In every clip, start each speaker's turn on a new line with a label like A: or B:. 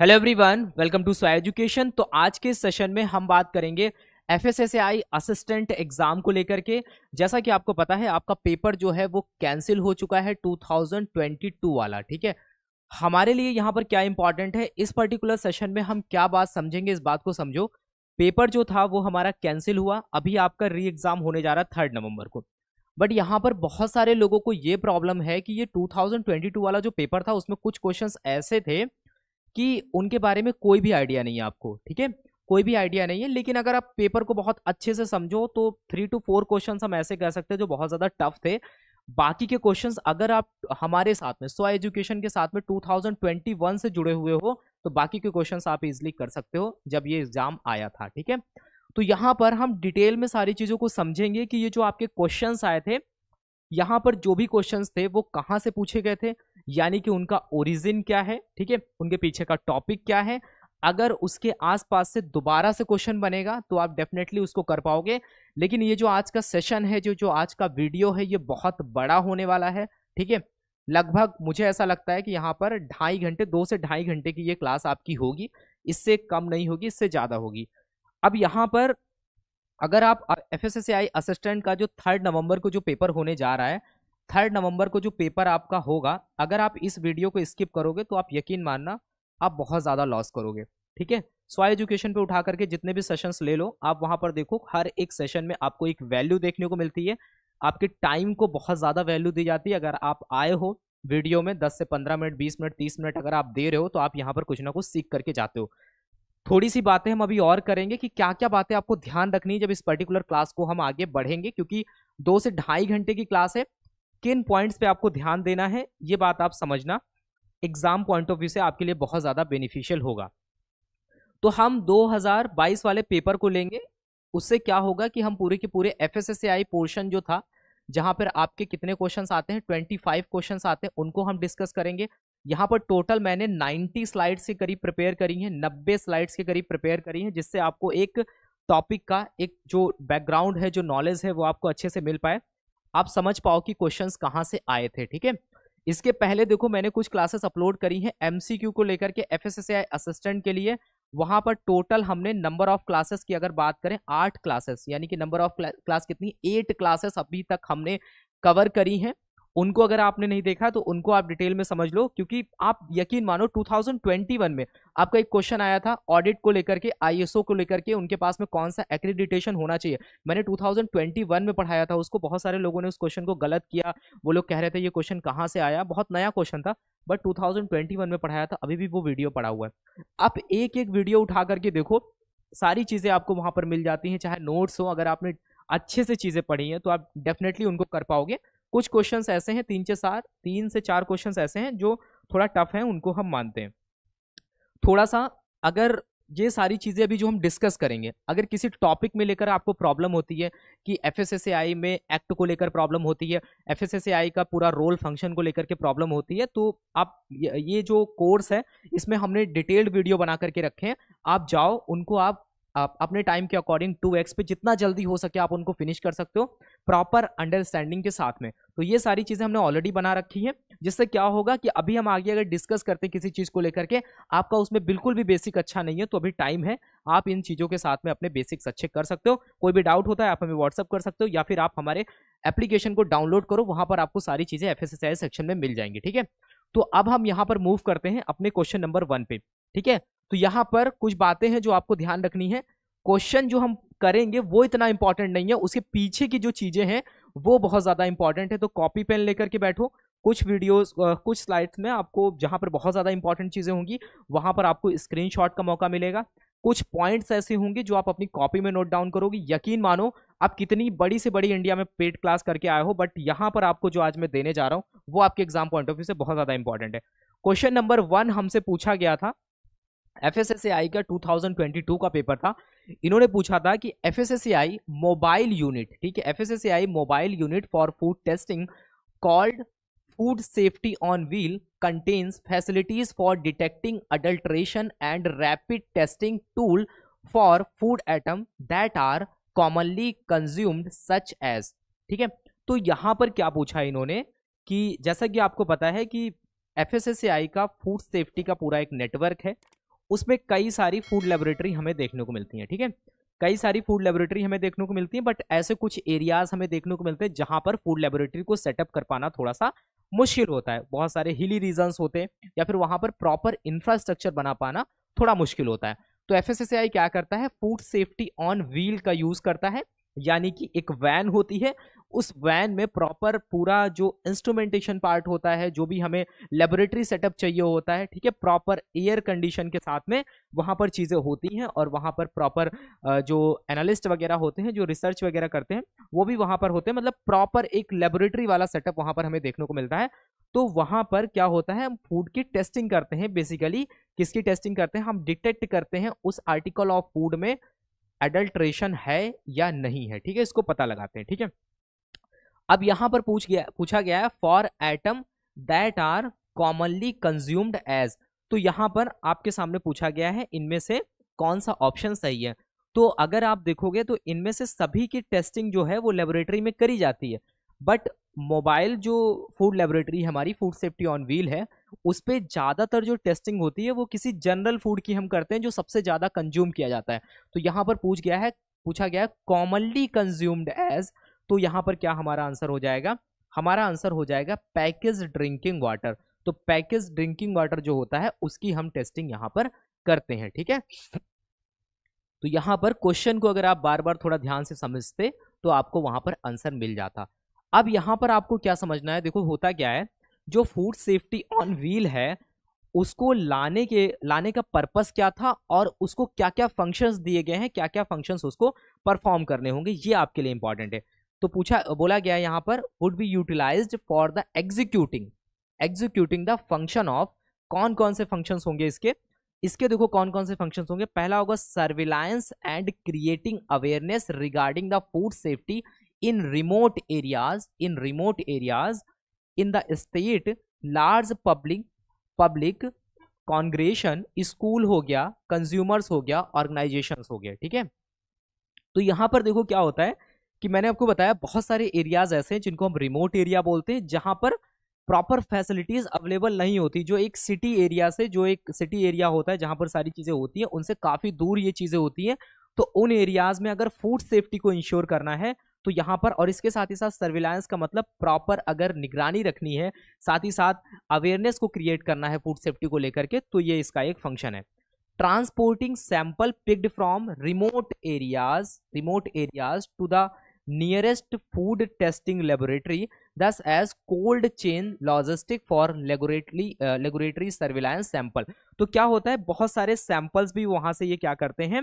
A: Hello everyone welcome to Swai education तो आज के सेशन में हम बात करेंगे F S I assistant exam को लेकर के जैसा कि आपको पता है आपका पेपर जो है वो कैंसिल हो चुका है 2022 वाला ठीक है हमारे लिए यहाँ पर क्या इंपॉर्टेंट है इस पर्टिकुलर सेशन में हम क्या बात समझेंगे इस बात को समझो पेपर जो था वो हमारा कैंसिल हुआ अभी आपका री एग्जाम होने जा रहा है थर्ड नवंबर को बट यहाँ पर बहुत सारे लोगों को ये प्रॉब्लम है कि ये 2022 वाला जो पेपर था उसमें कुछ क्वेश्चंस ऐसे थे कि उनके बारे में कोई भी आइडिया नहीं है आपको ठीक है कोई भी आइडिया नहीं है लेकिन अगर आप पेपर को बहुत अच्छे से समझो तो थ्री टू फोर क्वेश्चन हम ऐसे कह सकते हैं जो बहुत ज़्यादा टफ थे बाकी के क्वेश्चन अगर आप हमारे साथ में सो एजुकेशन के साथ में 2021 से जुड़े हुए हो तो बाकी के क्वेश्चन आप इजिली कर सकते हो जब ये एग्जाम आया था ठीक है तो यहाँ पर हम डिटेल में सारी चीज़ों को समझेंगे कि ये जो आपके क्वेश्चन आए थे यहाँ पर जो भी क्वेश्चन थे वो कहाँ से पूछे गए थे यानी कि उनका ओरिजिन क्या है ठीक है उनके पीछे का टॉपिक क्या है अगर उसके आसपास से दोबारा से क्वेश्चन बनेगा तो आप डेफिनेटली उसको कर पाओगे लेकिन ये जो आज का सेशन है जो जो आज का वीडियो है ये बहुत बड़ा होने वाला है ठीक है लगभग मुझे ऐसा लगता है कि यहाँ पर ढाई घंटे दो से ढाई घंटे की ये क्लास आपकी होगी इससे कम नहीं होगी इससे ज़्यादा होगी अब यहाँ पर अगर आप एफ एस असिस्टेंट का जो थर्ड नवंबर को जो पेपर होने जा रहा है थर्ड नवंबर को जो पेपर आपका होगा अगर आप इस वीडियो को स्किप करोगे तो आप यकीन मानना आप बहुत ज़्यादा लॉस करोगे ठीक है स्व एजुकेशन पे उठा करके जितने भी सेशंस ले लो आप वहाँ पर देखो हर एक सेशन में आपको एक वैल्यू देखने को मिलती है आपके टाइम को बहुत ज़्यादा वैल्यू दी जाती है अगर आप आए हो वीडियो में दस से पंद्रह मिनट बीस मिनट तीस मिनट अगर आप दे रहे हो तो आप यहाँ पर कुछ ना कुछ सीख करके जाते हो थोड़ी सी बातें हम अभी और करेंगे कि क्या क्या बातें आपको ध्यान रखनी है जब इस पर्टिकुलर क्लास को हम आगे बढ़ेंगे क्योंकि दो से ढाई घंटे की क्लास है किन पॉइंट्स पे आपको ध्यान देना है ये बात आप समझना एग्जाम पॉइंट ऑफ व्यू से आपके लिए बहुत ज़्यादा बेनिफिशियल होगा तो हम 2022 वाले पेपर को लेंगे उससे क्या होगा कि हम पूरे के पूरे एफ एस पोर्शन जो था जहाँ पर आपके कितने क्वेश्चन आते हैं ट्वेंटी फाइव क्वेश्चन आते हैं उनको हम डिस्कस करेंगे यहाँ पर टोटल मैंने 90 स्लाइड्स के करीब प्रिपेयर करी हैं 90 स्लाइड्स के करीब प्रिपेयर करी हैं जिससे आपको एक टॉपिक का एक जो बैकग्राउंड है जो नॉलेज है वो आपको अच्छे से मिल पाए आप समझ पाओ कि क्वेश्चंस कहाँ से आए थे ठीक है इसके पहले देखो मैंने कुछ क्लासेस अपलोड करी हैं एमसीक्यू को लेकर के एफ असिस्टेंट के लिए वहां पर टोटल हमने नंबर ऑफ क्लासेस की अगर बात करें आठ क्लासेस यानी कि नंबर ऑफ क्लास कितनी एट क्लासेस अभी तक हमने कवर करी हैं उनको अगर आपने नहीं देखा तो उनको आप डिटेल में समझ लो क्योंकि आप यकीन मानो 2021 में आपका एक क्वेश्चन आया था ऑडिट को लेकर के आईएसओ को लेकर के उनके पास में कौन सा एक्रेडिटेशन होना चाहिए मैंने 2021 में पढ़ाया था उसको बहुत सारे लोगों ने उस क्वेश्चन को गलत किया वो लोग कह रहे थे ये क्वेश्चन कहाँ से आया बहुत नया क्वेश्चन था बट टू में पढ़ाया था अभी भी वो वीडियो पड़ा हुआ है आप एक एक वीडियो उठा करके देखो सारी चीज़ें आपको वहाँ पर मिल जाती हैं चाहे नोट्स हो अगर आपने अच्छे से चीज़ें पढ़ी हैं तो आप डेफिनेटली उनको कर पाओगे कुछ क्वेश्चन ऐसे हैं तीन से चार तीन से चार क्वेश्चन ऐसे हैं जो थोड़ा टफ हैं उनको हम मानते हैं थोड़ा सा अगर ये सारी चीज़ें अभी जो हम डिस्कस करेंगे अगर किसी टॉपिक में लेकर आपको प्रॉब्लम होती है कि एफ में एक्ट को लेकर प्रॉब्लम होती है एफ का पूरा रोल फंक्शन को लेकर के प्रॉब्लम होती है तो आप ये जो कोर्स है इसमें हमने डिटेल्ड वीडियो बना करके रखे हैं आप जाओ उनको आप आप अपने टाइम के अकॉर्डिंग टू एक्स पे जितना जल्दी हो सके आप उनको फिनिश कर सकते हो प्रॉपर अंडरस्टैंडिंग के साथ में तो ये सारी चीज़ें हमने ऑलरेडी बना रखी हैं जिससे क्या होगा कि अभी हम आगे अगर डिस्कस करते हैं किसी चीज़ को लेकर के आपका उसमें बिल्कुल भी बेसिक अच्छा नहीं है तो अभी टाइम है आप इन चीज़ों के साथ में अपने बेसिक्स अच्छे कर सकते हो कोई भी डाउट होता है आप हमें व्हाट्सअप कर सकते हो या फिर आप हमारे एप्लीकेशन को डाउनलोड करो वहाँ पर आपको सारी चीज़ें एफ सेक्शन में मिल जाएंगी ठीक है तो अब हम यहाँ पर मूव करते हैं अपने क्वेश्चन नंबर वन पे ठीक है तो यहाँ पर कुछ बातें हैं जो आपको ध्यान रखनी है क्वेश्चन जो हम करेंगे वो इतना इंपॉर्टेंट नहीं है उसके पीछे की जो चीज़ें हैं वो बहुत ज़्यादा इंपॉर्टेंट है तो कॉपी पेन लेकर के बैठो कुछ वीडियोस कुछ स्लाइड्स में आपको जहाँ पर बहुत ज़्यादा इंपॉर्टेंट चीज़ें होंगी वहाँ पर आपको स्क्रीन का मौका मिलेगा कुछ पॉइंट्स ऐसे होंगे जो आप अपनी कॉपी में नोट डाउन करोगे यकीन मानो आप कितनी बड़ी से बड़ी इंडिया में पेड क्लास करके आए हो बट यहाँ पर आपको जो आज मैं देने जा रहा हूँ वो आपके एग्जाम पॉइंट ऑफ व्यू से बहुत ज़्यादा इंपॉर्टेंट है क्वेश्चन नंबर वन हमसे पूछा गया था एफ का टू थाउजेंड ट्वेंटी टू का पेपर था इन्होंने पूछा था कि एफ मोबाइल यूनिट ठीक है F mobile unit for food testing called food safety on wheel contains facilities for detecting adulteration and rapid testing tool for food item that are commonly consumed such as ठीक है तो यहाँ पर क्या पूछा इन्होंने कि जैसा कि आपको पता है कि एफ एस एस आई का फूड सेफ्टी का पूरा एक नेटवर्क है उसमें कई सारी फूड लेबोरेटरी हमें देखने को मिलती है ठीक है कई सारी फूड लेबोरेटरी हमें देखने को मिलती है बट ऐसे कुछ एरियाज हमें देखने को मिलते हैं जहां पर फूड लेबोरेटरी को सेटअप कर पाना थोड़ा सा मुश्किल होता है बहुत सारे हिली रीजन्स होते हैं या फिर वहां पर प्रॉपर इंफ्रास्ट्रक्चर बना पाना थोड़ा मुश्किल होता है तो एफ क्या करता है फूड सेफ्टी ऑन व्हील का यूज़ करता है यानी कि एक वैन होती है उस वैन में प्रॉपर पूरा जो इंस्ट्रूमेंटेशन पार्ट होता है जो भी हमें लेबोरेटरी सेटअप चाहिए होता है ठीक है प्रॉपर एयर कंडीशन के साथ में वहाँ पर चीज़ें होती हैं और वहाँ पर प्रॉपर जो एनालिस्ट वगैरह होते हैं जो रिसर्च वगैरह करते हैं वो भी वहाँ पर होते हैं मतलब प्रॉपर एक लेबोरेटरी वाला सेटअप वहाँ पर हमें देखने को मिलता है तो वहाँ पर क्या होता है हम फूड की टेस्टिंग करते हैं बेसिकली किसकी टेस्टिंग करते हैं हम डिटेक्ट करते हैं उस आर्टिकल ऑफ फूड में एडल्ट्रेशन है या नहीं है ठीक है इसको पता लगाते हैं ठीक है अब यहाँ पर पूछ गया पूछा गया है for item that are commonly consumed as तो यहाँ पर आपके सामने पूछा गया है इनमें से कौन सा ऑप्शन सही है तो अगर आप देखोगे तो इनमें से सभी की टेस्टिंग जो है वो लेबोरेटरी में करी जाती है बट मोबाइल जो फूड लेबोरेटरी हमारी फूड सेफ्टी ऑन व्हील है उस पर ज़्यादातर जो टेस्टिंग होती है वो किसी जनरल फूड की हम करते हैं जो सबसे ज़्यादा कंज्यूम किया जाता है तो यहाँ पर पूछ गया है पूछा गया है कॉमनली कंज्यूम्ड एज तो यहाँ पर क्या हमारा आंसर हो जाएगा हमारा आंसर हो जाएगा पैकेज ड्रिंकिंग वाटर तो पैकेज ड्रिंकिंग वाटर जो होता है उसकी हम टेस्टिंग यहाँ पर करते हैं ठीक है तो यहाँ पर क्वेश्चन को अगर आप बार बार थोड़ा ध्यान से समझते तो आपको वहाँ पर आंसर मिल जाता अब यहाँ पर आपको क्या समझना है देखो होता क्या है जो फूड सेफ्टी ऑन व्हील है उसको लाने के लाने का पर्पस क्या था और उसको क्या क्या फंक्शंस दिए गए हैं क्या क्या फंक्शंस उसको परफॉर्म करने होंगे ये आपके लिए इंपॉर्टेंट है तो पूछा बोला गया यहाँ पर would be utilise for the executing executing the function of कौन कौन से फंक्शंस होंगे इसके इसके देखो कौन कौन से फंक्शन होंगे पहला होगा surveillance and creating awareness regarding the food safety in remote areas in remote areas in the state large public public congregation school हो गया कंज्यूमर्स हो गया ऑर्गेनाइजेशन हो गया ठीक है तो यहाँ पर देखो क्या होता है कि मैंने आपको बताया बहुत सारे एरियाज ऐसे हैं जिनको हम रिमोट एरिया बोलते हैं जहाँ पर प्रॉपर फैसिलिटीज अवेलेबल नहीं होती जो एक सिटी एरिया से जो एक सिटी एरिया होता है जहाँ पर सारी चीज़ें होती हैं उनसे काफ़ी दूर ये चीज़ें होती हैं तो उन एरियाज में अगर फूड सेफ्टी को इंश्योर करना है तो यहाँ पर और इसके साथ ही साथ सर्विलांस का मतलब प्रॉपर अगर निगरानी रखनी है साथ ही साथ अवेयरनेस को क्रिएट करना है फूड सेफ्टी को लेकर के तो ये इसका एक फंक्शन है transporting sample picked from remote areas remote areas to the nearest food testing laboratory thus as cold chain logistic for laboratory laboratory surveillance sample तो क्या होता है बहुत सारे सैंपल्स भी वहां से ये क्या करते हैं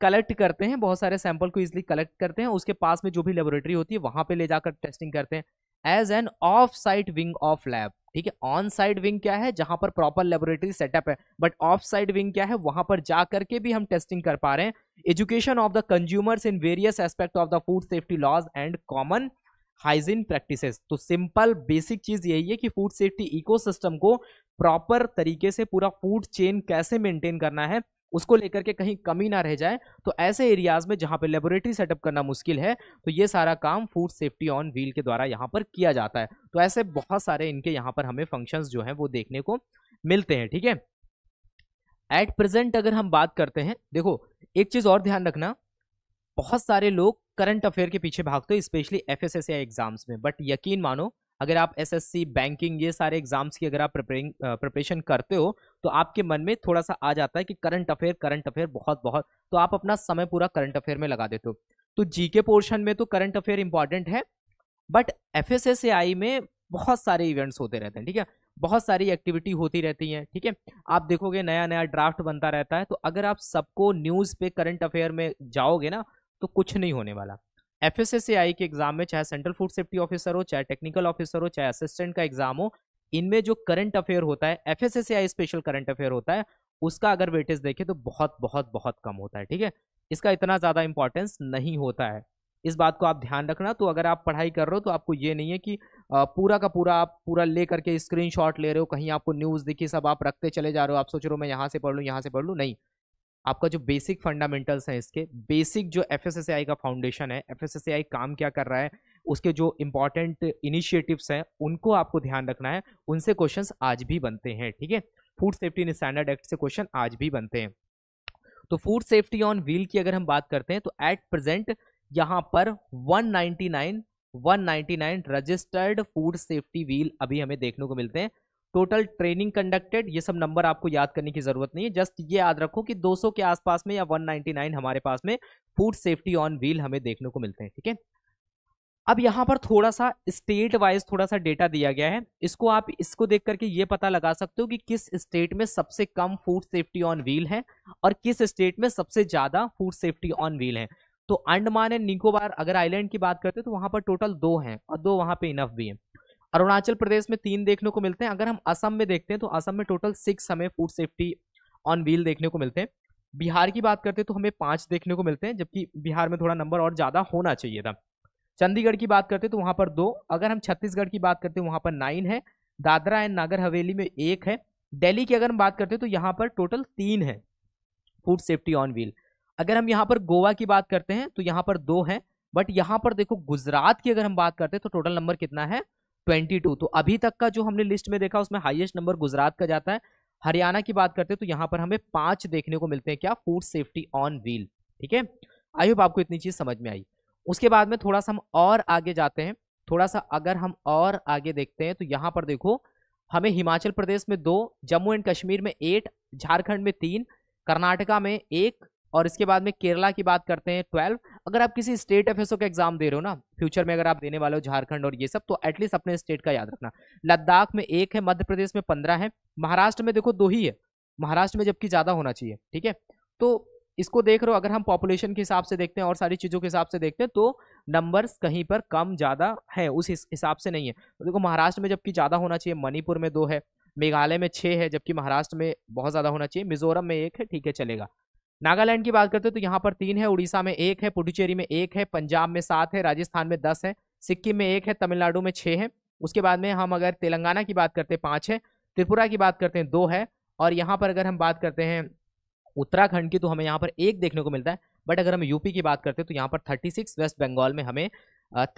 A: कलेक्ट करते हैं बहुत सारे सैंपल को इजिली कलेक्ट करते हैं उसके पास में जो भी लेबोरेटरी होती है वहां पे ले जाकर टेस्टिंग करते हैं as an off side wing of lab ठीक है ऑन साइड विंग क्या है जहां पर प्रॉपर लेबोरेटरी सेटअप है बट ऑफ साइड विंग क्या है वहां पर जा करके भी हम टेस्टिंग कर पा रहे हैं education of the consumers in various aspect of the food safety laws and common hygiene practices तो सिंपल बेसिक चीज यही है कि फूड सेफ्टी इकोसिस्टम को प्रॉपर तरीके से पूरा फूड चेन कैसे मेंटेन करना है उसको लेकर के कहीं कमी ना रह जाए तो ऐसे एरियाज में जहां पे लेबोरेटरी सेटअप करना मुश्किल है तो ये सारा काम फूड सेफ्टी ऑन व्हील के द्वारा यहाँ पर किया जाता है तो ऐसे बहुत सारे इनके यहाँ पर हमें फंक्शंस जो हैं वो देखने को मिलते हैं ठीक है एट प्रेजेंट अगर हम बात करते हैं देखो एक चीज़ और ध्यान रखना बहुत सारे लोग करंट अफेयर के पीछे भागते हो स्पेशली एफ एग्ज़ाम्स में बट यकीन मानो अगर आप एसएससी बैंकिंग ये सारे एग्जाम्स की अगर आप प्रिपेरिंग प्रिपरेशन करते हो तो आपके मन में थोड़ा सा आ जाता है कि करंट अफेयर करंट अफेयर बहुत बहुत तो आप अपना समय पूरा करंट अफेयर में लगा देते हो तो जीके पोर्शन में तो करंट अफेयर इंपॉर्टेंट है बट एफ में बहुत सारे इवेंट्स होते रहते हैं ठीक है बहुत सारी एक्टिविटी होती रहती है ठीक है आप देखोगे नया नया ड्राफ्ट बनता रहता है तो अगर आप सबको न्यूज़ पे करंट अफेयर में जाओगे ना तो कुछ नहीं होने वाला एफ एस एस आई के एग्जाम में चाहे सेंट्रल फूड सेफ्टी ऑफिसर हो चाहे टेक्निकल ऑफिसर हो चाहे असिस्टेंट का एग्जाम हो इनमें जो करंट अफेयर होता है F S S I special current affair होता है उसका अगर वेटेज देखें तो बहुत बहुत बहुत कम होता है ठीक है इसका इतना ज़्यादा इंपॉर्टेंस नहीं होता है इस बात को आप ध्यान रखना तो अगर आप पढ़ाई कर रहे हो तो आपको ये नहीं है कि पूरा का पूरा आप पूरा ले करके स्क्रीनशॉट ले रहे हो कहीं आपको न्यूज़ दिखी सब आप रखते चले जा रहे हो आप सोच रहे हो मैं यहाँ से पढ़ लूँ यहाँ से पढ़ लूँ नहीं आपका जो बेसिक फंडामेंटल्स हैं इसके बेसिक जो एफ का फाउंडेशन है एफ काम क्या कर रहा है उसके जो इम्पॉर्टेंट इनिशिएटिव्स हैं उनको आपको ध्यान रखना है उनसे क्वेश्चन आज भी बनते हैं ठीक है फूड सेफ्टी इन स्टैंडर्ड एक्ट से क्वेश्चन आज भी बनते हैं तो फूड सेफ्टी ऑन व्हील की अगर हम बात करते हैं तो एट प्रेजेंट यहाँ पर 199 199 रजिस्टर्ड फूड सेफ्टी व्हील अभी हमें देखने को मिलते हैं टोटल ट्रेनिंग कंडक्टेड ये सब नंबर आपको याद करने की ज़रूरत नहीं है जस्ट ये याद रखो कि 200 के आसपास में या 199 हमारे पास में फूड सेफ्टी ऑन व्हील हमें देखने को मिलते हैं ठीक है अब यहाँ पर थोड़ा सा स्टेट वाइज थोड़ा सा डेटा दिया गया है इसको आप इसको देख करके ये पता लगा सकते हो कि किस स्टेट में सबसे कम फूड सेफ्टी ऑन व्हील है और किस स्टेट में सबसे ज़्यादा फूड सेफ्टी ऑन व्हील है तो अंडमान एंड निकोबार अगर आइलैंड की बात करते हैं तो वहां पर टोटल दो हैं और दो वहां पे इनफ भी हैं अरुणाचल प्रदेश में तीन देखने को मिलते हैं अगर हम असम में देखते हैं तो असम में टोटल सिक्स हमें फूड सेफ्टी ऑन व्हील देखने को मिलते हैं बिहार की बात करते हैं तो हमें पाँच देखने को मिलते हैं जबकि बिहार में थोड़ा नंबर और ज़्यादा होना चाहिए था चंडीगढ़ की बात करते हैं तो वहाँ पर दो अगर हम छत्तीसगढ़ की बात करते हैं वहाँ पर नाइन है दादरा एंड नागर हवेली में एक है दिल्ली की अगर हम बात करते हैं तो यहाँ पर टोटल तीन है फूड सेफ्टी ऑन व्हील अगर हम यहाँ पर गोवा की बात करते हैं तो यहाँ पर दो है बट यहाँ पर देखो गुजरात की अगर हम बात करते हैं तो टोटल नंबर कितना है 22 तो अभी तक का जो हमने लिस्ट में देखा उसमें हाईएस्ट नंबर गुजरात का जाता है हरियाणा की बात करते हैं तो यहाँ पर हमें पांच देखने को मिलते हैं क्या फूड सेफ्टी ऑन व्हील ठीक है आई होप आपको इतनी चीज समझ में आई उसके बाद में थोड़ा सा हम और आगे जाते हैं थोड़ा सा अगर हम और आगे देखते हैं तो यहाँ पर देखो हमें हिमाचल प्रदेश में दो जम्मू एंड कश्मीर में एट झारखंड में तीन कर्नाटका में एक और इसके बाद में केरला की बात करते हैं ट्वेल्व अगर आप किसी स्टेट एफ का एग्जाम दे रहे हो ना फ्यूचर में अगर आप देने वाले हो झारखंड और ये सब तो एटलीस्ट अपने स्टेट का याद रखना लद्दाख में एक है मध्य प्रदेश में पंद्रह है महाराष्ट्र में देखो दो ही है महाराष्ट्र में जबकि ज़्यादा होना चाहिए ठीक है तो इसको देख रहे हो अगर हम पॉपुलेशन के हिसाब से देखते हैं और सारी चीज़ों के हिसाब से देखते हैं तो नंबर्स कहीं पर कम ज़्यादा है उस हिसाब से नहीं है तो देखो महाराष्ट्र में जबकि ज़्यादा होना चाहिए मणिपुर में दो है मेघालय में छः है जबकि महाराष्ट्र में बहुत ज़्यादा होना चाहिए मिजोरम में एक है ठीक है चलेगा नागालैंड की बात करते हैं तो यहाँ पर तीन है उड़ीसा में एक है पुडुचेरी में एक है पंजाब में सात है राजस्थान में दस है सिक्किम में एक है तमिलनाडु में छः है उसके बाद में हम अगर तेलंगाना की बात करते हैं पाँच है त्रिपुरा की बात करते हैं दो है और यहाँ पर अगर हम बात करते हैं उत्तराखंड की तो हमें यहाँ पर एक देखने को मिलता है बट अगर हम यूपी की बात करते हैं तो यहाँ पर थर्टी सिक्स वेस्ट बंगाल में हमें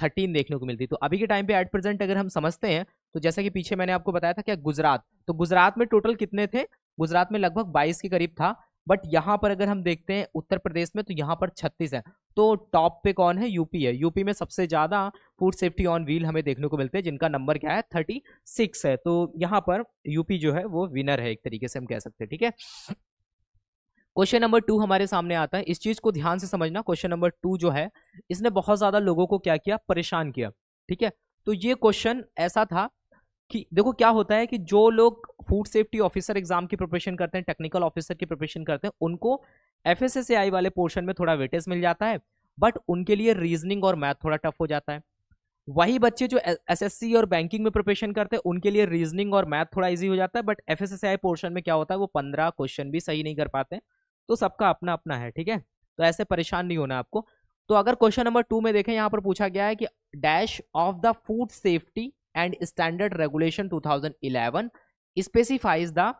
A: थर्टीन देखने को मिलती है तो अभी के टाइम पे एट प्रेजेंट अगर हम समझते हैं तो जैसा कि पीछे मैंने आपको बताया था क्या गुजरात तो गुजरात में टोटल कितने थे गुजरात में लगभग बाईस के करीब था बट यहाँ पर अगर हम देखते हैं उत्तर प्रदेश में तो यहाँ पर छत्तीस है तो टॉप पे कौन है यूपी है यूपी में सबसे ज़्यादा फूड सेफ्टी ऑन व्हील हमें देखने को मिलते हैं जिनका नंबर क्या है थर्टी सिक्स है तो यहाँ पर यूपी जो है वो विनर है एक तरीके से हम कह सकते हैं ठीक है क्वेश्चन नंबर टू हमारे सामने आता है इस चीज़ को ध्यान से समझना क्वेश्चन नंबर टू जो है इसने बहुत ज़्यादा लोगों को क्या किया परेशान किया ठीक है तो ये क्वेश्चन ऐसा था कि देखो क्या होता है कि जो लोग फूड सेफ्टी ऑफिसर एग्जाम की प्रिपरेशन करते हैं टेक्निकल ऑफिसर की प्रिपरेशन करते हैं उनको एफ वाले पोर्शन में थोड़ा वेटेज मिल जाता है बट उनके लिए रीजनिंग और मैथ थोड़ा टफ हो जाता है वही बच्चे जो एस और बैंकिंग में प्रिपरेशन करते हैं उनके लिए रीजनिंग और मैथ थोड़ा इजी हो जाता है बट एफ पोर्शन में क्या होता है वो पंद्रह क्वेश्चन भी सही नहीं कर पाते तो सबका अपना अपना है ठीक है तो ऐसे परेशान नहीं होना आपको तो अगर क्वेश्चन नंबर टू में देखें यहाँ पर पूछा गया है कि dash of the food safety and standard regulation 2011 specifies the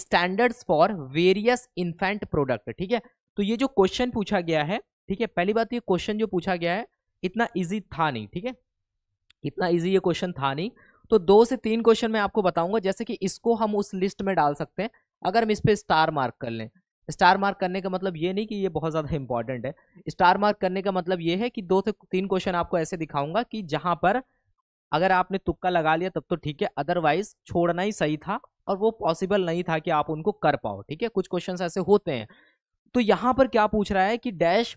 A: standards for various infant product ठीक है तो ये जो क्वेश्चन पूछा गया है ठीक है पहली बात तो ये क्वेश्चन जो पूछा गया है इतना ईजी था नहीं ठीक है इतना ईजी ये क्वेश्चन था नहीं तो दो से तीन क्वेश्चन मैं आपको बताऊंगा जैसे कि इसको हम उस लिस्ट में डाल सकते हैं अगर हम इस पर स्टार मार्क कर लें स्टार मार्क करने का मतलब ये नहीं कि ये बहुत ज़्यादा इंपॉर्टेंट है स्टार मार्क करने का मतलब ये है कि दो से तीन क्वेश्चन आपको ऐसे दिखाऊंगा कि जहाँ पर अगर आपने तुक्का लगा लिया तब तो ठीक है अदरवाइज छोड़ना ही सही था और वो पॉसिबल नहीं था कि आप उनको कर पाओ ठीक है कुछ क्वेश्चन ऐसे होते हैं तो यहाँ पर क्या पूछ रहा है कि डैश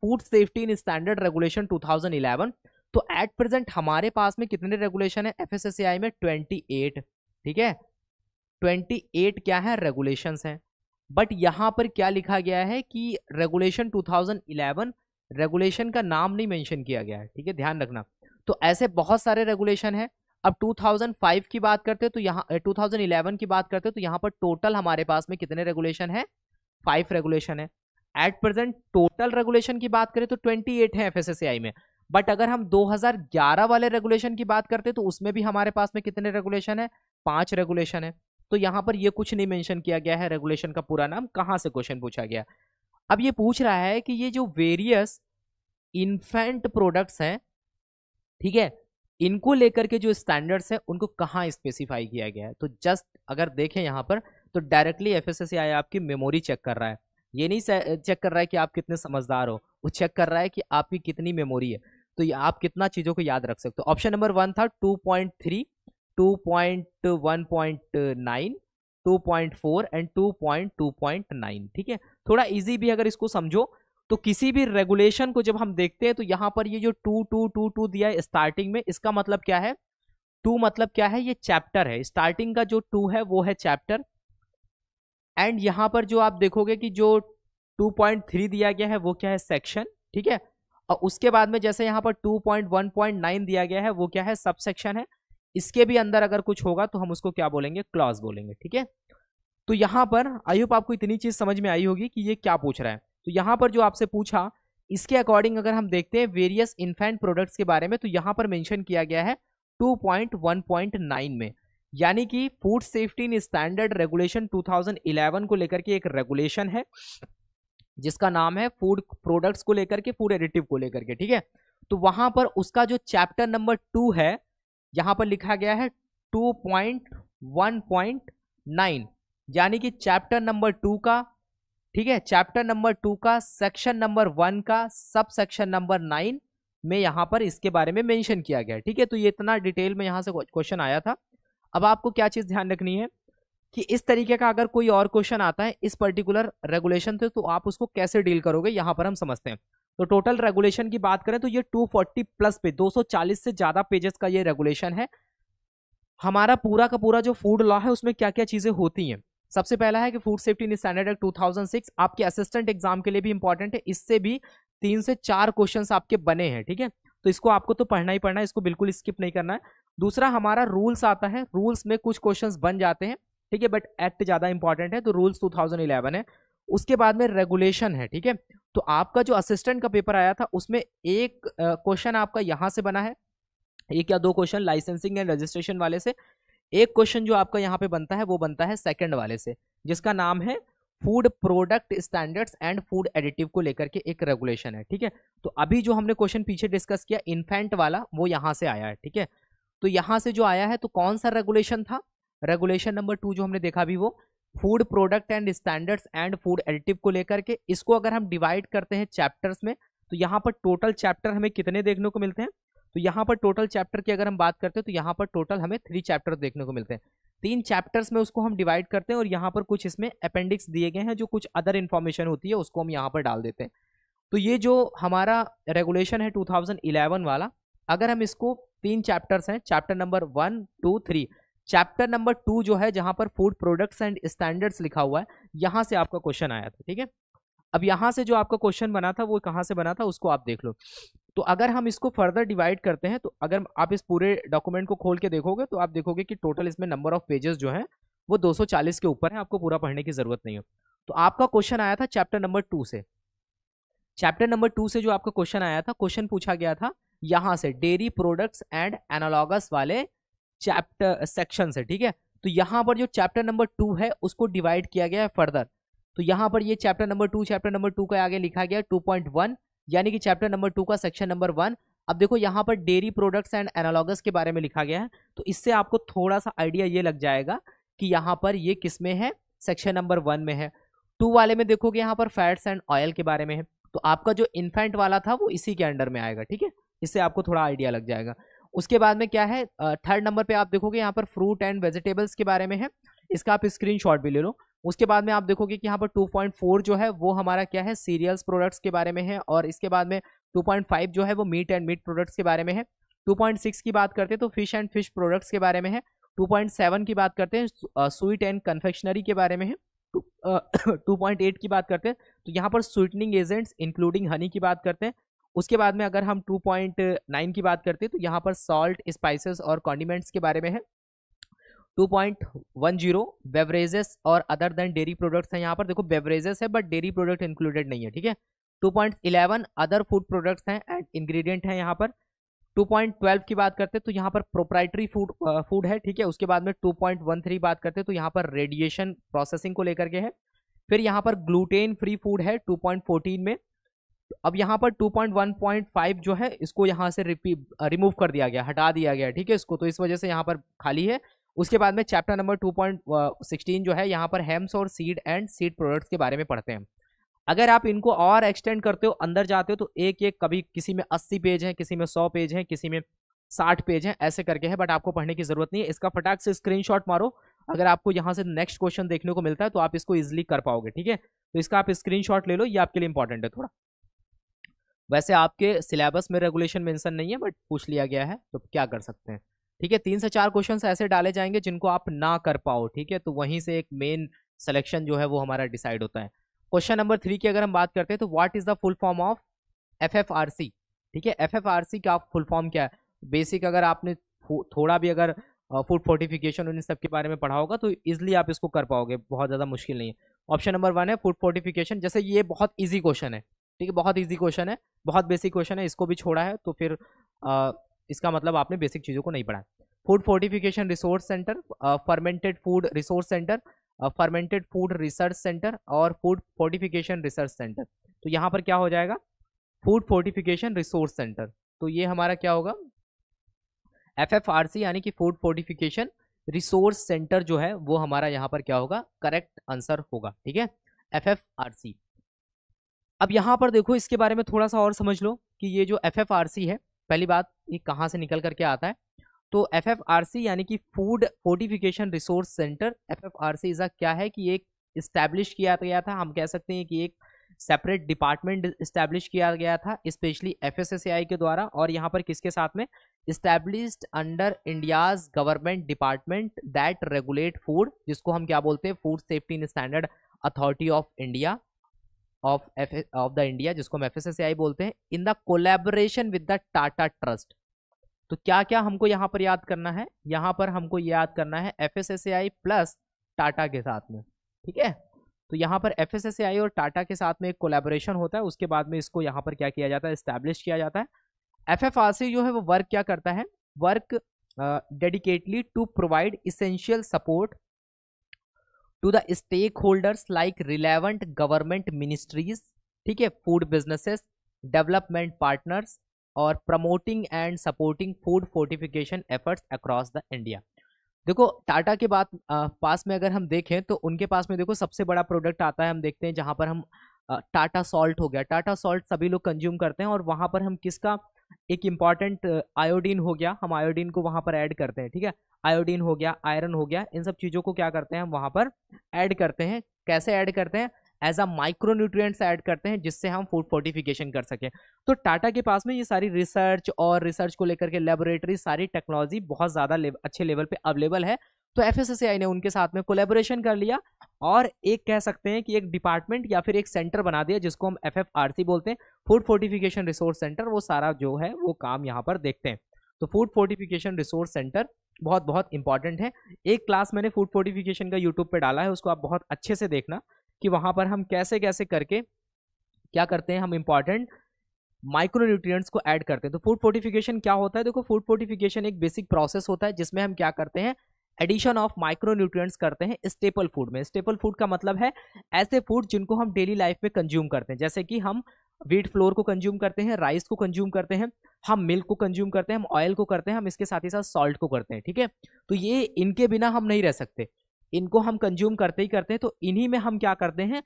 A: फूड सेफ्टी इन स्टैंडर्ड रेगुलेशन 2011 तो एट प्रेजेंट हमारे पास में कितने रेगुलेशन है एफ में 28 ठीक है 28 क्या है रेगुलेशंस हैं बट यहाँ पर क्या लिखा गया है कि रेगुलेशन 2011 रेगुलेशन का नाम नहीं मेंशन किया गया है ठीक है ध्यान रखना तो ऐसे बहुत सारे रेगुलेशन है अब 2005 की बात करते हैं तो यहाँ 2011 की बात करते हैं तो यहाँ पर टोटल हमारे पास में कितने रेगुलेशन है फाइव रेगुलेशन है एट प्रेजेंट टोटल रेगुलेशन की बात करें तो 28 है एफ में बट अगर हम 2011 वाले रेगुलेशन की बात करते हैं तो उसमें भी हमारे पास में कितने रेगुलेशन है पांच रेगुलेशन है तो यहाँ पर ये कुछ नहीं मैंशन किया गया है रेगुलेशन का पूरा नाम कहाँ से क्वेश्चन पूछा गया अब ये पूछ रहा है कि ये जो वेरियस इन्फेंट प्रोडक्ट्स हैं ठीक है इनको लेकर के जो स्टैंडर्ड्स हैं उनको कहाँ स्पेसिफाई किया गया है तो जस्ट अगर देखें यहाँ पर तो डायरेक्टली एफ एस आपकी मेमोरी चेक कर रहा है ये नहीं चेक कर रहा है कि आप कितने समझदार हो वो चेक कर रहा है कि आपकी कितनी मेमोरी है तो आप कितना चीज़ों को याद रख सकते हो ऑप्शन नंबर वन था two point three two point one point nine two point four and two point two point nine ठीक है थोड़ा इजी भी अगर इसको समझो तो किसी भी रेगुलेशन को जब हम देखते हैं तो यहां पर ये जो टू टू टू टू दिया है स्टार्टिंग में इसका मतलब क्या है टू मतलब क्या है ये चैप्टर है स्टार्टिंग का जो टू है वो है चैप्टर एंड यहां पर जो आप देखोगे कि जो थ्री दिया गया है वो क्या है सेक्शन ठीक है और उसके बाद में जैसे यहां पर नाइन दिया गया है वो क्या है सब सेक्शन है इसके भी अंदर अगर कुछ होगा तो हम उसको क्या बोलेंगे क्लॉज बोलेंगे ठीक है तो यहां पर होप आपको इतनी चीज़ समझ में आई होगी कि ये क्या पूछ रहा है तो यहाँ पर जो आपसे पूछा इसके अकॉर्डिंग अगर हम देखते हैं वेरियस इन्फेंट प्रोडक्ट्स के बारे में तो यहाँ पर मेंशन किया गया है 2.1.9 में यानी कि फूड सेफ्टी इन स्टैंडर्ड रेगुलेशन 2011 को लेकर के एक रेगुलेशन है जिसका नाम है फूड प्रोडक्ट्स को लेकर के फूड एडिटिव को लेकर के ठीक है तो वहां पर उसका जो चैप्टर नंबर टू है यहाँ पर लिखा गया है 2.1.9 यानी कि चैप्टर नंबर टू का ठीक है चैप्टर नंबर टू का सेक्शन नंबर वन का सब सेक्शन नंबर नाइन में यहाँ पर इसके बारे में मेंशन किया गया है ठीक है तो ये इतना डिटेल में यहाँ से क्वेश्चन आया था अब आपको क्या चीज़ ध्यान रखनी है कि इस तरीके का अगर कोई और क्वेश्चन आता है इस पर्टिकुलर रेगुलेशन से तो आप उसको कैसे डील करोगे यहाँ पर हम समझते हैं तो टोटल रेगुलेशन की बात करें तो ये टू प्लस पे दो से ज़्यादा पेजेस का ये रेगुलेशन है हमारा पूरा का पूरा जो फूड लॉ है उसमें क्या क्या चीज़ें होती हैं सबसे पहला है कि फूड सेफ्टी इन स्टैंडर्ड एक्ट 2006 आपके असिस्टेंट एग्जाम के लिए भी इंपॉर्टेंट है इससे भी तीन से चार क्वेश्चंस आपके बने हैं ठीक है तो इसको आपको तो पढ़ना ही पढ़ना है इसको बिल्कुल स्किप नहीं करना है दूसरा हमारा रूल्स आता है रूल्स में कुछ क्वेश्चन बन जाते हैं ठीक है बट एक्ट ज़्यादा इंपॉर्टेंट है तो रूल्स टू है उसके बाद में रेगुलेशन है ठीक है तो आपका जो असिस्टेंट का पेपर आया था उसमें एक क्वेश्चन आपका यहाँ से बना है एक या दो क्वेश्चन लाइसेंसिंग एंड रजिस्ट्रेशन वाले से एक क्वेश्चन जो आपका यहाँ पे बनता है वो बनता है सेकंड वाले से जिसका नाम है food product standards and food additive को लेकर के एक रेगुलेशन है ठीक है तो अभी जो हमने क्वेश्चन पीछे डिस्कस किया इन्फेंट वाला वो यहाँ से आया है ठीक है तो यहाँ से जो आया है तो कौन सा रेगुलेशन था रेगुलेशन नंबर टू जो हमने देखा भी वो food product and standards and food additive को लेकर के इसको अगर हम डिवाइड करते हैं चैप्टर्स में तो यहाँ पर टोटल चैप्टर हमें कितने देखने को मिलते हैं तो यहाँ पर टोटल चैप्टर की अगर हम बात करते हैं तो यहाँ पर टोटल हमें थ्री चैप्टर देखने को मिलते हैं तीन चैप्टर्स में उसको हम डिवाइड करते हैं और यहाँ पर कुछ इसमें अपेंडिक्स दिए गए हैं जो कुछ अदर इन्फॉर्मेशन होती है उसको हम यहाँ पर डाल देते हैं तो ये जो हमारा रेगुलेशन है 2011 वाला अगर हम इसको तीन चैप्टर्स हैं chapter number one two three chapter number two जो है जहाँ पर फूड प्रोडक्ट्स एंड स्टैंडर्ड्स लिखा हुआ है यहाँ से आपका क्वेश्चन आया था ठीक है अब यहाँ से जो आपका क्वेश्चन बना था वो कहाँ से बना था उसको आप देख लो तो अगर हम इसको फर्दर डिवाइड करते हैं तो अगर आप इस पूरे डॉक्यूमेंट को खोल के देखोगे तो आप देखोगे कि टोटल इसमें नंबर ऑफ पेजेस जो हैं वो 240 के ऊपर है आपको पूरा पढ़ने की ज़रूरत नहीं है तो आपका क्वेश्चन आया था चैप्टर नंबर टू से चैप्टर नंबर टू से जो आपका क्वेश्चन आया था क्वेश्चन पूछा गया था यहाँ से डेयरी प्रोडक्ट्स एंड एनालॉगस वाले चैप्टर सेक्शन से ठीक है तो यहाँ पर जो चैप्टर नंबर टू है उसको डिवाइड किया गया है फर्दर तो यहाँ पर ये chapter number two chapter number two का आगे लिखा गया टू पॉइंट वन यानी कि चैप्टर नंबर टू का सेक्शन नंबर वन अब देखो यहाँ पर डेयरी प्रोडक्ट्स एंड एनालॉगस के बारे में लिखा गया है तो इससे आपको थोड़ा सा आइडिया ये लग जाएगा कि यहाँ पर ये किस में है सेक्शन नंबर वन में है टू वाले में देखोगे यहाँ पर फैट्स एंड ऑयल के बारे में है तो आपका जो इन्फेंट वाला था वो इसी के अंडर में आएगा ठीक है इससे आपको थोड़ा आइडिया लग जाएगा उसके बाद में क्या है थर्ड नंबर पर आप देखोगे यहाँ पर फ्रूट एंड वेजिटेबल्स के बारे में है इसका आप स्क्रीन भी ले लो उसके बाद में आप देखोगे कि यहाँ पर 2.4 जो है वो हमारा क्या है सीरियल्स प्रोडक्ट्स के बारे में है और इसके बाद में 2.5 जो है वो मीट एंड मीट प्रोडक्ट्स के बारे में है 2.6 की बात करते हैं तो फिश एंड फिश प्रोडक्ट्स के बारे में है 2.7 की बात करते हैं स्वीट एंड कन्फेक्शनरी के बारे में है टू पॉइंट एट की बात करते हैं तो यहाँ पर स्वीटनिंग एजेंट्स इंक्लूडिंग हनी की बात करते हैं उसके बाद में अगर हम टू पॉइंट नाइन की बात करते हैं तो यहाँ पर सॉल्ट स्पाइसेस और कॉन्डिमेंट्स के बारे में है 2.10 बेवरेजेस और अदर देन डेरी प्रोडक्ट्स हैं यहाँ पर देखो बेवरेजेस है बट डेरी प्रोडक्ट इंक्लूडेड नहीं है ठीक है 2.11 अदर फूड प्रोडक्ट्स हैं एंड इंग्रेडिएंट हैं यहाँ पर 2.12 की बात करते हैं तो यहाँ पर प्रोप्राइटरी फूड फूड है ठीक है उसके बाद में 2.13 बात करते हैं तो यहाँ पर रेडिएशन प्रोसेसिंग को लेकर के है फिर यहाँ पर ग्लूटेन फ्री फूड है 2.14 में अब यहाँ पर 2.1.5 जो है इसको यहाँ से रिमूव कर दिया गया हटा दिया गया ठीक है इसको तो इस वजह से यहाँ पर खाली है उसके बाद में chapter number two point sixteen जो है यहाँ पर हेम्स और सीड एंड सीड प्रोडक्ट्स के बारे में पढ़ते हैं अगर आप इनको और एक्सटेंड करते हो अंदर जाते हो तो एक एक कभी किसी में अस्सी पेज है किसी में सौ पेज है किसी में साठ पेज है ऐसे करके है बट आपको पढ़ने की जरूरत नहीं है इसका फटाक से स्क्रीन मारो अगर आपको यहाँ से नेक्स्ट क्वेश्चन देखने को मिलता है तो आप इसको ईजिली कर पाओगे ठीक है तो इसका आप स्क्रीन ले लो ये आपके लिए इंपॉर्टेंट है थोड़ा वैसे आपके सिलेबस में रेगुलेशन मेंशन नहीं है बट पूछ लिया गया है तो क्या कर सकते हैं ठीक है तीन से चार क्वेश्चन ऐसे डाले जाएंगे जिनको आप ना कर पाओ ठीक है तो वहीं से एक मेन सिलेक्शन जो है वो हमारा डिसाइड होता है क्वेश्चन नंबर थ्री की अगर हम बात करते हैं तो what is the full form of F F R C ठीक है एफ एफ आर सी का फुल फॉर्म क्या है बेसिक अगर आपने थोड़ा भी अगर फूड फोर्टिफिकेशन इन सब के बारे में पढ़ा होगा तो ईजिली आप इसको कर पाओगे बहुत ज़्यादा मुश्किल नहीं है ऑप्शन नंबर वन है फूड फोर्टिफिकेशन जैसे ये बहुत ईजी क्वेश्चन है ठीक है बहुत ईजी क्वेश्चन है बहुत बेसिक क्वेश्चन है इसको भी छोड़ा है तो फिर इसका मतलब आपने बेसिक चीज़ों को नहीं पढ़ा food fortification resource centre fermented food resource centre fermented food research centre और फूड फोर्टिफिकेशन रिसर्च सेंटर तो यहाँ पर क्या हो जाएगा फूड फोर्टिफिकेशन रिसोर्स सेंटर तो ये हमारा क्या होगा एफ यानी कि फूड फोर्टिफिकेशन रिसोर्स सेंटर जो है वो हमारा यहाँ पर क्या होगा करेक्ट आंसर होगा ठीक है एफ अब यहाँ पर देखो इसके बारे में थोड़ा सा और समझ लो कि ये जो एफ है पहली बात ये कहाँ से निकल करके आता है तो एफ एफ आर सी यानी कि food fortification resource centre F F R C इज़ा क्या है कि एक इस्टेब्लिश किया गया था हम कह सकते हैं कि एक सेपरेट डिपार्टमेंट इस्टेब्लिश किया गया था specially F S S A I द्वारा और यहाँ पर किसके साथ में established under India's government department that regulate food जिसको हम क्या बोलते हैं food safety in standard authority of India of F of the India जिसको हम एफ बोलते हैं in the collaboration with the Tata trust तो क्या क्या हमको यहाँ पर याद करना है यहाँ पर हमको याद करना है एफ प्लस टाटा के साथ में ठीक है तो यहाँ पर एफ और टाटा के साथ में एक कोलेबोरेशन होता है उसके बाद में इसको यहाँ पर क्या किया जाता है इस्टेब्लिश किया जाता है एफ जो है वो वर्क क्या करता है work dedicatedly to provide essential support to the stakeholders like relevant government ministries ठीक है फूड बिजनेसेस डेवलपमेंट पार्टनर्स और promoting and supporting food fortification efforts across the India देखो टाटा के बाद पास में अगर हम देखें तो उनके पास में देखो सबसे बड़ा प्रोडक्ट आता है हम देखते हैं जहाँ पर हम टाटा सॉल्ट हो गया टाटा सॉल्ट सभी लोग कंज्यूम करते हैं और वहाँ पर हम किसका एक इम्पॉर्टेंट आयोडीन uh, हो गया हम आयोडीन को वहाँ पर ऐड करते हैं ठीक है आयोडीन हो गया आयरन हो गया इन सब चीज़ों को क्या करते हैं हम वहाँ पर ऐड करते हैं कैसे ऐड करते हैं एज अ माइक्रोन्यूट्रिएंट्स ऐड करते हैं जिससे हम फूड फोर्टिफिकेशन कर सकें तो टाटा के पास में ये सारी रिसर्च और रिसर्च को लेकर के लेबोरेटरी सारी टेक्नोलॉजी बहुत ज़्यादा ले, अच्छे लेवल पे अवेलेबल है तो एफ ने उनके साथ में कोलेबोरेशन कर लिया और एक कह सकते हैं कि एक डिपार्टमेंट या फिर एक सेंटर बना दिया जिसको हम एफ बोलते हैं फूड फोर्टिफिकेशन रिसोर्स सेंटर वो सारा जो है वो काम यहाँ पर देखते हैं तो फूड फोर्टिफिकेशन रिसोर्स सेंटर बहुत बहुत इंपॉर्टेंट है एक क्लास मैंने फूड फोर्टिफिकेशन का यूट्यूब पर डाला है उसको आप बहुत अच्छे से देखना कि वहाँ पर हम कैसे कैसे करके क्या करते हैं हम इंपॉर्टेंट माइक्रो न्यूट्रिएंट्स को ऐड करते हैं तो फूड फोर्टिफिकेशन क्या होता है देखो फूड फोर्टिफिकेशन एक बेसिक प्रोसेस होता है जिसमें हम क्या करते हैं एडिशन ऑफ माइक्रोन्यूट्रिएंट्स करते हैं स्टेपल फूड में स्टेपल फूड का मतलब है ऐसे फूड जिनको हम डेली लाइफ में कंज्यूम करते हैं जैसे कि हम वीट फ्लोर को कंज्यूम करते हैं राइस को कंज्यूम करते हैं हम मिल्क को कंज्यूम करते हैं हम ऑयल को करते हैं हम इसके साथ ही साथ सॉल्ट को करते हैं ठीक है तो ये इनके बिना हम नहीं रह सकते इनको हम कंज्यूम करते ही करते हैं तो इन्हीं में हम क्या करते हैं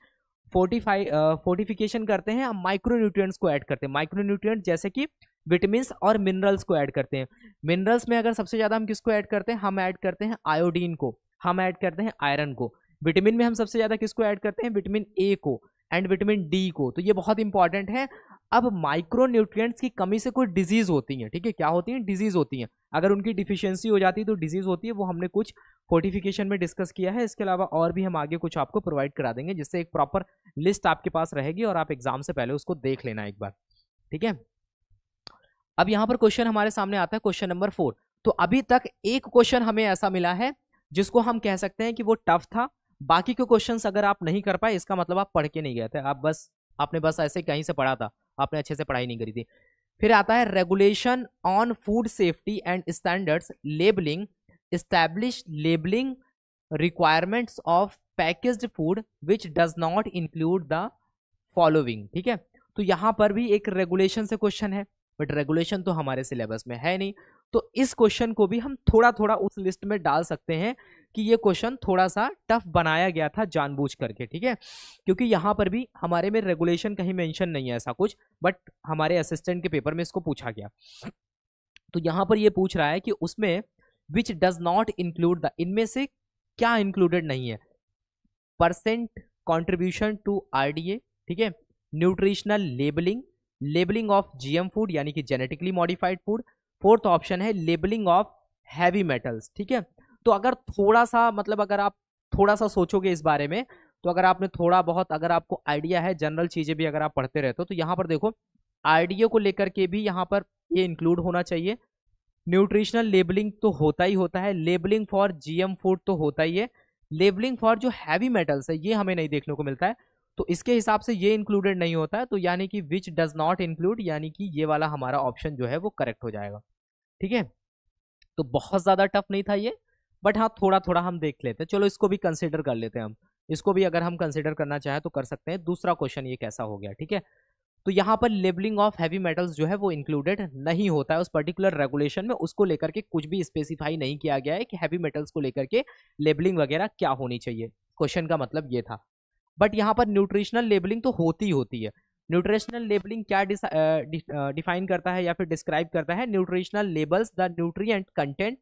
A: फोर्टिफाई फोर्टिफिकेशन uh, करते हैं हम माइक्रो न्यूट्रियट्स को ऐड करते हैं माइक्रो न्यूट्रियट जैसे कि विटामिन और मिनरल्स को ऐड करते हैं मिनरल्स में अगर सबसे ज़्यादा हम किसको ऐड करते हैं हम ऐड करते हैं आयोडीन को हम ऐड करते हैं आयरन को विटामिन में हम सबसे ज़्यादा किसको ऐड करते हैं विटामिन ए को एंड विटामिन डी को तो ये बहुत इंपॉर्टेंट है अब माइक्रो न्यूट्रियट्स की कमी से कोई डिजीज़ होती है ठीक है क्या होती है डिजीज़ होती है अगर उनकी डिफिशियंसी हो जाती है तो डिजीज़ होती है वो हमने कुछ फोर्टिफिकेशन में डिस्कस किया है इसके अलावा और भी हम आगे कुछ आपको प्रोवाइड करा देंगे जिससे एक प्रॉपर लिस्ट आपके पास रहेगी और आप एग्जाम से पहले उसको देख लेना एक बार ठीक है अब यहाँ पर क्वेश्चन हमारे सामने आता है क्वेश्चन नंबर फोर तो अभी तक एक क्वेश्चन हमें ऐसा मिला है जिसको हम कह सकते हैं कि वो टफ था बाकी के क्वेश्चन अगर आप नहीं कर पाए इसका मतलब आप पढ़ के नहीं गए थे आप बस आपने बस ऐसे कहीं से पढ़ा था आपने अच्छे से पढ़ाई नहीं करी थी फिर आता है regulation on food safety and standards labelling establish labeling requirements of packaged food which does not include the following ठीक है तो यहाँ पर भी एक रेगुलेशन से क्वेश्चन है बट रेगुलेशन तो हमारे सिलेबस में है नहीं तो इस क्वेश्चन को भी हम थोड़ा थोड़ा उस लिस्ट में डाल सकते हैं कि ये क्वेश्चन थोड़ा सा टफ बनाया गया था जानबूझ करके ठीक है क्योंकि यहाँ पर भी हमारे में रेगुलेशन कहीं मेंशन नहीं है ऐसा कुछ बट हमारे असिस्टेंट के पेपर में इसको पूछा गया तो यहाँ पर ये पूछ रहा है कि उसमें which does not include the इनमें से क्या इंक्लूडेड नहीं है परसेंट कॉन्ट्रीब्यूशन टू आर ठीक है nutritional labelling labelling of GM food यानी कि genetically modified food fourth option है लेबलिंग ऑफ हैवी मेटल्स ठीक है तो अगर थोड़ा सा मतलब अगर आप थोड़ा सा सोचोगे इस बारे में तो अगर आपने थोड़ा बहुत अगर आपको आइडिया है जनरल चीज़ें भी अगर आप पढ़ते रहते हो तो यहाँ पर देखो आर को लेकर के भी यहाँ पर ये इंक्लूड होना चाहिए न्यूट्रिशनल लेबलिंग तो होता ही होता है लेबलिंग फॉर जीएम फूड तो होता ही है लेबलिंग फॉर जो हैवी मेटल्स है ये हमें नहीं देखने को मिलता है तो इसके हिसाब से ये इंक्लूडेड नहीं होता है तो यानी कि विच डज नॉट इंक्लूड यानी कि ये वाला हमारा ऑप्शन जो है वो करेक्ट हो जाएगा ठीक है तो बहुत ज़्यादा टफ नहीं था ये बट हाँ थोड़ा थोड़ा हम देख लेते हैं चलो इसको भी कंसिडर कर लेते हैं हम इसको भी अगर हम कंसिडर करना चाहें तो कर सकते हैं दूसरा क्वेश्चन ये कैसा हो गया ठीक है तो यहाँ पर लेबलिंग ऑफ हैवी मेटल्स जो है वो इंक्लूडेड नहीं होता है उस पर्टिकुलर रेगुलेशन में उसको लेकर के कुछ भी स्पेसिफाई नहीं किया गया है कि हैवी मेटल्स को लेकर के लेबलिंग वगैरह क्या होनी चाहिए क्वेश्चन का मतलब ये था बट यहाँ पर न्यूट्रिशनल लेबलिंग तो होती होती है न्यूट्रिशनल लेबलिंग क्या डिफाइन करता है या फिर डिस्क्राइब करता है nutritional labels the nutrient content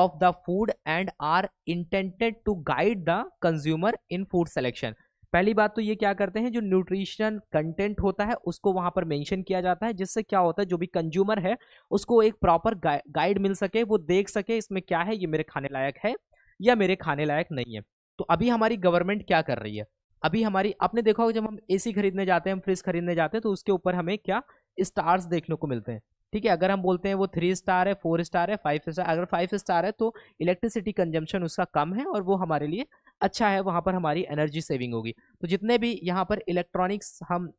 A: of the food and are intended to guide the consumer in food selection पहली बात तो ये क्या करते हैं जो न्यूट्रिशन कंटेंट होता है उसको वहाँ पर मेंशन किया जाता है जिससे क्या होता है जो भी कंज्यूमर है उसको एक प्रॉपर गाइड मिल सके वो देख सके इसमें क्या है ये मेरे खाने लायक है या मेरे खाने लायक नहीं है तो अभी हमारी गवर्नमेंट क्या कर रही है अभी हमारी आपने देखा होगा जब हम एसी खरीदने जाते हैं हम फ्रिज खरीदने जाते हैं तो उसके ऊपर हमें क्या स्टार्स देखने को मिलते हैं ठीक है अगर हम बोलते हैं वो थ्री स्टार है फोर स्टार है फाइव स्टार अगर फाइव स्टार है तो इलेक्ट्रिसिटी कंजम्पशन उसका कम है और वो हमारे लिए अच्छा है वहाँ पर हमारी एनर्जी सेविंग होगी तो जितने भी यहाँ पर इलेक्ट्रॉनिक्स हम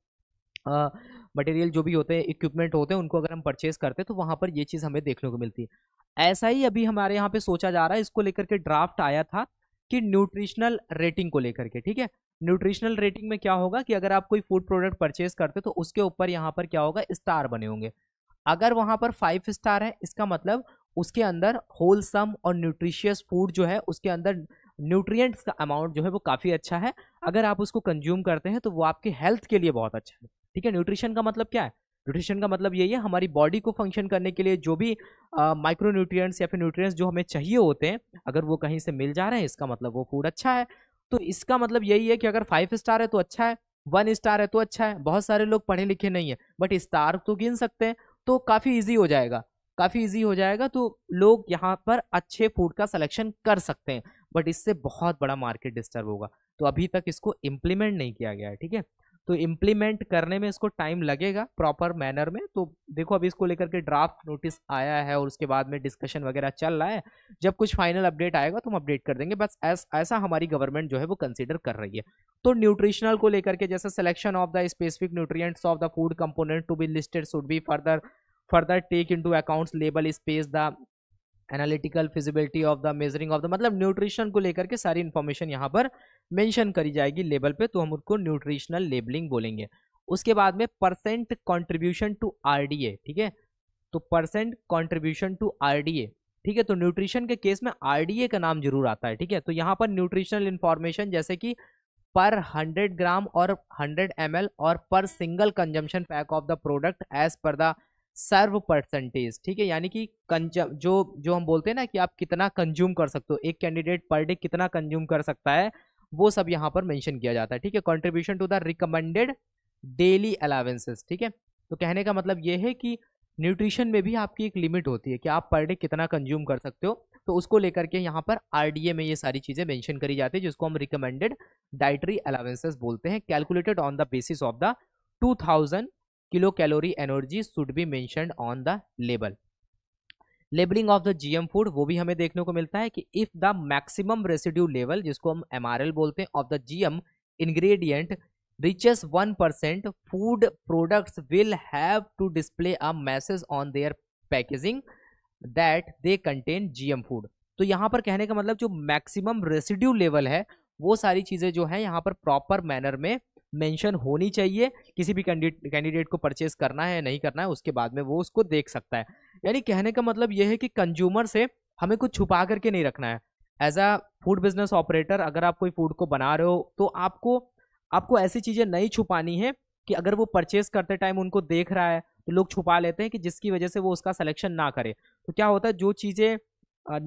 A: मटेरियल जो भी होते हैं इक्विपमेंट होते हैं उनको अगर हम परचेज करते हैं तो वहाँ पर ये चीज़ हमें देखने को मिलती है ऐसा ही अभी हमारे यहाँ पे सोचा जा रहा है इसको लेकर के ड्राफ्ट आया था कि न्यूट्रिशनल रेटिंग को लेकर के ठीक है न्यूट्रिशनल रेटिंग में क्या होगा कि अगर आप कोई फूड प्रोडक्ट परचेज करते तो उसके ऊपर यहाँ पर क्या होगा स्टार बने होंगे अगर वहाँ पर फाइव स्टार है इसका मतलब उसके अंदर होलसम और न्यूट्रिशियस फूड जो है उसके अंदर न्यूट्रिएंट्स का अमाउंट जो है वो काफ़ी अच्छा है अगर आप उसको कंज्यूम करते हैं तो वो आपके हेल्थ के लिए बहुत अच्छा है ठीक है न्यूट्रिशन का मतलब क्या है न्यूट्रिशन का मतलब यही है हमारी बॉडी को फंक्शन करने के लिए जो भी माइक्रो न्यूट्रियट्स या फिर न्यूट्रियट्स जो हमें चाहिए होते हैं अगर वो कहीं से मिल जा रहे हैं इसका मतलब वो फूड अच्छा है तो इसका मतलब यही है कि अगर फाइव स्टार है तो अच्छा है वन स्टार है तो अच्छा है बहुत सारे लोग पढ़े लिखे नहीं है बट स्टार तो गिन सकते हैं तो काफ़ी ईजी हो जाएगा काफ़ी ईजी हो जाएगा तो लोग यहाँ पर अच्छे फूड का सलेक्शन कर सकते हैं बट इससे बहुत बड़ा मार्केट डिस्टर्ब होगा तो अभी तक इसको इम्प्लीमेंट नहीं किया गया है ठीक है तो इम्प्लीमेंट करने में इसको टाइम लगेगा प्रॉपर मैनर में तो देखो अभी इसको लेकर के ड्राफ्ट नोटिस आया है और उसके बाद में डिस्कशन वगैरह चल रहा है जब कुछ फाइनल अपडेट आएगा तो हम अपडेट कर देंगे बस ऐस, ऐसा हमारी गवर्नमेंट जो है वो कंसिडर कर रही है तो न्यूट्रिशनल को लेकर के जैसे selection of the specific nutrient of the food component to be listed should be further further take into accounts label space the analytical feasibility of the measuring of the मतलब nutrition को लेकर के सारी information यहाँ पर mention करी जाएगी label पे तो हम उसको न्यूट्रिशनल लेबलिंग बोलेंगे उसके बाद में परसेंट कॉन्ट्रीब्यूशन टू आर ठीक है तो परसेंट कॉन्ट्रीब्यूशन टू आर ठीक है तो न्यूट्रिशन के केस में आर का नाम जरूर आता है ठीक है तो यहाँ पर न्यूट्रिशनल इन्फॉर्मेशन जैसे कि पर हंड्रेड ग्राम और हंड्रेड एम और per single consumption pack of the product as per the serve percentage ठीक है यानी कि जो जो हम बोलते हैं ना कि आप कितना कंज्यूम कर सकते हो एक कैंडिडेट पर डे कितना कंज्यूम कर सकता है वो सब यहाँ पर मेंशन किया जाता है ठीक है contribution to the recommended daily allowances ठीक है तो कहने का मतलब ये है कि न्यूट्रिशन में भी आपकी एक लिमिट होती है कि आप पर डे कितना कंज्यूम कर सकते हो तो उसको लेकर के यहाँ पर आर में ये सारी चीज़ें मैंशन करी जाती है जिसको हम रिकमेंडेड डाइटरी अलावेंसेज बोलते हैं calculated on the basis of the two kilo calorie energy should be mention on the label labelling of the GM food वो भी हमें देखने को मिलता है कि if the maximum residue level जिसको हम एमआरएल बोलते हैं of the GM ingredient reaches one percent food products will have to display a message on their packaging that they contain GM food तो यहाँ पर कहने का मतलब जो मैक्सिमम रेसिड्यू लेवल है वो सारी चीज़ें जो है यहाँ पर प्रॉपर मैनर में मेंशन होनी चाहिए किसी भी कैंडिडेट को परचेज करना है या नहीं करना है उसके बाद में वो उसको देख सकता है यानी कहने का मतलब ये है कि कंज्यूमर से हमें कुछ छुपा करके नहीं रखना है as a food business operator अगर आप कोई फूड को बना रहे हो तो आपको आपको ऐसी चीज़ें नहीं छुपानी है कि अगर वो परचेज करते टाइम उनको देख रहा है तो लोग छुपा लेते हैं कि जिसकी वजह से वो उसका सिलेक्शन ना करे तो क्या होता है जो चीज़ें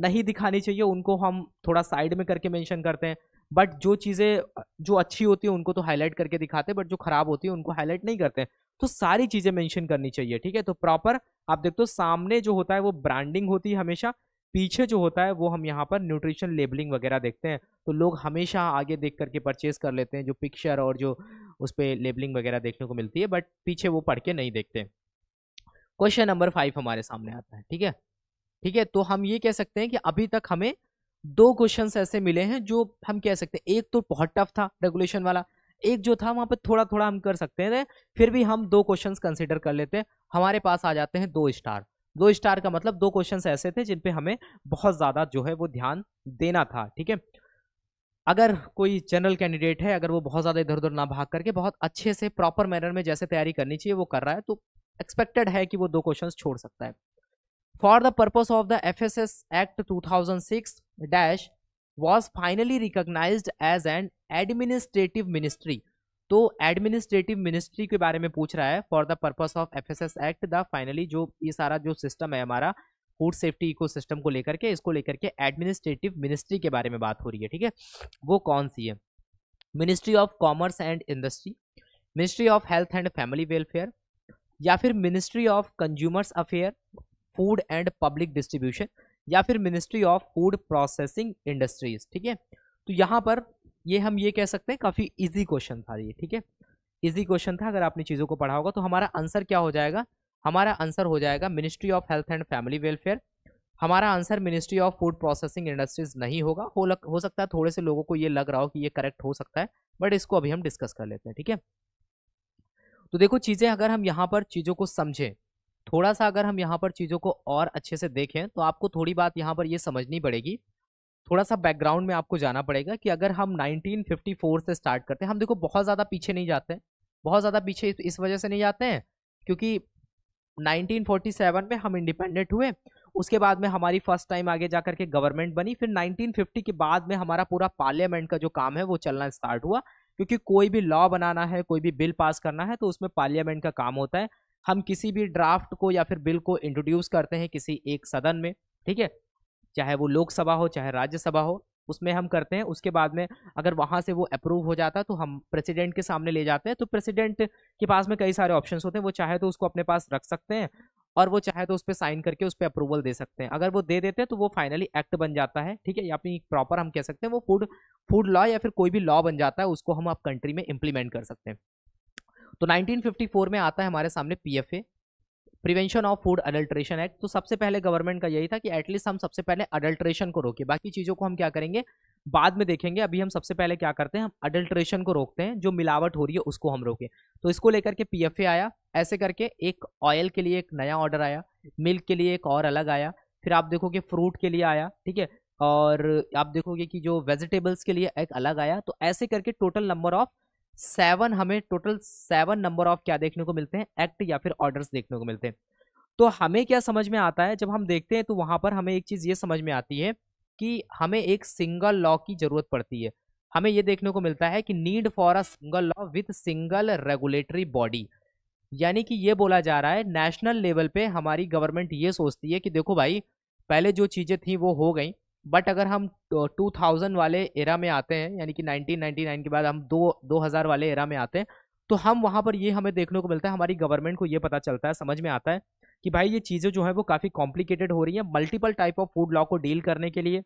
A: नहीं दिखानी चाहिए उनको हम थोड़ा साइड में करके मेंशन करते हैं बट जो चीज़ें जो अच्छी होती है उनको तो हाईलाइट करके दिखाते हैं बट जो खराब होती है उनको हाईलाइट नहीं करते तो सारी चीज़ें मैंशन करनी चाहिए ठीक है तो प्रॉपर आप देखते हो सामने जो होता है वो ब्रांडिंग होती है हमेशा पीछे जो होता है वो हम यहाँ पर न्यूट्रिशन लेबलिंग वगैरह देखते हैं तो लोग हमेशा आगे देख करके परचेज कर लेते हैं जो पिक्चर और जो उस पर लेबलिंग वगैरह देखने को मिलती है बट पीछे वो पढ़ के नहीं देखते क्वेश्चन नंबर फाइव हमारे सामने आता है ठीक है ठीक है तो हम ये कह सकते हैं कि अभी तक हमें दो क्वेश्चन ऐसे मिले हैं जो हम कह सकते हैं एक तो बहुत टफ था रेगुलेशन वाला एक जो था वहां पर थोड़ा थोड़ा हम कर सकते हैं फिर भी हम दो क्वेश्चन कंसिडर कर लेते हैं हमारे पास आ जाते हैं दो स्टार दो स्टार का मतलब दो क्वेश्चन ऐसे थे जिन पे हमें बहुत ज़्यादा जो है वो ध्यान देना था ठीक है अगर कोई जनरल कैंडिडेट है अगर वो बहुत ज़्यादा इधर उधर ना भाग करके बहुत अच्छे से प्रॉपर मैनर में जैसे तैयारी करनी चाहिए वो कर रहा है तो एक्सपेक्टेड है कि वो दो क्वेश्चन छोड़ सकता है for the purpose of the F S S act two thousand six dash was finally recognise as an administrative ministry तो एडमिनिस्ट्रेटिव मिनिस्ट्री के बारे में पूछ रहा है for the purpose of F S S act the finally जो ये सारा जो सिस्टम है हमारा फूड सेफ्टी इको सिस्टम को लेकर के इसको लेकर के एडमिनिस्ट्रेटिव मिनिस्ट्री के बारे में बात हो रही है ठीक है वो कौन सी है ministry of commerce and industry ministry of health and family welfare या फिर ministry of consumers affair food and public distribution या फिर ministry of food processing industries ठीक है तो यहाँ पर ये हम ये कह सकते हैं काफ़ी इजी क्वेश्चन था ये ठीक है इजी क्वेश्चन था अगर आपने चीज़ों को पढ़ा होगा तो हमारा आंसर क्या हो जाएगा हमारा आंसर हो जाएगा ministry of health and family welfare हमारा answer ministry of food processing industries नहीं होगा हो लग, हो सकता है थोड़े से लोगों को ये लग रहा हो कि ये करेक्ट हो सकता है बट इसको अभी हम डिस्कस कर लेते हैं ठीक है तो देखो चीज़ें अगर हम यहाँ पर चीज़ों को समझें थोड़ा सा अगर हम यहाँ पर चीज़ों को और अच्छे से देखें तो आपको थोड़ी बात यहाँ पर ये समझनी पड़ेगी थोड़ा सा बैकग्राउंड में आपको जाना पड़ेगा कि अगर हम 1954 से स्टार्ट करते हैं हम देखो बहुत ज़्यादा पीछे नहीं जाते हैं बहुत ज़्यादा पीछे इस वजह से नहीं जाते हैं क्योंकि 1947 में हम इंडिपेंडेंट हुए उसके बाद में हमारी फर्स्ट टाइम आगे जा करके गवर्नमेंट बनी फिर 1950 के बाद में हमारा पूरा पार्लियामेंट का जो काम है वो चलना स्टार्ट हुआ क्योंकि कोई भी लॉ बनाना है कोई भी बिल पास करना है तो उसमें पार्लियामेंट का काम होता है हम किसी भी ड्राफ्ट को या फिर बिल को इंट्रोड्यूस करते हैं किसी एक सदन में ठीक है चाहे वो लोकसभा हो चाहे राज्यसभा हो उसमें हम करते हैं उसके बाद में अगर वहाँ से वो अप्रूव हो जाता है तो हम प्रेसिडेंट के सामने ले जाते हैं तो प्रेसिडेंट के पास में कई सारे ऑप्शन होते हैं वो चाहे तो उसको अपने पास रख सकते हैं और वो चाहे तो उस पर साइन करके उस पर अप्रूवल दे सकते हैं अगर वो दे देते हैं तो वो फाइनली एक्ट बन जाता है ठीक है या फिर प्रॉपर हम कह सकते हैं वो फूड फूड लॉ या फिर कोई भी लॉ बन जाता है उसको हम आप कंट्री में इम्प्लीमेंट कर सकते हैं तो 1954 में आता है हमारे सामने PFA prevention of food adulteration act तो सबसे पहले गवर्नमेंट का यही था कि एटलीस्ट हम सबसे पहले अडल्ट्रेशन को रोके बाकी चीज़ों को हम क्या करेंगे बाद में देखेंगे अभी हम सबसे पहले क्या करते हैं हम अडल्ट्रेशन को रोकते हैं जो मिलावट हो रही है उसको हम रोकें तो इसको लेकर के पीएफए आया ऐसे करके एक ऑयल के लिए एक नया ऑर्डर आया मिल्क के लिए एक और अलग आया फिर आप देखोगे फ्रूट के लिए आया ठीक है और आप देखोगे कि जो वेजिटेबल्स के लिए एक अलग आया तो ऐसे करके टोटल नंबर ऑफ सेवन हमें टोटल सेवन नंबर ऑफ क्या देखने को मिलते हैं एक्ट या फिर ऑर्डर्स देखने को मिलते हैं तो हमें क्या समझ में आता है जब हम देखते हैं तो वहां पर हमें एक चीज़ ये समझ में आती है कि हमें एक सिंगल लॉ की ज़रूरत पड़ती है हमें यह देखने को मिलता है कि need for a single law with single regulatory body यानी कि ये बोला जा रहा है नेशनल लेवल पे हमारी गवर्नमेंट ये सोचती है कि देखो भाई पहले जो चीज़ें थी वो हो गई बट अगर हम 2000 वाले एरा में आते हैं यानी कि 1999 के बाद हम दो 2000 वाले एरा में आते हैं तो हम वहाँ पर ये हमें देखने को मिलता है हमारी गवर्नमेंट को ये पता चलता है समझ में आता है कि भाई ये चीज़ें जो है वो काफ़ी कॉम्प्लिकेटेड हो रही हैं multiple type of food law को डील करने के लिए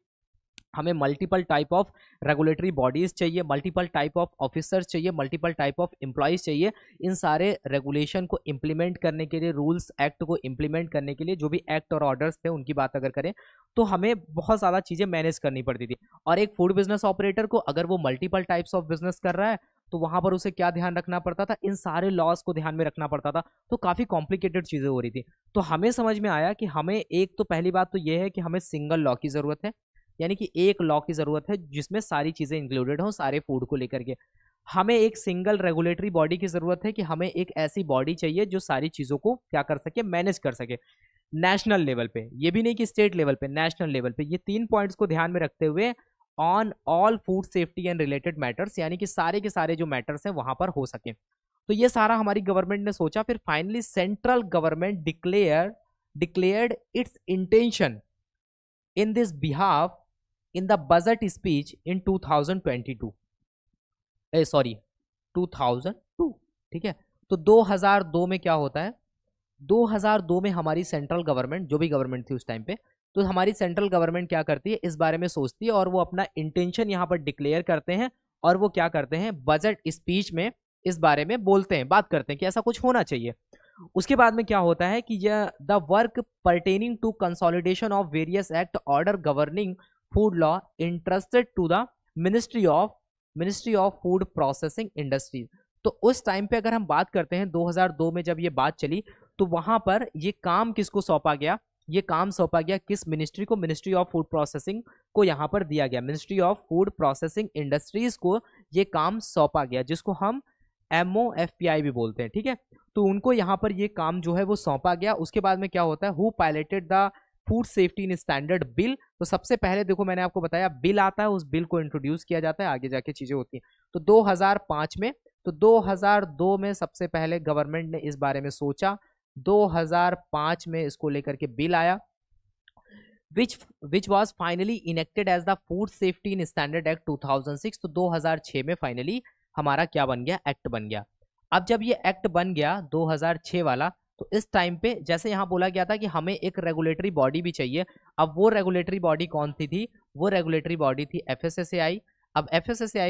A: हमें multiple type of regulatory bodies चाहिए मल्टीपल टाइप ऑफ ऑफिसर्स चाहिए मल्टीपल टाइप ऑफ एम्प्लॉयज़ चाहिए इन सारे रेगुलेशन को इम्प्लीमेंट करने के लिए रूल्स एक्ट को इम्प्लीमेंट करने के लिए जो भी एक्ट और ऑर्डर्स थे उनकी बात अगर करें तो हमें बहुत ज़्यादा चीज़ें मैनेज करनी पड़ती थी और एक फूड बिजनेस ऑपरेटर को अगर वो मल्टीपल टाइप्स ऑफ बिजनेस कर रहा है तो वहाँ पर उसे क्या ध्यान रखना पड़ता था इन सारे लॉस को ध्यान में रखना पड़ता था तो काफ़ी कॉम्प्लिकेटेड चीज़ें हो रही थी तो हमें समझ में आया कि हमें एक तो पहली बात तो ये है कि हमें सिंगल लॉ की ज़रूरत है यानी कि एक लॉ की ज़रूरत है जिसमें सारी चीज़ें इंक्लूडेड हों सारे फूड को लेकर के हमें एक सिंगल रेगुलेटरी बॉडी की ज़रूरत है कि हमें एक ऐसी बॉडी चाहिए जो सारी चीज़ों को क्या कर सके मैनेज कर सके नेशनल लेवल पे ये भी नहीं कि स्टेट लेवल पे नेशनल लेवल पे ये तीन पॉइंट्स को ध्यान में रखते हुए on all food safety and related matters यानी कि सारे के सारे जो मैटर्स हैं वहाँ पर हो सके तो ये सारा हमारी गवर्नमेंट ने सोचा फिर finally central government declare declared its intention in this behalf in the budget speech in 2022 uh sorry 2002 ठीक है तो 2002 में क्या होता है 2002 में हमारी सेंट्रल गवर्नमेंट जो भी गवर्नमेंट थी उस टाइम पे तो हमारी सेंट्रल गवर्नमेंट क्या करती है इस बारे में सोचती है और वो अपना इंटेंशन यहाँ पर डिक्लेयर करते हैं और वो क्या करते हैं बजट स्पीच में इस बारे में बोलते हैं बात करते हैं कि ऐसा कुछ होना चाहिए उसके बाद में क्या होता है कि the work pertaining to consolidation of various act order governing food law entrusted to the ministry of ministry of food processing industries तो उस टाइम पे अगर हम बात करते हैं 2002 में जब ये बात चली तो वहां पर ये काम किसको सौंपा गया ये काम सौंपा गया किस मिनिस्ट्री को मिनिस्ट्री ऑफ फूड प्रोसेसिंग को यहाँ पर दिया गया ministry of food processing industries को ये काम सौंपा गया जिसको हम M O F P I भी बोलते हैं ठीक है तो उनको यहाँ पर ये काम जो है वो सौंपा गया उसके बाद में क्या होता है who piloted the food safety in standard bill तो सबसे पहले देखो मैंने आपको बताया बिल आता है उस बिल को इंट्रोड्यूस किया जाता है आगे जाके चीज़ें होती हैं तो 2005 में तो 2002 में सबसे पहले गवर्नमेंट ने इस बारे में सोचा 2005 में इसको लेकर के बिल आया which which was finally enacted as the food safety in standard act two तो दो में फाइनली हमारा क्या बन गया एक्ट बन गया अब जब ये एक्ट बन गया 2006 वाला तो इस टाइम पे जैसे यहाँ बोला गया था कि हमें एक रेगुलेटरी बॉडी भी चाहिए अब वो रेगुलेटरी बॉडी कौन सी थी वो रेगुलेटरी बॉडी थी एफ अब एफ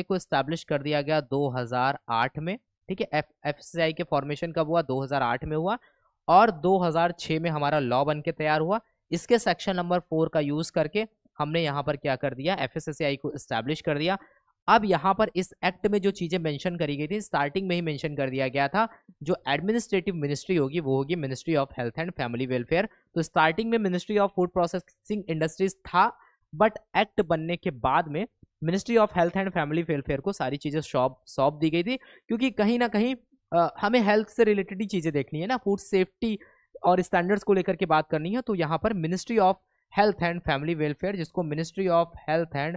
A: को इस्टेब्लिश कर दिया गया 2008 में ठीक है एफ के फॉर्मेशन कब हुआ 2008 में हुआ और 2006 में हमारा लॉ बन के तैयार हुआ इसके सेक्शन नंबर फोर का यूज़ करके हमने यहाँ पर क्या कर दिया एफ को इस्टेब्लिश कर दिया अब यहाँ पर इस एक्ट में जो चीज़ें मेंशन करी गई थी स्टार्टिंग में ही मेंशन कर दिया गया था जो एडमिनिस्ट्रेटिव मिनिस्ट्री होगी वो होगी ministry of health and family welfare तो स्टार्टिंग में ministry of food processing industries था बट एक्ट बनने के बाद में ministry of health and family welfare को सारी चीज़ें सौंप सौंप दी गई थी क्योंकि कहीं ना कहीं आ, हमें हेल्थ से रिलेटेड ही चीज़ें देखनी है ना फूड सेफ्टी और स्टैंडर्ड्स को लेकर के बात करनी है तो यहाँ पर ministry of health and family welfare जिसको ministry of health and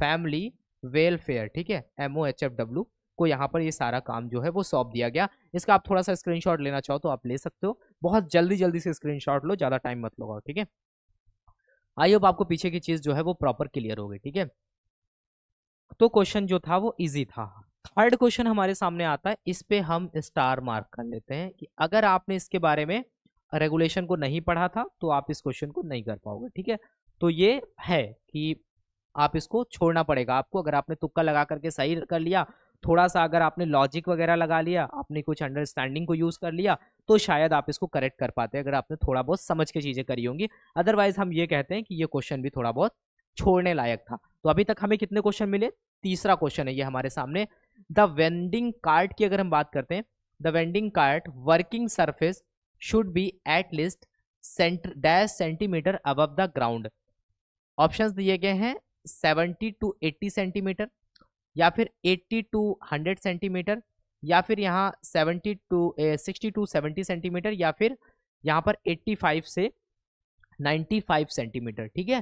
A: family welfare ठीक है M O H F W को यहाँ पर ये सारा काम जो है वो सौंप दिया गया इसका आप थोड़ा सा स्क्रीनशॉट लेना चाहो तो आप ले सकते हो बहुत जल्दी जल्दी से स्क्रीनशॉट लो ज़्यादा टाइम मत लगाओ ठीक है आइए अब आपको पीछे की चीज़ जो है वो प्रॉपर क्लियर हो गई ठीक है तो क्वेश्चन जो था वो इजी था थर्ड क्वेश्चन हमारे सामने आता है इस पर हम स्टार मार्क कर लेते हैं कि अगर आपने इसके बारे में रेगुलेशन को नहीं पढ़ा था तो आप इस क्वेश्चन को नहीं कर पाओगे ठीक है तो ये है कि आप इसको छोड़ना पड़ेगा आपको अगर आपने तुक्का लगा करके सही कर लिया थोड़ा सा अगर आपने लॉजिक वगैरह लगा लिया आपने कुछ अंडरस्टैंडिंग को यूज़ कर लिया तो शायद आप इसको करेक्ट कर पाते हैं अगर आपने थोड़ा बहुत समझ के चीज़ें करी होंगी अदरवाइज हम ये कहते हैं कि ये क्वेश्चन भी थोड़ा बहुत छोड़ने लायक था तो अभी तक हमें कितने क्वेश्चन मिले तीसरा क्वेश्चन है ये हमारे सामने द वेंडिंग कार्ट की अगर हम बात करते हैं the vending cart working surface should be at least dash centimetre above the ground options दिए गए हैं सेवेंटी टू एट्टी सेंटीमीटर या फिर एट्टी टू हंड्रेड सेंटीमीटर या फिर यहाँ seventy to sixty to seventy centimetre या फिर यहाँ पर एट्टी फाइव से नाइन्टी फाइव सेंटीमीटर ठीक है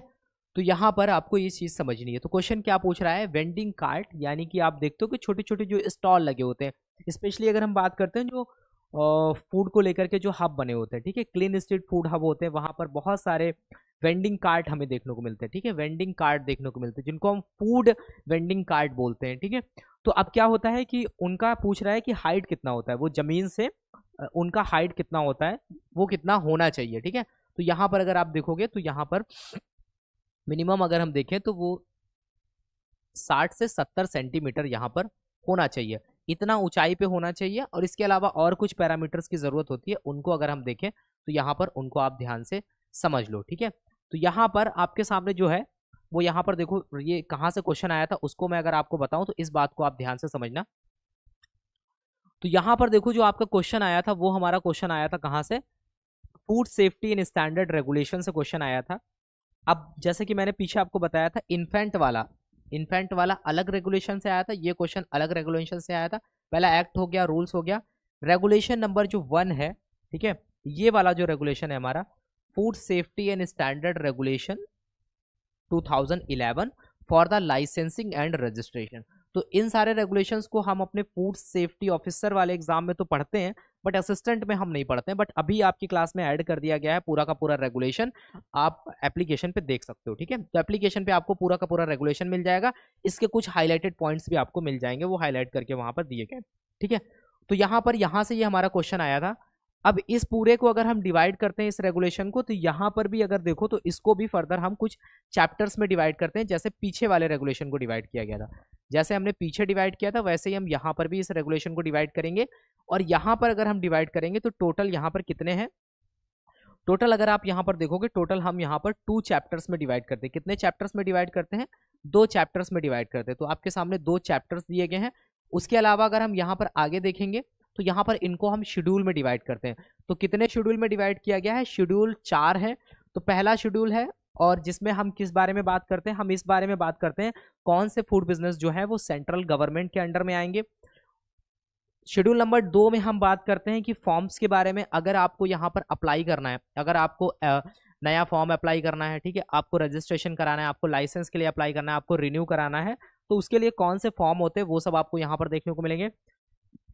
A: तो यहाँ पर आपको ये चीज़ समझनी है तो क्वेश्चन क्या पूछ रहा है वेंडिंग कार्ट यानी कि आप देखते हो कि छोटे छोटे जो स्टॉल लगे होते हैं स्पेशली अगर हम बात करते हैं जो फूड को लेकर के जो हब बने होते हैं ठीक है क्लीन स्ट्रीट फूड हब होते हैं वहाँ पर बहुत सारे वेंडिंग कार्ट हमें देखने को मिलते हैं ठीक है वेंडिंग कार्ट देखने को मिलते हैं जिनको हम फूड वेंडिंग कार्ट बोलते हैं ठीक है तो अब क्या होता है कि उनका पूछ रहा है कि हाइट कितना होता है वो ज़मीन से उनका हाइट कितना होता है वो कितना होना चाहिए ठीक है तो यहाँ पर अगर आप देखोगे तो यहाँ पर मिनिमम अगर हम देखें तो वो साठ से सत्तर सेंटीमीटर यहाँ पर होना चाहिए इतना ऊंचाई पे होना चाहिए और इसके अलावा और कुछ पैरामीटर्स की ज़रूरत होती है उनको अगर हम देखें तो यहाँ पर उनको आप ध्यान से समझ लो ठीक है तो यहाँ पर आपके सामने जो है वो यहाँ पर देखो ये कहाँ से क्वेश्चन आया था उसको मैं अगर आपको बताऊँ तो इस बात को आप ध्यान से समझना तो यहाँ पर देखो जो आपका क्वेश्चन आया था वो हमारा क्वेश्चन आया था कहाँ से फूड सेफ्टी इन स्टैंडर्ड रेगुलेशन से क्वेश्चन आया था अब जैसे कि मैंने पीछे आपको बताया था इन्फेंट वाला इन्फेंट वाला अलग रेगुलेशन से आया था ये क्वेश्चन अलग रेगुलेशन से आया था पहला एक्ट हो गया रूल्स हो गया रेगुलेशन नंबर जो वन है ठीक है ये वाला जो रेगुलेशन है हमारा food safety and standard regulation 2011 for the licensing and registration तो इन सारे रेगुलेशंस को हम अपने फूड सेफ्टी ऑफिसर वाले एग्जाम में तो पढ़ते हैं बट असिस्टेंट में हम नहीं पढ़ते हैं बट अभी आपकी क्लास में ऐड कर दिया गया है पूरा का पूरा रेगुलेशन हाँ। आप एप्लीकेशन पे देख सकते हो ठीक है तो एप्लीकेशन पे आपको पूरा का पूरा रेगुलेशन मिल जाएगा इसके कुछ हाईलाइटेड पॉइंट्स भी आपको मिल जाएंगे वो हाईलाइट करके वहाँ पर दिए गए ठीक है तो यहाँ पर यहाँ से ये यह हमारा क्वेश्चन आया था अब इस पूरे को अगर हम डिवाइड करते हैं इस रेगुलेशन को तो यहाँ पर भी अगर देखो तो इसको भी फर्दर हम कुछ चैप्टर्स में डिवाइड करते हैं जैसे पीछे वाले रेगुलेशन को डिवाइड किया गया था जैसे हमने पीछे डिवाइड किया था वैसे ही हम यहाँ पर भी इस रेगुलेशन को डिवाइड करेंगे और यहाँ पर अगर हम डिवाइड करेंगे तो टोटल यहाँ पर कितने हैं टोटल अगर आप यहाँ पर देखोगे टोटल हम यहाँ पर टू चैप्टर्स में डिवाइड करते हैं कितने चैप्टर्स में डिवाइड करते हैं दो चैप्टर्स में डिवाइड करते हैं तो आपके सामने दो चैप्टर्स दिए गए हैं उसके अलावा अगर हम यहाँ पर आगे देखेंगे तो यहाँ पर इनको हम शेड्यूल में डिवाइड करते हैं तो कितने शेड्यूल में डिवाइड किया गया है शेड्यूल चार है तो पहला शेड्यूल है और जिसमें हम किस बारे में बात करते हैं हम इस बारे में बात करते हैं कौन से फूड बिजनेस जो है वो सेंट्रल गवर्नमेंट के अंडर में आएंगे शेड्यूल नंबर दो में हम बात करते हैं कि फॉर्म्स के बारे में अगर आपको यहाँ पर अप्लाई करना है अगर आपको नया फॉर्म अप्लाई करना है ठीक है आपको रजिस्ट्रेशन कराना है आपको लाइसेंस के लिए अप्लाई करना है आपको रिन्यू कराना है तो उसके लिए कौन से फॉर्म होते हैं वो सब आपको यहाँ पर देखने को मिलेंगे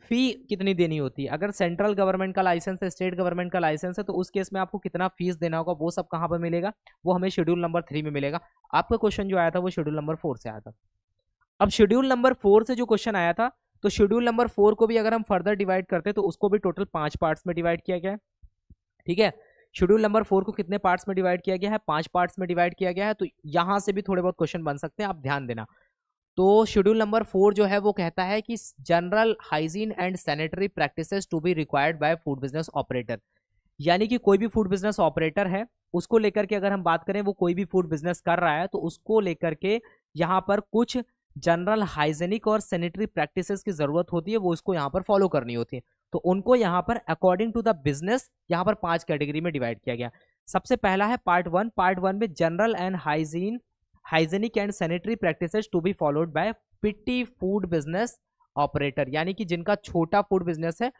A: फी कितनी देनी होती है अगर सेंट्रल गवर्नमेंट का लाइसेंस है स्टेट गवर्नमेंट का लाइसेंस है तो उस केस में आपको कितना फीस देना होगा वो सब कहाँ पर मिलेगा वो हमें शेड्यूल नंबर थ्री में मिलेगा आपका क्वेश्चन जो आया था वो शेड्यूल नंबर फोर से आया था अब शेड्यूल नंबर फोर से जो क्वेश्चन आया था तो शेड्यूल नंबर फोर को भी अगर हम फर्दर डिवाइड करते तो उसको भी टोटल पांच पार्ट्स में डिवाइड किया गया है ठीक है शेड्यूल नंबर फोर को कितने पार्ट्स में डिवाइड किया गया है पांच पार्ट्स में डिवाइड किया गया है तो यहाँ से भी थोड़े बहुत क्वेश्चन बन सकते हैं आप ध्यान देना तो शेड्यूल नंबर फोर जो है वो कहता है कि general hygiene and sanitary practices to be required by food business operator यानी कि कोई भी फूड बिजनेस ऑपरेटर है उसको लेकर के अगर हम बात करें वो कोई भी फूड बिजनेस कर रहा है तो उसको लेकर के यहाँ पर कुछ जनरल हाइजेनिक और सैनिटरी प्रैक्टिसेस की ज़रूरत होती है वो इसको यहाँ पर फॉलो करनी होती है तो उनको यहाँ पर अकॉर्डिंग टू द बिजनेस यहाँ पर पांच कैटेगरी में डिवाइड किया गया सबसे पहला है पार्ट वन पार्ट वन में general and hygiene hygienic and sanitary practices to be followed by pity food business operator यानी कि जिनका छोटा फूड बिजनेस है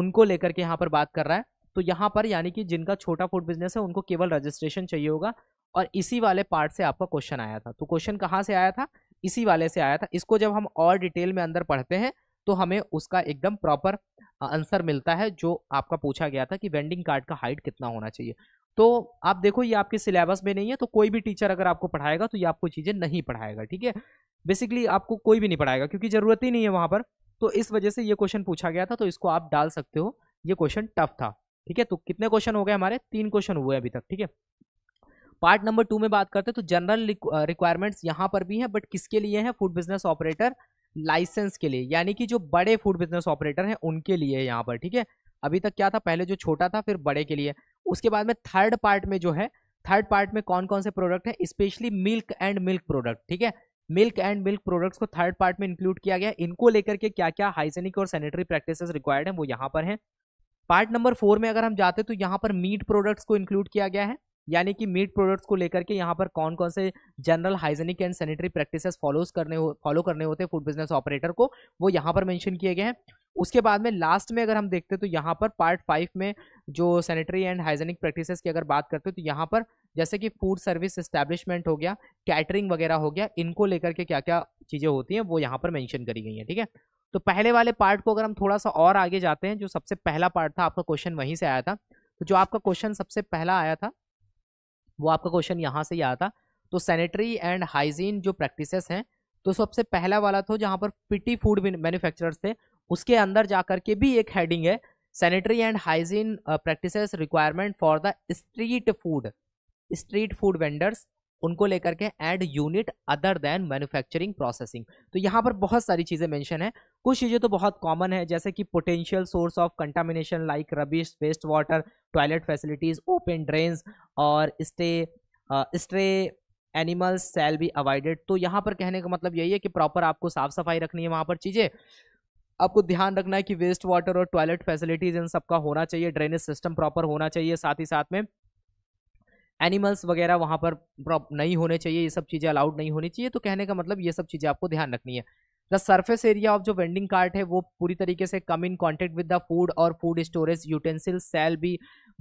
A: उनको लेकर के यहाँ पर बात कर रहा है तो यहाँ पर यानी कि जिनका छोटा फूड बिजनेस है उनको केवल रजिस्ट्रेशन चाहिए होगा और इसी वाले पार्ट से आपका क्वेश्चन आया था तो क्वेश्चन कहाँ से आया था इसी वाले से आया था इसको जब हम और डिटेल में अंदर पढ़ते हैं तो हमें उसका एकदम प्रॉपर आंसर मिलता है जो आपका पूछा गया था कि वेंडिंग कार्ड का हाइट कितना होना चाहिए तो आप देखो ये आपके सिलेबस में नहीं है तो कोई भी टीचर अगर आपको पढ़ाएगा तो ये आपको चीज़ें नहीं पढ़ाएगा ठीक है बेसिकली आपको कोई भी नहीं पढ़ाएगा क्योंकि ज़रूरत ही नहीं है वहाँ पर तो इस वजह से ये क्वेश्चन पूछा गया था तो इसको आप डाल सकते हो ये क्वेश्चन टफ था ठीक है तो कितने क्वेश्चन हो गए हमारे तीन क्वेश्चन हुए अभी तक ठीक है पार्ट नंबर टू में बात करते हैं तो जनरल रिक्वायरमेंट्स यहाँ पर भी हैं बट किसके लिए हैं फूड बिजनेस ऑपरेटर लाइसेंस के लिए यानी कि जो बड़े फूड बिजनेस ऑपरेटर हैं उनके लिए यहाँ पर ठीक है अभी तक क्या था पहले जो छोटा था फिर बड़े के लिए उसके बाद में थर्ड पार्ट में जो है थर्ड पार्ट में कौन कौन से प्रोडक्ट है specially milk and milk product ठीक है मिल्क एंड मिल्क प्रोडक्ट्स को थर्ड पार्ट में इंक्लूड किया गया इनको लेकर के क्या क्या हाइजेनिक और सैनिटरी प्रैक्टिस रिक्वायर्ड है वो यहाँ पर है पार्ट नंबर फोर में अगर हम जाते तो यहाँ पर मीट प्रोडक्ट्स को इंक्लूड किया गया है यानी कि मीट प्रोडक्ट्स को लेकर के यहाँ पर कौन कौन से general hygienic and sanitary practices follow करने फॉलो करने होते हैं फूड बिजनेस ऑपरेटर को वो यहाँ पर मेंशन किए गए हैं उसके बाद में लास्ट में अगर हम देखते हैं तो यहाँ पर पार्ट फाइव में जो सैनिटरी एंड हाइजेनिक प्रैक्टिसेस की अगर बात करते हैं तो यहाँ पर जैसे कि फूड सर्विस इस्टेब्लिशमेंट हो गया कैटरिंग वगैरह हो गया इनको लेकर के क्या क्या चीज़ें होती हैं वो यहाँ पर मैंशन करी गई हैं ठीक है तो पहले वाले पार्ट को अगर हम थोड़ा सा और आगे जाते हैं जो सबसे पहला पार्ट था आपका क्वेश्चन वहीं से आया था तो जो आपका क्वेश्चन सबसे पहला आया था वो आपका क्वेश्चन यहाँ से ही आया था तो सैनिटरी एंड हाइजीन जो प्रैक्टिसेस हैं तो सबसे पहला वाला था जहाँ पर पिटी फूड मैन्युफैक्चरर्स थे उसके अंदर जा करके के भी एक हेडिंग है sanitary and hygiene practices requirement for the street food street food vendors उनको लेकर के and unit other than manufacturing processing तो यहाँ पर बहुत सारी चीज़ें मेंशन है कुछ चीज़ें तो बहुत कॉमन है जैसे कि potential source of contamination like rubbish waste water toilet facilities open drains और stay stray animals shall be avoided तो यहाँ पर कहने का मतलब यही है कि प्रॉपर आपको साफ सफाई रखनी है वहाँ पर चीज़ें आपको ध्यान रखना है कि वेस्ट वाटर और टॉयलेट फैसिलिटीज इन सबका होना चाहिए ड्रेनेज सिस्टम प्रॉपर होना चाहिए साथ ही साथ में एनिमल्स वगैरह वहाँ पर नहीं होने चाहिए ये सब चीज़ें अलाउड नहीं होनी चाहिए तो कहने का मतलब ये सब चीज़ें आपको ध्यान रखनी है द सर्फेस एरिया ऑफ जो वेंडिंग कार्ट है वो पूरी तरीके से come in contact with the food और फूड स्टोरेज यूटेंसिल सेल भी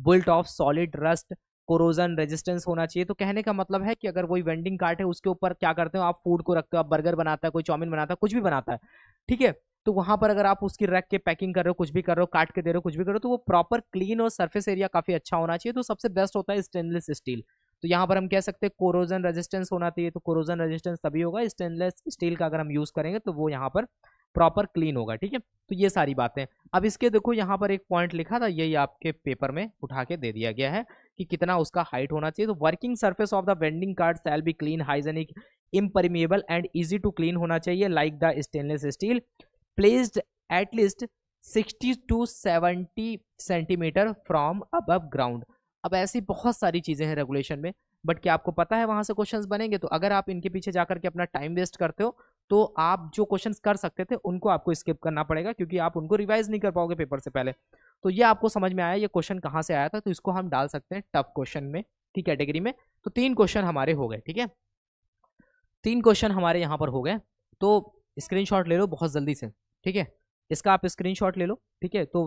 A: built of solid rust corrosion resistance होना चाहिए तो कहने का मतलब है कि अगर कोई वेंडिंग कार्ट है उसके ऊपर क्या करते हो आप फूड को रखते हो आप बर्गर बनाता है कोई चाउमिन बनाता है कुछ भी बनाता है ठीक है तो वहां पर अगर आप उसकी रैक के पैकिंग कर रहे हो कुछ भी कर रहे हो काट के दे रहे हो कुछ भी कर रहे हो तो वो प्रॉपर क्लीन और सर्फेस एरिया काफी अच्छा होना चाहिए तो सबसे बेस्ट होता है स्टेनलेस स्टील तो यहाँ पर हम कह सकते हैं कोरोजन रेजिस्टेंस होना चाहिए तो कोरोजन रेजिस्टेंस तभी होगा स्टेनलेस स्टील का अगर हम यूज करेंगे तो वो यहाँ पर प्रॉपर क्लीन होगा ठीक है तो ये सारी बातें अब इसके देखो यहाँ पर एक पॉइंट लिखा था यही आपके पेपर में उठा के दे दिया गया है कि कितना उसका हाइट होना चाहिए तो working surface of the vending card shall be clean hygienic impermeable and easy to clean होना चाहिए like the stainless steel placed at least 60 to 70 centimetre from above ground अब ऐसी बहुत सारी चीज़ें हैं रेगुलेशन में बट क्या आपको पता है वहाँ से क्वेश्चन बनेंगे तो अगर आप इनके पीछे जाकर के अपना टाइम वेस्ट करते हो तो आप जो क्वेश्चन कर सकते थे उनको आपको स्किप करना पड़ेगा क्योंकि आप उनको रिवाइज नहीं कर पाओगे पेपर से पहले तो ये आपको समझ में आया ये क्वेश्चन कहाँ से आया था तो इसको हम डाल सकते हैं टफ क्वेश्चन में की कैटेगरी में तो तीन क्वेश्चन हमारे हो गए ठीक है तीन क्वेश्चन हमारे यहाँ पर हो गए तो स्क्रीन ले लो बहुत जल्दी से ठीक है इसका आप स्क्रीनशॉट ले लो ठीक है तो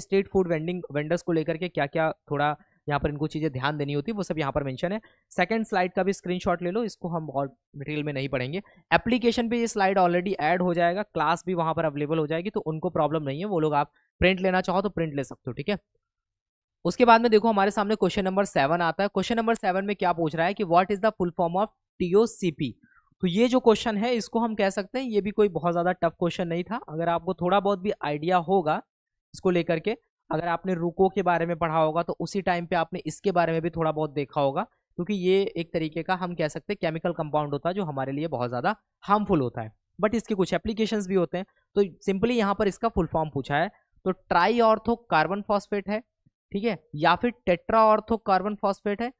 A: स्ट्रीट फूड वेंडिंग वेंडर्स को लेकर के क्या क्या थोड़ा यहाँ पर इनको चीज़ें ध्यान देनी होती है वो सब यहाँ पर मेंशन है सेकंड स्लाइड का भी स्क्रीनशॉट ले लो इसको हम और मटेरियल में नहीं पढ़ेंगे एप्लीकेशन पे ये स्लाइड ऑलरेडी ऐड हो जाएगा क्लास भी वहाँ पर अवेलेबल हो जाएगी तो उनको प्रॉब्लम नहीं है वो लोग आप प्रिंट लेना चाहो तो प्रिंट ले सकते हो ठीक है उसके बाद में देखो हमारे सामने क्वेश्चन नंबर सेवन आता है क्वेश्चन नंबर सेवन में क्या पूछ रहा है कि what is the full form of T तो ये जो क्वेश्चन है इसको हम कह सकते हैं ये भी कोई बहुत ज़्यादा टफ क्वेश्चन नहीं था अगर आपको थोड़ा बहुत भी आइडिया होगा इसको लेकर के अगर आपने रुको के बारे में पढ़ा होगा तो उसी टाइम पे आपने इसके बारे में भी थोड़ा बहुत देखा होगा क्योंकि ये एक तरीके का हम कह सकते हैं केमिकल कंपाउंड होता है जो हमारे लिए बहुत ज़्यादा हार्मफुल होता है बट इसके कुछ एप्लीकेशन भी होते हैं तो सिंपली यहाँ पर इसका फुल फॉर्म पूछा है तो ट्राई ऑर्थो कार्बन फॉस्फेट है ठीक है या फिर टेट्रा ऑर्थो कार्बन फॉस्फेट है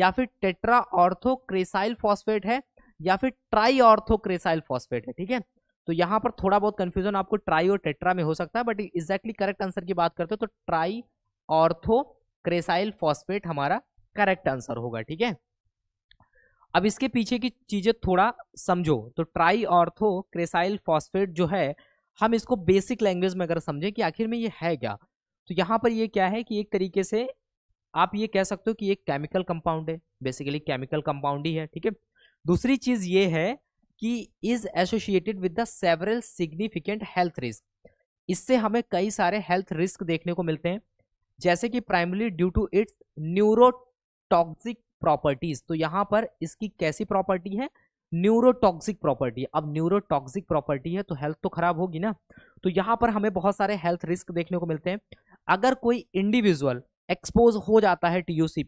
A: या फिर टेट्रा ऑर्थो क्रेसाइल फॉस्फेट है या फिर ट्राई ऑर्थोक्रेसाइल फॉस्फेट है ठीक है तो यहाँ पर थोड़ा बहुत कंफ्यूजन आपको ट्राई और टेट्रा में हो सकता है बट एग्जैक्टली करेक्ट आंसर की बात करते हो तो ट्राई ऑर्थोक्रेसाइल फॉस्फेट हमारा करेक्ट आंसर होगा ठीक है अब इसके पीछे की चीजें थोड़ा समझो तो ट्राई ऑर्थो क्रेसाइल फॉस्फेट जो है हम इसको बेसिक लैंग्वेज में अगर समझें कि आखिर में ये है क्या तो यहाँ पर ये क्या है कि एक तरीके से आप ये कह सकते हो कि एक केमिकल कंपाउंड है बेसिकली केमिकल कंपाउंड ही है ठीक है दूसरी चीज ये है कि is associated with the several significant health risk इससे हमें कई सारे हेल्थ रिस्क देखने को मिलते हैं जैसे कि primary due to its neurotoxic properties तो यहाँ पर इसकी कैसी प्रॉपर्टी है न्यूरोटॉक्सिक प्रॉपर्टी अब न्यूरोटॉक्सिक प्रॉपर्टी है तो हेल्थ तो खराब होगी ना तो यहाँ पर हमें बहुत सारे हेल्थ रिस्क देखने को मिलते हैं अगर कोई इंडिविजुअल एक्सपोज हो जाता है टी ओ सी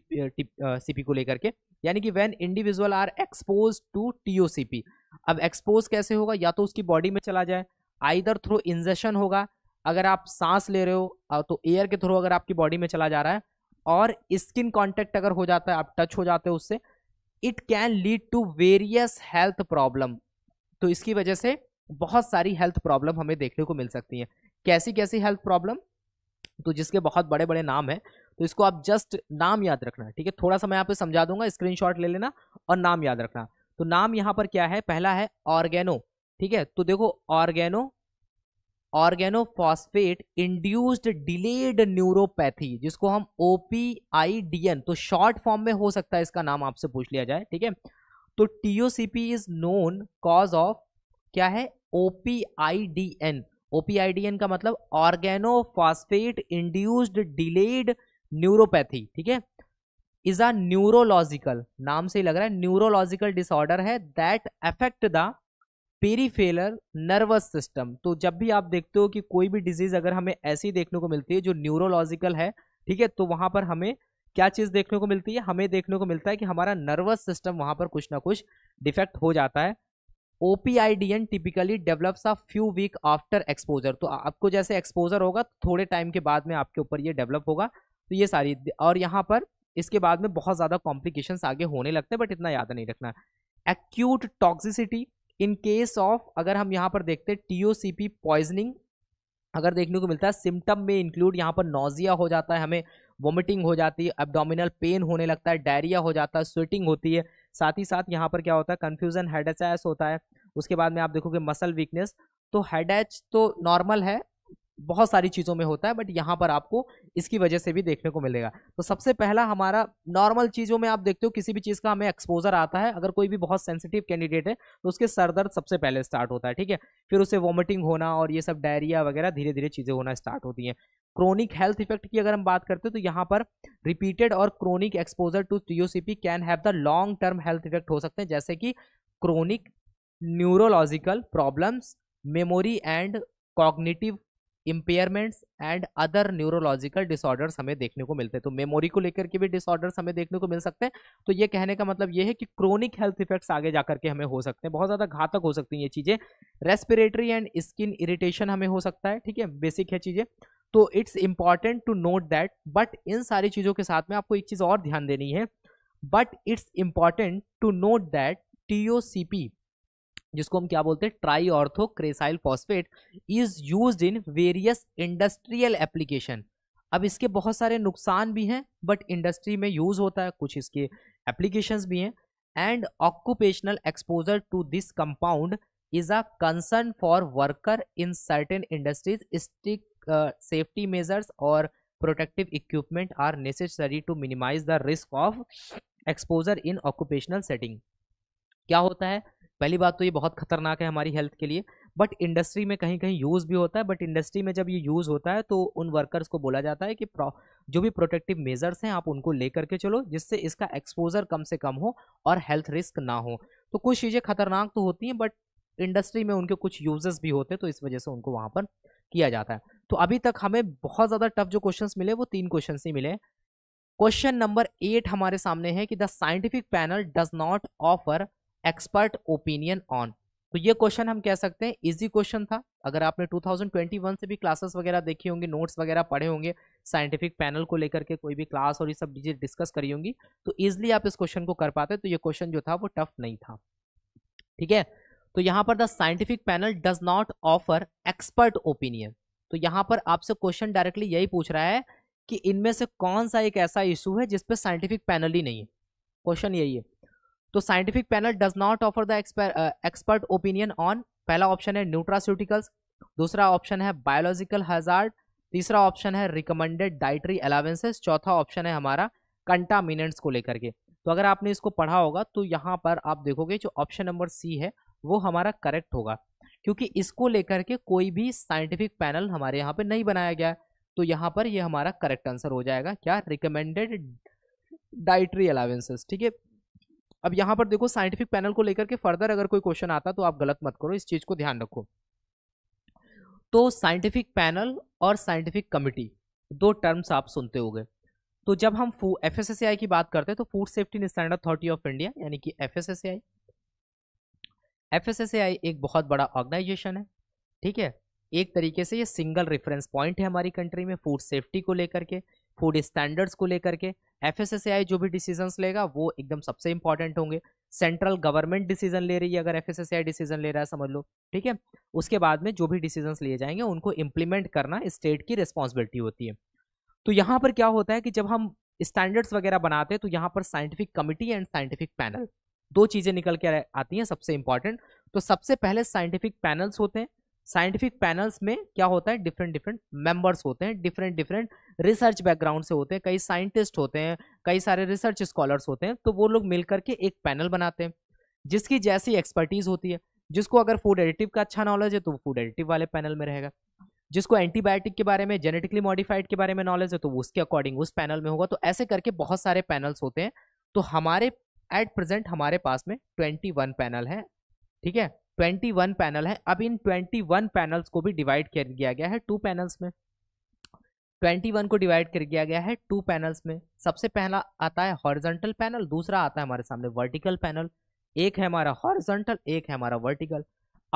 A: पी को लेकर के यानी कि when individual are expose to T O C P अब एक्सपोज कैसे होगा या तो उसकी बॉडी में चला जाए आइदर थ्रू इंजेशन होगा अगर आप सांस ले रहे हो तो एयर के थ्रू अगर आपकी बॉडी में चला जा रहा है और स्किन कॉन्टेक्ट अगर हो जाता है आप टच हो जाते हो उससे it can lead to various health problem तो इसकी वजह से बहुत सारी हेल्थ प्रॉब्लम हमें देखने को मिल सकती हैं कैसी कैसी हेल्थ प्रॉब्लम तो जिसके बहुत बड़े बड़े नाम हैं तो इसको आप जस्ट नाम याद रखना ठीक है थोड़ा सा मैं यहाँ पे समझा दूंगा स्क्रीन ले लेना और नाम याद रखना तो नाम यहाँ पर क्या है पहला है ऑर्गेनो ठीक है तो देखो organo organophosphate induced delayed neuropathy जिसको हम O P I D N तो शॉर्ट फॉर्म में हो सकता है इसका नाम आपसे पूछ लिया जाए ठीक है तो T O C P is known cause of क्या है O P I D N O P I D N का मतलब ऑर्गेनोफॉस्फेट इंड्यूस्ड डिलेड न्यूरोपैथी ठीक है इज अ न्यूरोलॉजिकल नाम से ही लग रहा है न्यूरोलॉजिकल डिसऑर्डर है that affect the peripheral nervous system तो जब भी आप देखते हो कि कोई भी डिजीज अगर हमें ऐसी देखने को मिलती है जो न्यूरोलॉजिकल है ठीक है तो वहां पर हमें क्या चीज़ देखने को मिलती है हमें देखने को मिलता है कि हमारा नर्वस सिस्टम वहां पर कुछ ना कुछ डिफेक्ट हो जाता है OPIDN typically develops a few week after exposure तो आपको जैसे एक्सपोजर होगा थोड़े टाइम के बाद में आपके ऊपर ये डेवलप होगा तो ये सारी और यहाँ पर इसके बाद में बहुत ज़्यादा कॉम्प्लिकेशन आगे होने लगते हैं बट इतना याद नहीं रखना acute toxicity in case of अगर हम यहाँ पर देखते हैं T O C P poisoning अगर देखने को मिलता है सिम्टम में इंक्लूड यहाँ पर नोजिया हो जाता है हमें वोमिटिंग हो जाती है एबडोमिनल पेन होने लगता है डायरिया हो जाता है स्वेटिंग होती है साथ ही साथ यहाँ पर क्या होता है कन्फ्यूजन हेडेचैस होता है उसके बाद में आप देखोगे मसल वीकनेस तो हेड तो नॉर्मल है बहुत सारी चीज़ों में होता है बट यहाँ पर आपको इसकी वजह से भी देखने को मिलेगा तो सबसे पहला हमारा नॉर्मल चीज़ों में आप देखते हो किसी भी चीज़ का हमें एक्सपोजर आता है अगर कोई भी बहुत सेंसिटिव कैंडिडेट है तो उसके सर दर्द सबसे पहले स्टार्ट होता है ठीक है फिर उसे वॉमिटिंग होना और ये सब डायरिया वगैरह धीरे धीरे चीज़ें होना स्टार्ट होती हैं क्रोनिक हेल्थ इफेक्ट की अगर हम बात करते हैं तो यहाँ पर रिपीटेड और chronic exposure to P can have the long term health effect हो सकते हैं जैसे कि chronic neurological problems memory and cognitive impairments and other neurological disorders हमें देखने को मिलते हैं तो मेमोरी को लेकर के भी डिसऑर्डर्स हमें देखने को मिल सकते हैं तो ये कहने का मतलब ये है कि क्रोनिक हेल्थ इफेक्ट्स आगे जा करके हमें हो सकते हैं बहुत ज़्यादा घातक हो सकती हैं ये चीज़ें रेस्पिरेटरी एंड स्किन इरिटेशन हमें हो सकता है ठीक है बेसिक है चीज़ें तो it's important to note that but इन सारी चीज़ों के साथ में आपको एक चीज़ और ध्यान देनी है but it's important to note that T O C P जिसको हम क्या बोलते हैं tri cresyl phosphate is use in various industrial application अब इसके बहुत सारे नुकसान भी हैं बट इंडस्ट्री में यूज होता है कुछ इसके एप्लीकेशंस भी हैं and occupational exposure to this compound is a concern for worker in certain industries stick safety measures और protective equipment are necessary to minimise the risk of exposure in occupational setting क्या होता है पहली बात तो ये बहुत खतरनाक है हमारी हेल्थ के लिए बट इंडस्ट्री में कहीं कहीं यूज़ भी होता है बट इंडस्ट्री में जब ये यूज़ होता है तो उन वर्कर्स को बोला जाता है कि जो भी प्रोटेक्टिव मेजर्स हैं आप उनको ले करके चलो जिससे इसका एक्सपोजर कम से कम हो और हेल्थ रिस्क ना हो तो कुछ चीज़ें खतरनाक तो होती हैं बट इंडस्ट्री में उनके कुछ यूजेस भी होते हैं तो इस वजह से उनको वहाँ पर किया जाता है तो अभी तक हमें बहुत ज़्यादा टफ जो क्वेश्चंस मिले वो तीन क्वेश्चन ही मिले क्वेश्चन नंबर एट हमारे सामने है कि the scientific panel does not offer expert opinion on तो ये क्वेश्चन हम कह सकते हैं इजी क्वेश्चन था अगर आपने 2021 से भी क्लासेस वगैरह देखी होंगी नोट्स वगैरह पढ़े होंगे साइंटिफिक पैनल को लेकर के कोई भी क्लास और ये सब चीज़ें डिस्कस करी होंगी तो इजिली आप इस क्वेश्चन को कर पाते तो ये क्वेश्चन जो था वो टफ नहीं था ठीक है तो यहाँ पर the scientific panel does not offer expert opinion तो यहाँ पर आपसे क्वेश्चन डायरेक्टली यही पूछ रहा है कि इनमें से कौन सा एक ऐसा इशू है जिसपे साइंटिफिक पैनल ही नहीं है क्वेश्चन यही है तो scientific panel does not offer the expert opinion on पहला ऑप्शन है न्यूट्रास्यूटिकल्स दूसरा ऑप्शन है बायोलॉजिकल हजार्ड तीसरा ऑप्शन है रिकमेंडेड डाइटरी अलावेंसेस चौथा ऑप्शन है हमारा कंटामिनेंट्स को लेकर के तो अगर आपने इसको पढ़ा होगा तो यहाँ पर आप देखोगे जो ऑप्शन नंबर सी है वो हमारा करेक्ट होगा क्योंकि इसको लेकर के कोई भी साइंटिफिक पैनल हमारे यहाँ पे नहीं बनाया गया तो यहाँ पर ये यह हमारा करेक्ट आंसर हो जाएगा क्या रिकमेंडेड डाइटरी अलावेंसेस ठीक है अब यहाँ पर देखो साइंटिफिक पैनल को लेकर के फर्दर अगर कोई क्वेश्चन आता तो आप गलत मत करो इस चीज़ को ध्यान रखो तो साइंटिफिक पैनल और साइंटिफिक कमिटी दो टर्म्स आप सुनते हो तो जब हम एफ की बात करते हैं तो food safety standard authority of India यानी कि एफ एस एक बहुत बड़ा ऑर्गेनाइजेशन है ठीक है एक तरीके से ये सिंगल रेफरेंस पॉइंट है हमारी कंट्री में फूड सेफ्टी को लेकर के फूड स्टैंडर्ड्स को लेकर के एफ जो भी डिसीजंस लेगा वो एकदम सबसे इंपॉर्टेंट होंगे सेंट्रल गवर्नमेंट डिसीजन ले रही है अगर एफ डिसीजन ले रहा है समझ लो ठीक है उसके बाद में जो भी डिसीजन लिए जाएंगे उनको इम्प्लीमेंट करना स्टेट की रिस्पॉन्सिबिलिटी होती है तो यहाँ पर क्या होता है कि जब हम स्टैंडर्ड्स वगैरह बनाते हैं तो यहाँ पर scientific committee and scientific panel दो चीज़ें निकल के आती हैं सबसे इंपॉर्टेंट तो सबसे पहले साइंटिफिक पैनल्स होते हैं साइंटिफिक पैनल्स में क्या होता है डिफरेंट डिफरेंट मेंबर्स होते हैं डिफरेंट डिफरेंट रिसर्च बैकग्राउंड से होते हैं कई साइंटिस्ट होते हैं कई सारे रिसर्च स्कॉलर्स होते हैं तो वो लोग मिल करके एक पैनल बनाते हैं जिसकी जैसी एक्सपर्टीज़ होती है जिसको अगर फूड एडिटिव का अच्छा नॉलेज है तो वो फूड एडिटिव वाले पैनल में रहेगा जिसको एंटीबायोटिक के बारे में जेनेटिकली मॉडिफाइड के बारे में नॉलेज है तो उसके अकॉर्डिंग उस पैनल में होगा तो ऐसे करके बहुत सारे पैनल्स होते हैं तो हमारे एट प्रेजेंट हमारे पास में ट्वेंटी वन पैनल है ठीक है ट्वेंटी वन पैनल है अब इन ट्वेंटी वन पैनल्स को भी डिवाइड कर दिया गया है टू पैनल्स में ट्वेंटी वन को डिवाइड कर दिया गया है टू पैनल्स में सबसे पहला आता है हॉरिजॉन्टल पैनल दूसरा आता है हमारे सामने वर्टिकल पैनल एक है हमारा हॉरिजॉन्टल एक है हमारा वर्टिकल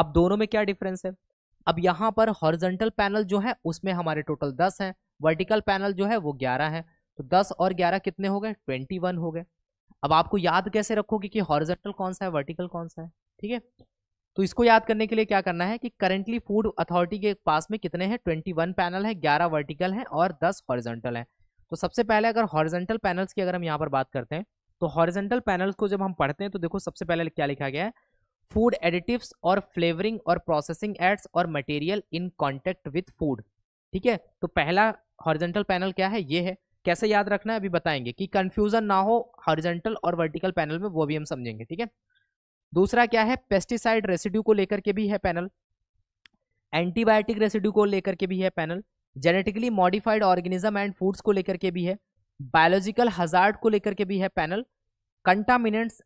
A: अब दोनों में क्या डिफरेंस है अब यहाँ पर हॉरिजॉन्टल पैनल जो है उसमें हमारे टोटल दस हैं वर्टिकल पैनल जो है वो ग्यारह है तो दस और ग्यारह कितने हो गए ट्वेंटी वन हो गए अब आपको याद कैसे रखोगे कि हॉरिजॉन्टल कौन सा है वर्टिकल कौन सा है ठीक है तो इसको याद करने के लिए क्या करना है कि करेंटली फूड अथॉरिटी के पास में कितने हैं ट्वेंटी वन पैनल है ग्यारह वर्टिकल हैं और दस हॉरिजेंटल हैं तो सबसे पहले अगर हॉरिजेंटल पैनल्स की अगर हम यहाँ पर बात करते हैं तो हॉरिजेंटल पैनल्स को जब हम पढ़ते हैं तो देखो सबसे पहले क्या लिखा गया है फूड एडिटिव्स और फ्लेवरिंग और प्रोसेसिंग एड्स और material in contact with food ठीक है तो पहला हॉरिजेंटल पैनल क्या है ये है कैसे याद रखना है अभी बताएंगे कि कन्फ्यूजन ना हो हॉरिजेंटल और वर्टिकल पैनल में वो भी हम समझेंगे ठीक है दूसरा क्या है पेस्टिसाइड रेसिड्यू को लेकर के भी है पैनल एंटीबायोटिक रेसिड्यू को लेकर के भी है panel genetically modified organism and foods को लेकर के भी है बायोलॉजिकल हजार्ड को लेकर के भी है panel contaminants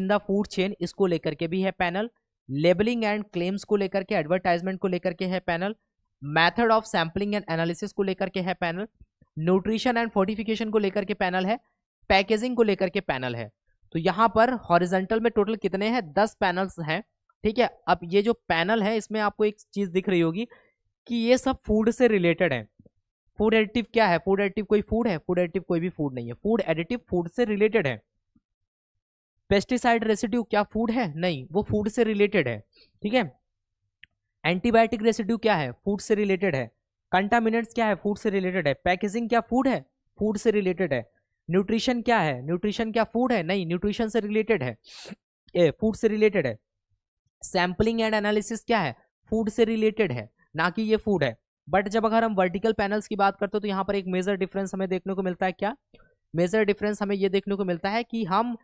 A: in the food chain इसको लेकर के भी है पैनल लेबलिंग एंड क्लेम्स को लेकर के एडवर्टाइजमेंट को लेकर के है panel method of sampling and analysis को लेकर के है पैनल न्यूट्रिशन एंड फोर्टिफिकेशन को लेकर के पैनल है पैकेजिंग को लेकर के पैनल है तो यहाँ पर हॉरिजेंटल में टोटल कितने हैं दस पैनल्स हैं ठीक है अब ये जो पैनल है इसमें आपको एक चीज़ दिख रही होगी कि ये सब फूड से रिलेटेड है फूड एडिटिव क्या है फूड एडिटिव कोई फूड है फूड एडिटिव कोई भी फूड नहीं है फूड एडिटिव फूड से रिलेटेड है पेस्टिसाइड रेसिड्यू क्या फूड है नहीं वो फूड से रिलेटेड है ठीक है एंटीबायोटिक रेसिड्यू क्या है फूड से रिलेटेड है कंटामिनेट्स क्या है फूड से रिलेटेड है पैकेजिंग क्या फूड है फूड से रिलेटेड है न्यूट्रिशन क्या है न्यूट्रिशन क्या फूड है नहीं न्यूट्रिशन से रिलेटेड है ए फूड से रिलेटेड है सैम्पलिंग एंड एनालिसिस क्या है फूड से रिलेटेड है ना कि ये फूड है बट जब अगर हम वर्टिकल पैनल्स की बात करते हो तो यहाँ पर एक मेजर डिफरेंस हमें देखने को मिलता है क्या मेजर डिफरेंस हमें ये देखने को मिलता है कि हम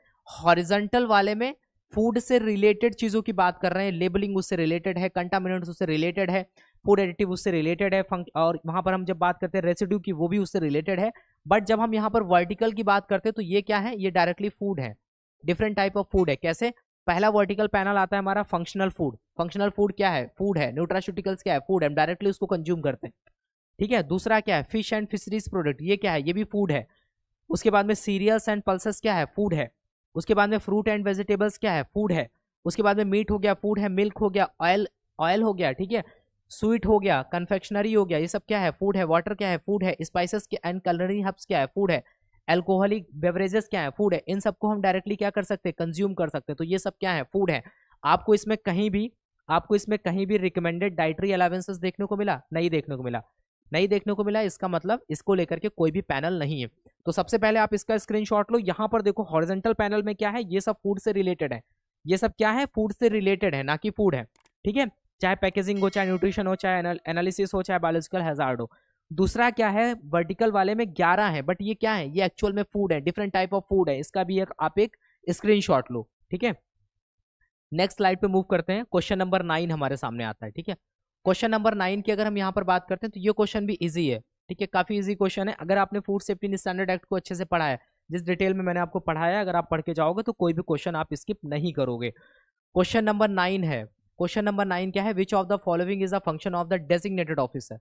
A: हॉरिजेंटल वाले में फूड से रिलेटेड चीज़ों की बात कर रहे हैं लेबलिंग उससे रिलेटेड है कंटामिनेंट्स उससे रिलेटेड है फूड एडिटिव उससे रिलेटेड है और वहाँ पर हम जब बात करते हैं रेसिड्यू की वो भी उससे रिलेटेड है बट जब हम यहाँ पर वर्टिकल की बात करते हैं तो ये क्या है ये डायरेक्टली फूड है डिफरेंट टाइप ऑफ फूड है कैसे पहला वर्टिकल पैनल आता है हमारा फंक्शनल फूड फंक्शनल फूड क्या है फूड है न्यूट्रास्यूटिकल्स क्या है फूड हम डायरेक्टली उसको कंज्यूम करते हैं ठीक है दूसरा क्या है फिश एंड फिशरीज प्रोडक्ट ये क्या है ये भी फूड है उसके बाद में सीरियल्स एंड पल्सेस क्या है फूड है उसके बाद में फ्रूट एंड वेजिटेबल्स क्या है फूड है उसके बाद में मीट हो गया फूड है मिल्क हो गया ऑयल ऑयल हो गया ठीक है स्वीट हो गया कन्फेक्शनरी हो गया ये सब क्या है फूड है वाटर क्या है फूड है स्पाइसेस एंड कलरी हब्स क्या है फूड है एल्कोहलिक बेवरेजेस क्या है फूड है इन सबको हम डायरेक्टली क्या कर सकते हैं कंज्यूम कर सकते हैं तो ये सब क्या है फूड है आपको इसमें कहीं भी आपको इसमें कहीं भी रिकमेंडेड डाइटरी अलावेंसेस देखने को मिला नहीं देखने को मिला नहीं देखने को मिला इसका मतलब इसको लेकर के कोई भी पैनल नहीं है तो सबसे पहले आप इसका स्क्रीन लो यहाँ पर देखो हॉरिजेंटल पैनल में क्या है ये सब फूड से रिलेटेड है ये सब क्या है फूड से रिलेटेड है ना कि फूड है ठीक है चाहे पैकेजिंग हो चाहे न्यूट्रिशन हो चाहे एनालिसिस हो चाहे बायोलॉजिकल हैजार्ड हो दूसरा क्या है वर्टिकल वाले में ग्यारह है बट ये क्या है ये एक्चुअल में फूड है डिफरेंट टाइप ऑफ फूड है इसका भी एक आप एक स्क्रीन लो ठीक है नेक्स्ट स्लाइड पे मूव करते हैं क्वेश्चन नंबर नाइन हमारे सामने आता है ठीक है क्वेश्चन नंबर नाइन की अगर हम यहाँ पर बात करते हैं तो ये क्वेश्चन भी ईजी है ठीक है काफी इजी क्वेश्चन है अगर आपने फूड सेफ्टी स्टैंडर्ड एक्ट को अच्छे से पढ़ा है जिस डिटेल में मैंने आपको पढ़ाया अगर आप पढ़ के जाओगे तो कोई भी क्वेश्चन आप स्किप नहीं करोगे क्वेश्चन नंबर नाइन है क्वेश्चन नंबर नाइन क्या है which of the following is the function of the designated officer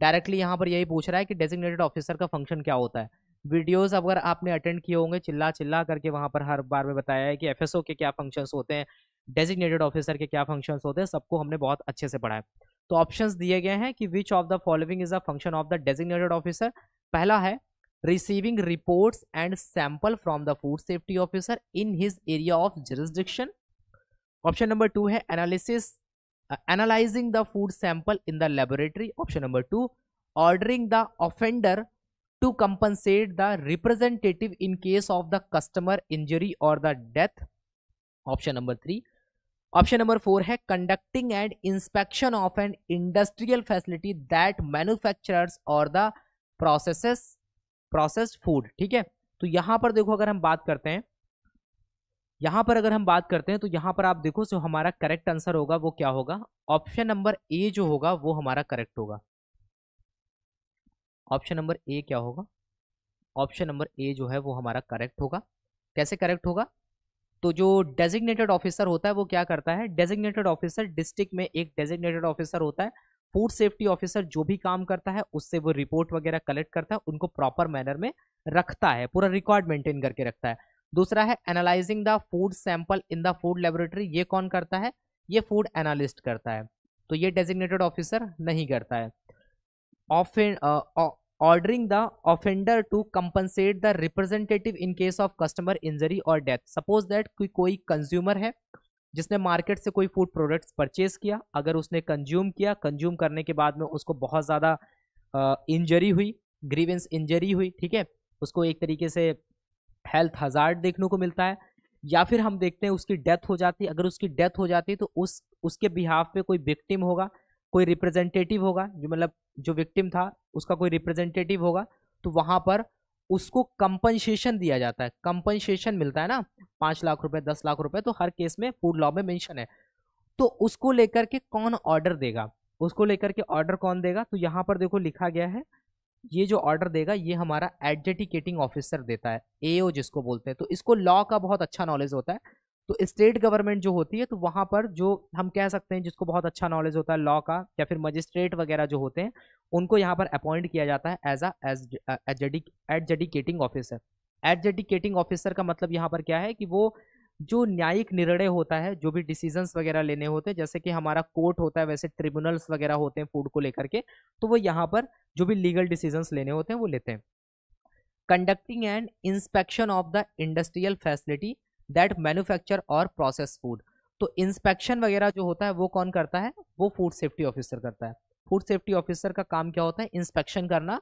A: directly यहाँ पर यही पूछ रहा है कि डेजिग्नेटेड ऑफिसर का फंक्शन क्या होता है वीडियोस अगर आपने अटेंड किए होंगे चिल्ला चिल्ला करके वहाँ पर हर बार में बताया है कि एफ के क्या फंक्शंस होते हैं डेजिग्नेटेड ऑफिसर के क्या फंक्शंस होते हैं सबको हमने बहुत अच्छे से पढ़ा है तो ऑप्शंस दिए गए हैं कि which of the following is the function of the designated officer पहला है receiving reports and sample from the food safety officer in his area of jurisdiction option number two है analysis analysing the food sample in the laboratory option number two ordering the offender to compensate the representative in case of the customer injury और the death option number three option number four है conducting and inspection of an industrial facility that manufacturers और the processes processed food ठीक है तो यहां पर देखो अगर हम बात करते हैं यहाँ पर अगर हम बात करते हैं तो यहाँ पर आप देखो जो हमारा करेक्ट आंसर होगा वो क्या होगा ऑप्शन नंबर ए जो होगा वो हमारा करेक्ट होगा ऑप्शन नंबर ए क्या होगा ऑप्शन नंबर ए जो है वो हमारा करेक्ट होगा कैसे करेक्ट होगा तो जो डेजिग्नेटेड ऑफिसर होता है वो क्या करता है डेजिग्नेटेड ऑफिसर डिस्ट्रिक्ट में एक डेजिग्नेटेड ऑफिसर होता है फूड सेफ्टी ऑफिसर जो भी काम करता है उससे वो रिपोर्ट वगैरह कलेक्ट करता है उनको प्रॉपर मैनर में रखता है पूरा रिकॉर्ड मेंटेन करके रखता है दूसरा है analysing the food sample in the food laboratory ये कौन करता है ये फूड एनालिस्ट करता है तो ये डेजिग्नेटेड ऑफिसर नहीं करता है ordering the offender to compensate the representative in case of customer injury और डेथ सपोज दैट कोई कोई कंज्यूमर है जिसने मार्केट से कोई फूड प्रोडक्ट्स परचेज किया अगर उसने कंज्यूम किया कंज्यूम करने के बाद में उसको बहुत ज़्यादा इंजरी हुई ग्रीवेंस इंजरी हुई ठीक है उसको एक तरीके से हेल्थ हजार्ड देखने को मिलता है या फिर हम देखते हैं उसकी डेथ हो जाती है अगर उसकी डेथ हो जाती है तो उस उसके बिहाफ पे कोई विक्टिम होगा कोई रिप्रेजेंटेटिव होगा जो मतलब जो विक्टिम था उसका कोई रिप्रेजेंटेटिव होगा तो वहाँ पर उसको कंपनसेशन दिया जाता है कंपनसेशन मिलता है ना पाँच लाख रुपए दस लाख रुपए तो हर केस में फूड लॉ में मेंशन है तो उसको लेकर के कौन ऑर्डर देगा उसको लेकर के ऑर्डर कौन देगा तो यहाँ पर देखो लिखा गया है ये जो ऑर्डर देगा ये हमारा एडजेटिकेटिंग ऑफिसर देता है एओ जिसको बोलते हैं तो इसको लॉ का बहुत अच्छा नॉलेज होता है तो स्टेट गवर्नमेंट जो होती है तो वहाँ पर जो हम कह सकते हैं जिसको बहुत अच्छा नॉलेज होता है लॉ का या फिर मजिस्ट्रेट वगैरह जो होते हैं उनको यहाँ पर अपॉइंट किया जाता है as a adjudicating officer adjudicating officer का मतलब यहाँ पर क्या है कि वो जो न्यायिक निर्णय होता है जो भी डिसीजंस वगैरह लेने होते हैं जैसे कि हमारा कोर्ट होता है वैसे ट्रिब्यूनल्स वगैरह होते हैं फूड को लेकर के तो वो यहाँ पर जो भी लीगल डिसीजंस लेने होते हैं वो लेते हैं conducting and inspection of the industrial facility that manufacture और प्रोसेस फूड तो इंस्पेक्शन वगैरह जो होता है वो कौन करता है वो फूड सेफ्टी ऑफिसर करता है फूड सेफ्टी ऑफिसर का काम क्या होता है इंस्पेक्शन करना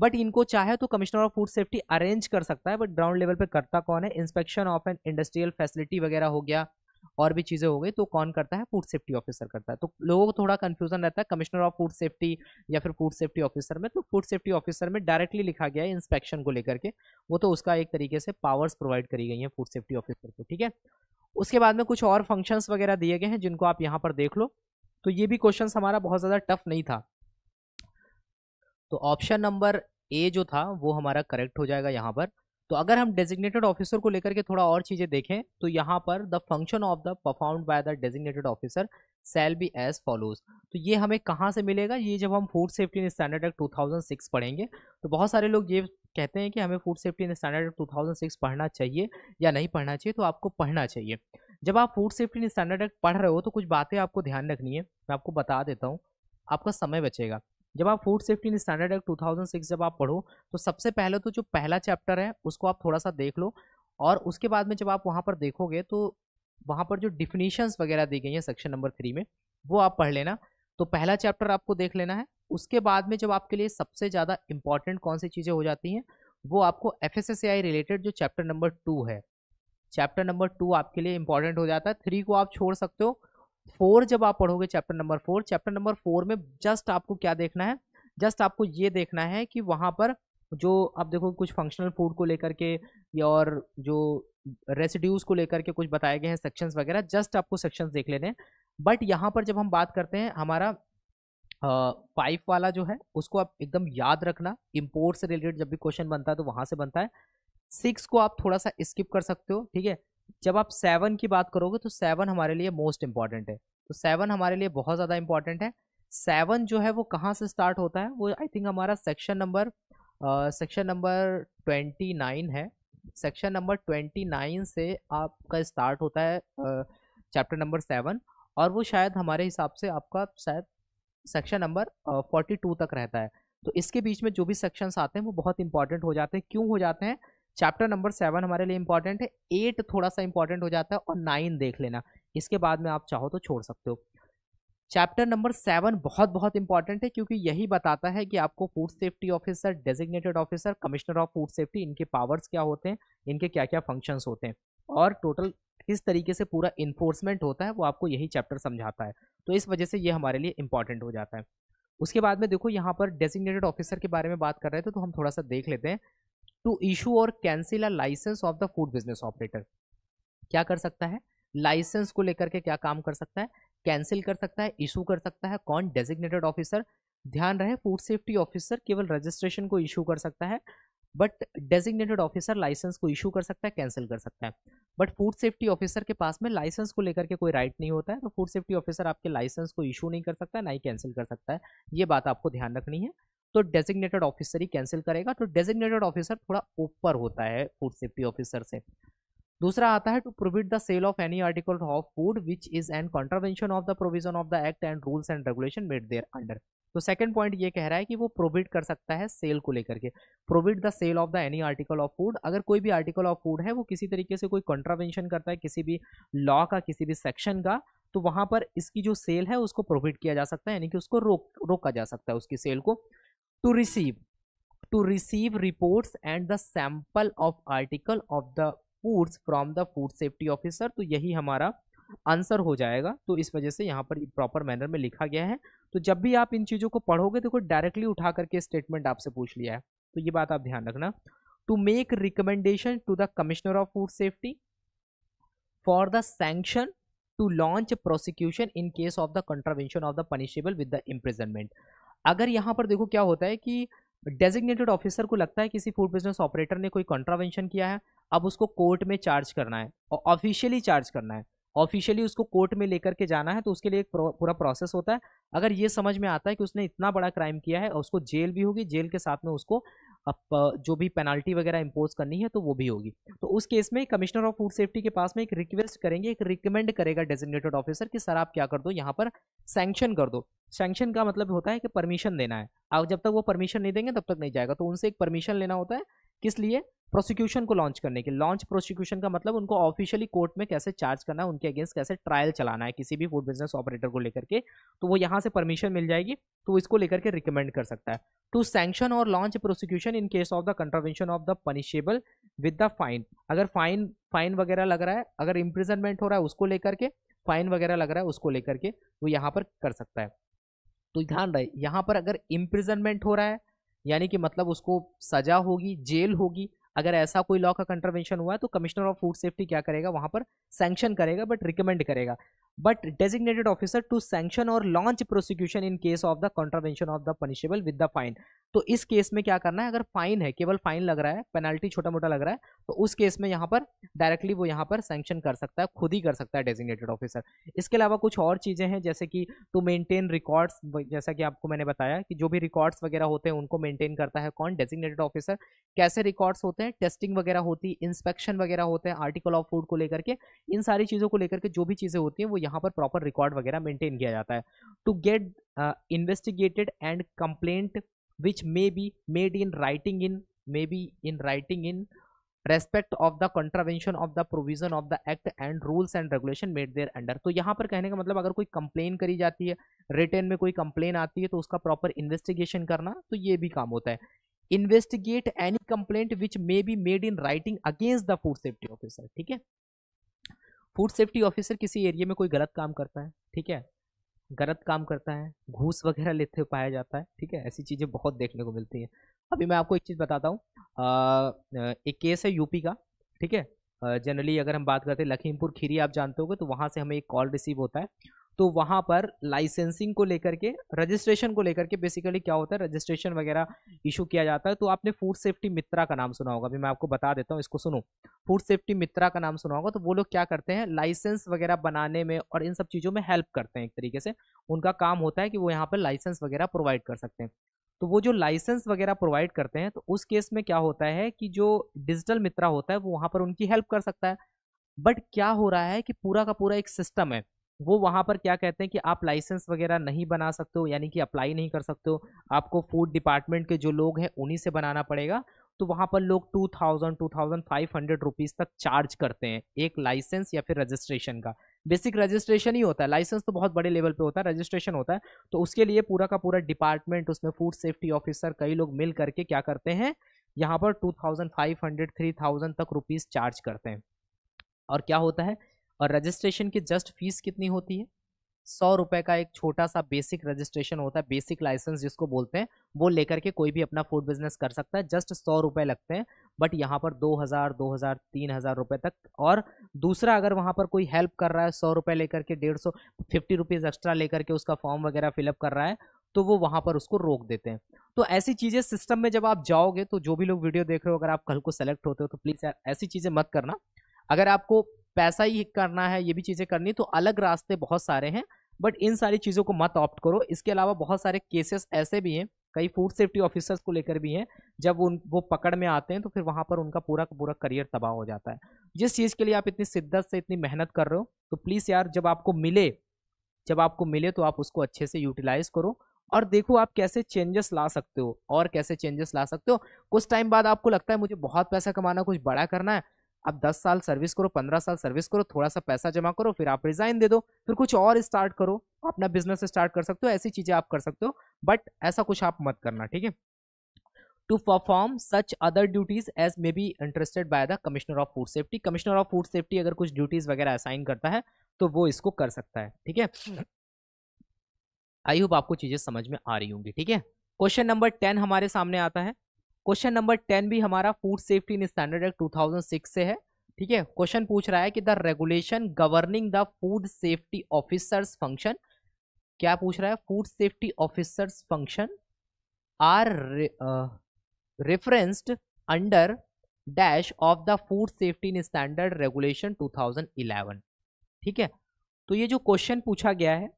A: बट इनको चाहे तो commissioner of food safety arrange कर सकता है बट ग्राउंड लेवल पर करता कौन है inspection of an industrial facility वगैरह हो गया और भी चीज़ें हो गई तो कौन करता है फूड सेफ्टी ऑफिसर करता है तो लोगों को थोड़ा कन्फ्यूजन रहता है कमिश्नर ऑफ फूड सेफ्टी या फिर फूड सेफ्टी ऑफिसर में तो फूड सेफ्टी ऑफिसर में डायरेक्टली लिखा गया है इंस्पेक्शन को लेकर के वो तो उसका एक तरीके से पावर्स प्रोवाइड करी गई हैं फूड सेफ्टी ऑफिसर को ठीक है उसके बाद में कुछ और फंक्शंस वगैरह दिए गए हैं जिनको आप यहाँ पर देख लो तो ये भी क्वेश्चन हमारा बहुत ज़्यादा टफ नहीं था तो ऑप्शन नंबर ए जो था वो हमारा करेक्ट हो जाएगा यहाँ पर तो अगर हम डेजिग्नेटेड ऑफिसर को लेकर के थोड़ा और चीज़ें देखें तो यहाँ पर the function of the perform by the designated officer shall be as follows तो ये हमें कहाँ से मिलेगा ये जब हम फूड सेफ्टी इन स्टैंडर्ड एक्ट 2006 पढ़ेंगे तो बहुत सारे लोग ये कहते हैं कि हमें फूड सेफ्टी इन स्टैंडर्ड एक्ट 2006 पढ़ना चाहिए या नहीं पढ़ना चाहिए तो आपको पढ़ना चाहिए जब आप फूड सेफ्टी इन स्टैंडर्ड एक्ट पढ़ रहे हो तो कुछ बातें आपको ध्यान रखनी है मैं आपको बता देता हूँ आपका समय बचेगा जब आप फूड सेफ्टी इन स्टैंडर्ड एक्ट 2006 जब आप पढ़ो तो सबसे पहले तो जो पहला चैप्टर है उसको आप थोड़ा सा देख लो और उसके बाद में जब आप वहाँ पर देखोगे तो वहाँ पर जो डिफिनीशंस वगैरह दी गई हैं सेक्शन नंबर थ्री में वो आप पढ़ लेना तो पहला चैप्टर आपको देख लेना है उसके बाद में जब आपके लिए सबसे ज़्यादा इंपॉर्टेंट कौन सी चीज़ें हो जाती हैं वो आपको एफ रिलेटेड जो चैप्टर नंबर टू है चैप्टर नंबर टू आपके लिए इंपॉर्टेंट हो जाता है थ्री को आप छोड़ सकते हो फोर जब आप पढ़ोगे chapter number four chapter number four में जस्ट आपको क्या देखना है जस्ट आपको ये देखना है कि वहाँ पर जो आप देखो कुछ फंक्शनल फूड को लेकर के या और जो रेसिड्यूज को लेकर के कुछ बताए गए हैं सेक्शंस वगैरह जस्ट आपको सेक्शंस देख लेने बट यहाँ पर जब हम बात करते हैं हमारा फाइव uh, वाला जो है उसको आप एकदम याद रखना इम्पोर्ट से रिलेटेड जब भी क्वेश्चन बनता है तो वहाँ से बनता है सिक्स को आप थोड़ा सा स्किप कर सकते हो ठीक है जब आप सेवन की बात करोगे तो सेवन हमारे लिए मोस्ट इंपॉर्टेंट है तो सेवन हमारे लिए बहुत ज़्यादा इंपॉर्टेंट है सेवन जो है वो कहाँ से स्टार्ट होता है वो आई थिंक हमारा section number section number twenty nine है सेक्शन नंबर ट्वेंटी नाइन से आपका स्टार्ट होता है चैप्टर नंबर सेवन और वो शायद हमारे हिसाब से आपका शायद सेक्शन नंबर फोर्टी टू तक रहता है तो इसके बीच में जो भी सेक्शंस आते हैं वो बहुत इंपॉर्टेंट हो जाते हैं क्यों हो जाते हैं चैप्टर नंबर सेवन हमारे लिए इंपॉर्टेंट है एट थोड़ा सा इंपॉर्टेंट हो जाता है और नाइन देख लेना इसके बाद में आप चाहो तो छोड़ सकते हो चैप्टर नंबर सेवन बहुत बहुत इंपॉर्टेंट है क्योंकि यही बताता है कि आपको food safety officer designated officer commissioner of food safety इनके पावर्स क्या होते हैं इनके क्या क्या फंक्शंस होते हैं और टोटल किस तरीके से पूरा इन्फोर्समेंट होता है वो आपको यही चैप्टर समझाता है तो इस वजह से ये हमारे लिए इंपॉर्टेंट हो जाता है उसके बाद में देखो यहाँ पर डेजिग्नेटेड ऑफिसर के बारे में बात कर रहे थे तो हम थोड़ा सा देख लेते हैं टू इशू और cancel a licence of the food business operator क्या कर सकता है लाइसेंस को लेकर के क्या काम कर सकता है कैंसिल कर सकता है इशू कर सकता है कौन डेजिग्नेटेड ऑफिसर ध्यान रहे फूड सेफ्टी ऑफिसर केवल रजिस्ट्रेशन को इशू कर सकता है बट डेजिग्नेटेड ऑफिसर लाइसेंस को इशू कर सकता है कैंसिल कर सकता है बट फूड सेफ्टी ऑफिसर के पास में लाइसेंस को लेकर के कोई राइट नहीं होता है तो फूड सेफ्टी ऑफिसर आपके लाइसेंस को इशू नहीं कर सकता है ना ही कैंसिल कर सकता है ये बात आपको ध्यान रखनी है तो डेजिग्नेटेड ऑफिसर ही कैंसिल करेगा तो डेजिग्नेटेड ऑफिसर थोड़ा ऊपर होता है फूड सेफ्टी ऑफिसर से दूसरा आता है to provide the sale of any article of food which is an contravention of the provision of the act and rules and regulation made thereunder तो second point ये कह रहा है कि वो प्रोविड कर सकता है सेल को लेकर के provide the sale of the any article of food अगर कोई भी आर्टिकल ऑफ फूड है वो किसी तरीके से कोई कॉन्ट्रावेंशन करता है किसी भी लॉ का किसी भी सेक्शन का तो वहां पर इसकी जो सेल है उसको प्रोविड किया जा सकता है यानी कि उसको रोक रोका जा सकता है उसकी सेल को to receive to receive reports and the sample of article of the foods from the food safety officer तो यही हमारा आंसर हो जाएगा तो इस वजह से यहाँ पर प्रॉपर मैनर में लिखा गया है तो जब भी आप इन चीज़ों को पढ़ोगे तो डायरेक्टली उठा करके स्टेटमेंट आपसे पूछ लिया है तो ये बात आप ध्यान रखना to make recommendation to the commissioner of food safety for the sanction to launch prosecution in case of the contravention of the punishable with the imprisonment अगर यहाँ पर देखो क्या होता है कि डेजिग्नेटेड ऑफिसर को लगता है किसी फूड बिजनेस ऑपरेटर ने कोई कंट्रावेंशन किया है अब उसको कोर्ट में चार्ज करना है और ऑफिशियली चार्ज करना है ऑफिशियली उसको कोर्ट में लेकर के जाना है तो उसके लिए एक पूरा प्रोसेस होता है अगर ये समझ में आता है कि उसने इतना बड़ा क्राइम किया है और उसको जेल भी होगी जेल के साथ में उसको जो भी पेनल्टी वगैरह इम्पोज करनी है तो वो भी होगी तो उस केस में कमिश्नर ऑफ फूड सेफ्टी के पास में एक रिक्वेस्ट करेंगे एक रिकमेंड करेगा डेजिग्नेटेड ऑफिसर कि सर आप क्या कर दो यहाँ पर सैंक्शन कर दो सैंक्शन का मतलब होता है कि परमिशन देना है अब जब तक वो परमिशन नहीं देंगे तब तक नहीं जाएगा तो उनसे एक परमिशन लेना होता है किस लिए प्रोसिक्यूशन को लॉन्च करने के लॉन्च प्रोसिक्यूशन का मतलब उनको ऑफिशियली कोर्ट में कैसे चार्ज करना है उनके अगेंस्ट कैसे ट्रायल चलाना है किसी भी फूड बिजनेस ऑपरेटर को लेकर के तो वो यहाँ से परमिशन मिल जाएगी तो इसको लेकर के रिकमेंड कर सकता है टू सैंक्शन और launch prosecution in case of the contravention of the punishable with the fine अगर फाइन फाइन वगैरह लग रहा है अगर इम्प्रिजनमेंट हो रहा है उसको लेकर के फाइन वगैरह लग रहा है उसको लेकर के वो यहाँ पर कर सकता है तो ध्यान रहे यहाँ पर अगर इम्प्रिजनमेंट हो रहा है यानी कि मतलब उसको सजा होगी जेल होगी अगर ऐसा कोई लॉ का कंट्रवेंशन हुआ तो कमिश्नर ऑफ फूड सेफ्टी क्या करेगा वहाँ पर सैंक्शन करेगा बट रिकमेंड करेगा but designated officer to sanction or launch prosecution in case of the contravention of the punishable with the fine तो इस केस में क्या करना है अगर फाइन है केवल फाइन लग रहा है पेनल्टी छोटा मोटा लग रहा है तो उस केस में यहाँ पर डायरेक्टली वो यहाँ पर सैंक्शन कर सकता है खुद ही कर सकता है डेजिग्नेटेड ऑफिसर इसके अलावा कुछ और चीज़ें हैं जैसे कि टू मेंटेन रिकॉर्ड्स जैसा कि आपको मैंने बताया कि जो भी रिकॉर्ड्स वगैरह होते हैं उनको मेंटेन करता है कौन डेजिग्नेटेड ऑफिसर कैसे रिकॉर्ड्स होते हैं टेस्टिंग वगैरह होती है इंस्पेक्शन वगैरह होते हैं आर्टिकल ऑफ फूड को लेकर के इन सारी चीज़ों को लेकर के जो भी चीज़ें होती हैं वो यहाँ पर प्रॉपर रिकॉर्ड वगैरह मेंटेन किया जाता है to get investigated and complaint which may be made in writing in may be in writing in respect of the contravention of the provision of the act and rules and regulation made thereunder तो यहाँ पर कहने का मतलब अगर कोई complain करी जाती है रिटर्न में कोई कंप्लेन आती है तो उसका प्रॉपर इन्वेस्टिगेशन करना तो ये भी काम होता है investigate any complaint which may be made in writing against the food safety officer ठीक है फूड सेफ्टी ऑफिसर किसी एरिया में कोई गलत काम करता है ठीक है गलत काम करता है घूस वगैरह लेते हुए पाया जाता है ठीक है ऐसी चीज़ें बहुत देखने को मिलती हैं अभी मैं आपको एक चीज़ बताता हूँ एक केस है यूपी का ठीक है जनरली अगर हम बात करते हैं लखीमपुर खीरी आप जानते हो तो वहाँ से हमें एक कॉल रिसीव होता है तो वहाँ पर लाइसेंसिंग को लेकर के रजिस्ट्रेशन को लेकर के बेसिकली क्या होता है रजिस्ट्रेशन वगैरह इशू किया जाता है तो आपने फूड सेफ्टी मित्रा का नाम सुना होगा अभी मैं आपको बता देता हूँ इसको सुनो फूड सेफ्टी मित्रा का नाम सुना होगा तो वो लोग क्या करते हैं लाइसेंस वगैरह बनाने में और इन सब चीज़ों में हेल्प करते हैं एक तरीके से उनका काम होता है कि वो यहाँ पर लाइसेंस वगैरह प्रोवाइड कर सकते हैं तो वो जो लाइसेंस वगैरह प्रोवाइड करते हैं तो उस केस में क्या होता है कि जो डिजिटल मित्रा होता है वो वहाँ पर उनकी हेल्प कर सकता है बट क्या हो रहा है कि पूरा का पूरा एक सिस्टम है वो वहाँ पर क्या कहते हैं कि आप लाइसेंस वगैरह नहीं बना सकते हो यानी कि अप्लाई नहीं कर सकते हो आपको फूड डिपार्टमेंट के जो लोग हैं उन्हीं से बनाना पड़ेगा तो वहाँ पर लोग two thousand two thousand five hundred rupees तक चार्ज करते हैं एक लाइसेंस या फिर रजिस्ट्रेशन का बेसिक रजिस्ट्रेशन ही होता है लाइसेंस तो बहुत बड़े लेवल पे होता है रजिस्ट्रेशन होता है तो उसके लिए पूरा का पूरा डिपार्टमेंट उसमें फूड सेफ्टी ऑफिसर कई लोग मिल करके क्या करते हैं यहाँ पर two thousand five hundred three thousand तक रुपीज़ चार्ज करते हैं और क्या होता है और रजिस्ट्रेशन की जस्ट फीस कितनी होती है सौ रुपए का एक छोटा सा बेसिक रजिस्ट्रेशन होता है बेसिक लाइसेंस जिसको बोलते हैं वो लेकर के कोई भी अपना फूड बिजनेस कर सकता है जस्ट सौ रुपए लगते हैं बट यहाँ पर दो हज़ार दो हज़ार तीन हज़ार रुपये तक और दूसरा अगर वहाँ पर कोई हेल्प कर रहा है सौ रुपए लेकर के डेढ़ सौ फिफ्टी रुपीज़ एक्स्ट्रा लेकर के उसका फॉर्म वगैरह फिलअप कर रहा है तो वो वहाँ पर उसको रोक देते हैं तो ऐसी चीज़ें सिस्टम में जब आप जाओगे तो जो भी लोग वीडियो देख रहे हो अगर आप कल को सेलेक्ट होते हो तो प्लीज़ ऐसी चीज़ें मत करना अगर आपको पैसा ही करना है ये भी चीज़ें करनी तो अलग रास्ते बहुत सारे हैं बट इन सारी चीज़ों को मत ऑप्ट करो इसके अलावा बहुत सारे केसेस ऐसे भी हैं कई फूड सेफ्टी ऑफिसर्स को लेकर भी हैं जब उन वो पकड़ में आते हैं तो फिर वहाँ पर उनका पूरा का पूरा करियर तबाह हो जाता है जिस चीज़ के लिए आप इतनी शिद्दत से इतनी मेहनत कर रहे हो तो प्लीज़ यार जब आपको मिले जब आपको मिले तो आप उसको अच्छे से यूटिलाइज़ करो और देखो आप कैसे चेंजेस ला सकते हो और कैसे चेंजेस ला सकते हो कुछ टाइम बाद आपको लगता है मुझे बहुत पैसा कमाना कुछ बड़ा करना है आप 10 साल सर्विस करो 15 साल सर्विस करो थोड़ा सा पैसा जमा करो फिर आप रिजाइन दे दो फिर कुछ और स्टार्ट करो अपना बिजनेस स्टार्ट कर सकते हो ऐसी चीज़ें आप कर सकते हो बट ऐसा कुछ आप मत करना ठीक है to perform such other duties as may be interested by the commissioner of food safety commissioner of food safety अगर कुछ ड्यूटीज वगैरह असाइन करता है तो वो इसको कर सकता है ठीक है आई हम्म। होप आपको चीजें समझ में आ रही होंगी ठीक है क्वेश्चन नंबर टेन हमारे सामने आता है क्वेश्चन नंबर टेन भी हमारा फूड सेफ्टी इन स्टैंडर्ड एक्ट टू से है ठीक है क्वेश्चन पूछ रहा है कि the regulation governing the food safety officers function क्या पूछ रहा है food safety officers function are referenced under dash of the food safety in standard regulation 2011 ठीक है तो ये जो क्वेश्चन पूछा गया है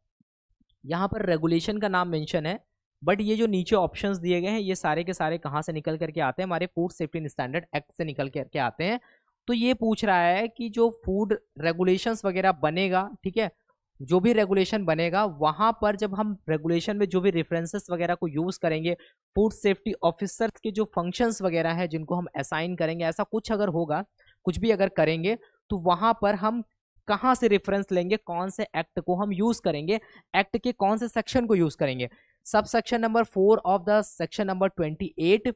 A: यहाँ पर रेगुलेशन का नाम मेंशन है बट ये जो नीचे ऑप्शन दिए गए हैं ये सारे के सारे कहाँ से निकल करके आते हैं हमारे फूड सेफ्टी स्टैंडर्ड एक्ट से निकल करके आते हैं तो ये पूछ रहा है कि जो फूड रेगुलेशंस वगैरह बनेगा ठीक है जो भी रेगुलेशन बनेगा वहाँ पर जब हम रेगुलेशन में जो भी रेफरेंसेस वगैरह को यूज़ करेंगे फूड सेफ्टी ऑफिसर्स के जो फंक्शंस वगैरह हैं जिनको हम असाइन करेंगे ऐसा कुछ अगर होगा कुछ भी अगर करेंगे तो वहाँ पर हम कहाँ से रेफरेंस लेंगे कौन से एक्ट को हम यूज़ करेंगे एक्ट के कौन से सेक्शन को यूज़ करेंगे sub section number four of the section number twenty eight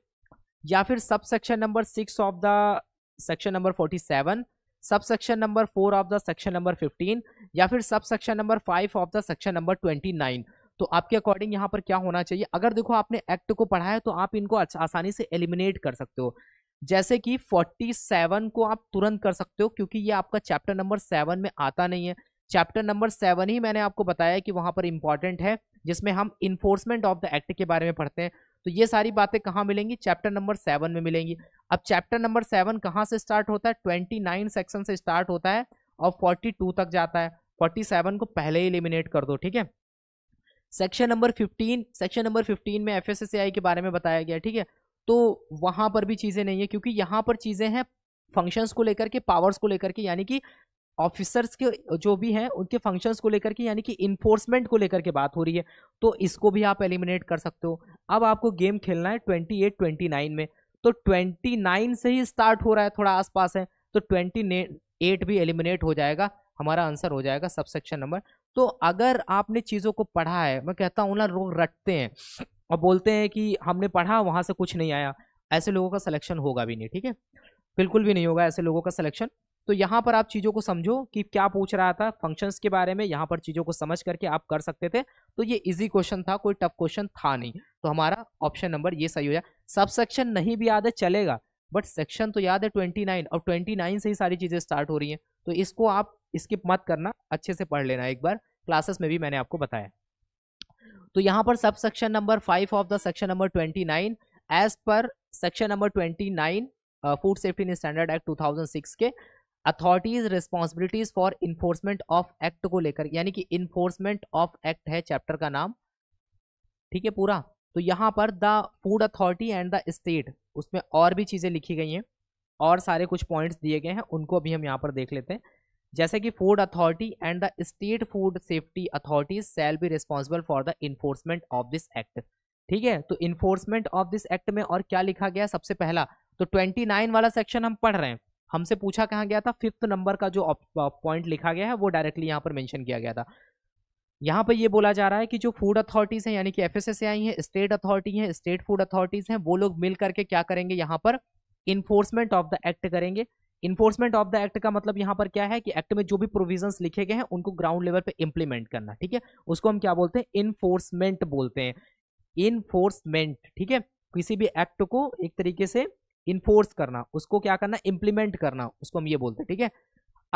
A: या फिर sub section number six of the section number forty seven sub section number four of the section number fifteen या फिर sub section number five of the section number twenty nine तो आपके according यहाँ पर क्या होना चाहिए अगर देखो आपने एक्ट को पढ़ा है तो आप इनको अच्छा, आसानी से एलिमिनेट कर सकते हो जैसे कि 47 को आप तुरंत कर सकते हो क्योंकि ये आपका चैप्टर नंबर सेवन में आता नहीं है चैप्टर नंबर सेवन ही मैंने आपको बताया कि वहाँ पर इंपॉर्टेंट है जिसमें हम इन्फोर्समेंट ऑफ द एक्ट के बारे में पढ़ते हैं तो ये सारी बातें कहाँ मिलेंगी चैप्टर नंबर सेवन में मिलेंगी अब चैप्टर नंबर सेवन कहाँ से स्टार्ट होता है ट्वेंटी नाइन सेक्शन से स्टार्ट होता है और फोर्टी टू तक जाता है फोर्टी सेवन को पहले ही इलिमिनेट कर दो ठीक है section number fifteen section number fifteen में एफ के बारे में बताया गया ठीक है तो वहाँ पर भी चीज़ें नहीं है क्योंकि यहाँ पर चीज़ें हैं फंक्शंस को लेकर के पावर्स को लेकर के यानी कि ऑफिसर्स के जो भी हैं उनके फंक्शंस को लेकर के यानी कि इन्फोर्समेंट को लेकर के बात हो रही है तो इसको भी आप एलिमिनेट कर सकते हो अब आपको गेम खेलना है ट्वेंटी एट ट्वेंटी नाइन में तो ट्वेंटी नाइन से ही स्टार्ट हो रहा है थोड़ा आसपास है तो ट्वेंटी एट भी एलिमिनेट हो जाएगा हमारा आंसर हो जाएगा सबसेक्शन नंबर तो अगर आपने चीज़ों को पढ़ा है मैं कहता हूँ ना लोग रटते हैं और बोलते हैं कि हमने पढ़ा वहाँ से कुछ नहीं आया ऐसे लोगों का सलेक्शन होगा भी नहीं ठीक है बिल्कुल भी नहीं होगा ऐसे लोगों का सिलेक्शन तो यहाँ पर आप चीज़ों को समझो कि क्या पूछ रहा था फंक्शंस के बारे में यहाँ पर चीज़ों को समझ करके आप कर सकते थे तो ये इजी क्वेश्चन था कोई टफ क्वेश्चन था नहीं तो हमारा ऑप्शन नंबर ये सही हो जाए सब सेक्शन नहीं भी याद है चलेगा बट सेक्शन तो याद है ट्वेंटी नाइन और ट्वेंटी नाइन से ही सारी चीज़ें स्टार्ट हो रही हैं तो इसको आप स्किप मत करना अच्छे से पढ़ लेना एक बार क्लासेस में भी मैंने आपको बताया तो यहाँ पर sub section number five of the section number twenty nine as per section number twenty nine food safety in standard act 2006 के authorities responsibilities for enforcement of act को लेकर यानी कि इन्फोर्समेंट ऑफ एक्ट है चैप्टर का नाम ठीक है पूरा तो यहाँ पर the food authority and the state उसमें और भी चीज़ें लिखी गई हैं और सारे कुछ पॉइंट्स दिए गए हैं उनको अभी हम यहाँ पर देख लेते हैं जैसे कि food authority and the state food safety authorities shall be responsible for the enforcement of this act ठीक है तो इन्फोर्समेंट ऑफ दिस एक्ट में और क्या लिखा गया सबसे पहला तो 29 वाला सेक्शन हम पढ़ रहे हैं हमसे पूछा कहा गया था फिफ्थ नंबर का जो पॉइंट uh, लिखा गया है वो डायरेक्टली यहाँ पर मेंशन किया गया था यहाँ पर ये बोला जा रहा है कि जो फूड अथॉरिटीज़ हैं यानी कि एफ से आई हैं स्टेट अथॉरिटी हैं स्टेट फूड अथॉरिटीज़ हैं वो लोग मिल करके क्या करेंगे यहाँ पर इन्फोर्समेंट ऑफ द एक्ट करेंगे इन्फोर्समेंट ऑफ द एक्ट का मतलब यहाँ पर क्या है कि एक्ट में जो भी प्रोविजंस लिखे गए हैं उनको ग्राउंड लेवल पर इम्प्लीमेंट करना ठीक है उसको हम क्या बोलते हैं इन्फोर्समेंट बोलते हैं इन्फोर्समेंट ठीक है किसी भी एक्ट को एक तरीके से इन्फोर्स करना उसको क्या करना इम्प्लीमेंट करना उसको हम ये बोलते हैं ठीक है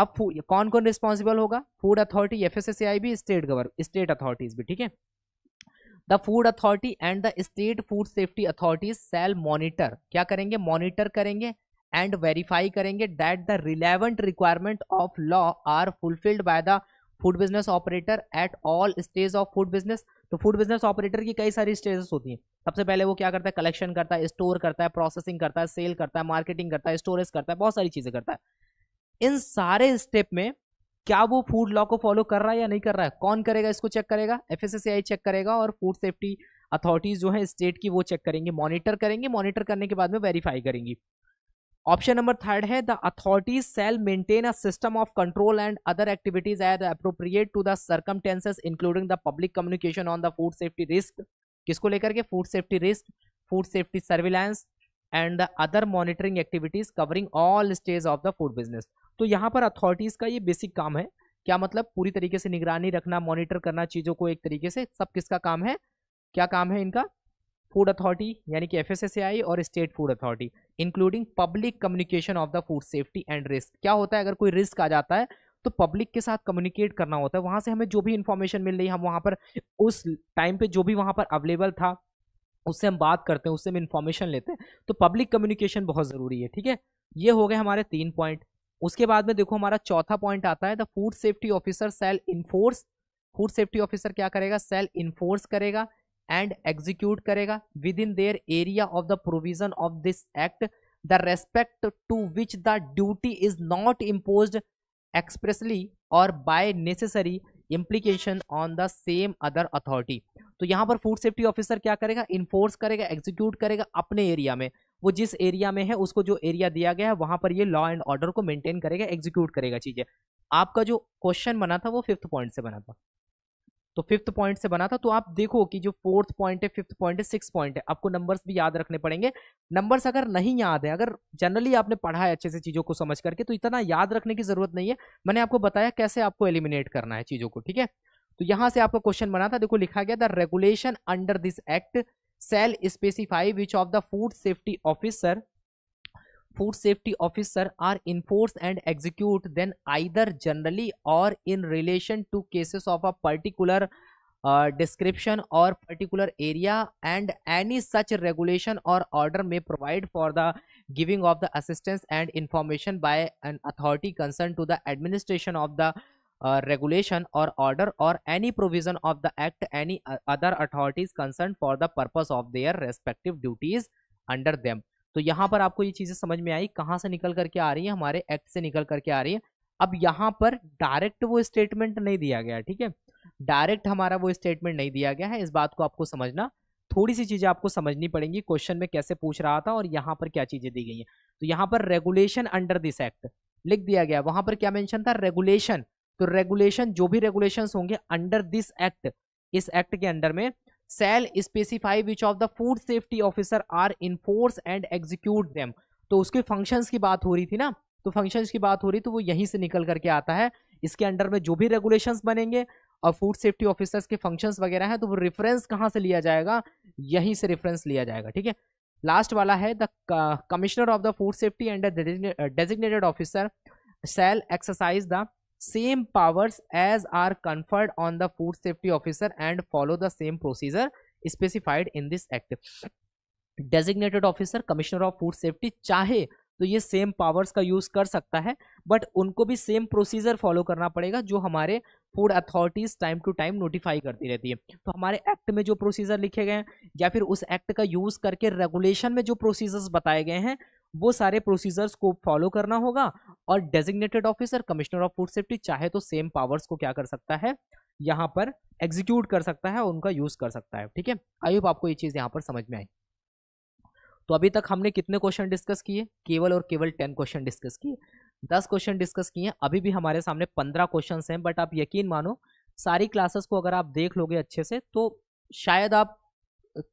A: अब कौन कौन रिस्पॉन्सिबल होगा food authority F S S I भी स्टेट गवर्न स्टेट अथॉरिटीज भी ठीक है the food authority and the state food safety authorities shall monitor क्या करेंगे मॉनिटर करेंगे एंड वेरीफाई करेंगे that the relevant requirement of law are fulfilled by the food business operator at all stage of food business तो food business operator की कई सारी stages होती हैं सबसे पहले वो क्या करता है कलेक्शन करता है स्टोर करता है प्रोसेसिंग करता है सेल करता है मार्केटिंग करता है स्टोरेज करता है बहुत सारी चीज़ें करता है इन सारे स्टेप में क्या वो फूड लॉ को फॉलो कर रहा है या नहीं कर रहा है कौन करेगा इसको चेक करेगा एफ चेक करेगा और फूड सेफ्टी अथॉरिटीज़ जो है स्टेट की वो चेक करेंगे मॉनिटर करेंगे मॉनिटर करने के बाद में वेरीफाई करेंगी ऑप्शन नंबर थर्ड है the authorities shall maintain a system of control and other activities as appropriate to the circumstances including the public communication on the food safety risk किसको लेकर के food safety risk food safety surveillance and the other monitoring activities covering all stage of the food business तो यहाँ पर authorities का ये basic काम है क्या मतलब पूरी तरीके से निगरानी रखना मॉनिटर करना चीज़ों को एक तरीके से सब किसका काम है क्या काम है इनका फूड अथॉरिटी यानी कि आई और state food authority including public communication of the food safety and risk क्या होता है अगर कोई रिस्क आ जाता है तो पब्लिक के साथ कम्युनिकेट करना होता है वहाँ से हमें जो भी इन्फॉर्मेशन मिल रही है हम वहाँ पर उस टाइम पे जो भी वहाँ पर अवेलेबल था उससे हम बात करते हैं उससे हम इन्फॉर्मेशन लेते हैं तो पब्लिक कम्युनिकेशन बहुत ज़रूरी है ठीक है ये हो गए हमारे तीन पॉइंट उसके बाद में देखो हमारा चौथा पॉइंट आता है the food safety officer shall enforce food safety officer क्या करेगा सेल इन्फोर्स करेगा एंड एग्जीक्यूट करेगा within their area of the provision of this act the respect to which the duty is not impose expressly और by necessary implication on the same other authority तो यहाँ पर food safety officer क्या करेगा enforce करेगा execute करेगा अपने area में वो जिस एरिया में है उसको जो एरिया दिया गया है वहाँ पर ये लॉ एंड ऑर्डर को मेंटेन करेगा एग्जीक्यूट करेगा चीज़ें आपका जो क्वेश्चन बना था वो फिफ्थ पॉइंट से बना था तो फिफ्थ पॉइंट से बना था तो आप देखो कि जो फोर्थ पॉइंट है फिफ्थ पॉइंट है सिक्स पॉइंट है आपको नंबर्स भी याद रखने पड़ेंगे नंबर्स अगर नहीं याद है अगर जनरली आपने पढ़ा है अच्छे से चीज़ों को समझ करके तो इतना याद रखने की ज़रूरत नहीं है मैंने आपको बताया कैसे आपको एलिमिनेट करना है चीज़ों को ठीक है तो यहाँ से आपका क्वेश्चन बना था देखो लिखा गया the regulation under this act shall specify which of the food safety officer food safety officer are enforced and execute then either generally or in relation to cases of a particular uh, description or particular area and any such regulation or order may provide for the giving of the assistance and information by an authority concerned to the administration of the uh, regulation or order or any provision of the act any uh, other authorities concerned for the purpose of their respective duties under them तो यहाँ पर आपको ये चीज़ें समझ में आई कहाँ से निकल करके आ रही है हमारे एक्ट से निकल करके आ रही है अब यहाँ पर डायरेक्ट वो स्टेटमेंट नहीं दिया गया ठीक है डायरेक्ट हमारा वो स्टेटमेंट नहीं दिया गया है इस बात को आपको समझना थोड़ी सी चीज़ें आपको समझनी पड़ेंगी क्वेश्चन में कैसे पूछ रहा था और यहाँ पर क्या चीज़ें दी गई हैं तो यहाँ पर रेगुलेशन अंडर दिस एक्ट लिख दिया गया वहाँ पर क्या मेंशन था रेगुलेशन तो रेगुलेशन जो भी रेगुलेशंस होंगे अंडर दिस एक्ट इस एक्ट के अंडर में shall specify which of the food safety officer are enforce and execute them तो उसके फंक्शंस की बात हो रही थी ना तो फंक्शंस की बात हो रही तो वो यहीं से निकल करके आता है इसके अंडर में जो भी रेगुलेशंस बनेंगे और फूड सेफ्टी ऑफिसर्स के फंक्शंस वगैरह हैं तो वो रेफरेंस कहाँ से लिया जाएगा यहीं से रेफरेंस लिया जाएगा ठीक है लास्ट वाला है the commissioner of the food safety and designated officer shall exercise the same powers as are conferred on the food safety officer and follow the same procedure specified in this act designated officer commissioner of food safety चाहे तो ये same powers का use कर सकता है but उनको भी same procedure follow करना पड़ेगा जो हमारे food authorities time to time notify करती रहती है तो हमारे एक्ट में जो प्रोसीजर लिखे गए हैं या फिर उस एक्ट का यूज़ करके रेगुलेशन में जो प्रोसीजर्स बताए गए हैं वो सारे प्रोसीजर्स को फॉलो करना होगा और designated officer commissioner of food safety चाहे तो सेम पावर्स को क्या कर सकता है यहाँ पर एग्जीक्यूट कर सकता है और उनका यूज कर सकता है ठीक है आई होप आपको ये चीज़ यहाँ पर समझ में आई तो अभी तक हमने कितने क्वेश्चन डिस्कस किए केवल और केवल टेन क्वेश्चन डिस्कस किए दस क्वेश्चन डिस्कस किए अभी भी हमारे सामने पंद्रह क्वेश्चन हैं बट आप यकीन मानो सारी क्लासेस को अगर आप देख लोगे अच्छे से तो शायद आप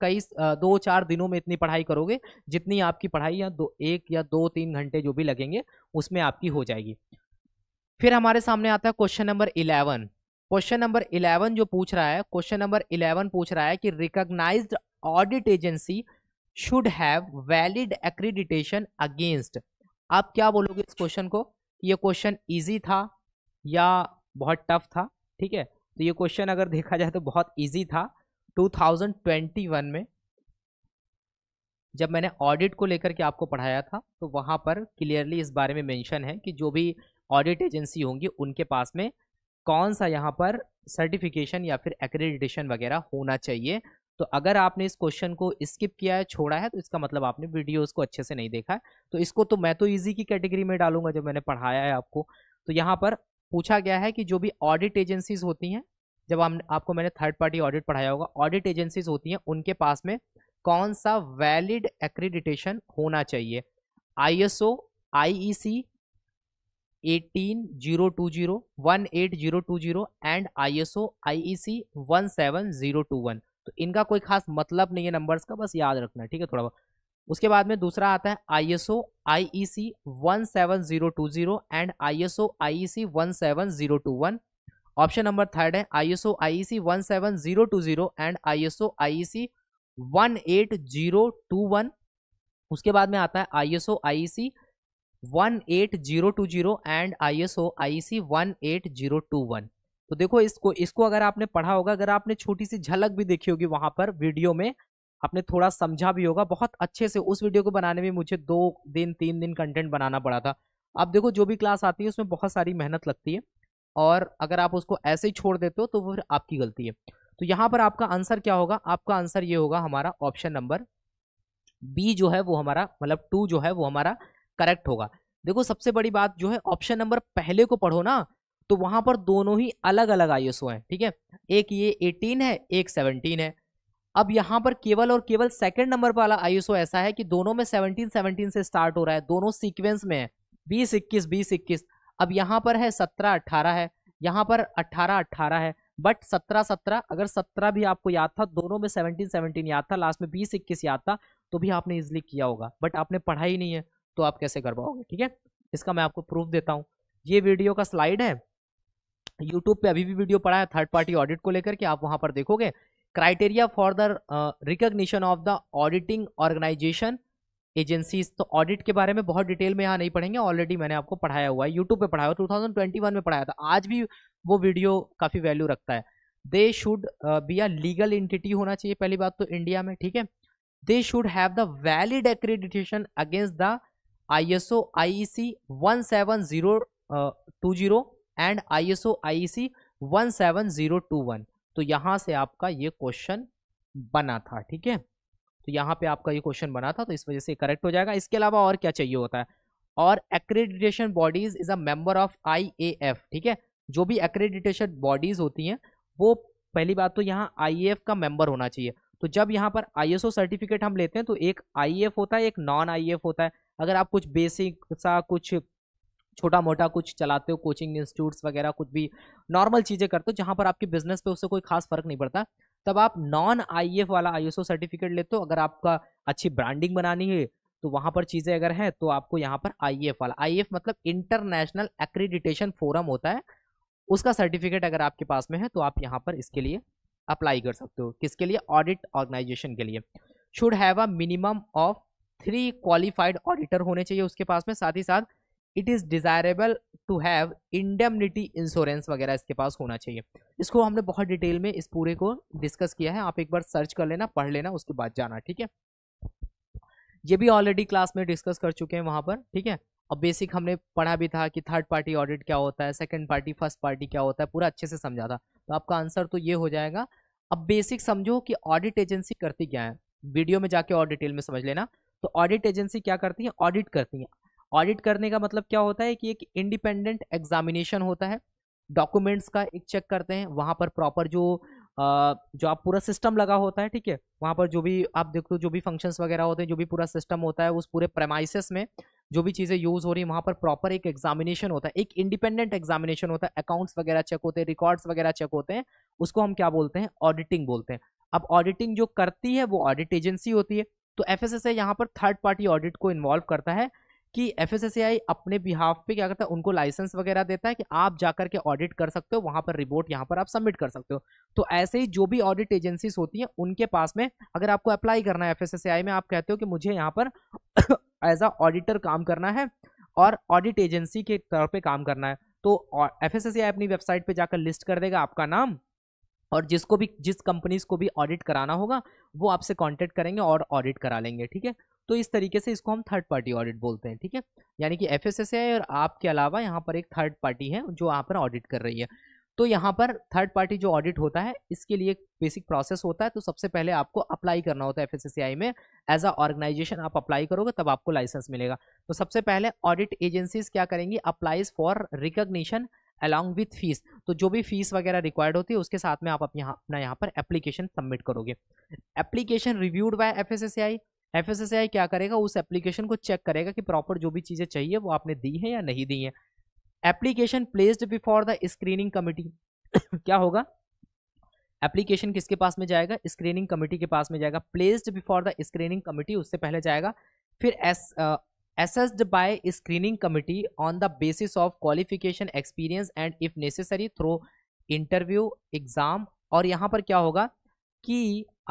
A: कई दो चार दिनों में इतनी पढ़ाई करोगे जितनी आपकी पढ़ाई या दो एक या दो तीन घंटे जो भी लगेंगे उसमें आपकी हो जाएगी फिर हमारे सामने आता है question number eleven question number eleven जो पूछ रहा है क्वेश्चन नंबर इलेवन पूछ रहा है कि recognise audit agency should have valid accreditation against आप क्या बोलोगे इस क्वेश्चन को ये क्वेश्चन ईजी था या बहुत टफ था ठीक है तो ये क्वेश्चन अगर देखा जाए तो बहुत ईजी था 2021 में जब मैंने ऑडिट को लेकर के आपको पढ़ाया था तो वहाँ पर क्लियरली इस बारे में मेंशन है कि जो भी ऑडिट एजेंसी होंगी उनके पास में कौन सा यहाँ पर सर्टिफिकेशन या फिर एक्रेडिटेशन वगैरह होना चाहिए तो अगर आपने इस क्वेश्चन को स्किप किया है छोड़ा है तो इसका मतलब आपने वीडियोज को अच्छे से नहीं देखा है तो इसको तो मैं तो ईजी की कैटेगरी में डालूंगा जब मैंने पढ़ाया है आपको तो यहाँ पर पूछा गया है कि जो भी ऑडिट एजेंसीज होती हैं जब हम आपको मैंने थर्ड पार्टी ऑडिट पढ़ाया होगा ऑडिट एजेंसीज होती हैं उनके पास में कौन सा वैलिड एक्रीडिटेशन होना चाहिए I S O I E C eighteen zero two zero one eight zero two zero and I S O I E C one seven zero two one तो इनका कोई खास मतलब नहीं है नंबर्स का बस याद रखना ठीक है थोड़ा बहुत उसके बाद में दूसरा आता है I S O I E C one seven zero two zero and I S O I E C one seven zero two one option number third है I S O I C one seven zero two zero and I S O I C one eight zero two one उसके बाद में आता है I S O I C one eight zero two zero and I S O I C one eight zero two one तो देखो इसको इसको अगर आपने पढ़ा होगा अगर आपने छोटी सी झलक भी देखी होगी वहां पर वीडियो में आपने थोड़ा समझा भी होगा बहुत अच्छे से उस वीडियो को बनाने में मुझे दो दिन तीन दिन कंटेंट बनाना पड़ा था अब देखो जो भी क्लास आती है उसमें बहुत सारी मेहनत लगती है और अगर आप उसको ऐसे ही छोड़ देते हो तो फिर आपकी गलती है तो यहाँ पर आपका आंसर क्या होगा आपका आंसर ये होगा हमारा ऑप्शन नंबर बी जो है वो हमारा मतलब टू जो है वो हमारा करेक्ट होगा देखो सबसे बड़ी बात जो है ऑप्शन नंबर पहले को पढ़ो ना तो वहां पर दोनों ही अलग अलग आई हैं ठीक है एक ये 18 है एक 17 है अब यहाँ पर केवल और केवल सेकंड नंबर वाला आई ऐसा है कि दोनों में 17 17 से स्टार्ट हो रहा है दोनों सीक्वेंस में है बीस इक्कीस बीस इक्कीस अब यहाँ पर है सत्रह अट्ठारह है यहाँ पर अट्ठारह अट्ठारह है बट सत्रह सत्रह अगर सत्रह भी आपको याद था दोनों में सेवनटीन सेवनटीन याद था लास्ट में बीस इक्कीस याद था तो भी आपने इजिली किया होगा बट आपने पढ़ा ही नहीं है तो आप कैसे कर पाओगे ठीक है इसका मैं आपको प्रूफ देता हूँ ये वीडियो का स्लाइड है यूट्यूब पे अभी भी वीडियो पढ़ा है थर्ड पार्टी ऑडिट को लेकर के आप वहाँ पर देखोगे criteria for the recognition of the auditing organisation agencies तो ऑडिट के बारे में बहुत डिटेल में यहाँ नहीं पढ़ेंगे ऑलरेडी मैंने आपको पढ़ाया हुआ है यूट्यूब पे पढ़ाया हुआ 2021 में पढ़ाया था आज भी वो वीडियो काफ़ी वैल्यू रखता है they should be a legal entity होना चाहिए पहली बात तो इंडिया में ठीक है they should have the valid accreditation against the I S O I E C one seven zero two zero and I S O I C one seven zero two one तो यहाँ से आपका ये question बना था ठीक है तो यहाँ पे आपका ये क्वेश्चन बना था तो इस वजह से करेक्ट हो जाएगा इसके अलावा और क्या चाहिए होता है और accreditation bodies is a member of IAF ठीक है जो भी एक्रेडिटेशन बॉडीज होती हैं वो पहली बात तो यहाँ आई एफ का मेंबर होना चाहिए तो जब यहाँ पर आई एस ओ सर्टिफिकेट हम लेते हैं तो एक आई एफ होता है एक नॉन आई एफ होता है अगर आप कुछ बेसिक सा कुछ छोटा मोटा कुछ चलाते हो कोचिंग इंस्टीट्यूट्स वगैरह कुछ भी नॉर्मल चीज़ें करते हो जहाँ पर आपके बिजनेस पे उससे कोई खास फर्क नहीं पड़ता तब आप नॉन आईएएफ वाला आईएसओ सर्टिफिकेट लेते हो अगर आपका अच्छी ब्रांडिंग बनानी है तो वहां पर चीजें अगर हैं तो आपको यहाँ पर आईएएफ वाला आईएएफ मतलब इंटरनेशनल एक्रीडिटेशन फोरम होता है उसका सर्टिफिकेट अगर आपके पास में है तो आप यहाँ पर इसके लिए अप्लाई कर सकते हो किसके लिए ऑडिट ऑर्गेनाइजेशन के लिए should have a minimum of three qualified auditor होने चाहिए उसके पास में साथ ही साथ it is desirable to have indemnity insurance वगैरह इसके पास होना चाहिए इसको हमने बहुत डिटेल में इस पूरे को डिस्कस किया है आप एक बार सर्च कर लेना पढ़ लेना उसके बाद जाना ठीक है ये भी ऑलरेडी क्लास में डिस्कस कर चुके हैं वहां पर ठीक है अब बेसिक हमने पढ़ा भी था कि थर्ड पार्टी ऑडिट क्या होता है सेकंड पार्टी फर्स्ट पार्टी क्या होता है पूरा अच्छे से समझा था तो आपका आंसर तो ये हो जाएगा अब बेसिक समझो कि ऑडिट एजेंसी करती क्या है वीडियो में जाके और डिटेल में समझ लेना तो ऑडिट एजेंसी क्या करती है ऑडिट करती है ऑडिट करने का मतलब क्या होता है कि एक इंडिपेंडेंट एग्जामिनेशन होता है डॉक्यूमेंट्स का एक चेक करते हैं वहाँ पर प्रॉपर जो जो आप पूरा सिस्टम लगा होता है ठीक है वहाँ पर जो भी आप देखो जो भी फंक्शंस वगैरह होते हैं जो भी पूरा सिस्टम होता है उस पूरे प्रेमाइसिस में जो भी चीज़ें यूज़ हो रही है वहाँ पर प्रॉपर एक एग्जामिनेशन होता है एक इंडिपेंडेंट एग्जामिनेशन होता है अकाउंट्स वगैरह चेक होते हैं रिकॉर्ड्स वगैरह चेक होते हैं उसको हम क्या बोलते हैं ऑडिटिंग बोलते हैं अब ऑडिटिंग जो करती है वो ऑडिट एजेंसी होती है तो एफ एस यहाँ पर थर्ड पार्टी ऑडिट को इन्वॉल्व करता है कि एफ अपने बिहाफ पे क्या करता है उनको लाइसेंस वगैरह देता है कि आप जाकर के ऑडिट कर सकते हो वहाँ पर रिपोर्ट यहाँ पर आप सबमिट कर सकते हो तो ऐसे ही जो भी ऑडिट एजेंसीज होती हैं उनके पास में अगर आपको अप्लाई करना है एफ में आप कहते हो कि मुझे यहाँ पर एज अ ऑडिटर काम करना है और ऑडिट एजेंसी के तौर पर काम करना है तो एफ अपनी वेबसाइट पर जाकर लिस्ट कर देगा आपका नाम और जिसको भी जिस कंपनीज को भी ऑडिट कराना होगा वो आपसे कांटेक्ट करेंगे और ऑडिट करा लेंगे ठीक है तो इस तरीके से इसको हम थर्ड पार्टी ऑडिट बोलते हैं ठीक है यानी कि एफ और आपके अलावा यहाँ पर एक थर्ड पार्टी है जो यहाँ पर ऑडिट कर रही है तो यहाँ पर थर्ड पार्टी जो ऑडिट होता है इसके लिए एक बेसिक प्रोसेस होता है तो सबसे पहले आपको अप्लाई करना होता है एफ में एज अ ऑर्गेनाइजेशन आप अप्लाई करोगे तब आपको लाइसेंस मिलेगा तो सबसे पहले ऑडिट एजेंसीज क्या करेंगी applies for recognition along with fees तो जो भी फीस वगैरह रिक्वायर्ड होती है उसके साथ में आप अपने यहाँ अपना यहाँ पर एप्लीकेशन सबमिट करोगे application reviewed by F F क्या करेगा उस एप्लीकेशन को चेक करेगा कि प्रॉपर जो भी चीज़ें चाहिए वो आपने दी हैं या नहीं दी हैं application placed before the screening committee क्या होगा एप्लीकेशन किसके पास में जाएगा स्क्रीनिंग कमेटी के पास में जाएगा placed before the screening committee उससे पहले जाएगा फिर as assessed by screening committee on the basis of qualification experience and if necessary through interview exam और यहाँ पर क्या होगा कि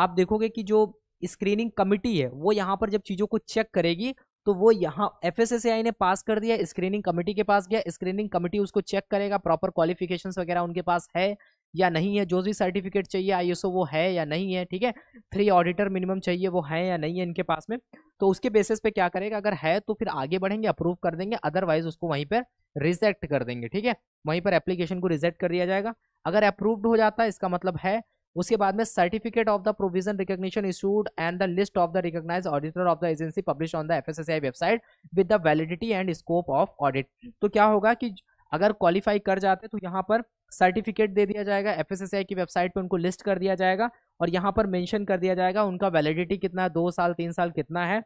A: आप देखोगे कि जो स्क्रीनिंग कमिटी है वो यहाँ पर जब चीज़ों को चेक करेगी तो वो यहाँ एफ ने पास कर दिया स्क्रीनिंग कमेटी के पास गया स्क्रीनिंग कमेटी उसको चेक करेगा प्रॉपर क्वालिफिकेशन वगैरह उनके पास है या नहीं है जो भी सर्टिफिकेट चाहिए आई वो है या नहीं है ठीक है थ्री ऑडिटर मिनिमम चाहिए वो है या नहीं है इनके पास में तो उसके बेसिस पे क्या करेगा अगर है तो फिर आगे बढ़ेंगे अप्रूव कर देंगे अदरवाइज उसको वहीं पर रिजेक्ट कर देंगे ठीक है वहीं पर एप्लीकेशन को रिजेक्ट कर दिया जाएगा अगर अप्रूव्ड हो जाता है इसका मतलब है उसके बाद में certificate of the provision recognition issued and the list of the recognise auditor of the agency publish on the F website with the validity and scope of audit तो क्या होगा कि अगर क्वालिफाई कर जाते तो यहाँ पर सर्टिफिकेट दे दिया जाएगा एफ की वेबसाइट पर उनको लिस्ट कर दिया जाएगा और यहाँ पर मेंशन कर दिया जाएगा उनका वैलिडिटी कितना है दो साल तीन साल कितना है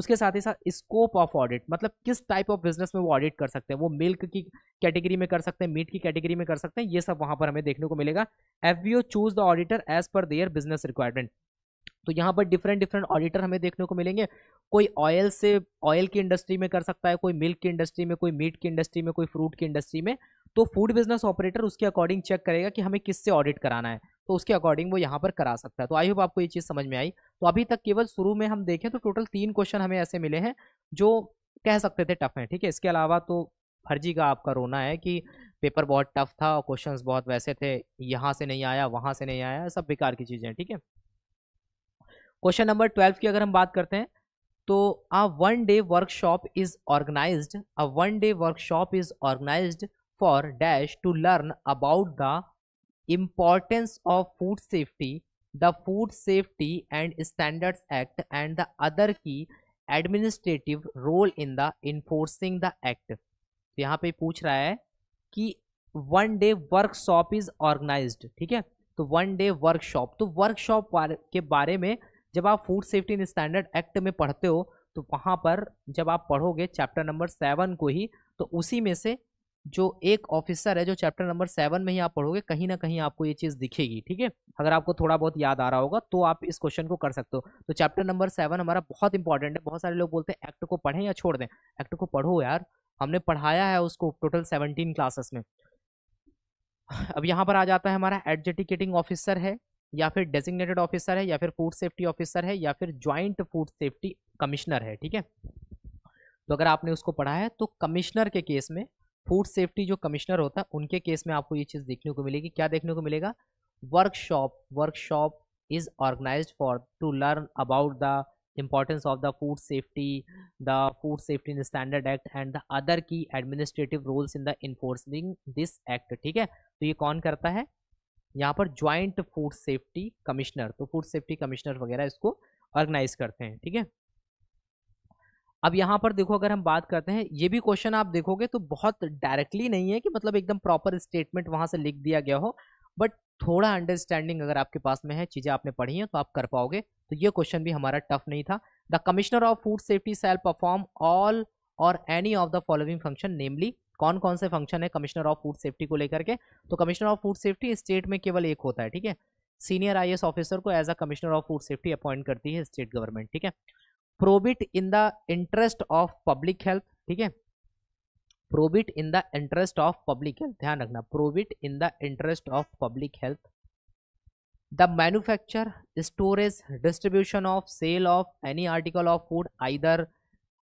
A: उसके साथ ही साथ स्कोप ऑफ ऑडिट मतलब किस टाइप ऑफ बिजनेस में वो ऑडिट कर सकते हैं वो मिल्क की कैटेगरी में कर सकते हैं मीट की कैटेगरी में कर सकते हैं ये सब वहाँ पर हमें देखने को मिलेगा F choose the auditor as per their business requirement तो यहाँ पर डिफरेंट डिफरेंट ऑडिटर हमें देखने को मिलेंगे कोई ऑयल से ऑयल की इंडस्ट्री में कर सकता है कोई मिल्क की इंडस्ट्री में कोई मीट की इंडस्ट्री में कोई फ्रूट की इंडस्ट्री में तो फूड बिजनेस ऑपरेटर उसके अकॉर्डिंग चेक करेगा कि हमें किससे ऑडिट कराना है तो उसके अकॉर्डिंग वो यहाँ पर करा सकता है तो आई होप आपको ये चीज़ समझ में आई तो अभी तक केवल शुरू में हम देखें तो टोटल तीन क्वेश्चन हमें ऐसे मिले हैं जो कह सकते थे टफ हैं ठीक है इसके अलावा तो फर्जी का आपका रोना है कि पेपर बहुत टफ था क्वेश्चंस बहुत वैसे थे यहाँ से नहीं आया वहाँ से नहीं आया सब बेकार की चीज़ें हैं ठीक है क्वेश्चन नंबर ट्वेल्व की अगर हम बात करते हैं तो a one day workshop is organise a one day workshop is organise for dash to learn about the importance of food safety the food safety and standards act and the other key administrative role in the enforcing the act तो यहाँ पे पूछ रहा है कि one day workshop is organise ठीक है तो वन डे वर्कशॉप तो वर्कशॉप के बारे में जब आप फूड सेफ्टी इन स्टैंडर्ड एक्ट में पढ़ते हो तो वहाँ पर जब आप पढ़ोगे चैप्टर नंबर सेवन को ही तो उसी में से जो एक ऑफिसर है जो चैप्टर नंबर सेवन में ही आप पढ़ोगे कहीं ना कहीं आपको ये चीज़ दिखेगी ठीक है अगर आपको थोड़ा बहुत याद आ रहा होगा तो आप इस क्वेश्चन को कर सकते हो तो चैप्टर नंबर सेवन हमारा बहुत इंपॉर्टेंट है बहुत सारे लोग बोलते हैं एक्ट को पढ़ें या छोड़ दें एक्ट को पढ़ो यार हमने पढ़ाया है उसको टोटल सेवनटीन क्लासेस में अब यहाँ पर आ जाता है हमारा एडजेटिकेटिंग ऑफिसर है या फिर डेजिग्नेटेड ऑफिसर है या फिर फूड सेफ्टी ऑफिसर है या फिर ज्वाइंट फूड सेफ्टी कमिश्नर है ठीक है तो अगर आपने उसको पढ़ा है तो कमिश्नर के केस में फूड सेफ्टी जो कमिश्नर होता है उनके केस में आपको ये चीज़ देखने को मिलेगी क्या देखने को मिलेगा workshop workshop is organise for to learn about the importance of the food safety the food safety in standard act and the other key administrative rules in the enforcing this act ठीक है तो ये कौन करता है यहाँ पर joint food safety commissioner तो फूड सेफ्टी कमिश्नर वगैरह इसको ऑर्गेनाइज करते हैं ठीक है अब यहाँ पर देखो अगर हम बात करते हैं ये भी क्वेश्चन आप देखोगे तो बहुत डायरेक्टली नहीं है कि मतलब एकदम प्रॉपर स्टेटमेंट वहाँ से लिख दिया गया हो बट थोड़ा अंडरस्टैंडिंग अगर आपके पास में है चीज़ें आपने पढ़ी हैं तो आप कर पाओगे तो ये क्वेश्चन भी हमारा टफ नहीं था the commissioner of food safety cell perform all or any of the following function namely कौन कौन से फंक्शन है कमिश्नर ऑफ फूड सेफ्टी को लेकर के तो commissioner of food safety state में केवल एक होता है ठीक है सीनियर आई ऑफिसर को as a commissioner of food safety appoint करती है स्टेट गवर्नमेंट ठीक है prohibit in the interest of public health ठीक है prohibit in the interest of public health ध्यान रखना prohibit in the interest of public health the manufacture storage distribution of sale of any article of food either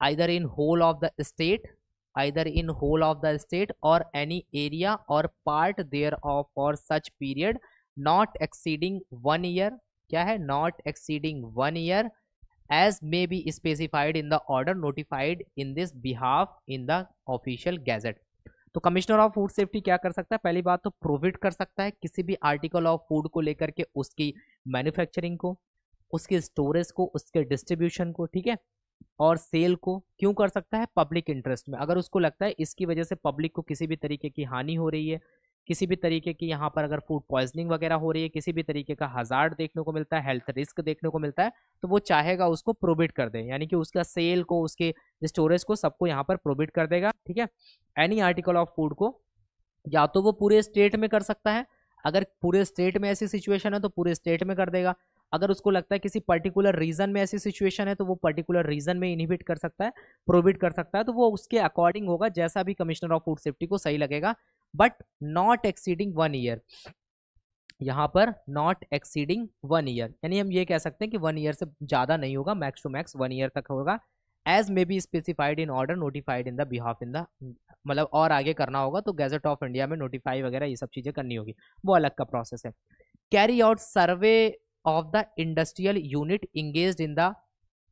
A: either in whole of the state either in whole of the state or any area or part thereof for such period not exceeding one year क्या है not exceeding one year as may be specified in the order notified in this behalf in the official gazette तो commissioner of food safety क्या कर सकता है पहली बात तो प्रोविड कर सकता है किसी भी आर्टिकल ऑफ फूड को लेकर के उसकी मैन्युफैक्चरिंग को उसके स्टोरेज को उसके डिस्ट्रीब्यूशन को ठीक है और सेल को क्यों कर सकता है पब्लिक इंटरेस्ट में अगर उसको लगता है इसकी वजह से पब्लिक को किसी भी तरीके की हानि हो रही है किसी भी तरीके की यहाँ पर अगर फूड पॉइजनिंग वगैरह हो रही है किसी भी तरीके का हजार देखने को मिलता है हेल्थ रिस्क देखने को मिलता है तो वो चाहेगा उसको प्रोबिट कर दे यानी कि उसका सेल को उसके स्टोरेज को सबको यहाँ पर प्रोबिट कर देगा ठीक है एनी आर्टिकल ऑफ फूड को या तो वो पूरे स्टेट में कर सकता है अगर पूरे स्टेट में ऐसी सिचुएशन है तो पूरे स्टेट में कर देगा अगर उसको लगता है किसी पर्टिकुलर रीजन में ऐसी सिचुएशन है तो वो पर्टिकुलर रीजन में इनहिबिट कर सकता है प्रोबिट कर सकता है तो वो उसके अकॉर्डिंग होगा जैसा भी कमिश्नर ऑफ फूड सेफ्टी को सही लगेगा but not exceeding one year यहाँ पर नॉट एक्सीडिंग वन ईयर यानी हम ये कह सकते हैं कि वन ईयर से ज़्यादा नहीं होगा max to max one year तक होगा as may be specified in order notified in the behalf in the मतलब और आगे करना होगा तो गैजेट ऑफ इंडिया में नोटिफाई वगैरह ये सब चीज़ें करनी होगी वो अलग का प्रोसेस है carry out survey of the industrial unit engaged in the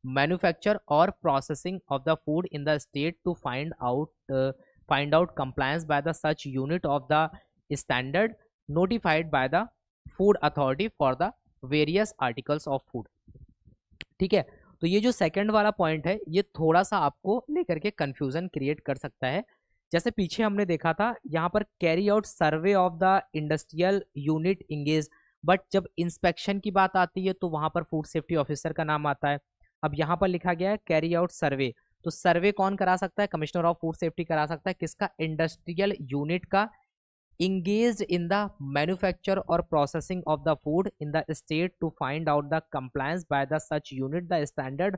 A: manufacture or processing of the food in the state to find out uh, find out compliance by the such unit of the standard notified by the food authority for the various articles of food ठीक है तो ये जो second वाला point है ये थोड़ा सा आपको लेकर के कंफ्यूजन क्रिएट कर सकता है जैसे पीछे हमने देखा था यहाँ पर carry out survey of the industrial unit engage but जब इंस्पेक्शन की बात आती है तो वहां पर फूड सेफ्टी ऑफिसर का नाम आता है अब यहाँ पर लिखा गया है कैरी आउट सर्वे तो सर्वे कौन करा सकता है कमिश्नर ऑफ फूड सेफ्टी करा सकता है किसका इंडस्ट्रियल यूनिट का engage in the manufacture or processing of the food in the state to find out the compliance by the such unit the standard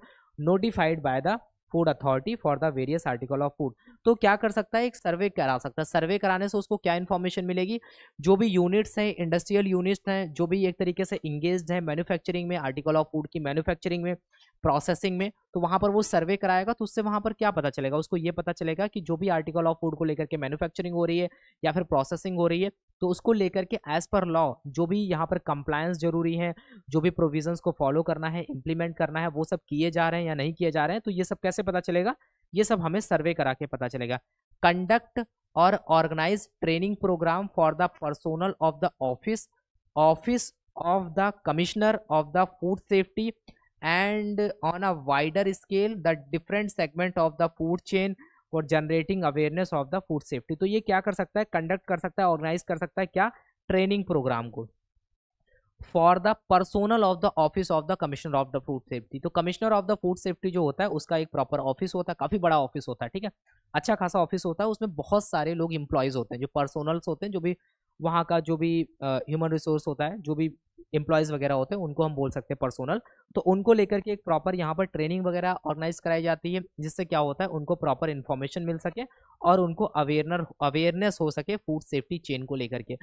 A: notified by the food authority for the various article of food तो क्या कर सकता है एक सर्वे करा सकता है सर्वे कराने से उसको क्या इन्फॉर्मेशन मिलेगी जो भी यूनिट्स हैं इंडस्ट्रियल यूनिट्स हैं जो भी एक तरीके से इंगेज हैं मैन्युफैक्चरिंग में आर्टिकल ऑफ फूड की मैन्युफैक्चरिंग में प्रोसेसिंग में तो वहाँ पर वो सर्वे कराएगा तो उससे वहाँ पर क्या पता चलेगा उसको ये पता चलेगा कि जो भी आर्टिकल ऑफ फूड को लेकर के मैन्युफैक्चरिंग हो रही है या फिर प्रोसेसिंग हो रही है तो उसको लेकर के एज पर लॉ जो भी यहाँ पर कंप्लायंस जरूरी है जो भी प्रोविजंस को फॉलो करना है इम्प्लीमेंट करना है वो सब किए जा रहे हैं या नहीं किए जा रहे हैं तो ये सब कैसे पता चलेगा ये सब हमें सर्वे करा के पता चलेगा कंडक्ट और organise training program for the personnel of the office office of the commissioner of the food safety and on a wider scale the different segment of the food chain for generating awareness of the food safety तो ये क्या कर सकता है conduct कर सकता है organize कर सकता है क्या training program को for the personnel of the office of the commissioner of the food safety तो commissioner of the food safety जो होता है उसका एक proper office होता है काफ़ी बड़ा office होता है ठीक है अच्छा खासा office होता है उसमें बहुत सारे लोग employees होते हैं जो पर्सोनल्स होते हैं जो भी वहाँ का जो भी ह्यूमन uh, रिसोर्स होता है जो भी एम्प्लॉयज़ वगैरह होते हैं उनको हम बोल सकते हैं पर्सोनल तो उनको लेकर के एक प्रॉपर यहाँ पर ट्रेनिंग वगैरह ऑर्गेनाइज कराई जाती है जिससे क्या होता है उनको प्रॉपर इन्फॉर्मेशन मिल सके और उनको अवेयरनर अवेयरनेस हो सके फूड सेफ्टी चेन को लेकर के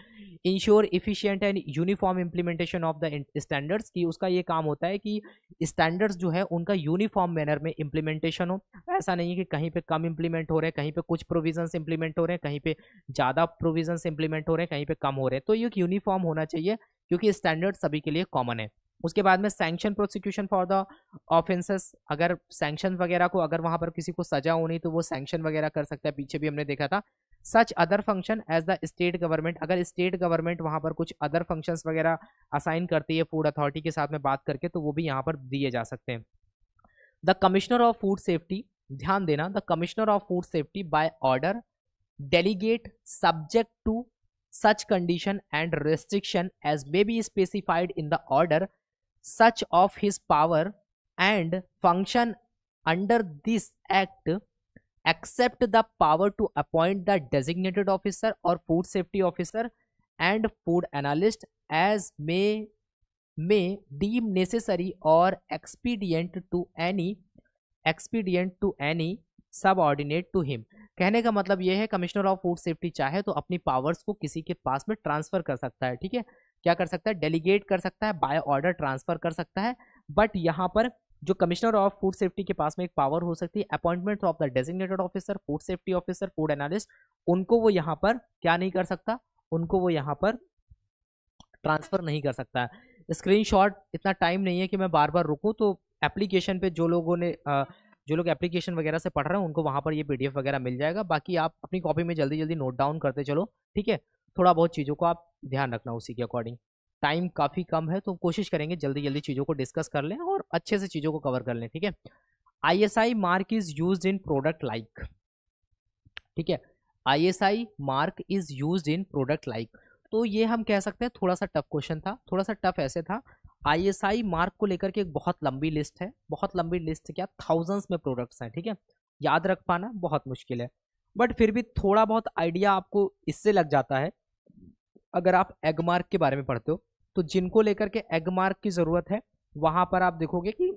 A: ensure efficient and uniform implementation of the standards की उसका ये काम होता है कि स्टैंडर्ड्स जो है उनका यूनिफॉर्म मैनर में इम्प्लीमेंटेशन हो ऐसा नहीं है कि कहीं पर कम इम्प्लीमेंट हो रहे हैं कहीं पर कुछ प्रोविजन इम्प्लीमेंट हो रहे हैं कहीं पर ज़्यादा प्रोविजन इम्प्लीमेंट हो रहे हैं कहीं पर कम हो रहे हैं तो ये यूनिफॉर्म होना चाहिए क्योंकि स्टैंडर्ड सभी के लिए कॉमन है उसके बाद में sanction prosecution for the offences अगर सैंक्शन वगैरह को अगर वहां पर किसी को सजा होनी तो वो सैंक्शन वगैरह कर सकता है पीछे भी हमने देखा था such other function as the state government अगर स्टेट गवर्नमेंट वहां पर कुछ अदर फंक्शन वगैरह असाइन करती है फूड अथॉरिटी के साथ में बात करके तो वो भी यहाँ पर दिए जा सकते हैं the commissioner of food safety ध्यान देना the commissioner of food safety by order delegate subject to such condition and restriction as may be specified in the order such of his power and function under this act except the power to appoint the designated officer or food safety officer and food analyst as may may deem necessary or expedient to any expedient to any subordinate to him कहने का मतलब यह है commissioner of food safety चाहे तो अपनी powers को किसी के पास में ट्रांसफर कर सकता है ठीक है क्या कर सकता है डेलीगेट कर सकता है बाय ऑर्डर ट्रांसफर कर सकता है बट यहाँ पर जो कमिश्नर ऑफ फूड सेफ्टी के पास में एक पावर हो सकती है appointment of the designated officer food safety officer food analyst उनको वो यहाँ पर क्या नहीं कर सकता उनको वो यहाँ पर ट्रांसफर नहीं कर सकता स्क्रीनशॉट इतना टाइम नहीं है कि मैं बार बार रुकूं तो एप्लीकेशन पे जो लोगों ने आ, जो लोग एप्लीकेशन वगैरह से पढ़ रहे हैं उनको वहाँ पर ये पी वगैरह मिल जाएगा बाकी आप अपनी कॉपी में जल्दी जल्दी नोट डाउन करते चलो ठीक है थोड़ा बहुत चीज़ों को आप ध्यान रखना उसी के अकॉर्डिंग टाइम काफ़ी कम है तो कोशिश करेंगे जल्दी जल्दी चीज़ों को डिस्कस कर लें और अच्छे से चीज़ों को कवर कर लें ठीक है I S I mark is use in product like ठीक है I S I mark is use in product like तो ये हम कह सकते हैं थोड़ा सा टफ क्वेश्चन था थोड़ा सा टफ ऐसे था आईएसआई मार्क को लेकर के एक बहुत लंबी लिस्ट है बहुत लंबी लिस्ट क्या थाउजेंड्स में प्रोडक्ट्स हैं ठीक है याद रख पाना बहुत मुश्किल है बट फिर भी थोड़ा बहुत आइडिया आपको इससे लग जाता है अगर आप एगमार्क के बारे में पढ़ते हो तो जिनको लेकर के एगमार्क की ज़रूरत है वहाँ पर आप देखोगे कि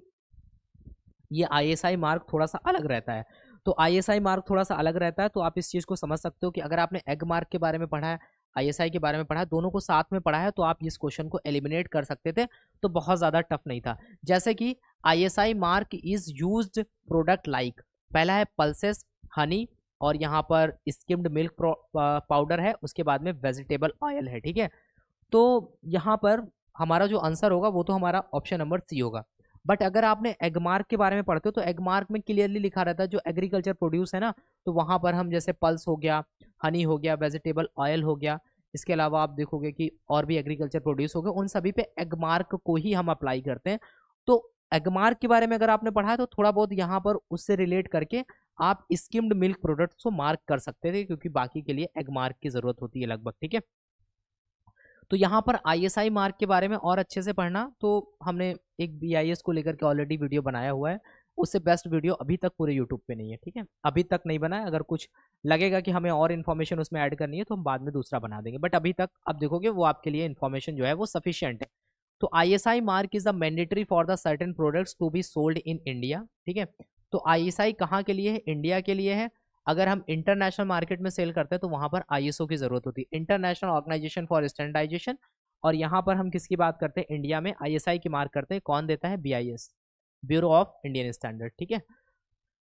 A: ये आईएसआई मार्क थोड़ा सा अलग रहता है तो आईएसआई मार्क थोड़ा सा अलग रहता है तो आप इस चीज़ को समझ सकते हो कि अगर आपने एग मार्क के बारे में पढ़ा है आईएसआई के बारे में पढ़ा दोनों को साथ में पढ़ा है तो आप इस क्वेश्चन को एलिमिनेट कर सकते थे तो बहुत ज़्यादा टफ नहीं था जैसे कि ISI mark is use product like पहला है पल्सेस हनी और यहाँ पर स्किम्ड मिल्क पाउडर है उसके बाद में वेजिटेबल ऑयल है ठीक है तो यहाँ पर हमारा जो आंसर होगा वो तो हमारा ऑप्शन नंबर सी होगा बट अगर आपने एगमार्क के बारे में पढ़ते हो तो एगमार्क में क्लियरली लिखा रहता है जो एग्रीकल्चर प्रोड्यूस है ना तो वहाँ पर हम जैसे पल्स हो गया हनी हो गया वेजिटेबल ऑयल हो गया इसके अलावा आप देखोगे कि और भी एग्रीकल्चर प्रोड्यूस हो गए उन सभी पे एगमार्क को ही हम अप्लाई करते हैं तो एगमार्क के बारे में अगर आपने पढ़ा है तो थोड़ा बहुत यहाँ पर उससे रिलेट करके आप स्किम्ड मिल्क प्रोडक्ट्स को मार्क कर सकते थे क्योंकि बाकी के लिए एगमार्क की ज़रूरत होती है लगभग ठीक है तो यहाँ पर आई मार्क के बारे में और अच्छे से पढ़ना तो हमने एक बी को लेकर के ऑलरेडी वीडियो बनाया हुआ है उससे बेस्ट वीडियो अभी तक पूरे यूट्यूब पे नहीं है ठीक है अभी तक नहीं बना है अगर कुछ लगेगा कि हमें और इन्फॉर्मेशन उसमें ऐड करनी है तो हम बाद में दूसरा बना देंगे बट अभी तक आप देखोगे वो आपके लिए इन्फॉर्मेशन जो है वो सफिशियंट है तो I S I mark is the mandatory for the certain products to be sold in India ठीक है तो आई एस आई कहाँ के लिए है इंडिया के लिए है अगर हम इंटरनेशनल मार्केट में सेल करते हैं तो वहाँ पर आई की ज़रूरत होती है इंटरनेशनल ऑर्गेनाइजेशन फॉर स्टैंडर्डाइजेशन और यहाँ पर हम किसकी बात करते हैं इंडिया में आई की मार्क करते हैं कौन देता है B bureau of Indian standard ठीक है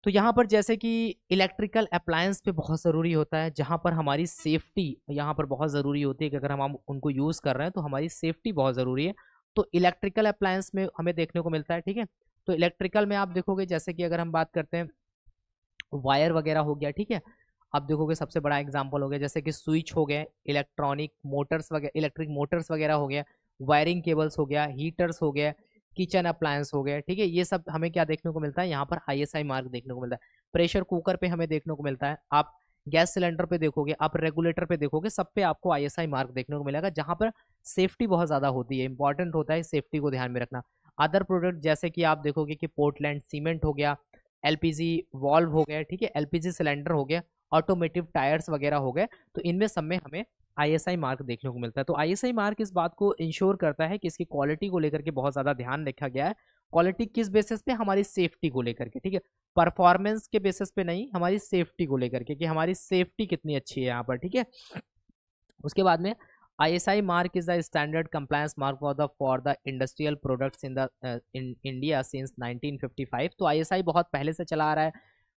A: तो यहाँ पर जैसे कि इलेक्ट्रिकल अप्लायंस पे बहुत ज़रूरी होता है जहाँ पर हमारी सेफ्टी यहाँ पर बहुत ज़रूरी होती है कि अगर हम उनको यूज़ कर रहे हैं तो हमारी सेफ्टी बहुत ज़रूरी है तो इलेक्ट्रिकल अप्लायंस में हमें देखने को मिलता है ठीक है तो इलेक्ट्रिकल में आप देखोगे जैसे कि अगर हम बात करते हैं वायर वगैरह हो गया ठीक है आप देखोगे सबसे बड़ा एग्जाम्पल हो गया जैसे कि स्विच हो गए इलेक्ट्रॉनिक मोटर्स वगैरह इलेक्ट्रिक मोटर्स वगैरह हो गया वायरिंग केबल्स हो गया हीटर्स हो गया किचन अप्लायंस हो गया ठीक है ये सब हमें क्या देखने को मिलता है यहाँ पर आई मार्क देखने को मिलता है प्रेशर कुकर पे हमें देखने को मिलता है आप गैस सिलेंडर पे देखोगे आप रेगुलेटर पे देखोगे सब पे आपको आईएसआई मार्क देखने को मिलेगा जहाँ पर सेफ्टी बहुत ज़्यादा होती है इंपॉर्टेंट होता है सेफ्टी को ध्यान में रखना अदर प्रोडक्ट जैसे कि आप देखोगे कि पोर्टलैंड सीमेंट हो गया एलपीजी वॉल्व हो गया ठीक है एलपीजी सिलेंडर हो गया ऑटोमेटिव टायर्स वगैरह हो गए तो इनमें सब में हमें आईएसआई मार्क देखने को मिलता है तो आईएसआई मार्क इस बात को इंश्योर करता है कि इसकी क्वालिटी को लेकर के बहुत ज़्यादा ध्यान रखा गया है क्वालिटी किस बेसिस पे हमारी सेफ्टी को लेकर के ठीक है परफॉर्मेंस के बेसिस पे नहीं हमारी सेफ्टी को लेकर के कि हमारी सेफ्टी कितनी अच्छी है यहाँ पर ठीक है उसके बाद में I S I mark is the standard compliance mark for the for the industrial products in the India since 1955 तो आई एस आई बहुत पहले से चला आ रहा है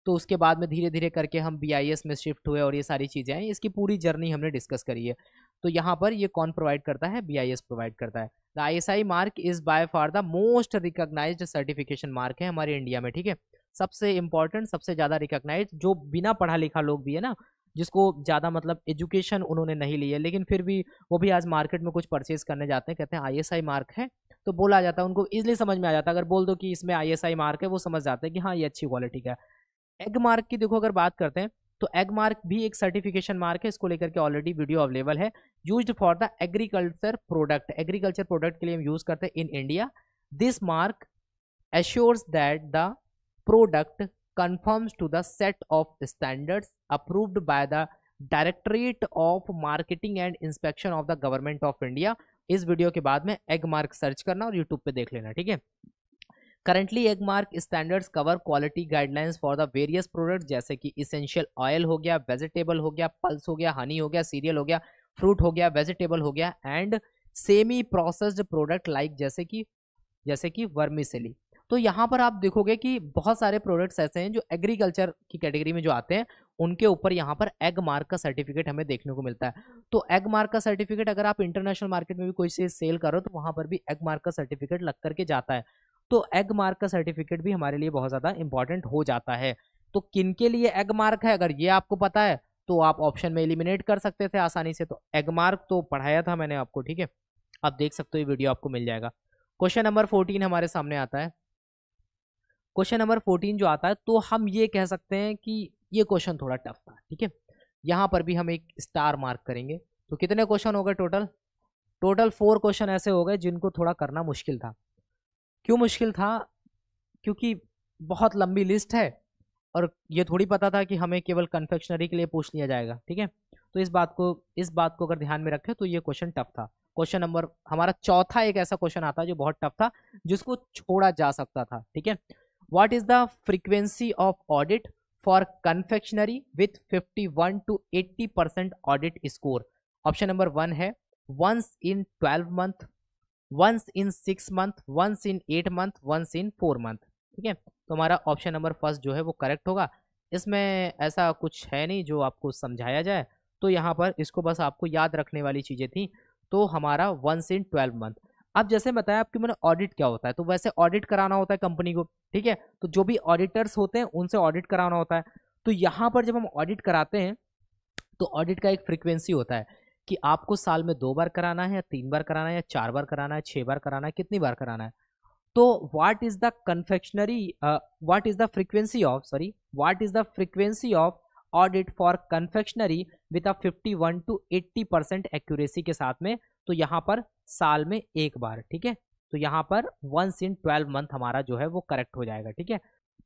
A: तो उसके बाद में धीरे धीरे करके हम बी में शिफ्ट हुए और ये सारी चीज़ें हैं इसकी पूरी जर्नी हमने डिस्कस करी है तो यहाँ पर ये कौन प्रोवाइड करता है बी प्रोवाइड करता है the I S I mark is by far the most recognise certification mark है हमारे इंडिया में ठीक है सबसे इम्पॉर्टेंट सबसे ज़्यादा रिकोगनाइज जो बिना पढ़ा लिखा लोग भी है ना जिसको ज़्यादा मतलब एजुकेशन उन्होंने नहीं ली है लेकिन फिर भी वो भी आज मार्केट में कुछ परचेज करने जाते हैं कहते हैं आईएसआई मार्क है तो बोला जाता है उनको इजिली समझ में आ जाता है अगर बोल दो कि इसमें आईएसआई मार्क है वो समझ जाते हैं कि हाँ ये अच्छी क्वालिटी का है एग मार्क की देखो अगर बात करते हैं तो एग मार्क भी एक सर्टिफिकेशन मार्क है इसको लेकर के ऑलरेडी वीडियो अवेलेबल है use for the agriculture product agriculture product के लिए हम यूज करते हैं in India this mark assures that the product conforms to the set of standards approved by the directorate of marketing and inspection of the government of India इस video के बाद में egg mark search करना और YouTube पे देख लेना ठीक है currently Agmark standards cover quality guidelines for the various product जैसे कि इसेंशियल ऑयल हो गया वेजिटेबल हो गया पल्स हो गया हनी हो गया सीरियल हो गया फ्रूट हो गया वेजिटेबल हो गया and semi processed product like जैसे कि जैसे कि वर्मिसेली तो यहाँ पर आप देखोगे कि बहुत सारे प्रोडक्ट्स ऐसे हैं जो एग्रीकल्चर की कैटेगरी में जो आते हैं उनके ऊपर यहाँ पर एग मार्क का सर्टिफिकेट हमें देखने को मिलता है तो एग मार्क का सर्टिफिकेट अगर आप इंटरनेशनल मार्केट में भी कोई चीज़ सेल करो तो वहाँ पर भी एग मार्क का सर्टिफिकेट लग करके जाता है तो एग मार्क का सर्टिफिकेट भी हमारे लिए बहुत ज़्यादा इंपॉर्टेंट हो जाता है तो किन के लिए एग मार्क है अगर ये आपको पता है तो आप ऑप्शन में एलिमिनेट कर सकते थे आसानी से तो एग मार्क तो पढ़ाया था मैंने आपको ठीक है आप देख सकते हो ये वीडियो आपको मिल जाएगा क्वेश्चन नंबर फोर्टीन हमारे सामने आता है क्वेश्चन नंबर फोर्टीन जो आता है तो हम ये कह सकते हैं कि ये क्वेश्चन थोड़ा टफ था ठीक है यहाँ पर भी हम एक स्टार मार्क करेंगे तो कितने क्वेश्चन हो गए टोटल टोटल फोर क्वेश्चन ऐसे हो गए जिनको थोड़ा करना मुश्किल था क्यों मुश्किल था क्योंकि बहुत लंबी लिस्ट है और ये थोड़ी पता था कि हमें केवल कन्फेक्शनरी के लिए पूछ लिया जाएगा ठीक है तो इस बात को इस बात को अगर ध्यान में रखें तो ये क्वेश्चन टफ था क्वेश्चन नंबर हमारा चौथा एक ऐसा क्वेश्चन आता जो बहुत टफ था जिसको छोड़ा जा सकता था ठीक है what is the frequency of audit for confectionery with 51 to 80 percent audit score option number one है once in 12 month once in six month once in eight month once in four month ठीक है तो हमारा option number first जो है वो correct होगा इसमें ऐसा कुछ है नहीं जो आपको समझाया जाए तो यहाँ पर इसको बस आपको याद रखने वाली चीज़ें थी तो हमारा वंस इन ट्वेल्व मंथ अब जैसे बताया आपकी मैंने ऑडिट क्या होता है तो वैसे ऑडिट कराना होता है कंपनी को ठीक है तो जो भी ऑडिटर्स होते हैं उनसे ऑडिट कराना होता है तो यहाँ पर जब हम ऑडिट कराते हैं तो ऑडिट का एक फ्रिक्वेंसी होता है कि आपको साल में दो बार कराना है या तीन बार कराना है या चार बार कराना है छः बार कराना है कितनी बार कराना है तो what is the confectionery what is the frequency of sorry what is the frequency of audit for confectionery with a 51 to 80 percent accuracy के साथ में तो यहाँ पर साल में एक बार ठीक है तो यहाँ पर वंस इन ट्वेल्व मंथ हमारा जो है वो करेक्ट हो जाएगा ठीक है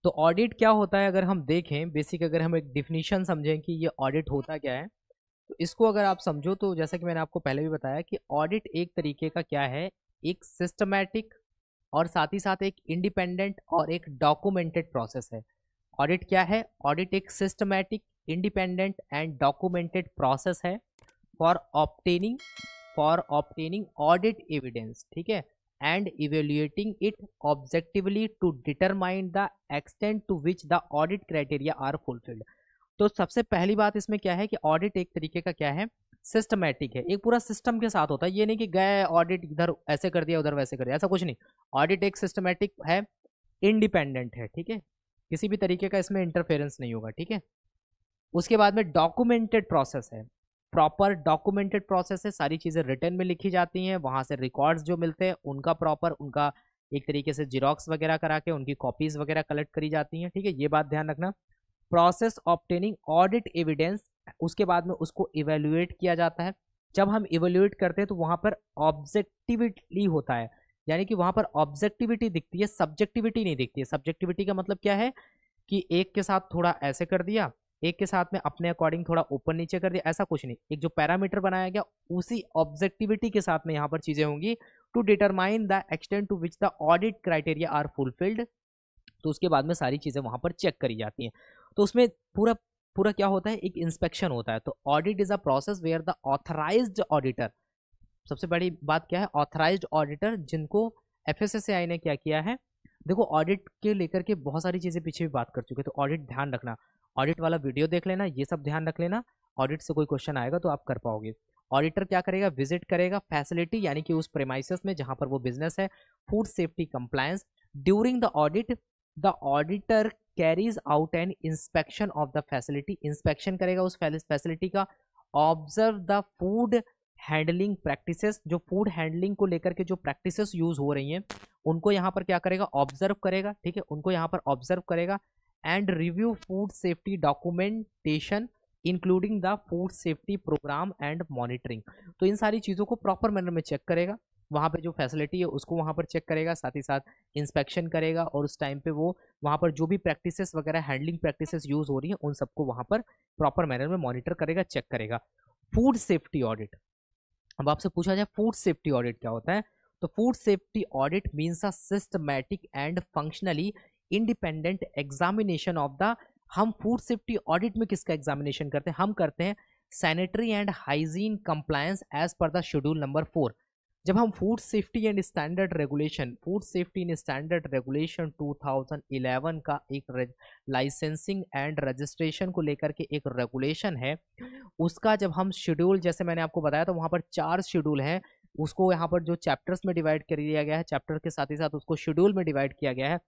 A: तो ऑडिट क्या होता है अगर हम देखें बेसिक अगर हम एक डिफिनीशन समझें कि ये ऑडिट होता क्या है तो इसको अगर आप समझो तो जैसा कि मैंने आपको पहले भी बताया कि ऑडिट एक तरीके का क्या है एक सिस्टमैटिक और साथ ही साथ एक इंडिपेंडेंट और एक डॉक्यूमेंटेड प्रोसेस है ऑडिट क्या है ऑडिट एक systematic independent and documented process है for obtaining for obtaining audit evidence ठीक है and evaluating it objectively to determine the extent to which the audit criteria are fulfilled तो सबसे पहली बात इसमें क्या है कि ऑडिट एक तरीके का क्या है सिस्टमैटिक है एक पूरा सिस्टम के साथ होता है ये नहीं कि गए ऑडिट इधर ऐसे कर दिया उधर वैसे कर दिया ऐसा कुछ नहीं ऑडिट एक सिस्टमैटिक है इंडिपेंडेंट है ठीक है किसी भी तरीके का इसमें इंटरफेरेंस नहीं होगा ठीक है उसके बाद में डॉक्यूमेंटेड प्रोसेस है प्रॉपर डॉक्यूमेंटेड प्रोसेस है सारी चीज़ें रिटर्न में लिखी जाती हैं वहाँ से रिकॉर्ड्स जो मिलते हैं उनका प्रॉपर उनका एक तरीके से जिरोक्स वगैरह करा के उनकी कॉपीज़ वगैरह कलेक्ट करी जाती हैं ठीक है ये बात ध्यान रखना प्रोसेस ऑप्टेनिंग ऑडिट एविडेंस उसके बाद में उसको इवेल्युएट किया जाता है जब हम इवेल्युएट करते हैं तो वहाँ पर ऑब्जेक्टिविटी होता है यानी कि वहाँ पर ऑब्जेक्टिविटी दिखती है सब्जेक्टिविटी नहीं दिखती है सब्जेक्टिविटी का मतलब क्या है कि एक के साथ थोड़ा ऐसे कर दिया एक के साथ में अपने अकॉर्डिंग थोड़ा ऊपर नीचे कर दिया ऐसा कुछ नहीं एक जो पैरामीटर बनाया गया उसी ऑब्जेक्टिविटी के साथ में यहाँ पर चीज़ें होंगी to determine the extent to which the audit criteria are fulfilled तो उसके बाद में सारी चीज़ें वहां पर चेक करी जाती हैं तो उसमें पूरा पूरा क्या होता है एक इंस्पेक्शन होता है तो audit is a process where the authorise auditor सबसे बड़ी बात क्या है ऑथराइज ऑडिटर जिनको एफ एस ने क्या किया है देखो ऑडिट के लेकर के बहुत सारी चीज़ें पीछे भी बात कर चुके हैं तो ऑडिट ध्यान रखना ऑडिट वाला वीडियो देख लेना ये सब ध्यान रख लेना ऑडिट से कोई क्वेश्चन आएगा तो आप कर पाओगे ऑडिटर क्या करेगा विजिट करेगा फैसिलिटी यानी कि उस प्रेमाइसिस में जहाँ पर वो बिजनेस है food safety compliance during the audit the auditor carries out an inspection of the facility inspection करेगा उस फैसिलिटी का observe the food handling practice जो फूड हैंडलिंग को लेकर के जो प्रैक्टिस यूज हो रही हैं उनको यहाँ पर क्या करेगा ऑब्जर्व करेगा ठीक है उनको यहाँ पर ऑब्जर्व करेगा and review food safety documentation including the food safety program and monitoring तो इन सारी चीज़ों को प्रॉपर मैनर में चेक करेगा वहाँ पे जो फैसिलिटी है उसको वहाँ पर चेक करेगा साथ ही साथ इंस्पेक्शन करेगा और उस टाइम पे वो वहाँ पर जो भी प्रैक्टिसेस वगैरह हैंडलिंग प्रैक्टिसेस यूज़ हो रही हैं उन सबको वहाँ पर प्रॉपर मैनर में मॉनिटर करेगा चेक करेगा फूड सेफ्टी ऑडिट अब आपसे पूछा जाए फूड सेफ्टी ऑडिट क्या होता है तो food safety audit means a systematic and functionally independent examination of the हम फूड सेफ्टी ऑडिट में किसका एग्जामिनेशन करते हैं हम करते हैं sanitary and hygiene compliance as per the schedule number four जब हम food safety and standard regulation food safety and standard regulation 2011 का एक लाइसेंसिंग एंड रजिस्ट्रेशन को लेकर के एक रेगुलेशन है उसका जब हम शेड्यूल जैसे मैंने आपको बताया था वहाँ पर चार शेड्यूल हैं उसको यहाँ पर जो चैप्टर्स में डिवाइड कर दिया गया है चैप्टर के साथ ही साथ उसको शेड्यूल में डिवाइड किया गया है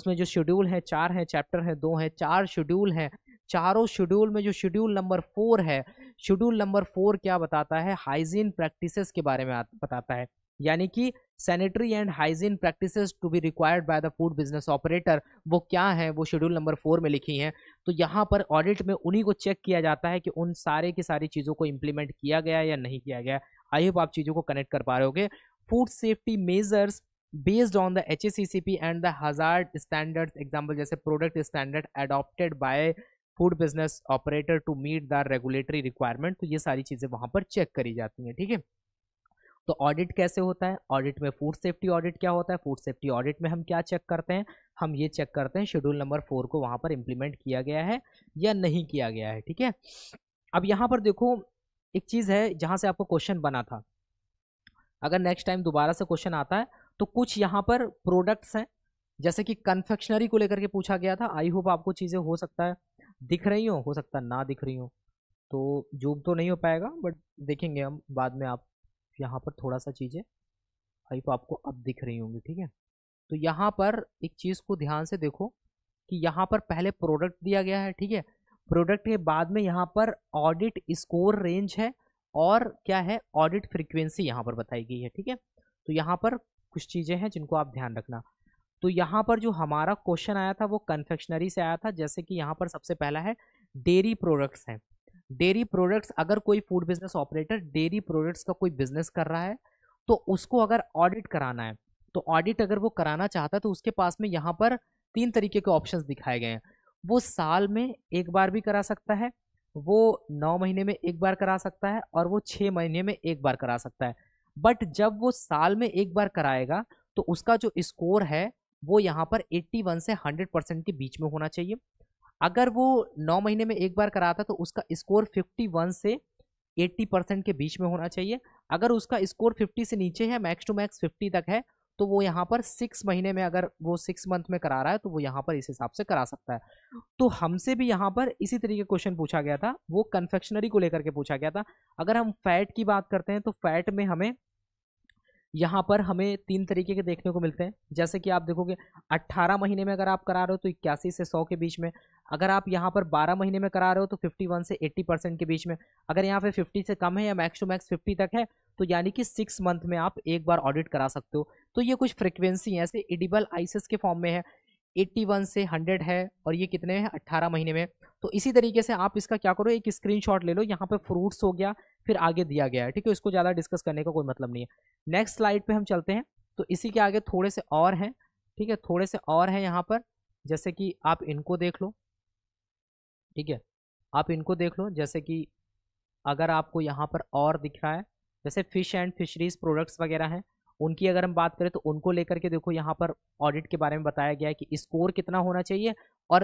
A: उसमें जो शेड्यूल है चार हैं चैप्टर हैं दो हैं चार शेड्यूल हैं चारों शेड्यूल में जो शेड्यूल नंबर फोर है शेड्यूल नंबर फोर क्या बताता है हाइजीन प्रैक्टिसेस के बारे में बताता है यानी कि sanitary and hygiene practices to be required by the food business operator वो क्या है वो शेड्यूल नंबर फोर में लिखी हैं तो यहाँ पर ऑडिट में उन्हीं को चेक किया जाता है कि उन सारे की सारी चीज़ों को इम्प्लीमेंट किया गया या नहीं किया गया आई होप आप चीज़ों को कनेक्ट कर पा रहे होगे food safety measures based on the H S C C P and the hazard standard example जैसे product standard adopted by food business operator to meet the regulatory requirement तो ये सारी चीज़ें वहाँ पर चेक करी जाती हैं ठीक है थीके? तो ऑडिट कैसे होता है ऑडिट में फूड सेफ्टी ऑडिट क्या होता है फूड सेफ्टी ऑडिट में हम क्या चेक करते हैं हम ये चेक करते हैं शेड्यूल नंबर फोर को वहाँ पर इम्प्लीमेंट किया गया है या नहीं किया गया है ठीक है अब यहाँ पर देखो एक चीज़ है जहाँ से आपको क्वेश्चन बना था अगर नेक्स्ट टाइम दोबारा से क्वेश्चन आता है तो कुछ यहाँ पर प्रोडक्ट्स हैं जैसे कि कन्फेक्शनरी को लेकर के पूछा गया था आई होप आपको चीज़ें हो सकता है दिख रही हो हो सकता ना दिख रही हो तो जूम तो नहीं हो पाएगा बट देखेंगे हम बाद में आप यहाँ पर थोड़ा सा चीज़ें तो आपको अब दिख रही होंगी ठीक है तो यहाँ पर एक चीज़ को ध्यान से देखो कि यहाँ पर पहले प्रोडक्ट दिया गया है ठीक है प्रोडक्ट के बाद में यहाँ पर ऑडिट स्कोर रेंज है और क्या है ऑडिट फ्रिक्वेंसी यहाँ पर बताई गई है ठीक है तो यहाँ पर कुछ चीज़ें हैं जिनको आप ध्यान रखना तो यहाँ पर जो हमारा क्वेश्चन आया था वो कन्फेक्शनरी से आया था जैसे कि यहाँ पर सबसे पहला है डेयरी प्रोडक्ट्स हैं डेयरी प्रोडक्ट्स अगर कोई food business operator dairy products का कोई बिजनेस कर रहा है तो उसको अगर ऑडिट कराना है तो ऑडिट अगर वो कराना चाहता है तो उसके पास में यहाँ पर तीन तरीके के ऑप्शन दिखाए गए हैं वो साल में एक बार भी करा सकता है वो नौ महीने में एक बार करा सकता है और वो छः महीने में एक बार करा सकता है बट जब वो साल में एक बार कराएगा तो उसका जो स्कोर है वो यहाँ पर 81 से 100 परसेंट के बीच में होना चाहिए अगर वो नौ महीने में एक बार कराता तो उसका स्कोर 51 से 80 परसेंट के बीच में होना चाहिए अगर उसका स्कोर 50 से नीचे है मैक्स टू मैक्स 50 तक है तो वो यहाँ पर सिक्स महीने में अगर वो सिक्स मंथ में करा रहा है तो वो यहाँ पर इस हिसाब से करा सकता है तो हमसे भी यहाँ पर इसी तरीके क्वेश्चन पूछा गया था वो कन्फेक्शनरी को लेकर के पूछा गया था अगर हम फैट की बात करते हैं तो फैट में हमें यहाँ पर हमें तीन तरीके के देखने को मिलते हैं जैसे कि आप देखोगे 18 महीने में अगर आप करा रहे हो तो इक्यासी से 100 के बीच में अगर आप यहाँ पर 12 महीने में करा रहे हो तो 51 से 80 परसेंट के बीच में अगर यहाँ पे 50 से कम है या मैक्स टू मैक्स 50 तक है तो यानी कि सिक्स मंथ में आप एक बार ऑडिट करा सकते हो तो ये कुछ फ्रिक्वेंसी है ऐसे एडिबल आइसिस के फॉर्म में है 81 से 100 है और ये कितने हैं 18 महीने में तो इसी तरीके से आप इसका क्या करो एक स्क्रीनशॉट ले लो यहाँ पे फ्रूट्स हो गया फिर आगे दिया गया है ठीक है इसको ज़्यादा डिस्कस करने का कोई मतलब नहीं है नेक्स्ट स्लाइड पे हम चलते हैं तो इसी के आगे थोड़े से और हैं ठीक है थोड़े से और हैं यहाँ पर जैसे कि आप इनको देख लो ठीक है आप इनको देख लो जैसे कि अगर आपको यहाँ पर और दिख रहा है जैसे फ़िश एंड फिशरीज़ प्रोडक्ट्स वगैरह हैं उनकी अगर हम बात करें तो उनको लेकर के देखो यहाँ पर ऑडिट के बारे में बताया गया है कि स्कोर कितना होना चाहिए और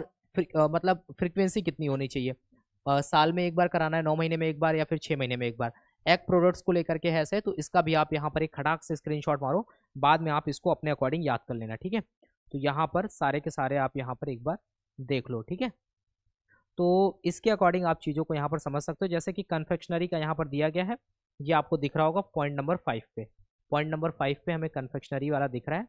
A: आ, मतलब फ्रिक्वेंसी कितनी होनी चाहिए आ, साल में एक बार कराना है नौ महीने में एक बार या फिर छः महीने में एक बार एक प्रोडक्ट्स को लेकर के ऐसे तो इसका भी आप यहाँ पर एक खटाक से स्क्रीनशॉट मारो बाद में आप इसको अपने अकॉर्डिंग याद कर लेना ठीक है तो यहाँ पर सारे के सारे आप यहाँ पर एक बार देख लो ठीक है तो इसके अकॉर्डिंग आप चीज़ों को यहाँ पर समझ सकते हो जैसे कि कन्फेक्शनरी का यहाँ पर दिया गया है ये आपको दिख रहा होगा पॉइंट नंबर फाइव पे पॉइंट नंबर फाइव पे हमें कन्फेक्शनरी वाला दिख रहा है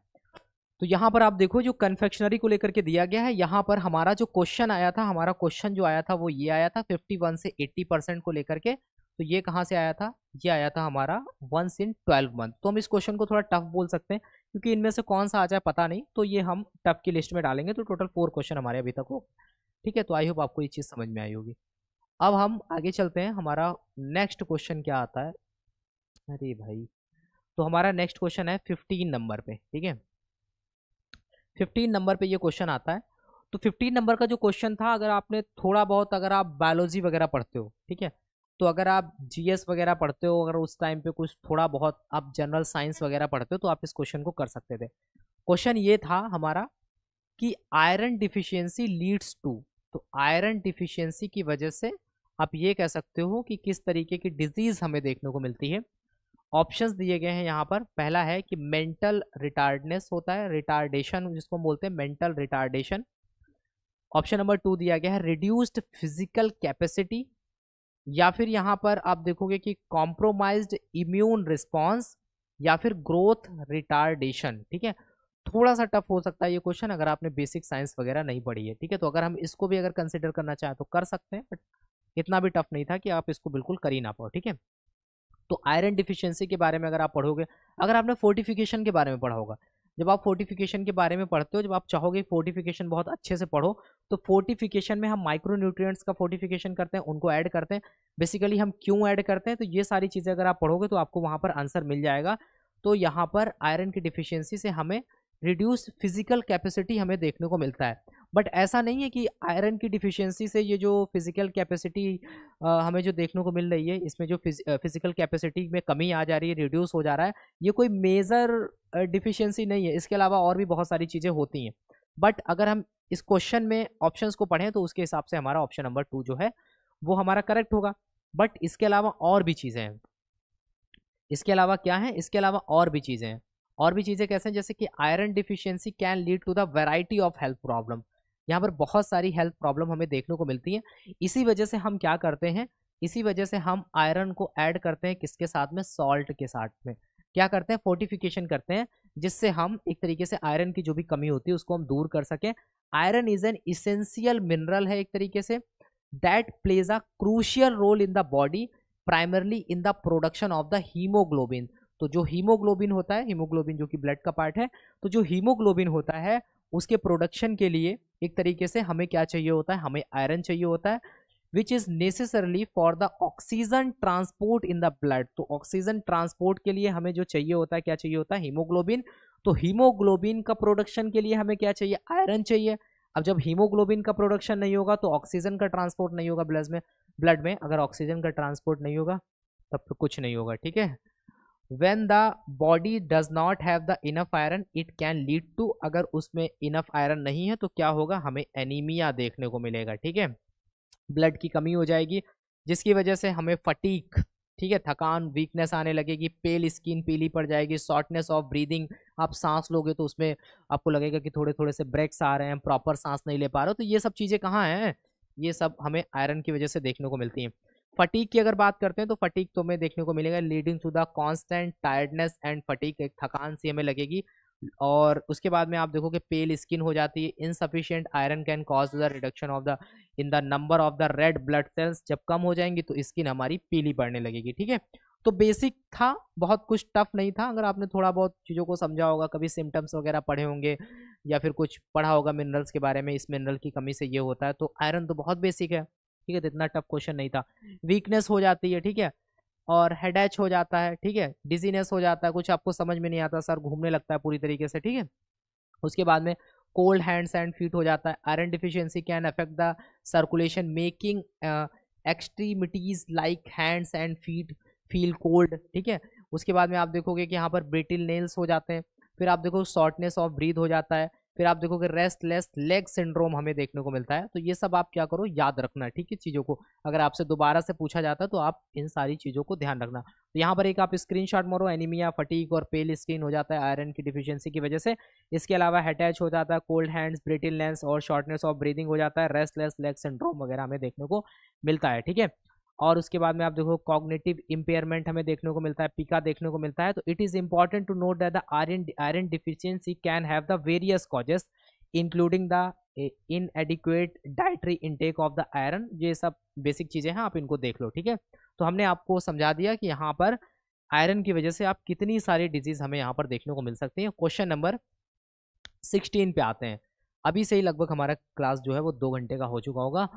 A: तो यहाँ पर आप देखो जो कन्फेक्शनरी को लेकर के दिया गया है यहाँ पर हमारा जो क्वेश्चन आया था हमारा क्वेश्चन जो आया था वो ये आया था 51 से 80 परसेंट को लेकर के तो ये कहाँ से आया था ये आया था हमारा वंस इन ट्वेल्व मंथ तो हम इस क्वेश्चन को थोड़ा टफ बोल सकते हैं क्योंकि इनमें से कौन सा आ जाए पता नहीं तो ये हम टफ की लिस्ट में डालेंगे तो टोटल फोर क्वेश्चन हमारे अभी तक हो ठीक है तो आई होप आपको ये चीज़ समझ में आई होगी अब हम आगे चलते हैं हमारा नेक्स्ट क्वेश्चन क्या आता है अरे भाई तो हमारा नेक्स्ट क्वेश्चन है फिफ्टीन नंबर पे ठीक है फिफ्टीन नंबर पे ये क्वेश्चन आता है तो फिफ्टीन नंबर का जो क्वेश्चन था अगर आपने थोड़ा बहुत अगर आप बायोलॉजी वगैरह पढ़ते हो ठीक है तो अगर आप जीएस वगैरह पढ़ते हो अगर उस टाइम पे कुछ थोड़ा बहुत आप जनरल साइंस वगैरह पढ़ते हो तो आप इस क्वेश्चन को कर सकते थे क्वेश्चन ये था हमारा कि आयरन डिफिशियंसी लीड्स टू तो आयरन डिफिशियंसी की वजह से आप ये कह सकते हो कि किस तरीके की डिजीज़ हमें देखने को मिलती है ऑप्शंस दिए गए हैं यहाँ पर पहला है कि मेंटल रिटार्डनेस होता है रिटार्डेशन जिसको हम बोलते हैं mental retardation option number two दिया गया है रिड्यूस्ड फिजिकल कैपेसिटी या फिर यहाँ पर आप देखोगे कि कॉम्प्रोमाइज्ड इम्यून रिस्पॉन्स या फिर ग्रोथ रिटार्डेशन ठीक है थोड़ा सा टफ हो सकता है ये क्वेश्चन अगर आपने बेसिक साइंस वगैरह नहीं पढ़ी है ठीक है तो अगर हम इसको भी अगर कंसिडर करना चाहें तो कर सकते हैं बट इतना भी टफ नहीं था कि आप इसको बिल्कुल कर ही ना पाओ ठीक है तो आयरन डिफिशियंसी के बारे में अगर आप पढ़ोगे अगर आपने फोर्टिफिकेशन के बारे में पढ़ा होगा जब आप फोर्टिफिकेशन के बारे में पढ़ते हो जब आप चाहोगे फोर्टिफिकेशन बहुत अच्छे से पढ़ो तो फोर्टिफिकेशन में हम माइक्रो न्यूट्रिएंट्स का फोर्टिफिकेशन करते हैं उनको ऐड करते हैं बेसिकली हम क्यों ऐड करते हैं तो ये सारी चीज़ें अगर आप पढ़ोगे तो आपको वहाँ पर आंसर मिल जाएगा तो यहाँ पर आयरन की डिफिशियंसी से हमें रिड्यूस फिजिकल कैपेसिटी हमें देखने को मिलता है बट ऐसा नहीं है कि आयरन की डिफिशियंसी से ये जो फिज़िकल कैपेसिटी हमें जो देखने को मिल रही है इसमें जो फिज़िकल कैपेसिटी में कमी आ जा रही है रिड्यूस हो जा रहा है ये कोई मेज़र डिफिशियंसी नहीं है इसके अलावा और भी बहुत सारी चीज़ें होती हैं बट अगर हम इस क्वेश्चन में ऑप्शंस को पढ़ें तो उसके हिसाब से हमारा ऑप्शन नंबर टू जो है वो हमारा करेक्ट होगा बट इसके अलावा और भी चीज़ें हैं इसके अलावा क्या है इसके अलावा और भी चीज़ें हैं और भी चीज़ें कैसे हैं जैसे कि iron deficiency can lead to the variety of health problem यहाँ पर बहुत सारी हेल्थ प्रॉब्लम हमें देखने को मिलती है इसी वजह से हम क्या करते हैं इसी वजह से हम आयरन को ऐड करते हैं किसके साथ में सॉल्ट के साथ में क्या करते हैं फोर्टिफिकेशन करते हैं जिससे हम एक तरीके से आयरन की जो भी कमी होती है उसको हम दूर कर सकें iron is an essential mineral है एक तरीके से that plays a crucial role in the body primarily in the production of the haemoglobin तो जो हीमोग्लोबिन होता है हीमोग्लोबिन जो कि ब्लड का पार्ट है तो जो हीमोग्लोबिन होता है उसके प्रोडक्शन के लिए एक तरीके से हमें क्या चाहिए होता है हमें आयरन चाहिए होता है which is necessarily for the oxygen transport in the blood तो ऑक्सीजन ट्रांसपोर्ट के लिए हमें जो चाहिए होता है क्या चाहिए होता है हीमोग्लोबिन तो हीमोग्लोबिन का प्रोडक्शन के लिए हमें क्या चाहिए आयरन चाहिए अब जब हीमोग्लोबिन का प्रोडक्शन नहीं होगा तो ऑक्सीजन का ट्रांसपोर्ट नहीं होगा ब्लड में ब्लड में अगर ऑक्सीजन का ट्रांसपोर्ट नहीं होगा तब तो कुछ नहीं होगा ठीक है when the body does not have the enough iron it can lead to अगर उसमें इनफ आयरन नहीं है तो क्या होगा हमें एनीमिया देखने को मिलेगा ठीक है ब्लड की कमी हो जाएगी जिसकी वजह से हमें फटीक ठीक है थकान वीकनेस आने लगेगी पेल स्किन पीली पड़ जाएगी शॉर्टनेस ऑफ ब्रीदिंग आप सांस लोगे तो उसमें आपको लगेगा कि थोड़े थोड़े से ब्रेक्स आ रहे हैं प्रॉपर सांस नहीं ले पा रहे हो तो ये सब चीज़ें कहाँ हैं ये सब हमें आयरन की वजह से देखने को मिलती हैं फटीक की अगर बात करते हैं तो फटीक तो हमें देखने को मिलेगा leading to the constant tiredness and fatigue एक थकान सी हमें लगेगी और उसके बाद में आप देखो कि पेल स्किन हो जाती है insufficient iron can cause the reduction of the in the number of the red blood cells जब कम हो जाएंगी तो स्किन हमारी पीली पड़ने लगेगी ठीक है तो बेसिक था बहुत कुछ टफ नहीं था अगर आपने थोड़ा बहुत चीज़ों को समझा होगा कभी सिम्टम्स वगैरह पढ़े होंगे या फिर कुछ पढ़ा होगा मिनरल्स के बारे में इस मिनरल की कमी से ये होता है तो आयरन तो बहुत बेसिक है ठीक है तो इतना टफ क्वेश्चन नहीं था वीकनेस हो जाती है ठीक है और हेडैच हो जाता है ठीक है डिजीनेस हो जाता है कुछ आपको समझ में नहीं आता सर घूमने लगता है पूरी तरीके से ठीक है उसके बाद में कोल्ड हैंड्स एंड फीट हो जाता है iron deficiency can affect the circulation making extremities like hands and feet feel cold ठीक है उसके बाद में आप देखोगे कि यहाँ पर ब्रिटिल नेल्स हो जाते हैं फिर आप देखो शॉर्टनेस ऑफ ब्रीथ हो जाता है फिर आप देखोगे रेस्टलेस लेग सिंड्रोम हमें देखने को मिलता है तो ये सब आप क्या करो याद रखना ठीक है चीज़ों को अगर आपसे दोबारा से पूछा जाता है तो आप इन सारी चीज़ों को ध्यान रखना तो यहाँ पर एक आप स्क्रीनशॉट मारो एनीमिया फटीक और पेल स्किन हो जाता है आयरन की डिफिशियंसी की वजह से इसके अलावा हेटैच हो जाता है कोल्ड हैंड्स लेंस और शॉर्टनेस ऑफ ब्रीदिंग हो जाता है रेस्टलेस लेग सिंड्रोम वगैरह हमें देखने को मिलता है ठीक है और उसके बाद में आप देखो कॉग्नेटिव इम्पेयरमेंट हमें देखने को मिलता है पिका देखने को मिलता है तो it is important to note that the iron iron deficiency can have the various causes including the inadequate dietary intake of the iron ये सब बेसिक चीज़ें हैं आप इनको देख लो ठीक है तो हमने आपको समझा दिया कि यहाँ पर आयरन की वजह से आप कितनी सारी डिजीज़ हमें यहाँ पर देखने को मिल सकती है क्वेश्चन नंबर सिक्सटीन पे आते हैं अभी से ही लगभग हमारा क्लास जो है वो दो घंटे का हो चुका होगा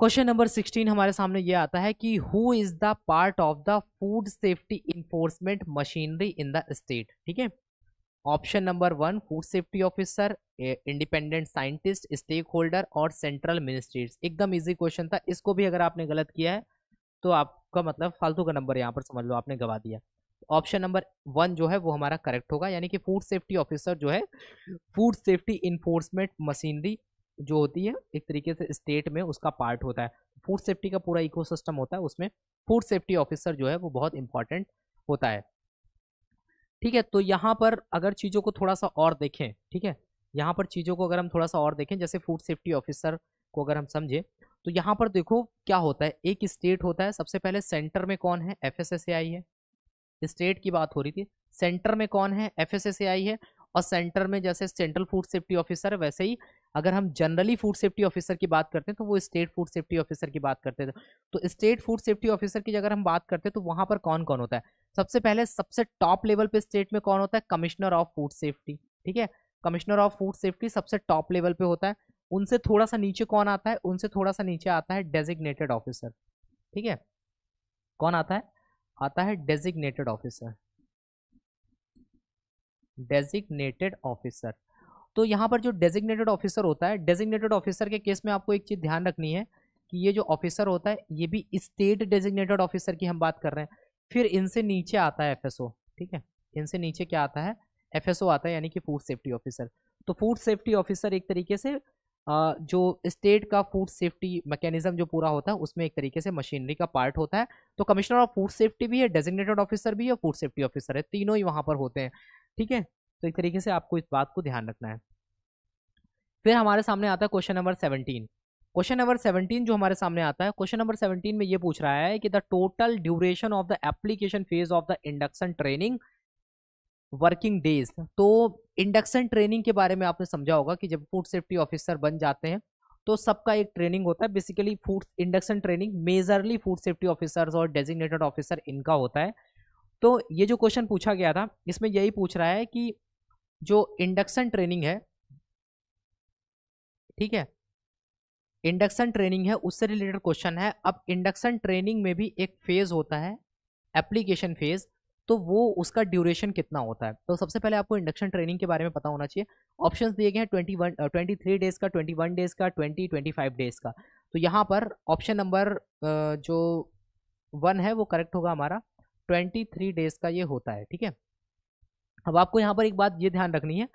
A: क्वेश्चन नंबर सिक्सटीन हमारे सामने ये आता है कि who is the part of the food safety enforcement machinery in the state ठीक है option number one food safety officer independent scientist stakeholder और सेंट्रल मिनिस्ट्रीज एकदम इजी क्वेश्चन था इसको भी अगर आपने गलत किया है तो आपका मतलब फालतू का नंबर यहाँ पर समझ लो आपने गवा दिया ऑप्शन नंबर वन जो है वो हमारा करेक्ट होगा यानी कि फूड सेफ्टी ऑफिसर जो है फूड सेफ्टी इन्फोर्समेंट मशीनरी जो होती है एक तरीके से स्टेट में उसका पार्ट होता है फूड सेफ्टी का पूरा इकोसिस्टम होता है उसमें फूड सेफ्टी ऑफिसर जो है वो बहुत इंपॉर्टेंट होता है ठीक है तो यहाँ पर अगर चीज़ों को थोड़ा सा और देखें ठीक है यहाँ पर चीज़ों को अगर हम थोड़ा सा और देखें जैसे फूड सेफ्टी ऑफिसर को अगर हम समझें तो यहाँ पर देखो क्या होता है एक स्टेट होता है सबसे पहले सेंटर में कौन है एफ एस है स्टेट की बात हो रही थी सेंटर में कौन है एफ एस है और सेंटर में जैसे सेंट्रल फूड सेफ्टी ऑफिसर वैसे ही अगर हम जनरली फूड सेफ्टी ऑफिसर की बात करते हैं तो वो स्टेट फूड सेफ्टी ऑफिसर की बात करते थे तो स्टेट फूड सेफ्टी ऑफिसर की अगर हम बात करते हैं तो वहाँ पर कौन कौन होता है सबसे पहले सबसे टॉप लेवल पे स्टेट में कौन होता है कमिश्नर ऑफ फूड सेफ्टी ठीक है कमिश्नर ऑफ फूड सेफ्टी सबसे टॉप लेवल पे होता है उनसे थोड़ा सा नीचे कौन आता है उनसे थोड़ा सा नीचे आता है डेजिग्नेटेड ऑफिसर ठीक है कौन आता है आता है डेजिग्नेटेड ऑफिसर डेजिग्नेटेड ऑफिसर तो यहाँ पर जो डेजिग्नेटेड ऑफिसर होता है डेजिग्नेटेड ऑफिसर के केस में आपको एक चीज़ ध्यान रखनी है कि ये जो ऑफिसर होता है ये भी स्टेट डेजिग्नेटेड ऑफिसर की हम बात कर रहे हैं फिर इनसे नीचे आता है एफएसओ ठीक है इनसे नीचे क्या आता है एफएसओ आता है यानी कि फूड सेफ्टी ऑफिसर तो फूड सेफ्टी ऑफिसर एक तरीके से जो स्टेट का फूड सेफ्टी मैकेनिज्म जो पूरा होता है उसमें एक तरीके से मशीनरी का पार्ट होता है तो कमिश्नर ऑफ फूड सेफ्टी भी है डेजिग्नेटेड ऑफिसर भी है फूड सेफ्टी ऑफिसर है तीनों ही वहाँ पर होते हैं ठीक है तो एक तरीके से आपको इस बात को ध्यान रखना है फिर हमारे सामने आता है question number seventeen question number seventeen जो हमारे सामने आता है क्वेश्चन नंबर सेवनटीन में ये पूछ रहा है कि the total duration of the application phase of the induction training working days तो इंडक्शन ट्रेनिंग के बारे में आपने समझा होगा कि जब फूड सेफ्टी ऑफिसर बन जाते हैं तो सबका एक ट्रेनिंग होता है basically food induction training majorly food safety officers और डेजिग्नेटेड ऑफिसर इनका होता है तो ये जो क्वेश्चन पूछा गया था इसमें यही पूछ रहा है कि जो इंडक्शन ट्रेनिंग है ठीक है इंडक्शन ट्रेनिंग है उससे रिलेटेड क्वेश्चन है अब इंडक्शन ट्रेनिंग में भी एक फेज होता है एप्लीकेशन फेज तो वो उसका ड्यूरेशन कितना होता है तो सबसे पहले आपको इंडक्शन ट्रेनिंग के बारे में पता होना चाहिए ऑप्शंस दिए गए हैं ट्वेंटी 23 ट्वेंटी थ्री डेज़ का ट्वेंटी वन डेज़ का ट्वेंटी ट्वेंटी फाइव डेज़ का तो यहाँ पर ऑप्शन नंबर जो वन है वो करेक्ट होगा हमारा ट्वेंटी थ्री डेज़ का ये होता है ठीक है अब आपको यहाँ पर एक बात ये ध्यान रखनी है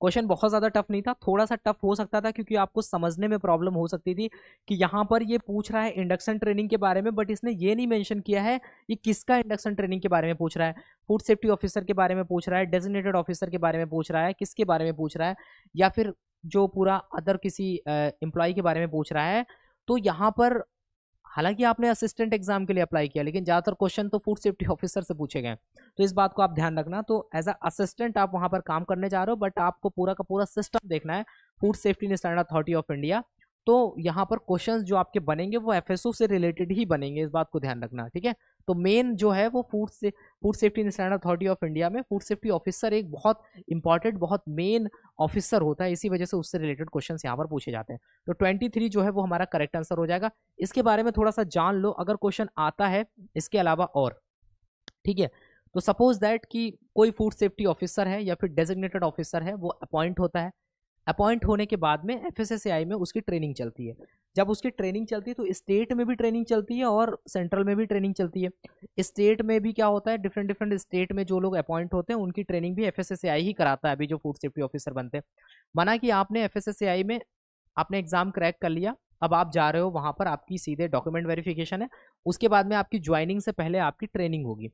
A: क्वेश्चन बहुत ज़्यादा टफ नहीं था थोड़ा सा टफ हो सकता था क्योंकि आपको समझने में प्रॉब्लम हो सकती थी कि यहाँ पर ये पूछ रहा है इंडक्शन ट्रेनिंग के बारे में बट इसने ये नहीं मेंशन किया है ये किसका इंडक्शन ट्रेनिंग के बारे में पूछ रहा है फूड सेफ्टी ऑफिसर के बारे में पूछ रहा है डेजिग्नेटेड ऑफिसर के बारे में पूछ रहा है किसके बारे में पूछ रहा है या फिर जो पूरा अदर किसी एम्प्लॉय के बारे में पूछ रहा है तो यहाँ पर हालांकि आपने असिस्टेंट एग्जाम के लिए अप्लाई किया लेकिन ज़्यादातर क्वेश्चन तो फूड सेफ्टी ऑफिसर से पूछे गए तो इस बात को आप ध्यान रखना तो एज अ असिस्टेंट आप वहाँ पर काम करने जा रहे हो बट आपको पूरा का पूरा सिस्टम देखना है food safety standard authority of India तो यहाँ पर क्वेश्चंस जो आपके बनेंगे वो एफएसओ से रिलेटेड ही बनेंगे इस बात को ध्यान रखना ठीक है तो मेन जो है वो फूड से food safety standard authority of India में फूड सेफ्टी ऑफिसर एक बहुत इंपॉर्टेंट बहुत मेन ऑफिसर होता है इसी वजह से उससे रिलेटेड क्वेश्चन यहाँ पर पूछे जाते हैं तो ट्वेंटी थ्री जो है वो हमारा करेक्ट आंसर हो जाएगा इसके बारे में थोड़ा सा जान लो अगर क्वेश्चन आता है इसके अलावा और ठीक है तो सपोज दैट कि कोई फूड सेफ्टी ऑफिसर है या फिर डेजिग्नेटेड ऑफिसर है वो अपॉइंट होता है अपॉइंट होने के बाद में एफ में उसकी ट्रेनिंग चलती है जब उसकी ट्रेनिंग चलती है तो स्टेट में भी ट्रेनिंग चलती है और सेंट्रल में भी ट्रेनिंग चलती है स्टेट में भी क्या होता है डिफरेंट डिफरेंट स्टेट में जो लोग अपॉइंट होते हैं उनकी ट्रेनिंग भी एफ ही कराता है अभी जो फूड सेफ्टी ऑफिसर बनते हैं माना कि आपने एफ में आपने एग्ज़ाम क्रैक कर लिया अब आप जा रहे हो वहाँ पर आपकी सीधे डॉक्यूमेंट वेरिफिकेशन है उसके बाद में आपकी ज्वाइनिंग से पहले आपकी ट्रेनिंग होगी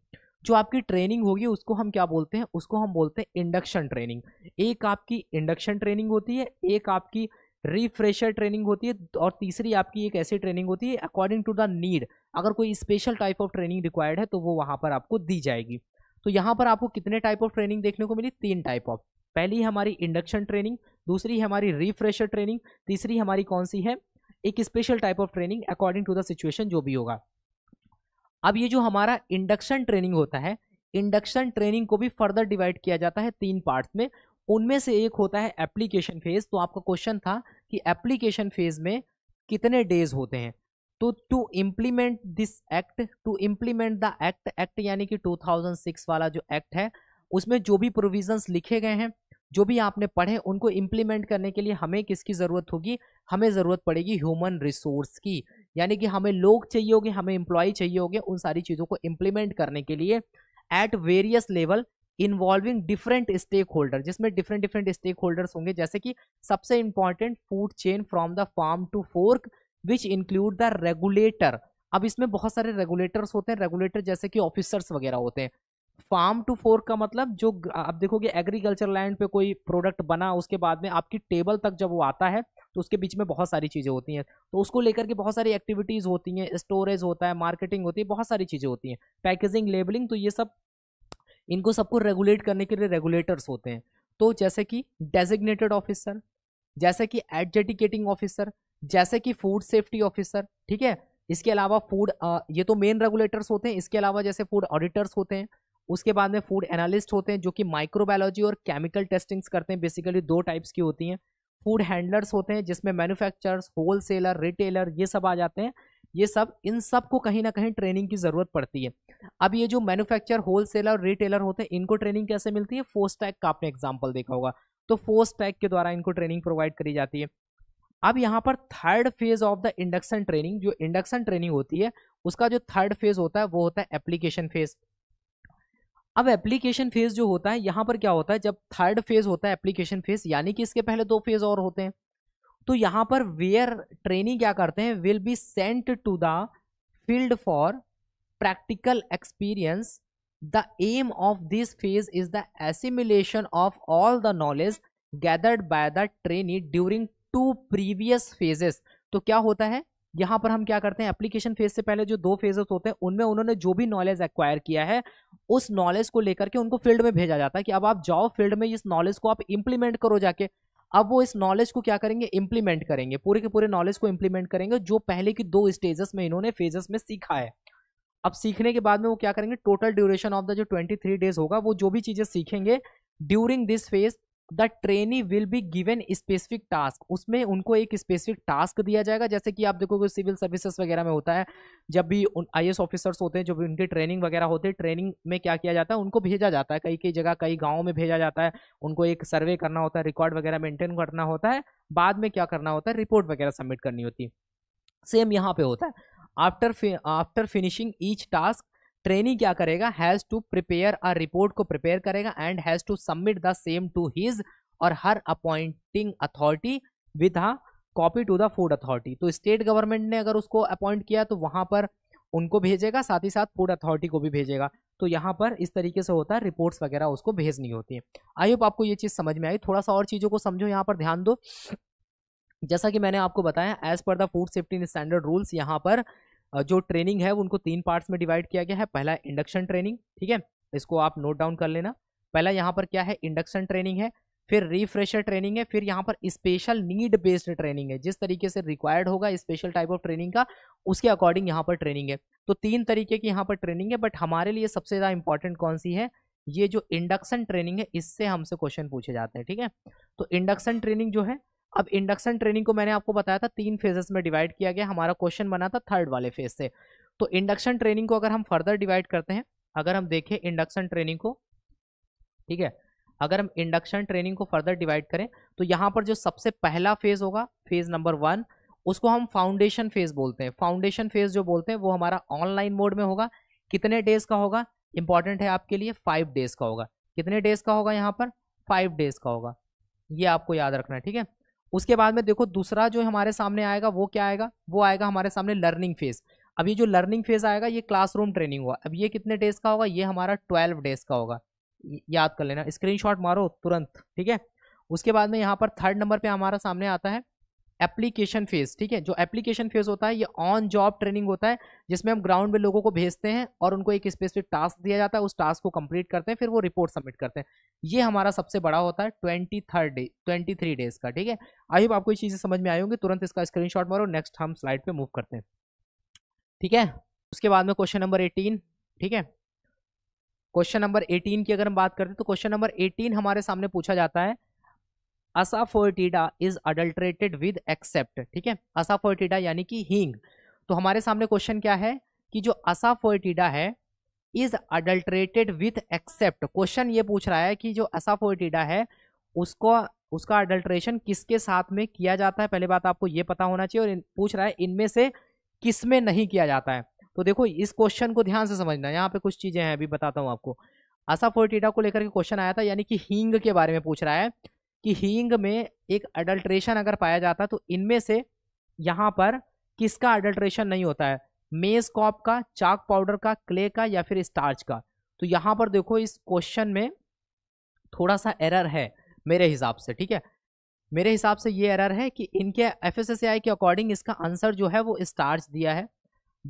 A: जो आपकी ट्रेनिंग होगी उसको हम क्या बोलते हैं उसको हम बोलते हैं इंडक्शन ट्रेनिंग एक आपकी इंडक्शन ट्रेनिंग होती है एक आपकी रिफ्रेशर ट्रेनिंग होती है और तीसरी आपकी एक ऐसी ट्रेनिंग होती है अकॉर्डिंग टू द नीड अगर कोई special type of training required है तो वो वहाँ पर आपको दी जाएगी तो यहाँ पर आपको कितने टाइप ऑफ ट्रेनिंग देखने को मिली तीन टाइप ऑफ पहली हमारी इंडक्शन ट्रेनिंग दूसरी हमारी रिफ्रेशर ट्रेनिंग तीसरी हमारी कौन सी है एक special type of training according to the situation जो भी होगा अब ये जो हमारा इंडक्शन ट्रेनिंग होता है इंडक्शन ट्रेनिंग को भी फर्दर डिवाइड किया जाता है तीन पार्ट्स में उनमें से एक होता है एप्लीकेशन फेज तो आपका क्वेश्चन था कि एप्लीकेशन फेज में कितने डेज होते हैं तो to implement this act to implement the act act यानी कि 2006 वाला जो एक्ट है उसमें जो भी प्रोविजंस लिखे गए हैं जो भी आपने पढ़े उनको इम्प्लीमेंट करने के लिए हमें किसकी ज़रूरत होगी हमें ज़रूरत पड़ेगी ह्यूमन रिसोर्स की यानी कि हमें लोग चाहिए होंगे हमें इंप्लॉई चाहिए होंगे उन सारी चीज़ों को इम्प्लीमेंट करने के लिए at various level involving different stakeholder जिसमें डिफरेंट डिफरेंट स्टेक होल्डर्स होंगे जैसे कि सबसे important food chain from the farm to fork which include the regulator अब इसमें बहुत सारे रेगुलेटर्स होते हैं रेगुलेटर जैसे कि ऑफिसर्स वगैरह होते हैं फार्म टू फोर्क का मतलब जो आप देखोगे एग्रीकल्चर लैंड पे कोई प्रोडक्ट बना उसके बाद में आपकी टेबल तक जब वो आता है तो उसके बीच में बहुत सारी चीज़ें होती हैं तो उसको लेकर के बहुत सारी एक्टिविटीज़ होती हैं स्टोरेज होता है मार्केटिंग होती है बहुत सारी चीज़ें होती हैं पैकेजिंग लेबलिंग तो ये सब इनको सबको रेगुलेट करने के लिए रेगुलेटर्स होते हैं तो जैसे कि डेजिग्नेटेड ऑफिसर जैसे कि एडजेटिकेटिंग ऑफिसर जैसे कि फूड सेफ्टी ऑफिसर ठीक है इसके अलावा फूड ये तो मेन रेगुलेटर्स होते हैं इसके अलावा जैसे फूड ऑडिटर्स होते हैं उसके बाद में फूड एनालिस्ट होते हैं जो कि माइक्रोबायोलॉजी और केमिकल टेस्टिंग्स करते हैं बेसिकली दो टाइप्स की होती हैं फूड हैंडलर्स होते हैं जिसमें मैन्युफैक्चरर्स होलसेलर रिटेलर ये सब आ जाते हैं ये सब इन सब को कहीं ना कहीं ट्रेनिंग की ज़रूरत पड़ती है अब ये जो मैन्युफैक्चर होलसेलर रिटेलर होते हैं इनको ट्रेनिंग कैसे मिलती है फोर्स टैग का आपने एग्जाम्पल देखा होगा तो फोर्स टैग के द्वारा इनको ट्रेनिंग प्रोवाइड करी जाती है अब यहाँ पर third phase of the induction training जो इंडक्शन ट्रेनिंग होती है उसका जो थर्ड फेज होता है वो होता है एप्लीकेशन फेज अब एप्लीकेशन फेज जो होता है यहाँ पर क्या होता है जब थर्ड फेज होता है एप्लीकेशन फेज यानी कि इसके पहले दो फेज और होते हैं तो यहाँ पर वेयर ट्रेनिंग क्या करते हैं will be sent to the field for practical experience the aim of this phase is the assimilation of all the knowledge gathered by the training during two previous phases तो क्या होता है यहाँ पर हम क्या करते हैं एप्लीकेशन फेज से पहले जो दो फेजेस होते हैं उनमें उन्होंने जो भी नॉलेज एक्वायर किया है उस नॉलेज को लेकर के उनको फील्ड में भेजा जाता है कि अब आप जाओ फील्ड में इस नॉलेज को आप इम्प्लीमेंट करो जाके अब वो इस नॉलेज को क्या करेंगे इम्प्लीमेंट करेंगे पूरे के पूरे नॉलेज को इम्प्लीमेंट करेंगे जो पहले की दो स्टेजेस में इन्होंने फेजेस में सीखा है अब सीखने के बाद में वो क्या करेंगे टोटल ड्यूरेशन ऑफ द जो 23 डेज होगा वो जो भी चीज़ें सीखेंगे during this phase the trainee will be given specific task उसमें उनको एक स्पेसिफिक टास्क दिया जाएगा जैसे कि आप देखोगे सिविल सर्विसेज वगैरह में होता है जब भी आई एस ऑफिसर्स होते हैं जब भी उनकी ट्रेनिंग वगैरह होती है ट्रेनिंग में क्या किया जाता है उनको भेजा जाता है कई कई जगह कई गाँव में भेजा जाता है उनको एक सर्वे करना होता है रिकॉर्ड वगैरह मेंटेन करना होता है बाद में क्या करना होता है रिपोर्ट वगैरह सबमिट करनी होती है सेम यहाँ पे होता है after after finishing each task trainee क्या करेगा has to prepare a report को प्रिपेयर करेगा and has to submit the same to his और her appointing authority with a copy to the food authority तो स्टेट गवर्नमेंट ने अगर उसको appoint किया तो वहाँ पर उनको भेजेगा साथ ही साथ फूड अथॉरिटी को भी भेजेगा तो यहाँ पर इस तरीके से होता है रिपोर्ट्स वगैरह उसको भेजनी होती है आई होप आपको ये चीज़ समझ में आई थोड़ा सा और चीज़ों को समझो यहाँ पर ध्यान दो जैसा कि मैंने आपको बताया as per the food safety standard rules यहाँ पर जो ट्रेनिंग है उनको तीन पार्ट्स में डिवाइड किया गया है पहला इंडक्शन ट्रेनिंग ठीक है इसको आप नोट डाउन कर लेना पहला यहाँ पर क्या है इंडक्शन ट्रेनिंग है फिर रिफ्रेशर ट्रेनिंग है फिर यहाँ पर स्पेशल नीड बेस्ड ट्रेनिंग है जिस तरीके से रिक्वायर्ड होगा स्पेशल टाइप ऑफ ट्रेनिंग का उसके अकॉर्डिंग यहाँ पर ट्रेनिंग है तो तीन तरीके की यहाँ पर ट्रेनिंग है बट हमारे लिए सबसे ज़्यादा इंपॉर्टेंट कौन सी है ये जो इंडक्शन ट्रेनिंग है इससे हमसे क्वेश्चन पूछे जाते हैं ठीक है तो इंडक्शन ट्रेनिंग जो है अब इंडक्शन ट्रेनिंग को मैंने आपको बताया था तीन फेजेस में डिवाइड किया गया हमारा क्वेश्चन बना था थर्ड वाले फेज से तो इंडक्शन ट्रेनिंग को अगर हम फर्दर डिवाइड करते हैं अगर हम देखें इंडक्शन ट्रेनिंग को ठीक है अगर हम इंडक्शन ट्रेनिंग को फर्दर डिवाइड करें तो यहाँ पर जो सबसे पहला फेज होगा फेज नंबर वन उसको हम फाउंडेशन फेज बोलते हैं फाउंडेशन फेज जो बोलते हैं वो हमारा ऑनलाइन मोड में होगा कितने डेज का होगा इंपॉर्टेंट है आपके लिए फाइव डेज का होगा कितने डेज का होगा यहाँ पर फाइव डेज का होगा ये आपको याद रखना है ठीक है उसके बाद में देखो दूसरा जो हमारे सामने आएगा वो क्या आएगा वो आएगा हमारे सामने लर्निंग फेज़ अब ये जो लर्निंग फेज़ आएगा ये क्लासरूम ट्रेनिंग हुआ अब ये कितने डेज का होगा ये हमारा ट्वेल्व डेज का होगा याद कर लेना स्क्रीनशॉट मारो तुरंत ठीक है उसके बाद में यहाँ पर थर्ड नंबर पे हमारा सामने आता है एप्लीकेशन फेज ठीक है जो एप्लीकेशन फेज होता है ये ऑन जॉब ट्रेनिंग होता है जिसमें हम ग्राउंड में लोगों को भेजते हैं और उनको एक स्पेसिफिक टास्क दिया जाता है उस टास्क को कंप्लीट करते हैं फिर वो रिपोर्ट सबमिट करते हैं ये हमारा सबसे बड़ा होता है twenty third day twenty three days का ठीक है आई होप आपको ये चीज़ें समझ में आई होंगी तुरंत इसका स्क्रीन शॉट मारो नेक्स्ट हम स्लाइड पर मूव करते हैं ठीक है उसके बाद में क्वेश्चन नंबर एटीन ठीक है क्वेश्चन नंबर एटीन की अगर हम बात करते हैं तो क्वेश्चन नंबर एटीन हमारे सामने पूछा जाता है asafoetida is adulterated with except ठीक है असाफोर्टिडा यानी कि हींग तो हमारे सामने क्वेश्चन क्या है कि जो असाफोर्टिडा है is adulterated with except question ये पूछ रहा है कि जो असाफोर्टिडा है उसको उसका अडल्ट्रेशन किसके साथ में किया जाता है पहले बात आपको ये पता होना चाहिए और पूछ रहा है इनमें से किस में नहीं किया जाता है तो देखो इस क्वेश्चन को ध्यान से समझना यहाँ पे कुछ चीज़ें हैं अभी बताता हूँ आपको असाफोर्टिडा को लेकर के क्वेश्चन आया था यानी कि हींग के बारे में पूछ रहा है कि हींग में एक अडल्ट्रेशन अगर पाया जाता तो इनमें से यहाँ पर किसका अडल्ट्रेशन नहीं होता है मेज कॉप का चाक पाउडर का क्ले का या फिर स्टार्च का तो यहाँ पर देखो इस क्वेश्चन में थोड़ा सा एरर है मेरे हिसाब से ठीक है मेरे हिसाब से ये एरर है कि इनके एफ के अकॉर्डिंग इसका आंसर जो है वो स्टार्च दिया है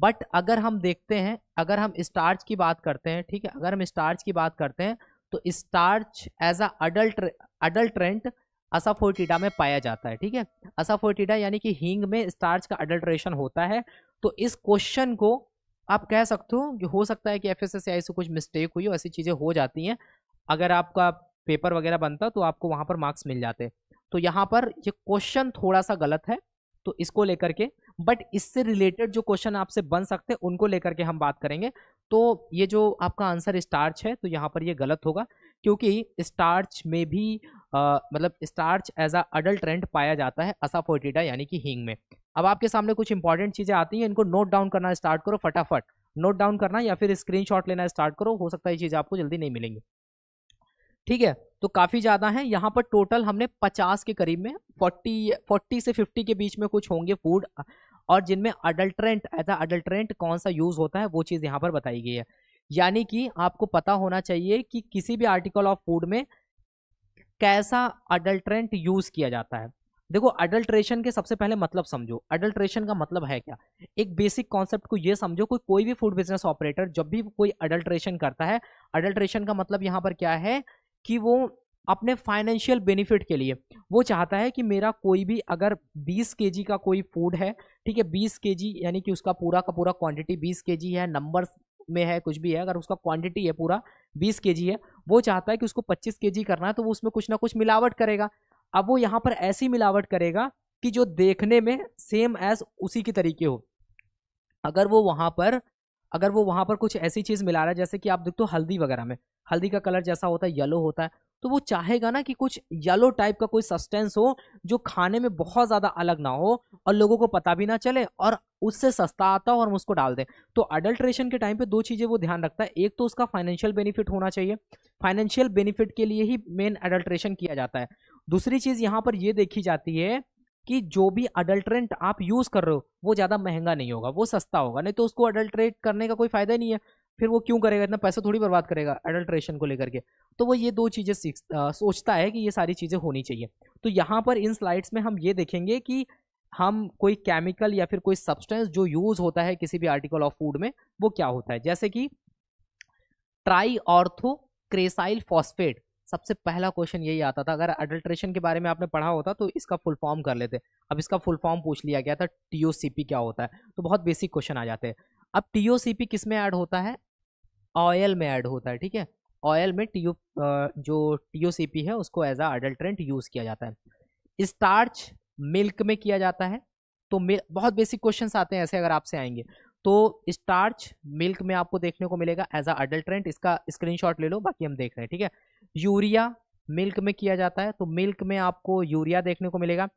A: बट अगर हम देखते हैं अगर हम स्टार्च की बात करते हैं ठीक है अगर हम स्टार्च की बात करते हैं तो starch as a adult adulterant asafoetida में पाया जाता है ठीक है असाफोर्टिडा यानी कि हींग में स्टार्च का अडल्ट्रेशन होता है तो इस क्वेश्चन को आप कह सकते हो कि हो सकता है कि एफ से कुछ मिस्टेक हुई हो ऐसी चीज़ें हो जाती हैं अगर आपका पेपर वगैरह बनता तो आपको वहाँ पर मार्क्स मिल जाते तो यहाँ पर ये क्वेश्चन थोड़ा सा गलत है तो इसको लेकर के बट इससे रिलेटेड जो क्वेश्चन आपसे बन सकते हैं उनको लेकर के हम बात करेंगे तो ये जो आपका आंसर स्टार्च है तो यहाँ पर ये गलत होगा क्योंकि स्टार्च में भी आ, मतलब स्टार्च एज अ अडल्ट पाया जाता है असाफोटिडा यानी कि हींग में अब आपके सामने कुछ इंपॉर्टेंट चीज़ें आती हैं इनको नोट डाउन करना स्टार्ट करो फटाफट नोट डाउन करना या फिर स्क्रीनशॉट लेना स्टार्ट करो हो सकता है ये चीज़ आपको जल्दी नहीं मिलेंगी ठीक है तो काफ़ी ज़्यादा है यहाँ पर टोटल हमने 50 के करीब में 40 40 से 50 के बीच में कुछ होंगे फूड और जिनमें अडल्ट्रेंट एज अ अडल्ट्रेंट कौन सा यूज़ होता है वो चीज़ यहाँ पर बताई गई है यानी कि आपको पता होना चाहिए कि किसी भी आर्टिकल ऑफ फूड में कैसा अडल्ट्रेंट यूज़ किया जाता है देखो अडल्ट्रेशन के सबसे पहले मतलब समझो अडल्ट्रेशन का मतलब है क्या एक बेसिक कॉन्सेप्ट को ये समझो कोई कोई भी फूड बिजनेस ऑपरेटर जब भी कोई अडल्ट्रेशन करता है अडल्ट्रेशन का मतलब यहाँ पर क्या है कि वो अपने फाइनेंशियल बेनिफिट के लिए वो चाहता है कि मेरा कोई भी अगर 20 के का कोई फूड है ठीक है 20 के यानी कि उसका पूरा का पूरा क्वांटिटी 20 के है नंबर में है कुछ भी है अगर उसका क्वांटिटी है पूरा 20 के है वो चाहता है कि उसको 25 के करना है तो वो उसमें कुछ ना कुछ मिलावट करेगा अब वो यहाँ पर ऐसी मिलावट करेगा कि जो देखने में सेम एज उसी के तरीके हो अगर वो वहाँ पर अगर वो वहाँ पर कुछ ऐसी चीज़ मिला रहा है जैसे कि आप देखते हो हल्दी वगैरह में हल्दी का कलर जैसा होता है येलो होता है तो वो चाहेगा ना कि कुछ येलो टाइप का कोई सस्टेंस हो जो खाने में बहुत ज़्यादा अलग ना हो और लोगों को पता भी ना चले और उससे सस्ता आता हो और हम उसको डाल दें तो अडल्ट्रेशन के टाइम पे दो चीज़ें वो ध्यान रखता है एक तो उसका फाइनेंशियल बेनिफिट होना चाहिए फाइनेंशियल बेनिफिट के लिए ही मेन अडल्ट्रेशन किया जाता है दूसरी चीज़ यहाँ पर ये देखी जाती है कि जो भी अडल्ट्रेंट आप यूज़ कर रहे हो वो ज़्यादा महंगा नहीं होगा वो सस्ता होगा नहीं तो उसको अडल्ट्रेट करने का कोई फ़ायदा नहीं है फिर वो क्यों करेगा इतना पैसा थोड़ी बर्बाद करेगा एडल्ट्रेशन को लेकर के तो वो ये दो चीज़ें सीख सोचता है कि ये सारी चीज़ें होनी चाहिए तो यहाँ पर इन स्लाइड्स में हम ये देखेंगे कि हम कोई केमिकल या फिर कोई सब्सटेंस जो यूज़ होता है किसी भी आर्टिकल ऑफ फूड में वो क्या होता है जैसे कि ट्राई ऑर्थो क्रेसाइल फॉस्फेट सबसे पहला क्वेश्चन यही आता था अगर अडल्ट्रेशन के बारे में आपने पढ़ा होता तो इसका फुल फॉर्म कर लेते अब इसका फुल फॉर्म पूछ लिया गया था टी क्या होता है तो बहुत बेसिक क्वेश्चन आ जाते हैं अब टी किस में ऐड होता है ऑयल में ऐड होता है ठीक है ऑयल में टी जो टी है उसको एज अ अडल्ट्रेंट यूज़ किया जाता है स्टार्च मिल्क में किया जाता है तो बहुत बेसिक क्वेश्चंस आते हैं ऐसे अगर आपसे आएंगे तो स्टार्च मिल्क में आपको देखने को मिलेगा एज अ अडल्ट्रेंट इसका स्क्रीनशॉट ले लो बाकी हम देख रहे हैं ठीक है यूरिया मिल्क में किया जाता है तो मिल्क में आपको यूरिया देखने को मिलेगा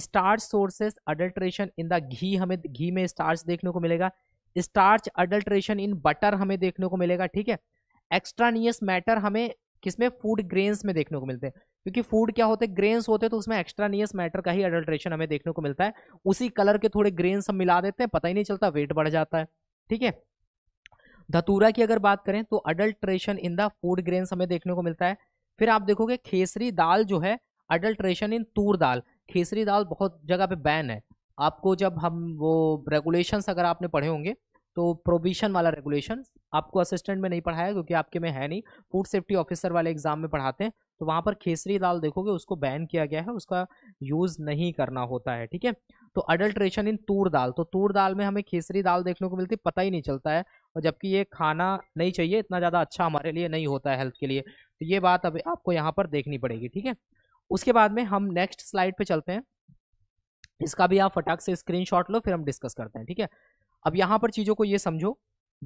A: starch sources adulteration in the ghee हमें घी में स्टार्च देखने को मिलेगा स्टार्च अडल्ट्रेशन इन बटर हमें देखने को मिलेगा ठीक है एक्स्ट्रानियस मैटर हमें किसमें फूड ग्रेन्स में देखने को मिलते हैं क्योंकि फूड क्या होते हैं ग्रेन्स होते हैं तो उसमें एक्स्ट्रानियस मैटर का ही अडल्ट्रेशन हमें देखने को मिलता है उसी कलर के थोड़े ग्रेन्स हम मिला देते हैं पता ही नहीं चलता वेट बढ़ जाता है ठीक है धतूरा की अगर बात करें तो adulteration in the food grains हमें देखने को मिलता है फिर आप देखोगे खेसरी दाल जो है अडल्ट्रेशन इन तूर दाल खेसरी दाल बहुत जगह पे बैन है आपको जब हम वो रेगुलेशंस अगर आपने पढ़े होंगे तो प्रोविजन वाला रेगुलेशन आपको असिस्टेंट में नहीं पढ़ाया क्योंकि आपके में है नहीं फूड सेफ्टी ऑफिसर वाले एग्जाम में पढ़ाते हैं तो वहाँ पर खेसरी दाल देखोगे उसको बैन किया गया है उसका यूज़ नहीं करना होता है ठीक है तो अडल्ट्रेशन इन तूर दाल तो तूर दाल में हमें खेसरी दाल देखने को मिलती पता ही नहीं चलता है और जबकि ये खाना नहीं चाहिए इतना ज़्यादा अच्छा हमारे लिए नहीं होता है हेल्थ के लिए तो ये बात अभी आपको यहाँ पर देखनी पड़ेगी ठीक है उसके बाद में हम नेक्स्ट स्लाइड पर चलते हैं इसका भी आप फटाक से स्क्रीन लो फिर हम डिस्कस करते हैं ठीक है अब यहां पर चीज़ों को ये समझो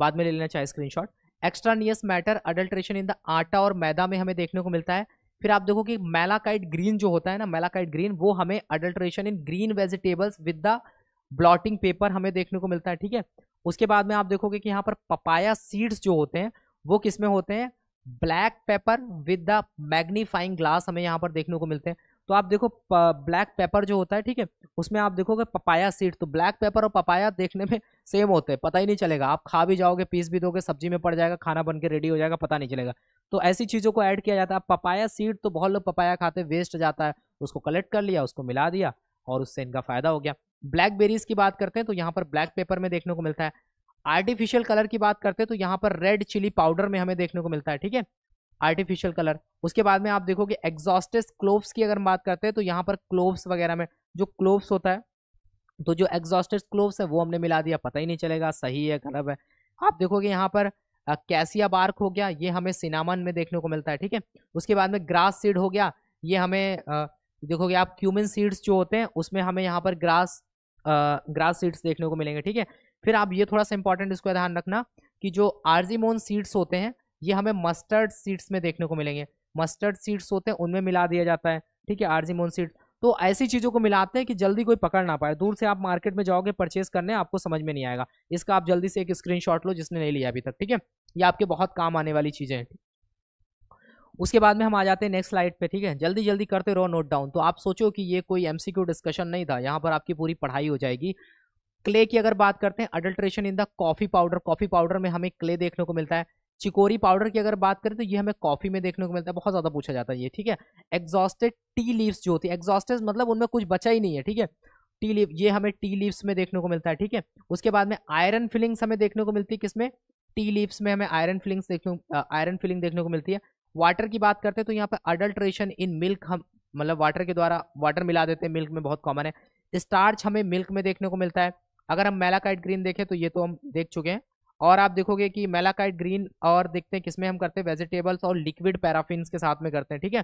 A: बाद में ले लेना चाहे screenshot extraneous matter adulteration in the atta और मैदा में हमें देखने को मिलता है फिर आप देखो कि मेलाकाइट ग्रीन जो होता है ना मेलाकाइट ग्रीन वो हमें adulteration in green vegetables with the blotting paper हमें देखने को मिलता है ठीक है उसके बाद में आप देखोगे कि यहाँ पर पपाया सीड्स जो होते हैं वो किसमें होते हैं black pepper with the magnifying glass हमें यहाँ पर देखने को मिलते हैं तो आप देखो ब्लैक पेपर जो होता है ठीक है उसमें आप देखोगे पपाया सीड तो ब्लैक पेपर और पपाया देखने में सेम होते हैं पता ही नहीं चलेगा आप खा भी जाओगे पीस भी दोगे सब्जी में पड़ जाएगा खाना बन के रेडी हो जाएगा पता नहीं चलेगा तो ऐसी चीज़ों को ऐड किया जाता है पपाया सीड तो बहुत लोग पपाया खाते वेस्ट जाता है उसको कलेक्ट कर लिया उसको मिला दिया और उससे इनका फ़ायदा हो गया ब्लैक की बात करते हैं तो यहाँ पर ब्लैक पेपर में देखने को मिलता है आर्टिफिशियल कलर की बात करते हैं तो यहाँ पर रेड चिली पाउडर में हमें देखने को मिलता है ठीक है आर्टिफिशियल कलर उसके बाद में आप देखोगे एग्जॉस्टेस क्लोव्स की अगर हम बात करते हैं तो यहाँ पर क्लोव्स वगैरह में जो क्लोव्स होता है तो जो एग्जॉस्टेड क्लोव्स है वो हमने मिला दिया पता ही नहीं चलेगा सही है गलत है आप देखोगे यहाँ पर कैसिया बार्क हो गया ये हमें सिनामन में देखने को मिलता है ठीक है उसके बाद में ग्रास सीड हो गया ये हमें देखोगे आप क्यूमिन सीड्स जो होते हैं उसमें हमें यहाँ पर ग्रास ग्रास सीड्स देखने को मिलेंगे ठीक है फिर आप ये थोड़ा सा इंपॉर्टेंट इसको ध्यान रखना कि जो आर्जीमोन सीड्स होते हैं ये हमें मस्टर्ड सीड्स में देखने को मिलेंगे मस्टर्ड सीड्स होते हैं उनमें मिला दिया जाता है ठीक है आर्जीमोन सीड्स तो ऐसी चीज़ों को मिलाते हैं कि जल्दी कोई पकड़ ना पाए दूर से आप मार्केट में जाओगे परचेस करने आपको समझ में नहीं आएगा इसका आप जल्दी से एक स्क्रीनशॉट लो जिसने नहीं लिया अभी तक ठीक है ये आपके बहुत काम आने वाली चीज़ें हैं उसके बाद में हम आ जाते हैं नेक्स्ट स्लाइड पे ठीक है जल्दी जल्दी करते रहो नोट डाउन तो आप सोचो कि ये कोई एम डिस्कशन नहीं था यहाँ पर आपकी पूरी पढ़ाई हो जाएगी क्ले की अगर बात करते हैं adulteration in the coffee powder coffee powder में हमें क्ले देखने को मिलता है चिकोरी पाउडर की अगर बात करें तो ये हमें कॉफ़ी में देखने को मिलता है बहुत ज़्यादा पूछा जाता है ये ठीक है एग्जॉस्टेड टी लीव्स जो होती है एग्जॉस्टेड मतलब उनमें कुछ बचा ही नहीं है ठीक है टी लीव ये हमें टी लीव्स में देखने को मिलता है ठीक है उसके बाद में आयरन फिलिंग्स हमें देखने को मिलती है किसमें टी लीव्स में हमें आयरन फिलिंग्स देखने आयरन फिलिंग देखने को मिलती है वाटर की बात करते हैं तो यहाँ पर अडल्ट्रेशन इन मिल्क हम मतलब वाटर के द्वारा वाटर मिला देते हैं मिल्क में बहुत कॉमन है स्टार्च हमें मिल्क में देखने को मिलता है अगर हम मेलाकाइट ग्रीन देखें तो ये तो हम देख चुके हैं और आप देखोगे कि मेलाकाइट ग्रीन और देखते हैं किसमें हम करते हैं वेजिटेबल्स और लिक्विड पैराफिन्स के साथ में करते हैं ठीक है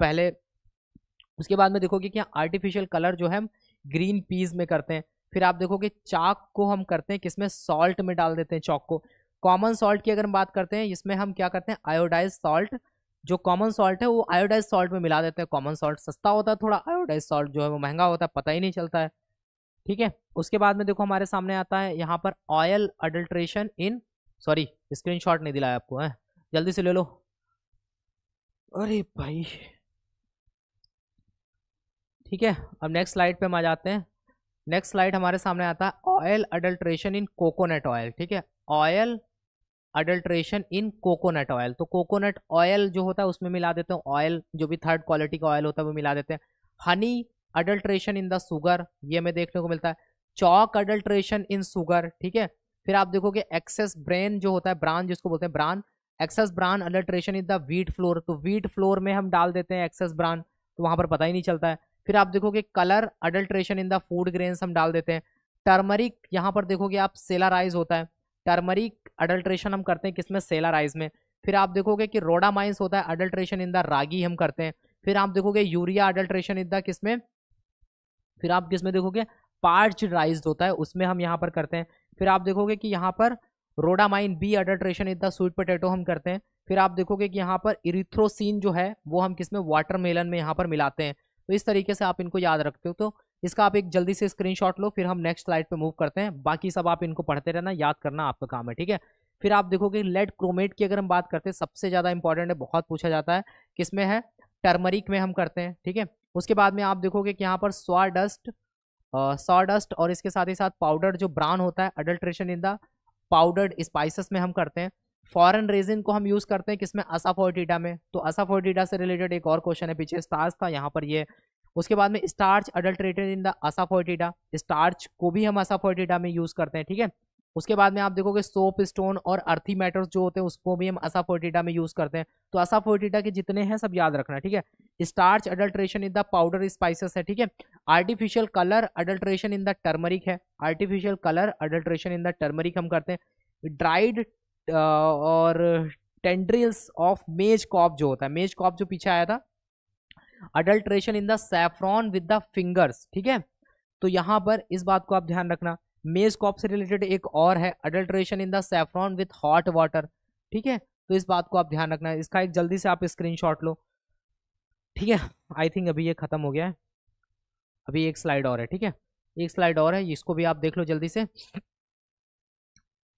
A: पहले उसके बाद में देखोगे कि आर्टिफिशियल कलर जो है हम ग्रीन पीज में करते हैं फिर आप देखोगे चाक को हम करते हैं किसमें सॉल्ट में डाल देते हैं चौक को कॉमन सॉल्ट की अगर हम बात करते हैं इसमें हम क्या करते हैं आयोडाइज सॉल्ट जो कॉमन सॉल्ट है वो आयोडाइज सॉल्ट में मिला देते हैं कॉमन सॉल्ट सस्ता होता है थोड़ा आयोडाइज सॉल्ट जो है वो महंगा होता है पता ही नहीं चलता है ठीक है उसके बाद में देखो हमारे सामने आता है यहाँ पर oil adulteration in sorry screenshot नहीं दिलाया आपको है जल्दी से ले लो अरे भाई ठीक है अब नेक्स्ट स्लाइड पे हम आ जाते हैं नेक्स्ट स्लाइड हमारे सामने आता है oil adulteration in coconut oil ठीक है oil adulteration in coconut oil तो कोकोनट ऑयल जो होता है उसमें मिला देते हैं ऑयल जो भी थर्ड क्वालिटी का ऑयल होता है वो मिला देते हैं honey adulteration in the sugar ये हमें देखने को मिलता है चौक अडल्ट्रेशन इन सुगर ठीक है फिर आप देखोगे एक्सेस ब्रेन जो होता है ब्रांड जिसको बोलते हैं brand excess brand adulteration in the wheat flour तो वीट फ्लोर में हम डाल देते हैं एक्सेस ब्रांड तो वहाँ पर पता ही नहीं चलता है फिर आप देखोगे colour adulteration in the food grain हम डाल देते हैं टर्मरिक यहाँ पर देखोगे आप सेलाराइज होता है टर्मरिक अडल्ट्रेशन हम करते हैं किसमें सेलाराइज में फिर आप देखोगे कि रोडामाइंस होता है अडल्ट्रेशन इन द रागी हम करते हैं फिर आप देखोगे यूरिया अडल्ट्रेशन इन द किसमें फिर आप किस में देखोगे पार्च राइज होता है उसमें हम यहाँ पर करते हैं फिर आप देखोगे कि यहाँ पर rhodamine B adulteration in the sweet potato हम करते हैं फिर आप देखोगे कि यहाँ पर इरिथ्रोसिन जो है वो हम किस में वाटरमेलन में यहाँ पर मिलाते हैं तो इस तरीके से आप इनको याद रखते हो तो इसका आप एक जल्दी से स्क्रीनशॉट लो फिर हम नेक्स्ट स्लाइड पे मूव करते हैं बाकी सब आप इनको पढ़ते रहना याद करना आपका काम है ठीक है फिर आप देखोगे लेड क्रोमेट की अगर हम बात करते हैं सबसे ज़्यादा इंपॉर्टेंट है बहुत पूछा जाता है किसमें है टर्मरिक में हम करते हैं ठीक है उसके बाद में आप देखोगे कि यहाँ पर सॉ डस्ट सॉ डस्ट और इसके साथ ही साथ पाउडर जो ब्राउन होता है adulteration in the powdered spices में हम करते हैं फॉरन रेजिन को हम यूज़ करते हैं किसमें असाफोर्टिडा में तो असाफोर्टिडा से रिलेटेड एक और क्वेश्चन है पीछे स्टार्च था यहाँ पर ये उसके बाद में starch adulterated in the asafoetida starch को भी हम असाफोर्टिडा में यूज़ करते हैं ठीक है उसके बाद में आप देखोगे सोप स्टोन और अर्थी मैटर्स जो होते हैं उसको भी हम असाफोर्टिडा में यूज़ करते हैं तो असाफोर्टिडा के जितने हैं सब याद रखना ठीक है starch adulteration in the powder spices है ठीक है artificial colour adulteration in the turmeric है artificial colour adulteration in the turmeric हम करते हैं ड्राइड uh, और टेंड्रिल्स ऑफ मेज कॉप जो होता है मेज कॉप जो पीछे आया था adulteration in the saffron with the fingers ठीक है तो यहाँ पर इस बात को आप ध्यान रखना मेज कॉप से रिलेटेड एक और है adulteration in the saffron with hot water ठीक है तो इस बात को आप ध्यान रखना है इसका एक जल्दी से आप स्क्रीनशॉट लो ठीक है आई थिंक अभी ये ख़त्म हो गया है अभी एक स्लाइड और है ठीक है एक स्लाइड और है इसको भी आप देख लो जल्दी से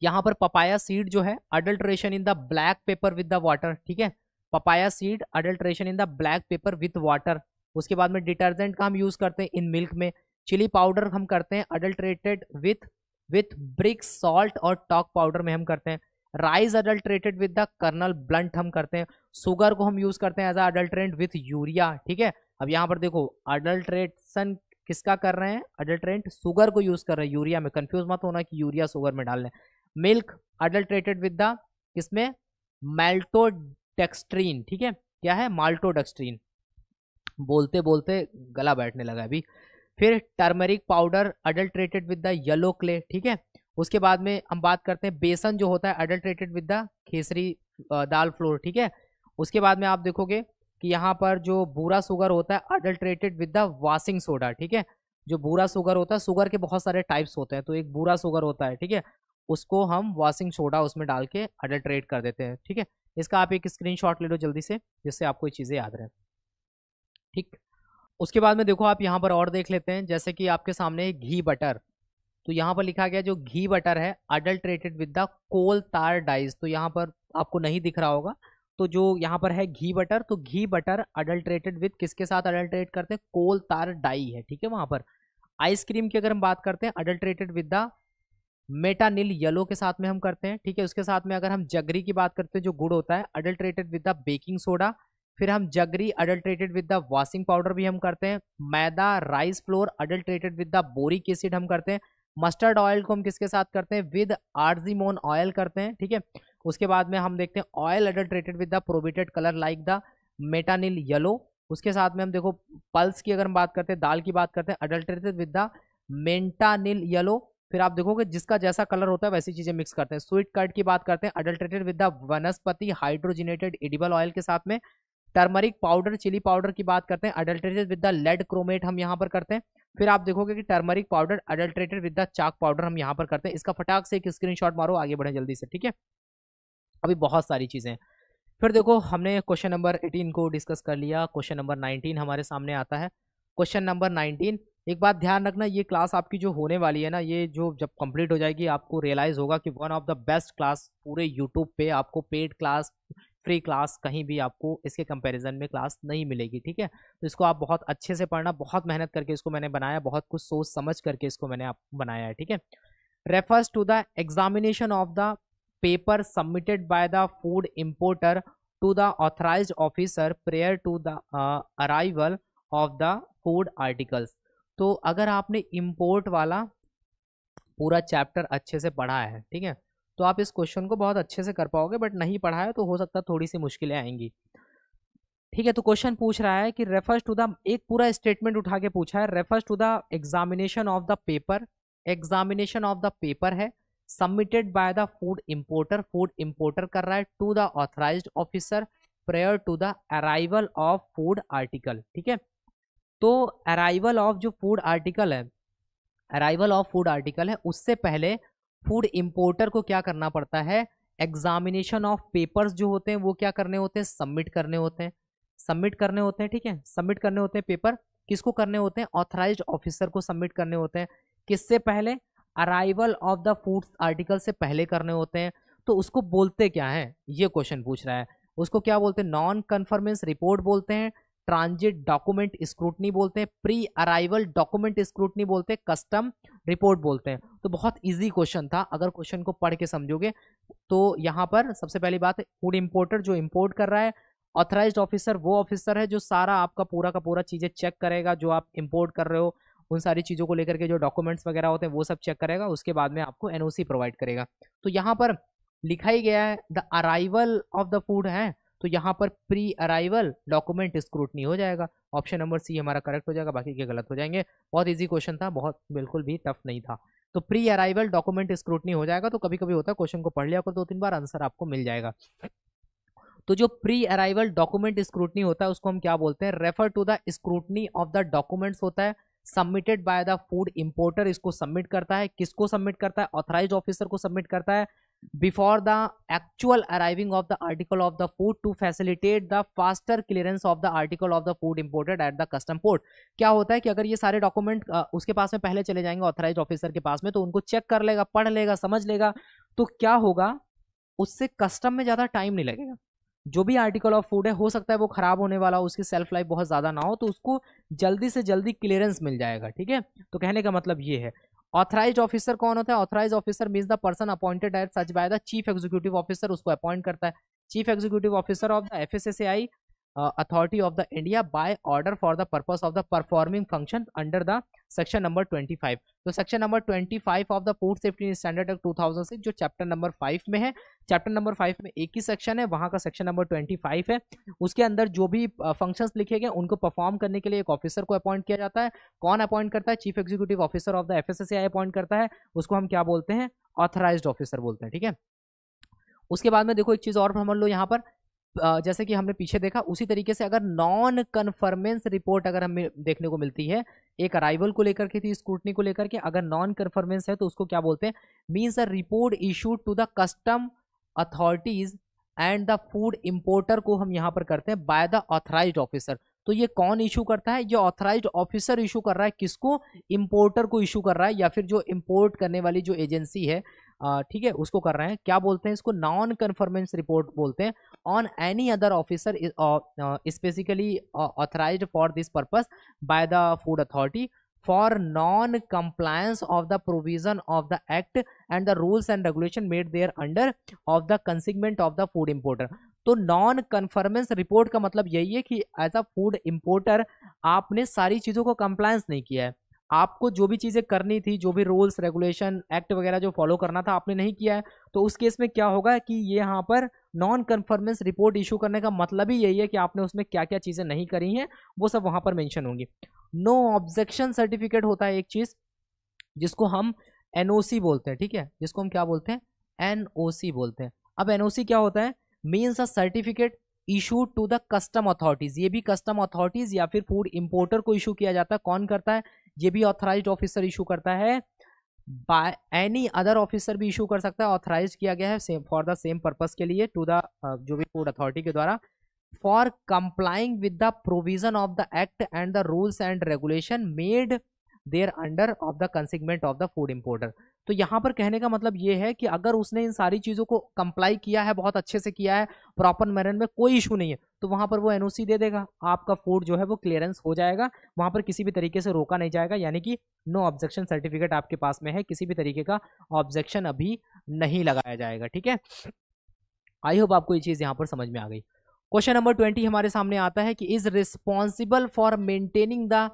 A: यहाँ पर पपाया सीड जो है adulteration in the black pepper with the water ठीक है papaya seed adulteration in the black pepper with water उसके बाद में डिटर्जेंट का हम यूज़ करते हैं इन मिल्क में चिली पाउडर हम करते हैं adulterated with with brick salt और टॉक पाउडर में हम करते हैं rice adulterated with the Karnal bunt हम करते हैं सुगर को हम यूज़ करते हैं as a adulterant with urea ठीक है अब यहाँ पर देखो अडल्ट्रेटन किसका कर रहे हैं अडल्ट्रेंट सुगर को यूज़ कर रहे हैं यूरिया में कन्फ्यूज मत होना कि यूरिया सुगर में डाल रहे मिल्क अडल्ट्रेटेड विथ द किसमें मेल्टोडेक्सट्रीन ठीक है क्या है माल्टोडेक्सट्रीन बोलते बोलते गला बैठने लगा अभी फिर turmeric powder adulterated with the yellow clay ठीक है उसके बाद में हम बात करते हैं बेसन जो होता है adulterated with the khesari dal flour ठीक है उसके बाद में आप देखोगे कि यहाँ पर जो बूरा सुगर होता है adulterated with the washing soda ठीक है जो बूरा सुगर होता है सुगर के बहुत सारे टाइप्स होते हैं तो एक बूरा सुगर होता है ठीक है उसको हम वाशिंग सोडा उसमें डाल के अडल्ट्रेट कर देते हैं ठीक है इसका आप एक स्क्रीनशॉट ले लो जल्दी से जिससे आपको ये चीज़ें याद रहें ठीक उसके बाद में देखो आप यहाँ पर और देख लेते हैं जैसे कि आपके सामने घी बटर तो यहाँ पर लिखा गया जो घी बटर है adulterated with the coal tar dyes तो यहाँ पर आपको नहीं दिख रहा होगा तो जो यहाँ पर है घी बटर तो घी बटर अडल्ट्रेटेड विद किसके साथ अडल्ट्रेट करते हैं कोल तार डाई है ठीक है वहाँ पर आइसक्रीम की अगर हम बात करते हैं adulterated with the metanil yellow के साथ में हम करते हैं ठीक है उसके साथ में अगर हम जगरी की बात करते हैं जो गुड़ होता है adulterated with the baking soda फिर हम jaggery adulterated with the washing powder भी हम करते हैं मैदा rice flour adulterated with the boric acid हम करते हैं मस्टर्ड ऑयल को हम किसके साथ करते हैं विद आर्जीमोन ऑयल करते हैं ठीक है उसके बाद में हम देखते हैं oil adulterated with the prohibited colour like the metanil yellow उसके साथ में हम देखो पल्स की अगर हम बात करते हैं दाल की बात करते हैं adulterated with the metanil yellow फिर आप देखोगे जिसका जैसा कलर होता है वैसी चीज़ें मिक्स करते हैं स्वीट कर्ड की बात करते हैं adulterated with the vanaspati hydrogenated edible oil के साथ में टर्मरिक पाउडर चिली पाउडर की बात करते हैं adulterated with the lead chromate हम यहाँ पर करते हैं फिर आप देखोगे कि turmeric powder adulterated with the chalk powder हम यहाँ पर करते हैं इसका फटाक से एक स्क्रीनशॉट मारो आगे बढ़े जल्दी से ठीक है अभी बहुत सारी चीज़ें फिर देखो हमने क्वेश्चन नंबर एटीन को डिस्कस कर लिया क्वेश्चन नंबर नाइनटीन हमारे सामने आता है क्वेश्चन नंबर नाइनटीन एक बात ध्यान रखना ये क्लास आपकी जो होने वाली है ना ये जो जब कंप्लीट हो जाएगी आपको रियलाइज़ होगा कि one of the best class पूरे यूट्यूब पे आपको पेड क्लास फ्री क्लास कहीं भी आपको इसके कंपैरिजन में क्लास नहीं मिलेगी ठीक है तो इसको आप बहुत अच्छे से पढ़ना बहुत मेहनत करके इसको मैंने बनाया बहुत कुछ सोच समझ करके इसको मैंने आप बनाया है ठीक है refers to the examination of the paper submitted by the food importer to the authorise officer prior to the arrival of the food articles तो अगर आपने इम्पोर्ट वाला पूरा चैप्टर अच्छे से पढ़ा है ठीक है तो आप इस क्वेश्चन को बहुत अच्छे से कर पाओगे बट नहीं पढ़ा है तो हो सकता है थोड़ी सी मुश्किलें आएंगी ठीक है तो क्वेश्चन पूछ रहा है कि रेफर्स टू द एक पूरा स्टेटमेंट उठा के पूछा है refers to the examination of the paper examination of the paper है submitted by the food importer food importer कर रहा है to the authorise officer prior to the arrival of food article ठीक है तो अराइवल ऑफ जो food article है arrival of food article है उससे पहले फूड इम्पोर्टर को क्या करना पड़ता है एग्जामिनेशन ऑफ पेपर्स जो होते हैं वो क्या करने होते हैं सबमिट करने होते हैं सबमिट करने होते हैं ठीक है सबमिट करने होते हैं पेपर किसको करने होते हैं ऑथराइज ऑफिसर को सबमिट करने होते हैं किससे पहले arrival of the food article से पहले करने होते हैं तो उसको बोलते क्या है ये क्वेश्चन पूछ रहा है उसको क्या बोलते हैं नॉन कन्फर्मेंस रिपोर्ट बोलते हैं ट्रांजिट डॉक्यूमेंट स्क्रूटनी बोलते हैं प्री अराइवल डॉक्यूमेंट स्क्रूटनी बोलते हैं कस्टम रिपोर्ट बोलते हैं तो बहुत इजी क्वेश्चन था अगर क्वेश्चन को पढ़ के समझोगे तो यहाँ पर सबसे पहली बात है फूड इम्पोर्टर जो इम्पोर्ट कर रहा है ऑथराइज ऑफिसर वो ऑफिसर है जो सारा आपका पूरा का पूरा चीज़ें चेक करेगा जो आप इम्पोर्ट कर रहे हो उन सारी चीज़ों को लेकर के जो डॉक्यूमेंट्स वगैरह होते हैं वो सब चेक करेगा उसके बाद में आपको एनओसी प्रोवाइड करेगा तो यहाँ पर लिखा ही गया है the arrival of the food है तो यहाँ पर प्री अराइवल डॉक्यूमेंट स्क्रूटनी हो जाएगा ऑप्शन नंबर सी हमारा करेक्ट हो जाएगा बाकी के गलत हो जाएंगे बहुत ईजी क्वेश्चन था बहुत बिल्कुल भी टफ नहीं था तो प्री अराइवल डॉक्यूमेंट स्क्रूटनी हो जाएगा तो कभी कभी होता है क्वेश्चन को पढ़ लिया करो दो तीन बार आंसर आपको मिल जाएगा तो जो प्री अराइवल डॉक्यूमेंट स्क्रूटनी होता है उसको हम क्या बोलते हैं refer to the scrutiny of the documents होता है submitted by the food importer इसको सबमिट करता है किसको सबमिट करता है ऑथराइज ऑफिसर को सबमिट करता है before the actual arriving of the article of the food to facilitate the faster clearance of the article of the food imported at the custom port क्या होता है कि अगर ये सारे डॉक्यूमेंट उसके पास में पहले चले जाएंगे ऑथराइज ऑफिसर के पास में तो उनको चेक कर लेगा पढ़ लेगा समझ लेगा तो क्या होगा उससे कस्टम में ज़्यादा टाइम नहीं लगेगा जो भी आर्टिकल ऑफ फूड है हो सकता है वो ख़राब होने वाला हो उसकी सेल्फ लाइफ बहुत ज़्यादा ना हो तो उसको जल्दी से जल्दी क्लियरेंस मिल जाएगा ठीक है तो कहने का मतलब ये है ऑथराइज ऑफिसर कौन होता है authorise officer mean the person appointed at such by the chief executive officer उसको अपॉइंट करता है chief executive officer of the F S S I authority of the India by order for the purpose of the performing function under the section number twenty five तो section number twenty five of the food safety standard act six जो chapter number five में है chapter number five में एक ही section है वहाँ का section number twenty five है उसके अंदर जो भी फंक्शंस uh, लिखे गए उनको परफॉर्म करने के लिए एक ऑफिसर को अपॉइंट किया जाता है कौन अपॉइंट करता है chief executive officer of the F appoint करता है उसको हम क्या बोलते हैं ऑथराइज ऑफिसर बोलते हैं ठीक है उसके बाद में देखो एक चीज़ और समझ लो यहाँ पर जैसे कि हमने पीछे देखा उसी तरीके से अगर नॉन कन्फर्मेंस रिपोर्ट अगर हमें देखने को मिलती है एक अराइवल को लेकर के थी स्क्रूटनी को लेकर के अगर नॉन कन्फर्मेंस है तो उसको क्या बोलते हैं means a report issued to the custom authorities and the food importer को हम यहाँ पर करते हैं बाय द ऑथराइज ऑफिसर तो ये कौन इशू करता है ये ऑथोराइज ऑफिसर इशू कर रहा है किसको इम्पोर्टर को इशू कर रहा है या फिर जो इम्पोर्ट करने वाली जो एजेंसी है ठीक है उसको कर रहे हैं क्या बोलते हैं इसको नॉन कन्फर्मेंस रिपोर्ट बोलते हैं on any other officer is uh, uh, specifically uh, authorized for this purpose by the food authority for non compliance of the provision of the act and the rules and regulation made there under of the consignment of the food importer तो non conformance report का मतलब यही है कि as a food importer आपने सारी चीज़ों को कंप्लायंस नहीं किया है आपको जो भी चीज़ें करनी थी जो भी रूल्स रेगुलेशन एक्ट वगैरह जो फॉलो करना था आपने नहीं किया है तो उस केस में क्या होगा कि ये यहाँ पर नॉन कन्फर्मेंस रिपोर्ट इशू करने का मतलब ही यही है कि आपने उसमें क्या क्या चीज़ें नहीं करी हैं वो सब वहाँ पर मैंशन होंगी नो ऑब्जेक्शन सर्टिफिकेट होता है एक चीज़ जिसको हम एन बोलते हैं ठीक है जिसको हम क्या बोलते हैं एन बोलते हैं अब एन क्या होता है means a certificate issue to the custom authorities ये भी कस्टम अथॉरिटीज़ या फिर फूड इंपोर्टर को इशू किया जाता है कौन करता है ये भी ऑथराइज ऑफिसर इशू करता है बाय एनी अदर ऑफिसर भी इशू कर सकता है ऑथराइज किया गया है same for the same purpose के लिए टू द uh, जो भी फूड अथॉरिटी के द्वारा for complying with the provision of the act and the rules and regulation made thereunder of the consignment of the food importer तो यहाँ पर कहने का मतलब ये है कि अगर उसने इन सारी चीज़ों को कंप्लाई किया है बहुत अच्छे से किया है प्रॉपर मैनर में कोई इशू नहीं है तो वहाँ पर वो एनओसी दे देगा आपका फूड जो है वो क्लियरेंस हो जाएगा वहाँ पर किसी भी तरीके से रोका नहीं जाएगा यानी कि नो ऑब्जेक्शन सर्टिफिकेट आपके पास में है किसी भी तरीके का ऑब्जेक्शन अभी नहीं लगाया जाएगा ठीक है आई होप आपको ये चीज़ यहाँ पर समझ में आ गई क्वेश्चन नंबर ट्वेंटी हमारे सामने आता है कि is responsible for maintaining the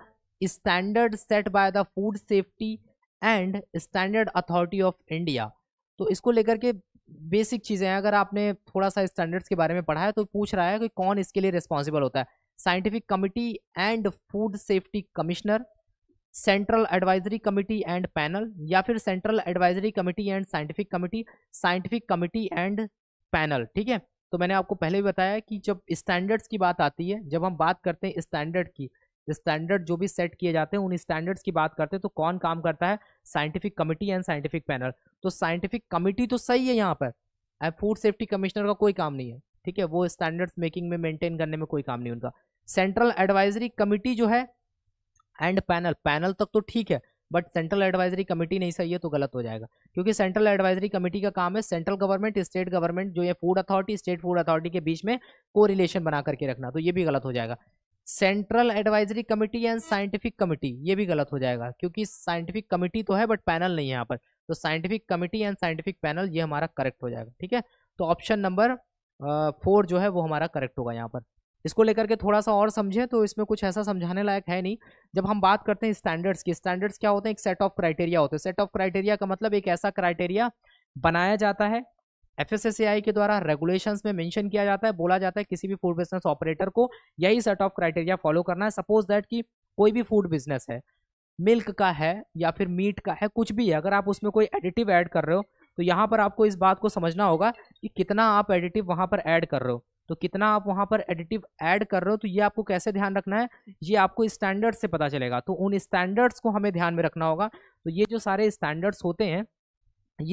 A: standard set by the food safety and standard authority of India तो इसको लेकर के बेसिक चीज़ें हैं अगर आपने थोड़ा सा स्टैंडर्ड्स के बारे में पढ़ा है तो पूछ रहा है कि कौन इसके लिए रिस्पॉन्सिबल होता है scientific committee and food safety commissioner central advisory committee and panel या फिर central advisory committee and scientific committee scientific committee and panel ठीक है तो मैंने आपको पहले भी बताया कि जब स्टैंडर्ड्स की बात आती है जब हम बात करते हैं स्टैंडर्ड की स्टैंडर्ड जो भी सेट किए जाते हैं उन स्टैंडर्ड्स की बात करते हैं तो कौन काम करता है scientific committee and scientific panel तो साइंटिफिक कमिटी तो सही है यहाँ पर एंड फूड सेफ्टी कमिश्नर का कोई काम नहीं है ठीक है वो स्टैंडर्ड्स मेकिंग में मेंटेन करने में कोई काम नहीं उनका सेंट्रल एडवाइजरी कमिटी जो है एंड पैनल पैनल तक तो ठीक है बट सेंट्रल एडवाइजरी कमेटी नहीं सही है तो गलत हो जाएगा क्योंकि सेंट्रल एडवाइजरी कमेटी का काम है सेंट्रल गवर्नमेंट स्टेट गवर्नमेंट जो है food authority state food authority के बीच में को बना करके रखना तो ये भी गलत हो जाएगा central advisory committee and scientific committee ये भी गलत हो जाएगा क्योंकि साइंटिफिक कमेटी तो है बट पैनल नहीं है यहाँ पर तो scientific committee and scientific panel ये हमारा करेक्ट हो जाएगा ठीक है तो ऑप्शन नंबर फोर जो है वो हमारा करेक्ट होगा यहाँ पर इसको लेकर के थोड़ा सा और समझें तो इसमें कुछ ऐसा समझाने लायक है नहीं जब हम बात करते हैं स्टैंडर्ड्स की स्टैंडर्ड्स क्या होते हैं एक सेट ऑफ क्राइटेरिया होते हैं सेट ऑफ क्राइटेरिया का मतलब एक ऐसा क्राइटेरिया बनाया जाता है एफ के द्वारा रेगुलेशन में मैंशन किया जाता है बोला जाता है किसी भी फूड बिजनेस ऑपरेटर को यही सेट ऑफ क्राइटेरिया फॉलो करना है सपोज दैट कि कोई भी फूड बिजनेस है मिल्क का है या फिर मीट का है कुछ भी है अगर आप उसमें कोई एडिटिव ऐड कर रहे हो तो यहाँ पर आपको इस बात को समझना होगा कि कितना आप एडिटिव वहाँ पर ऐड कर रहे हो तो कितना आप वहाँ पर एडिटिव ऐड कर रहे हो तो ये आपको कैसे ध्यान रखना है ये आपको स्टैंडर्ड से पता चलेगा तो उन स्टैंडर्ड्स को हमें ध्यान में रखना होगा तो ये जो सारे स्टैंडर्ड्स होते हैं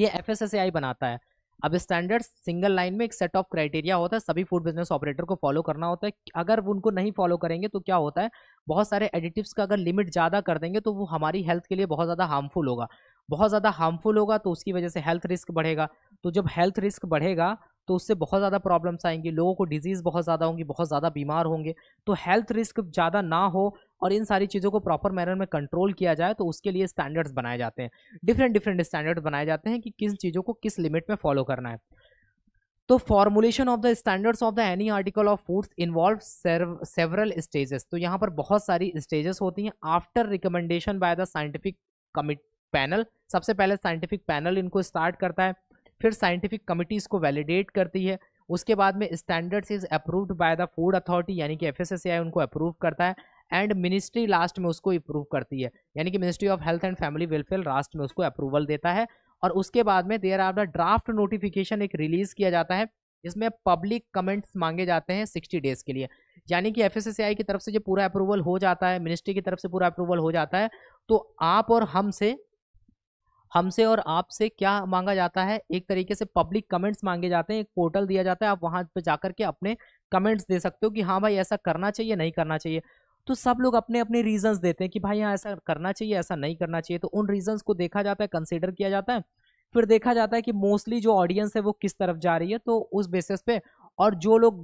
A: ये एफ बनाता है अब स्टैंडर्ड सिंगल लाइन में एक सेट ऑफ क्राइटेरिया होता है सभी फूड बिजनेस ऑपरेटर को फॉलो करना होता है अगर उनको नहीं फॉलो करेंगे तो क्या होता है बहुत सारे एडिटिव्स का अगर लिमिट ज़्यादा कर देंगे तो वो हमारी हेल्थ के लिए बहुत ज़्यादा हार्मफुल होगा बहुत ज़्यादा हार्मफुल होगा तो उसकी वजह से हेल्थ रिस्क बढ़ेगा तो जब हेल्थ रिस्क बढ़ेगा तो उससे बहुत ज़्यादा प्रॉब्लम्स आएंगी लोगों को डिजीज़ बहुत ज़्यादा होंगी बहुत ज़्यादा बीमार होंगे तो हेल्थ रिस्क ज़्यादा ना हो और इन सारी चीज़ों को प्रॉपर मैनर में कंट्रोल किया जाए तो उसके लिए स्टैंडर्ड्स बनाए जाते हैं डिफरेंट डिफरेंट स्टैंडर्ड बनाए जाते हैं कि किस चीज़ों को किस लिमिट में फॉलो करना है तो formulation of the standards of the any article of foods involve several stages तो यहाँ पर बहुत सारी स्टेजेस होती हैं after recommendation by the scientific committee panel सबसे पहले साइंटिफिक पैनल इनको स्टार्ट करता है फिर साइंटिफिक कमिटी इसको वैलिडेट करती है उसके बाद में standards is approved by the food authority यानी कि एफ उनको अप्रूव करता है एंड मिनिस्ट्री लास्ट में उसको अप्रूव करती है यानी कि ministry of health and family welfare last में उसको अप्रूवल देता है और उसके बाद में there are the draft notification एक रिलीज किया जाता है जिसमें पब्लिक कमेंट्स मांगे जाते हैं सिक्सटी डेज के लिए यानी कि एफ की तरफ से जो पूरा अप्रूवल हो जाता है मिनिस्ट्री की तरफ से पूरा अप्रूवल हो जाता है तो आप और हमसे हमसे और आपसे क्या मांगा जाता है एक तरीके से पब्लिक कमेंट्स मांगे जाते हैं एक पोर्टल दिया जाता है आप वहाँ पर जाकर के अपने कमेंट्स दे सकते हो कि हाँ भाई ऐसा करना चाहिए नहीं करना चाहिए तो सब लोग अपने अपने रीजंस देते हैं कि भाई यहाँ ऐसा करना चाहिए ऐसा नहीं करना चाहिए तो उन रीजंस को देखा जाता है कंसिडर किया जाता है फिर देखा जाता है कि मोस्टली जो ऑडियंस है वो किस तरफ जा रही है तो उस बेसिस पे और जो लोग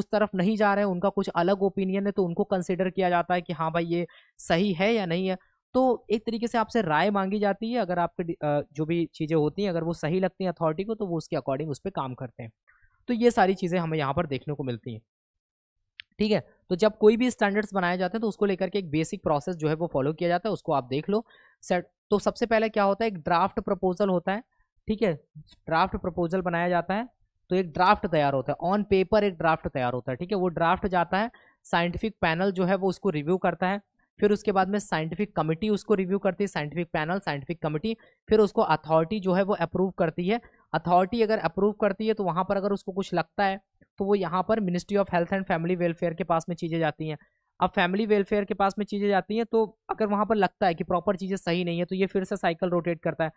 A: उस तरफ नहीं जा रहे हैं उनका कुछ अलग ओपिनियन है तो उनको कंसिडर किया जाता है कि हाँ भाई ये सही है या नहीं है तो एक तरीके से आपसे राय मांगी जाती है अगर आपके जो भी चीज़ें होती हैं अगर वो सही लगती हैं अथॉरिटी को तो वो उसके अकॉर्डिंग उस पर काम करते हैं तो ये सारी चीज़ें हमें यहाँ पर देखने को मिलती हैं ठीक है तो जब कोई भी स्टैंडर्ड्स बनाए जाते हैं तो उसको लेकर के एक बेसिक प्रोसेस जो है वो फॉलो किया जाता है उसको आप देख लो सेट तो सबसे पहले क्या होता है एक ड्राफ्ट प्रपोजल होता है ठीक है ड्राफ्ट प्रपोजल बनाया जाता है तो एक ड्राफ्ट तैयार होता है ऑन पेपर एक ड्राफ्ट तैयार होता है ठीक है वो ड्राफ्ट जाता है साइंटिफिक पैनल जो है वो उसको रिव्यू करता है फिर उसके बाद में साइंटिफिक कमिटी उसको रिव्यू करती है साइंटिफिक पैनल साइंटिफिक कमिटी फिर उसको अथॉरिटी जो है वो अप्रूव करती है अथॉरिटी अगर अप्रूव करती है तो वहाँ पर अगर उसको कुछ लगता है तो वो यहाँ पर ministry of health and family welfare के पास में चीज़ें जाती हैं अब फैमिली वेलफेयर के पास में चीज़ें जाती हैं तो अगर वहाँ पर लगता है कि प्रॉपर चीज़ें सही नहीं है तो ये फिर से साइकिल रोटेट करता है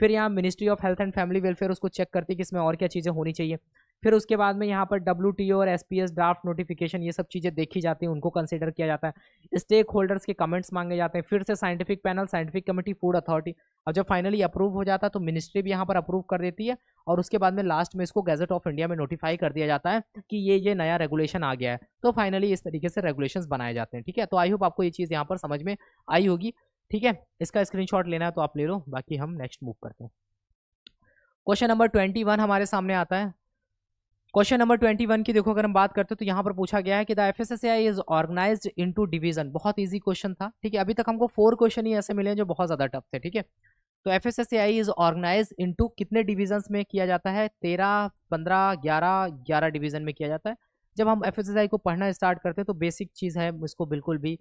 A: फिर यहाँ ministry of health and family welfare उसको चेक करती है कि इसमें और क्या चीज़ें होनी चाहिए फिर उसके बाद में यहाँ पर डब्ल्यू और एस ड्राफ्ट नोटिफिकेशन ये सब चीज़ें देखी जाती हैं उनको कंसिडर किया जाता है स्टेक होल्डर्स के कमेंट्स मांगे जाते हैं फिर से scientific panel scientific committee food authority और जब फाइनली अप्रूव हो जाता है तो मिनिस्ट्री भी यहाँ पर अप्रूव कर देती है और उसके बाद में लास्ट में इसको गैजेट ऑफ इंडिया में नोटिफाई कर दिया जाता है कि ये ये नया रेगुलेशन आ गया है तो फाइनली इस तरीके से रेगुलेशन बनाए जाते हैं ठीक है तो आई होप आपको ये चीज़ यहाँ पर समझ में आई होगी ठीक है इसका स्क्रीनशॉट लेना है तो आप ले लो बाकी हम नेक्स्ट मूव करते हैं क्वेश्चन नंबर ट्वेंटी वन हमारे सामने आता है क्वेश्चन नंबर ट्वेंटी वन की देखो अगर हम बात करते हैं तो यहाँ पर पूछा गया है कि the F S S I is organise into division बहुत ईजी क्वेश्चन था ठीक है अभी तक हमको फोर क्वेश्चन ही ऐसे मिले हैं जो बहुत ज़्यादा टफ थे ठीक है तो F S S I is organise into कितने डिवीजन में किया जाता है तेरह पंद्रह ग्यारह ग्यारह डिवीजन में किया जाता है जब हम एफ एस एस आई को पढ़ना स्टार्ट करते हैं तो बेसिक चीज़ है इसको बिल्कुल भी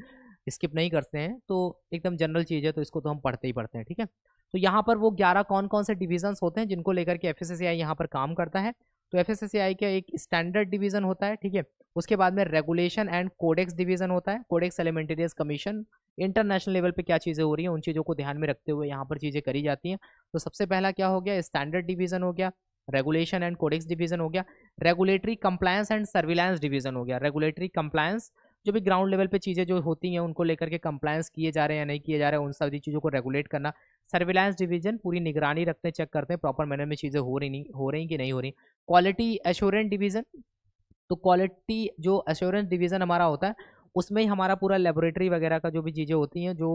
A: स्किप नहीं करते हैं तो एकदम जनरल चीज़ है तो इसको तो हम पढ़ते ही पढ़ते हैं ठीक है तो यहाँ पर वो ग्यारह कौन कौन से डिवीजन्स होते हैं जिनको लेकर के एफ एस एस आई यहाँ पर काम करता है तो एफ एस का एक स्टैंडर्ड डिवीजन होता है ठीक है उसके बाद में रेगुलेशन एंड कोडेक्स डिवीजन होता है codex alimentarius commission international level पे क्या चीज़ें हो रही हैं उन चीज़ों को ध्यान में रखते हुए यहाँ पर चीज़ें करी जाती हैं तो सबसे पहला क्या हो गया स्टैंडर्ड डिवीजन हो गया रेगुलेशन एंड कोडेक्स डिवीजन हो गया regulatory compliance and surveillance division हो गया रेगुलेटरी कंप्लायंस जो भी ग्राउंड लेवल पे चीज़ें जो होती हैं उनको लेकर के कंप्लायंस किए जा रहे हैं या नहीं किए जा रहे हैं उन सभी चीज़ों को रेगुलेट करना सर्विलांस डिवीजन पूरी निगरानी रखते हैं चेक करते हैं प्रॉपर मैनर में चीज़ें हो रही नहीं हो रही कि नहीं हो रही क्वालिटी एश्योरेंस डिवीज़न तो क्वालिटी जो एश्योरेंस डिवीज़न हमारा होता है उसमें ही हमारा पूरा लेबोरेटरी वगैरह का जो भी चीज़ें होती हैं जो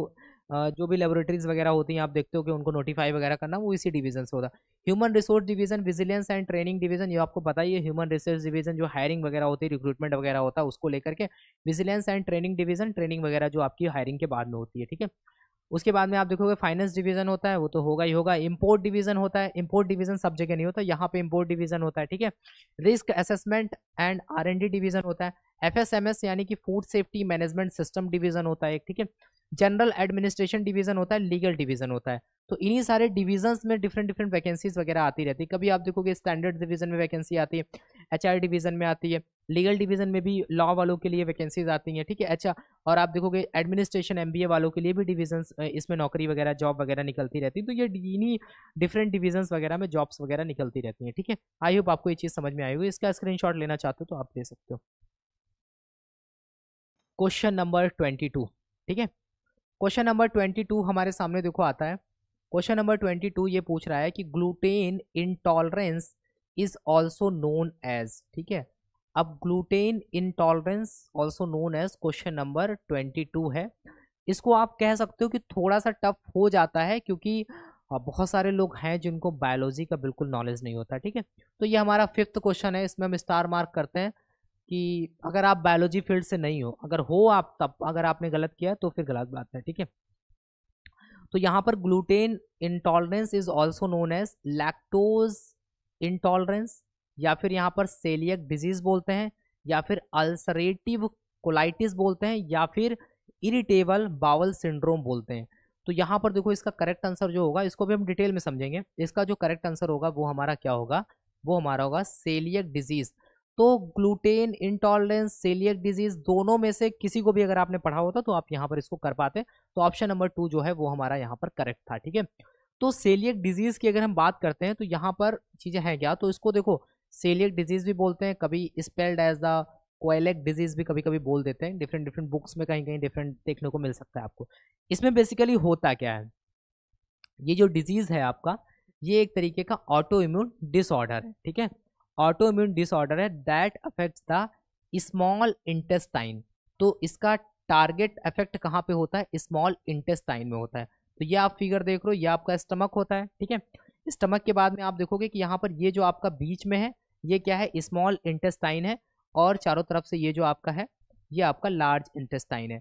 A: जो भी लेबोरेटरीज वगैरह होती हैं आप देखते हो कि उनको नोटिफाई वगैरह करना वो इसी डिवीज़न से होता है human resource division vigilance and training division ये आपको पता ही है ह्यूमन रिसोर्स डिवीज़न जो हायरिंग वगैरह होती है रिक्रूटमेंट वगैरह होता है उसको लेकर के vigilance and training division training वगैरह जो आपकी हायरिंग के बाद में होती है ठीक है उसके बाद में आप देखोगे फाइनेंस डिवीजन होता है वो तो होगा ही होगा इंपोर्ट डिवीजन होता है इंपोर्ट डिवीजन सब जगह नहीं होता यहाँ पे इंपोर्ट डिवीजन होता है ठीक है risk assessment and R and D division होता है एफ एस एम एस यानी कि food safety management system division होता है ठीक है जनरल एडमिनिस्ट्रेशन डिवीजन होता है लीगल डिवीजन होता है तो इन्हीं सारे डिविजन्स में डिफरेंट डिफरेंट वैकेंसीज वगैरह आती रहती है कभी आप देखोगे स्टैंडर्ड डिवीजन में वैकेंसी आती है एच डिवीजन में आती है लीगल डिवीजन में भी लॉ वालों के लिए वैकेंसीज आती हैं ठीक है अच्छा और आप देखोगे एडमिनिस्ट्रेशन एम वालों के लिए भी डिविजन्स इसमें नौकरी वगैरह जॉब वगैरह निकलती रहती है तो ये इन्हीं डिफरेंट डिविजन्स वगैरह में जॉब्स वगैरह निकलती रहती हैं ठीक है आई होप आपको ये चीज़ समझ में आई होगी इसका स्क्रीन लेना चाहते हो तो आप ले सकते हो क्वेश्चन नंबर ट्वेंटी ठीक है क्वेश्चन नंबर ट्वेंटी हमारे सामने देखो आता है क्वेश्चन नंबर ट्वेंटी टू ये पूछ रहा है कि gluten intolerance is also known as ठीक है अब gluten intolerance also known as question number twenty two है इसको आप कह सकते हो कि थोड़ा सा टफ हो जाता है क्योंकि हाँ, बहुत सारे लोग हैं जिनको बायोलॉजी का बिल्कुल नॉलेज नहीं होता ठीक है तो ये हमारा फिफ्थ क्वेश्चन है इसमें हम स्टार मार्क करते हैं कि अगर आप बायोलॉजी फील्ड से नहीं हो अगर हो आप तब अगर आपने गलत किया तो फिर गलत बात है ठीक है तो यहाँ पर gluten intolerance is also known as lactose intolerance या फिर यहाँ पर सेलियक डिजीज बोलते हैं या फिर अल्सरेटिव कोलाइटिस बोलते हैं या फिर इरिटेबल बावल सिंड्रोम बोलते हैं तो यहाँ पर देखो इसका करेक्ट आंसर जो होगा इसको भी हम डिटेल में समझेंगे इसका जो करेक्ट आंसर होगा वो हमारा क्या होगा वो हमारा होगा सेलियक डिजीज़ तो ग्लूटेन इंटॉलरेंस सेलियक डिजीज दोनों में से किसी को भी अगर आपने पढ़ा होता तो आप यहाँ पर इसको कर पाते तो ऑप्शन नंबर टू जो है वो हमारा यहाँ पर करेक्ट था ठीक है तो सेलियक डिजीज की अगर हम बात करते हैं तो यहाँ पर चीज़ें हैं क्या तो इसको देखो सेलियक डिजीज भी बोलते हैं कभी spelled as the coeliac disease भी कभी कभी बोल देते हैं डिफरेंट डिफरेंट बुक्स में कहीं कहीं डिफरेंट देखने को मिल सकता है आपको इसमें बेसिकली होता क्या है ये जो डिजीज़ है आपका ये एक तरीके का ऑटो इम्यून डिसऑर्डर है ठीक है इम्यून डिसऑर्डर है that affects the small intestine तो इसका टारगेट इफेक्ट कहाँ पे होता है स्मॉल इंटेस्टाइन में होता है तो ये आप फिगर देख रहे हो ये आपका स्टमक होता है ठीक है स्टमक के बाद में आप देखोगे कि यहाँ पर ये जो आपका बीच में है ये क्या है स्मॉल इंटेस्टाइन है और चारों तरफ से ये जो आपका है ये आपका लार्ज इंटेस्टाइन है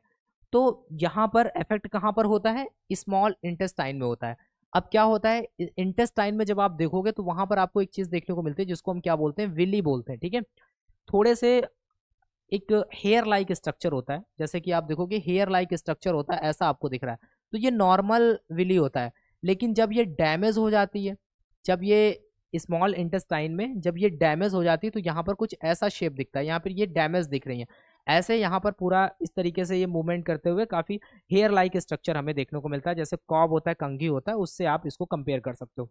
A: तो यहाँ पर इफेक्ट कहाँ पर होता है स्मॉल इंटेस्टाइन में होता है अब क्या होता है इंटेस्टाइन में जब आप देखोगे तो वहां पर आपको एक चीज देखने को मिलती है जिसको हम क्या बोलते हैं विली बोलते हैं ठीक है थोड़े से एक हेयर लाइक स्ट्रक्चर होता है जैसे कि आप देखोगे हेयर लाइक स्ट्रक्चर होता है ऐसा आपको दिख रहा है तो ये नॉर्मल विली होता है लेकिन जब ये डैमेज हो जाती है जब ये स्मॉल इंटेस्टाइन में जब ये डैमेज हो जाती है तो यहाँ पर कुछ ऐसा शेप दिखता है यहाँ पर ये डैमेज दिख रही है ऐसे यहाँ पर पूरा इस तरीके से ये मूवमेंट करते हुए काफ़ी हेयर लाइक स्ट्रक्चर हमें देखने को मिलता है जैसे कॉब होता है कंघी होता है उससे आप इसको कंपेयर कर सकते हो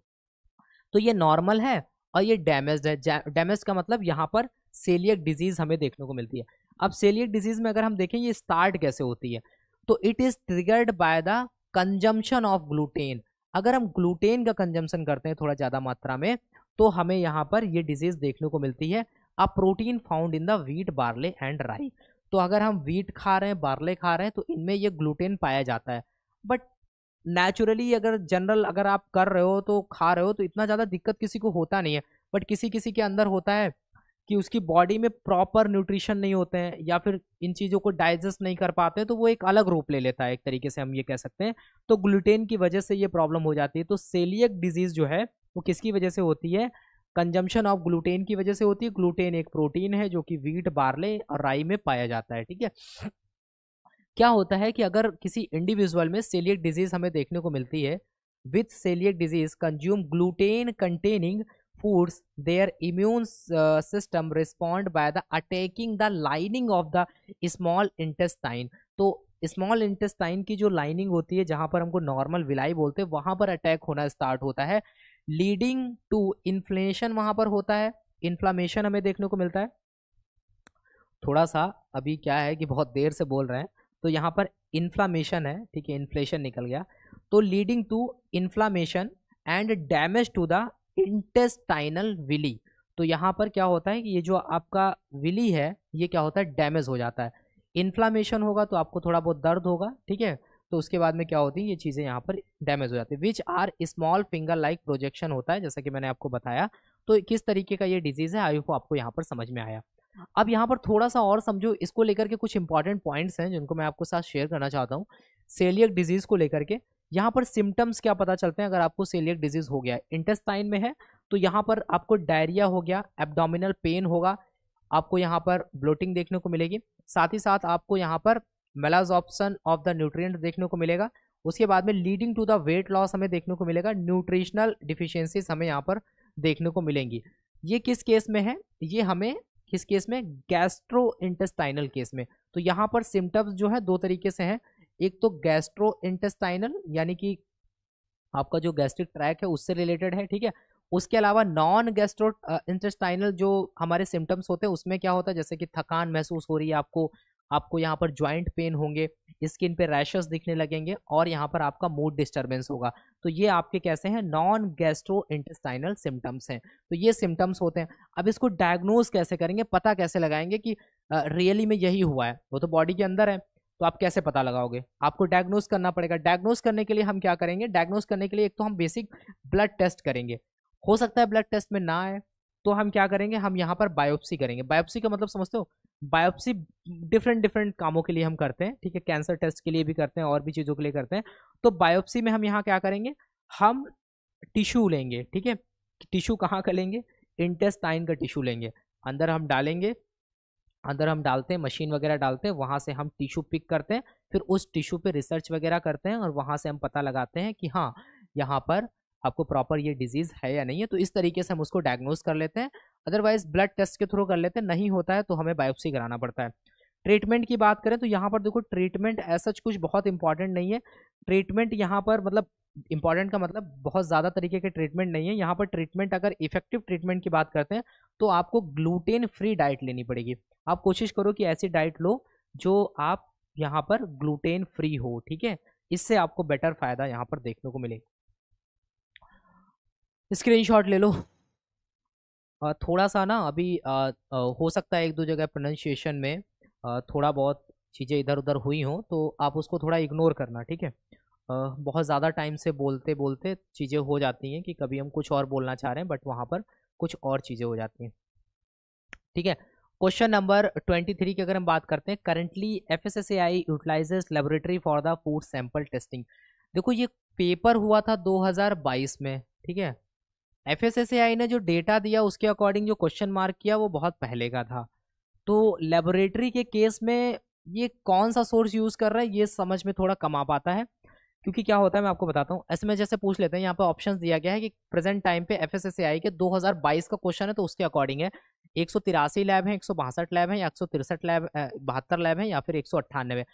A: तो ये नॉर्मल है और ये डैमेज है डैमेज का मतलब यहाँ पर सेलियक डिजीज़ हमें देखने को मिलती है अब सेलियक डिजीज़ में अगर हम देखें ये स्टार्ट कैसे होती है तो it is triggered by the consumption of gluten अगर हम ग्लूटेन का कंजम्पशन करते हैं थोड़ा ज़्यादा मात्रा में तो हमें यहाँ पर ये डिजीज़ देखने को मिलती है a protein found in the wheat barley and rye तो अगर हम वीट खा रहे हैं बार्ले खा रहे हैं तो इनमें ये ग्लूटेन पाया जाता है बट नेचुरली अगर जनरल अगर आप कर रहे हो तो खा रहे हो तो इतना ज़्यादा दिक्कत किसी को होता नहीं है बट किसी किसी के अंदर होता है कि उसकी बॉडी में प्रॉपर न्यूट्रिशन नहीं होते हैं या फिर इन चीज़ों को डाइजेस्ट नहीं कर पाते तो वो एक अलग रूप ले लेता है एक तरीके से हम ये कह सकते हैं तो ग्लूटेन की वजह से ये प्रॉब्लम हो जाती है तो सेलियक डिजीज़ जो है वो किसकी वजह से होती है कंजम्पशन ऑफ ग्लूटेन की वजह से होती है ग्लूटेन एक प्रोटीन है जो कि वीट बार्ले और राई में पाया जाता है ठीक है क्या होता है कि अगर किसी इंडिविजुअल में सेलियक डिजीज हमें देखने को मिलती है with coeliac disease consume gluten containing foods their immune system respond by the attacking the lining of the small intestine तो स्मॉल इंटेस्टाइन की जो लाइनिंग होती है जहां पर हमको नॉर्मल विलाई बोलते हैं वहां पर अटैक होना स्टार्ट होता है लीडिंग टू इन्फ्लेशन वहां पर होता है इन्फ्लामेशन हमें देखने को मिलता है थोड़ा सा अभी क्या है कि बहुत देर से बोल रहे हैं तो यहाँ पर इन्फ्लामेशन है ठीक है इन्फ्लेशन निकल गया तो leading to inflammation and damage to the intestinal villi तो यहाँ पर क्या होता है कि ये जो आपका विली है ये क्या होता है डैमेज हो जाता है इन्फ्लामेशन होगा तो आपको थोड़ा बहुत दर्द होगा ठीक है तो उसके बाद में क्या होती है ये चीज़ें यहाँ पर डैमेज हो जाती है which are small finger like projection होता है जैसा कि मैंने आपको बताया तो किस तरीके का ये डिजीज़ है आई होप आपको यहाँ पर समझ में आया अब यहाँ पर थोड़ा सा और समझो इसको लेकर के कुछ इंपॉर्टेंट पॉइंट्स हैं जिनको मैं आपको साथ शेयर करना चाहता हूँ सेलियक डिजीज़ को लेकर के यहाँ पर सिम्टम्स क्या पता चलते हैं अगर आपको सेलियक डिजीज़ हो गया इंटेस्टाइन में है तो यहाँ पर आपको डायरिया हो गया एबडोमिनल पेन होगा आपको यहाँ पर ब्लोटिंग देखने को मिलेगी साथ ही साथ आपको यहाँ पर मेलाजॉप्सन ऑफ द न्यूट्रिएंट देखने को मिलेगा उसके बाद में leading to the weight loss हमें देखने को मिलेगा न्यूट्रिशनल डिफिशियंसीज हमें यहाँ पर देखने को मिलेंगी ये किस केस में है ये हमें किस केस में गैस्ट्रो इंटेस्टाइनल केस में तो यहाँ पर सिम्टम्स जो है दो तरीके से हैं एक तो गैस्ट्रो इंटेस्टाइनल यानी कि आपका जो गैस्ट्रिक ट्रैक है उससे रिलेटेड है ठीक है उसके अलावा नॉन गैस्ट्रो इंटेस्टाइनल जो हमारे सिम्टम्स होते हैं उसमें क्या होता है जैसे कि थकान महसूस हो रही है आपको आपको यहाँ पर ज्वाइंट पेन होंगे स्किन पे रैशेस दिखने लगेंगे और यहाँ पर आपका मूड डिस्टर्बेंस होगा तो ये आपके कैसे हैं नॉन गैस्ट्रो इंटेस्टाइनल सिम्टम्स हैं तो ये सिम्टम्स होते हैं अब इसको डायग्नोज कैसे करेंगे पता कैसे लगाएंगे कि रियली में यही हुआ है वो तो बॉडी के अंदर है तो आप कैसे पता लगाओगे आपको डायग्नोज करना पड़ेगा डायग्नोज करने के लिए हम क्या करेंगे डायग्नोज करने के लिए एक तो हम बेसिक ब्लड टेस्ट करेंगे हो सकता है ब्लड टेस्ट में ना आए तो हम क्या करेंगे हम यहाँ पर बायोप्सी करेंगे बायोप्सी का मतलब समझते हो बायोप्सी डिफरेंट डिफरेंट कामों के लिए हम करते हैं ठीक है कैंसर टेस्ट के लिए भी करते हैं और भी चीज़ों के लिए करते हैं तो बायोप्सी में हम यहाँ क्या करेंगे हम टिश्यू लेंगे ठीक है टिश्यू कहाँ का लेंगे इंटेस्टाइन का टिश्यू लेंगे अंदर हम डालेंगे अंदर हम डालते हैं मशीन वगैरह डालते हैं वहाँ से हम टिश्यू पिक करते हैं फिर उस टिश्यू पे रिसर्च वगैरह करते हैं और वहाँ से हम पता लगाते हैं कि हाँ यहाँ पर आपको प्रॉपर ये डिजीज़ है या नहीं है तो इस तरीके से हम उसको डायग्नोज कर लेते हैं अदरवाइज ब्लड टेस्ट के थ्रू कर लेते हैं नहीं होता है तो हमें बायोप्सी कराना पड़ता है ट्रीटमेंट की बात करें तो यहाँ पर देखो ट्रीटमेंट ऐसा कुछ बहुत इंपॉर्टेंट नहीं है ट्रीटमेंट यहाँ पर मतलब इंपॉर्टेंट का मतलब बहुत ज़्यादा तरीके के ट्रीटमेंट नहीं है यहाँ पर ट्रीटमेंट अगर इफेक्टिव ट्रीटमेंट की बात करते हैं तो आपको ग्लूटेन फ्री डाइट लेनी पड़ेगी आप कोशिश करो कि ऐसी डाइट लो जो आप यहाँ पर ग्लूटेन फ्री हो ठीक है इससे आपको बेटर फ़ायदा यहाँ पर देखने को मिलेगा स्क्रीनशॉट ले लो आ, थोड़ा सा ना अभी आ, आ, हो सकता है एक दो जगह प्रोनाउंसिएशन में आ, थोड़ा बहुत चीज़ें इधर उधर हुई हों तो आप उसको थोड़ा इग्नोर करना ठीक है बहुत ज़्यादा टाइम से बोलते बोलते चीज़ें हो जाती हैं कि कभी हम कुछ और बोलना चाह रहे हैं बट वहाँ पर कुछ और चीज़ें हो जाती हैं ठीक है क्वेश्चन नंबर ट्वेंटी थ्री की अगर हम बात करते हैं currently F S S A I utilizes laboratory for the food sample testing देखो ये पेपर हुआ था 2022 में ठीक है एफ ने जो डेटा दिया उसके अकॉर्डिंग जो क्वेश्चन मार्क किया वो बहुत पहले का था तो लेबोरेटरी के केस में ये कौन सा सोर्स यूज़ कर रहा है ये समझ में थोड़ा कम आ पाता है क्योंकि क्या होता है मैं आपको बताता हूँ ऐसे में जैसे पूछ लेते हैं यहाँ पे ऑप्शन दिया गया है कि प्रेजेंट टाइम पे एफ के 2022 का क्वेश्चन है तो उसके अकॉर्डिंग है एक लैब है एक लैब है या एक लैब बहत्तर लैब है या फिर एक सौ अट्ठानवे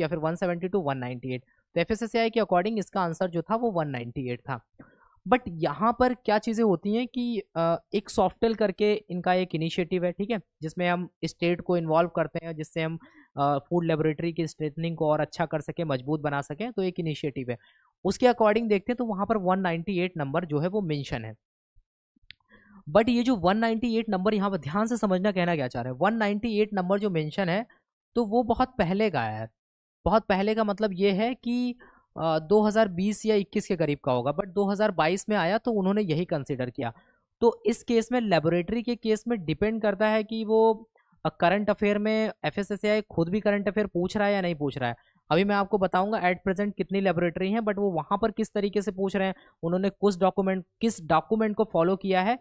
A: या फिर वन सेवेंटी तो एफ के अकॉर्डिंग इसका आंसर जो था वो वन था बट यहाँ पर क्या चीज़ें होती हैं कि एक सॉफ्टवेल करके इनका एक इनिशिएटिव है ठीक है जिसमें हम स्टेट को इन्वॉल्व करते हैं जिससे हम फूड लेबोरेटरी की स्ट्रेथनिंग को और अच्छा कर सकें मजबूत बना सकें तो एक इनिशिएटिव है उसके अकॉर्डिंग देखते हैं तो वहाँ पर 198 नंबर जो है वो मेंशन है बट ये जो 198 नंबर यहाँ पर ध्यान से समझना कहना क्या चाह रहे हैं वन नंबर जो मैंशन है तो वो बहुत पहले का है बहुत पहले का मतलब ये है कि 2020 या 21 के करीब का होगा बट 2022 में आया तो उन्होंने यही कंसिडर किया तो इस केस में लेबोरेटरी के केस में डिपेंड करता है कि वो करंट अफेयर में एफ खुद भी करंट अफेयर पूछ रहा है या नहीं पूछ रहा है अभी मैं आपको बताऊंगा एट प्रेजेंट कितनी लेबोरेटरी हैं बट वो वहाँ पर किस तरीके से पूछ रहे हैं उन्होंने कुछ डॉक्यूमेंट किस डॉक्यूमेंट को फॉलो किया है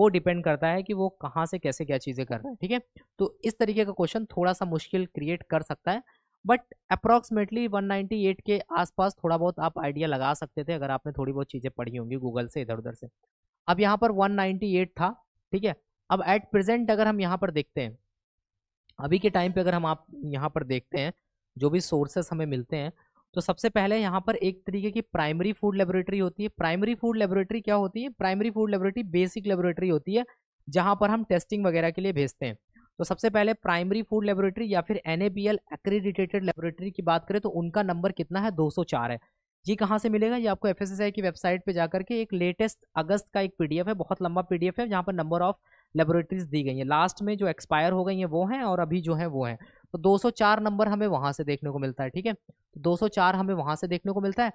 A: वो डिपेंड करता है कि वो कहाँ से कैसे क्या चीज़ें कर रहे हैं ठीक है तो इस तरीके का क्वेश्चन थोड़ा सा मुश्किल क्रिएट कर सकता है बट अप्रॉक्सीमेटली 198 के आसपास थोड़ा बहुत आप आइडिया लगा सकते थे अगर आपने थोड़ी बहुत चीज़ें पढ़ी होंगी गूगल से इधर उधर से अब यहाँ पर 198 था ठीक है अब एट प्रेजेंट अगर हम यहाँ पर देखते हैं अभी के टाइम पे अगर हम आप यहाँ पर देखते हैं जो भी सोर्सेस हमें मिलते हैं तो सबसे पहले यहाँ पर एक तरीके की प्राइमरी फूड लेबोरेटरी होती है प्राइमरी फूड लेबोरेटरी क्या होती है primary food laboratory basic laboratory होती है जहाँ पर हम टेस्टिंग वगैरह के लिए भेजते हैं तो सबसे पहले प्राइमरी फूड लेबोरेटरी या फिर एन एक्रेडिटेटेड लेबोरेटरी की बात करें तो उनका नंबर कितना है चार है ये कहाँ से मिलेगा ये आपको एफ की वेबसाइट पर जाकर के एक लेटेस्ट अगस्त का एक एफ है बहुत लंबा एफ है जहाँ पर नंबर ऑफ लेबोरेटरीज दी गई हैं लास्ट में जो एक्सपायर हो गई हैं वो हैं और अभी जो है वो हैं तो 204 नंबर हमें वहाँ से देखने को मिलता है ठीक है तो 204 हमें वहाँ से देखने को मिलता है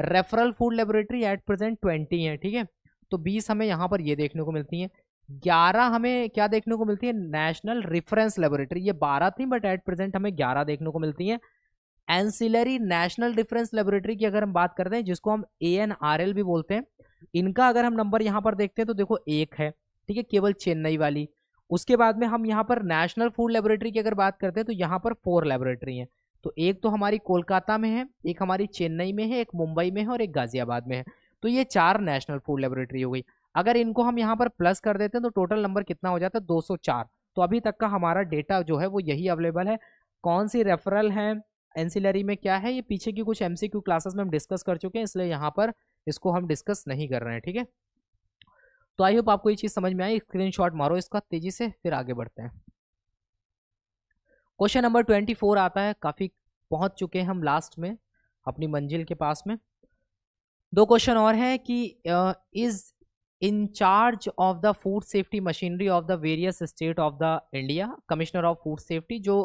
A: referral food laboratory at present twenty है ठीक है तो बीस हमें यहाँ पर ये देखने को मिलती हैं ग्यारह हमें क्या देखने को मिलती है नेशनल रेफरेंस लेबोरेटरी ये बारह थी बट एट प्रेजेंट हमें ग्यारह देखने को मिलती है एनसिलरी नेशनल रिफरेंस लेबोरेटरी की अगर हम बात करते हैं जिसको हम ए एन आर एल भी बोलते हैं इनका अगर हम नंबर यहाँ पर देखते हैं तो देखो एक है ठीक है केवल चेन्नई वाली उसके बाद में हम यहाँ पर नेशनल फूड लेबोरेटरी की अगर बात करते हैं तो यहाँ पर फोर लेबोरेटरी हैं तो एक तो हमारी कोलकाता में है एक हमारी चेन्नई में है एक मुंबई में है और एक गाजियाबाद में है तो ये चार नेशनल फूड लेबोरेटरी हो गई अगर इनको हम यहाँ पर प्लस कर देते हैं तो टोटल नंबर कितना हो जाता है दो तो अभी तक का हमारा डेटा जो है वो यही अवेलेबल है कौन सी रेफरल है एनसिलरी में क्या है ये पीछे की कुछ एमसीक्यू क्लासेस में हम डिस्कस कर चुके हैं इसलिए यहाँ पर इसको हम डिस्कस नहीं कर रहे हैं ठीक है तो आई होप आपको ये चीज़ समझ में आई स्क्रीन मारो इसका तेजी से फिर आगे बढ़ते हैं क्वेश्चन नंबर ट्वेंटी फोर आता है काफ़ी पहुंच चुके हैं हम लास्ट में अपनी मंजिल के पास में दो क्वेश्चन और हैं कि is in charge of the food safety machinery of the various state of the India commissioner of food safety जो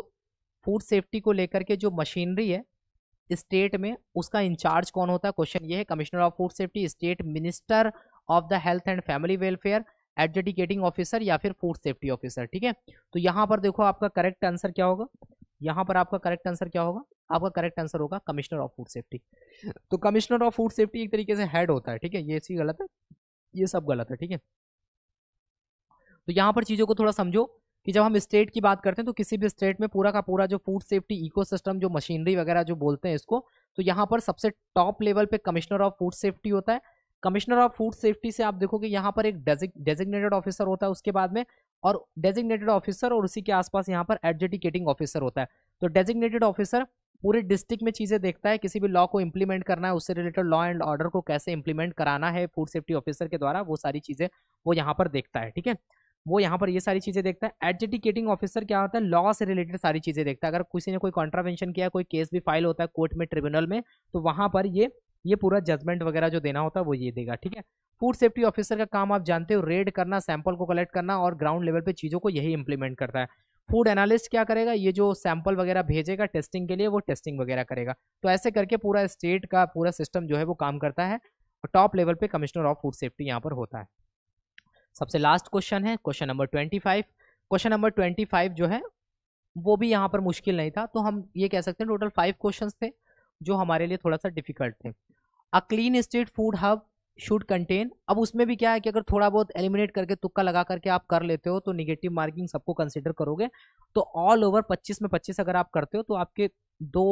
A: food safety को लेकर के जो machinery है स्टेट में उसका इंचार्ज कौन होता है क्वेश्चन ये है commissioner of food safety state minister of the health and family welfare adjudicating officer या फिर फूड सेफ्टी ऑफिसर ठीक है तो यहाँ पर देखो आपका करेक्ट आंसर क्या होगा यहाँ पर आपका करेक्ट आंसर क्या होगा आपका करेक्ट आंसर होगा कमिश्नर ऑफ फूड सेफ्टी तो कमिश्नर ऑफ फूड सेफ्टी एक तरीके से हेड होता है ठीक है ये चीज गलत है ये सब गलत है ठीक है तो यहाँ पर चीज़ों को थोड़ा समझो कि जब हम स्टेट की बात करते हैं तो किसी भी स्टेट में पूरा का पूरा जो फूड सेफ्टी इकोसिस्टम जो मशीनरी वगैरह जो बोलते हैं इसको तो यहाँ पर सबसे टॉप लेवल पे कमिश्नर ऑफ फूड सेफ्टी होता है कमिश्नर ऑफ फूड सेफ्टी से आप देखोगे यहाँ पर एक डेजिग्नेटेड ऑफिसर होता है उसके बाद में और डेजिग्नेटेड ऑफिसर और उसी के आसपास यहाँ पर एडजेटिकेटिंग ऑफिसर होता है तो डेजिग्नेटेड ऑफिसर पूरे डिस्ट्रिक्ट में चीज़ें देखता है किसी भी लॉ को इम्प्लीमेंट करना है उससे रिलेटेड लॉ एंड ऑर्डर को कैसे इम्प्लीमेंट कराना है फूड सेफ्टी ऑफिसर के द्वारा वो सारी चीज़ें वो यहाँ पर देखता है ठीक है वो यहाँ पर ये सारी चीज़ें देखता है एडजटिकेटिंग ऑफिसर क्या होता है लॉ से रिलेटेड सारी चीज़ें देखता है अगर किसी ने कोई कॉन्ट्रावेंशन किया कोई केस भी फाइल होता है कोर्ट में ट्रिब्यूनल में तो वहाँ पर ये ये पूरा जजमेंट वगैरह जो देना होता है वो ये देगा ठीक है फूड सेफ्टी ऑफिसर का काम आप जानते हो रेड करना सैंपल को कलेक्ट करना और ग्राउंड लेवल पे चीज़ों को यही इंप्लीमेंट करता है फूड एनालिस्ट क्या करेगा ये जो सैंपल वगैरह भेजेगा टेस्टिंग के लिए वो टेस्टिंग वगैरह करेगा तो ऐसे करके पूरा स्टेट का पूरा सिस्टम जो है वो काम करता है और टॉप लेवल पे कमिश्नर ऑफ फूड सेफ्टी यहाँ पर होता है सबसे लास्ट क्वेश्चन है question number twenty five question number twenty five जो है वो भी यहाँ पर मुश्किल नहीं था तो हम ये कह सकते हैं टोटल फाइव क्वेश्चन थे जो हमारे लिए थोड़ा सा डिफिकल्ट थे a clean state food hub should contain अब उसमें भी क्या है कि अगर थोड़ा बहुत एलिमिनेट करके तुक्का लगा करके आप कर लेते हो तो निगेटिव मार्किंग सबको कंसिडर करोगे तो ऑल ओवर 25 में 25 अगर आप करते हो तो आपके दो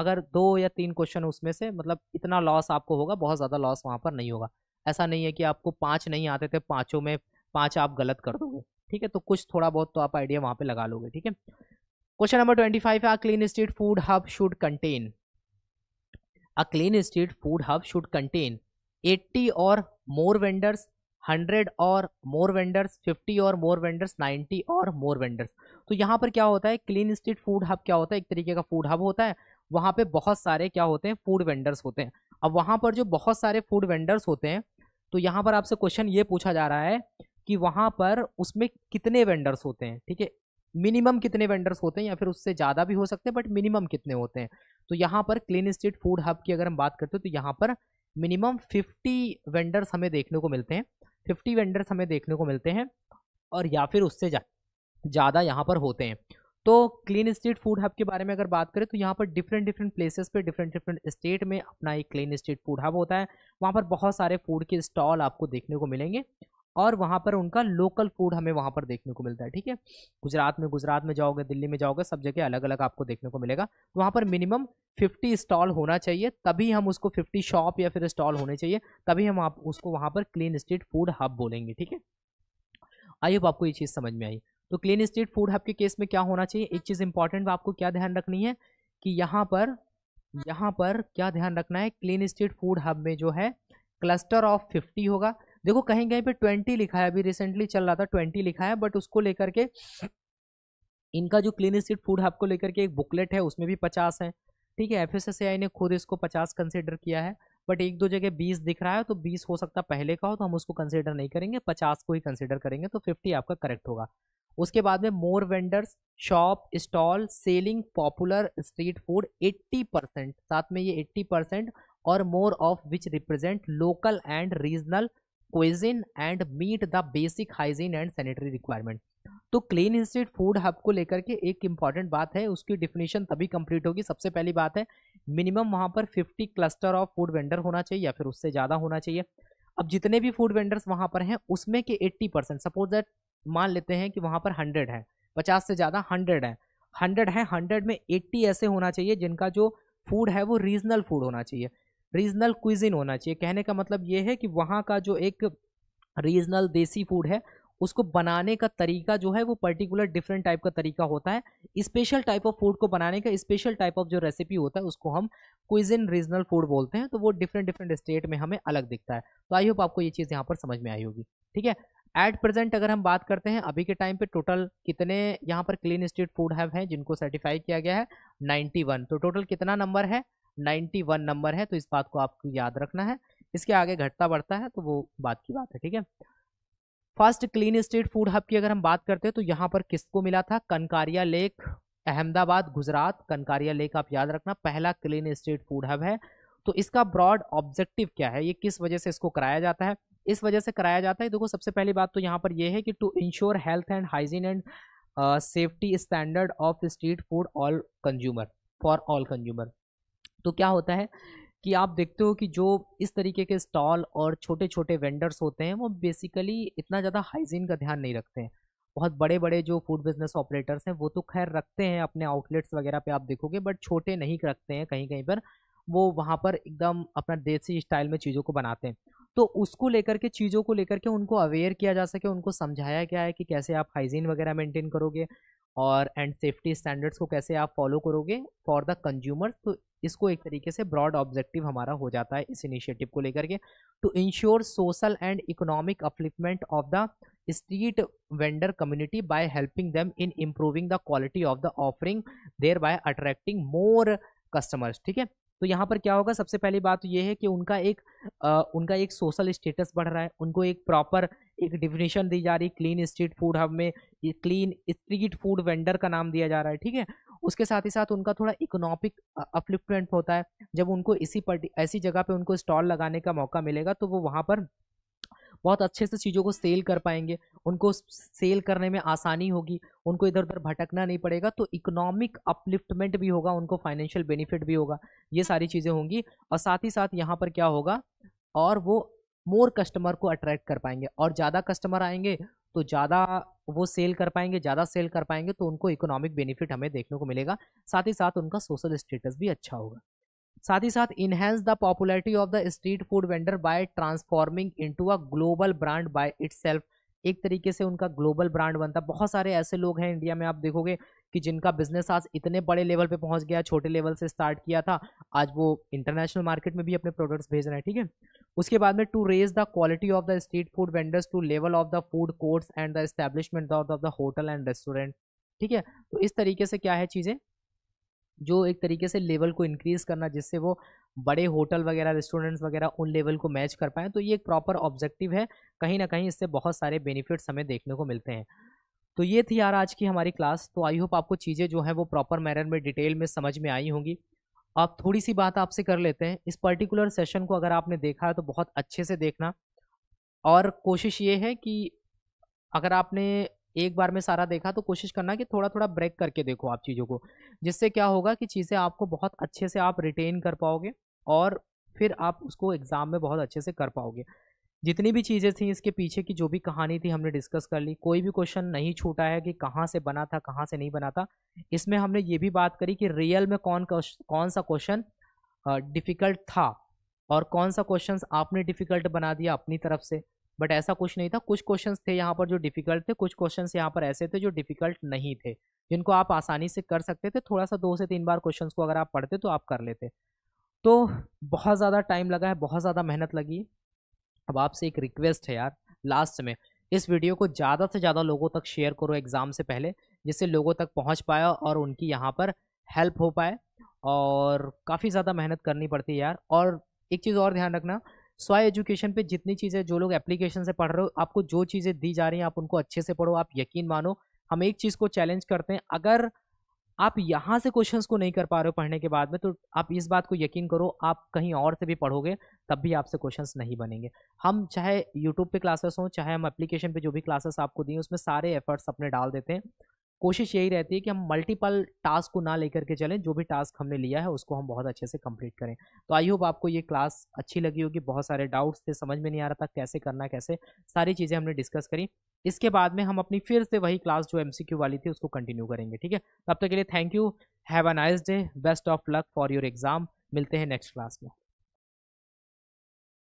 A: अगर दो या तीन क्वेश्चन उसमें से मतलब इतना लॉस आपको होगा बहुत ज़्यादा लॉस वहाँ पर नहीं होगा ऐसा नहीं है कि आपको पाँच नहीं आते थे पाँचों में पाँच आप गलत कर दोगे ठीक है तो कुछ थोड़ा बहुत तो आप आइडिया वहाँ पर लगा लोगे ठीक है क्वेश्चन नंबर ट्वेंटी फाइव है clean street food hub should contain a clean street food hub should contain 80 or more vendors 100 और मोर वेंडर्स 50 और मोर वेंडर्स 90 और मोर वेंडर्स तो यहाँ पर क्या होता है क्लीन स्ट्रीट फूड हब क्या होता है एक तरीके का फूड हब होता है वहाँ पे बहुत सारे क्या होते हैं फूड वेंडर्स होते हैं अब वहाँ पर जो बहुत सारे फूड वेंडर्स होते हैं तो यहाँ पर आपसे क्वेश्चन ये पूछा जा रहा है कि वहाँ पर उसमें कितने वेंडर्स होते हैं ठीक है मिनिमम कितने वेंडर्स होते हैं या फिर उससे ज़्यादा भी हो सकते हैं बट मिनिमम कितने होते हैं तो यहाँ पर क्लीन स्ट्रीट फूड हब की अगर हम बात करते हैं तो यहाँ पर मिनिमम फिफ्टी वेंडर्स हमें देखने को मिलते हैं फिफ्टी वेंडर्स हमें देखने को मिलते हैं और या फिर उससे ज़्यादा यहाँ पर होते हैं तो क्लीन स्ट्रीट फूड हब के बारे में अगर बात करें तो यहाँ पर डिफरेंट डिफरेंट प्लेसेस पे डिफरेंट डिफरेंट स्टेट में अपना एक क्लीन स्ट्रीट फूड हब होता है वहाँ पर बहुत सारे फूड के स्टॉल आपको देखने को मिलेंगे और वहाँ पर उनका लोकल फूड हमें वहाँ पर देखने को मिलता है ठीक है गुजरात में गुजरात में जाओगे दिल्ली में जाओगे सब जगह अलग अलग आपको देखने को मिलेगा तो वहाँ पर मिनिमम फिफ्टी स्टॉल होना चाहिए तभी हम उसको फिफ्टी शॉप या फिर स्टॉल होने चाहिए तभी हम आप उसको वहाँ पर क्लीन स्ट्रीट फूड हब बोलेंगे ठीक है आई होप आपको ये चीज़ समझ में आई तो क्लीन स्ट्रीट फूड हब के केस में क्या होना चाहिए एक चीज़ इंपॉर्टेंट आपको क्या ध्यान रखनी है कि यहाँ पर यहाँ पर क्या ध्यान रखना है क्लीन स्ट्रीट फूड हब में जो है क्लस्टर ऑफ फिफ्टी होगा देखो कहीं कहीं पे ट्वेंटी लिखा है अभी रिसेंटली चल रहा था ट्वेंटी लिखा है बट उसको लेकर के इनका जो क्लीन स्ट्रीट फूड हब को लेकर के एक बुकलेट है उसमें भी पचास है ठीक है एफ ने खुद इसको पचास कंसिडर किया है बट एक दो जगह बीस दिख रहा है तो बीस हो सकता है पहले का हो तो हम उसको कंसिडर नहीं करेंगे पचास को ही कंसिडर करेंगे तो फिफ्टी आपका करेक्ट होगा उसके बाद में more vendors shop stall selling popular street food 80 percent साथ में ये 80 percent or more of which represent local and regional cuisine and meet the basic hygiene and sanitary requirement तो क्लीन इंस्टीट फूड हब को लेकर के एक इंपॉर्टेंट बात है उसकी डिफिनेशन तभी कंप्लीट होगी सबसे पहली बात है मिनिमम वहाँ पर 50 क्लस्टर ऑफ फूड वेंडर होना चाहिए या फिर उससे ज़्यादा होना चाहिए अब जितने भी फूड वेंडर्स वहाँ पर हैं उसमें के 80 परसेंट सपोज दैट मान लेते हैं कि वहाँ पर 100 है 50 से ज़्यादा 100 है 100 है 100 में 80 ऐसे होना चाहिए जिनका जो फूड है वो रीजनल फूड होना चाहिए रीजनल क्विजिन होना चाहिए कहने का मतलब ये है कि वहाँ का जो एक रीजनल देसी फूड है उसको बनाने का तरीका जो है वो पर्टिकुलर डिफरेंट टाइप का तरीका होता है स्पेशल टाइप ऑफ फूड को बनाने का स्पेशल टाइप ऑफ जो रेसिपी होता है उसको हम क्विजिन रीजनल फूड बोलते हैं तो वो डिफरेंट डिफरेंट स्टेट में हमें अलग दिखता है तो आई होप आपको ये चीज़ यहाँ पर समझ में आई होगी ठीक है एट प्रेजेंट अगर हम बात करते हैं अभी के टाइम पे टोटल कितने यहाँ पर क्लीन स्ट्रीट फूड हैव हैं जिनको सर्टिफाई किया गया है 91 तो टोटल कितना नंबर है नाइन्टी वन नंबर है तो इस बात को आपको याद रखना है इसके आगे घटता बढ़ता है तो वो बात की बात है ठीक है first clean street food hub की अगर हम बात करते हैं तो यहाँ पर किसको मिला था कनकारिया लेक अहमदाबाद गुजरात कनकारिया लेक आप याद रखना पहला क्लीन स्टेट फूड हब है तो इसका ब्रॉड ऑब्जेक्टिव क्या है ये किस वजह से इसको कराया जाता है इस वजह से कराया जाता है देखो सबसे पहली बात तो यहाँ पर यह है कि to ensure health and hygiene and safety standard of street food all consumer for all consumer तो क्या होता है कि आप देखते हो कि जो इस तरीके के स्टॉल और छोटे छोटे वेंडर्स होते हैं वो बेसिकली इतना ज़्यादा हाइजीन का ध्यान नहीं रखते हैं बहुत बड़े बड़े जो फूड बिजनेस ऑपरेटर्स हैं वो तो खैर रखते हैं अपने आउटलेट्स वगैरह पे आप देखोगे बट छोटे नहीं रखते हैं कहीं कहीं पर वो वहाँ पर एकदम अपना देसी स्टाइल में चीज़ों को बनाते हैं तो उसको लेकर के चीज़ों को लेकर के उनको अवेयर किया जा सके उनको समझाया गया है कि कैसे आप हाइजीन वगैरह मेंटेन करोगे और एंड सेफ्टी स्टैंडर्ड्स को कैसे आप फॉलो करोगे फॉर द कंज्यूमर्स तो इसको एक तरीके से ब्रॉड ऑब्जेक्टिव हमारा हो जाता है इस इनिशिएटिव को लेकर के to ensure social and economic upliftment of the street vendor community by helping them in improving the quality of the offering thereby attracting more customers ठीक है तो यहाँ पर क्या होगा सबसे पहली बात तो ये है कि उनका एक आ, उनका एक सोशल स्टेटस बढ़ रहा है उनको एक प्रॉपर एक डिफिनेशन दी जा रही है क्लीन स्ट्रीट फूड हब में क्लीन स्ट्रीट फूड वेंडर का नाम दिया जा रहा है ठीक है उसके साथ ही साथ उनका थोड़ा इकोनॉमिक अपलिफ्टमेंट होता है जब उनको इसी पर ऐसी जगह पे उनको स्टॉल लगाने का मौका मिलेगा तो वो वहाँ पर बहुत अच्छे से चीज़ों को सेल कर पाएंगे उनको सेल करने में आसानी होगी उनको इधर उधर भटकना नहीं पड़ेगा तो इकोनॉमिक अपलिफ्टमेंट भी होगा उनको फाइनेंशियल बेनिफिट भी होगा ये सारी चीज़ें होंगी और साथ ही साथ यहाँ पर क्या होगा और वो मोर कस्टमर को अट्रैक्ट कर पाएंगे और ज़्यादा कस्टमर आएंगे तो ज़्यादा वो सेल कर पाएंगे ज़्यादा सेल कर पाएंगे तो उनको इकोनॉमिक बेनिफिट हमें देखने को मिलेगा साथ ही साथ उनका सोशल स्टेटस भी अच्छा होगा साथ ही साथ enhance the popularity of the street food vendor by transforming into a global brand by its एक तरीके से उनका ग्लोबल ब्रांड बनता है बहुत सारे ऐसे लोग हैं इंडिया में आप देखोगे कि जिनका बिजनेस आज इतने बड़े लेवल पे पहुंच गया छोटे लेवल से स्टार्ट किया था आज वो इंटरनेशनल मार्केट में भी अपने प्रोडक्ट्स भेज रहे हैं ठीक है उसके बाद में to raise the quality of the street food vendors to level of the food courts and the establishment of the hotel and restaurant ठीक है तो इस तरीके से क्या है चीज़ें जो एक तरीके से लेवल को इंक्रीज़ करना जिससे वो बड़े होटल वगैरह रेस्टोरेंट्स वगैरह उन लेवल को मैच कर पाएँ तो ये एक प्रॉपर ऑब्जेक्टिव है कहीं ना कहीं इससे बहुत सारे बेनिफिट्स हमें देखने को मिलते हैं तो ये थी यार आज की हमारी क्लास तो आई होप आपको चीज़ें जो हैं वो प्रॉपर मैनर में डिटेल में समझ में आई होंगी आप थोड़ी सी बात आपसे कर लेते हैं इस पर्टिकुलर सेशन को अगर आपने देखा है तो बहुत अच्छे से देखना और कोशिश ये है कि अगर आपने एक बार में सारा देखा तो कोशिश करना कि थोड़ा थोड़ा ब्रेक करके देखो आप चीज़ों को जिससे क्या होगा कि चीज़ें आपको बहुत अच्छे से आप रिटेन कर पाओगे और फिर आप उसको एग्ज़ाम में बहुत अच्छे से कर पाओगे जितनी भी चीज़ें थी इसके पीछे की जो भी कहानी थी हमने डिस्कस कर ली कोई भी क्वेश्चन नहीं छूटा है कि कहाँ से बना था कहाँ से नहीं बना था इसमें हमने ये भी बात करी कि रियल में कौन कौन सा क्वेश्चन डिफ़िकल्ट था और कौन सा क्वेश्चन आपने डिफ़िकल्ट बना दिया अपनी तरफ से बट ऐसा कुछ नहीं था कुछ क्वेश्चन थे यहाँ पर जो डिफिकल्ट थे कुछ क्वेश्चन यहाँ पर ऐसे थे जो डिफिकल्ट नहीं थे जिनको आप आसानी से कर सकते थे थोड़ा सा दो से तीन बार क्वेश्चन को अगर आप पढ़ते तो आप कर लेते तो बहुत ज़्यादा टाइम लगा है बहुत ज़्यादा मेहनत लगी अब आपसे एक रिक्वेस्ट है यार लास्ट में इस वीडियो को ज़्यादा से ज़्यादा लोगों तक शेयर करो एग्ज़ाम से पहले जिससे लोगों तक पहुंच पाया और उनकी यहाँ पर हेल्प हो पाए और काफ़ी ज़्यादा मेहनत करनी पड़ती है यार और एक चीज़ और ध्यान रखना स्व एजुकेशन पे जितनी चीज़ें जो लोग एप्लीकेशन से पढ़ रहे हो आपको जो चीज़ें दी जा रही हैं आप उनको अच्छे से पढ़ो आप यकीन मानो हम एक चीज़ को चैलेंज करते हैं अगर आप यहाँ से क्वेश्चन को नहीं कर पा रहे हो पढ़ने के बाद में तो आप इस बात को यकीन करो आप कहीं और से भी पढ़ोगे तब भी आपसे क्वेश्चंस नहीं बनेंगे हम चाहे यूट्यूब पे क्लासेस हों चाहे हम एप्लीकेशन पे जो भी क्लासेस आपको दिए उसमें सारे एफर्ट्स अपने डाल देते हैं कोशिश यही रहती है कि हम मल्टीपल टास्क को ना लेकर के चलें जो भी टास्क हमने लिया है उसको हम बहुत अच्छे से कंप्लीट करें तो आई होप आपको ये क्लास अच्छी लगी होगी बहुत सारे डाउट्स थे समझ में नहीं आ रहा था कैसे करना कैसे सारी चीज़ें हमने डिस्कस करी इसके बाद में हम अपनी फिर से वही क्लास जो एम वाली थी उसको कंटिन्यू करेंगे ठीक है तब तक के लिए thank you have a nice day best of luck for your exam मिलते हैं नेक्स्ट क्लास में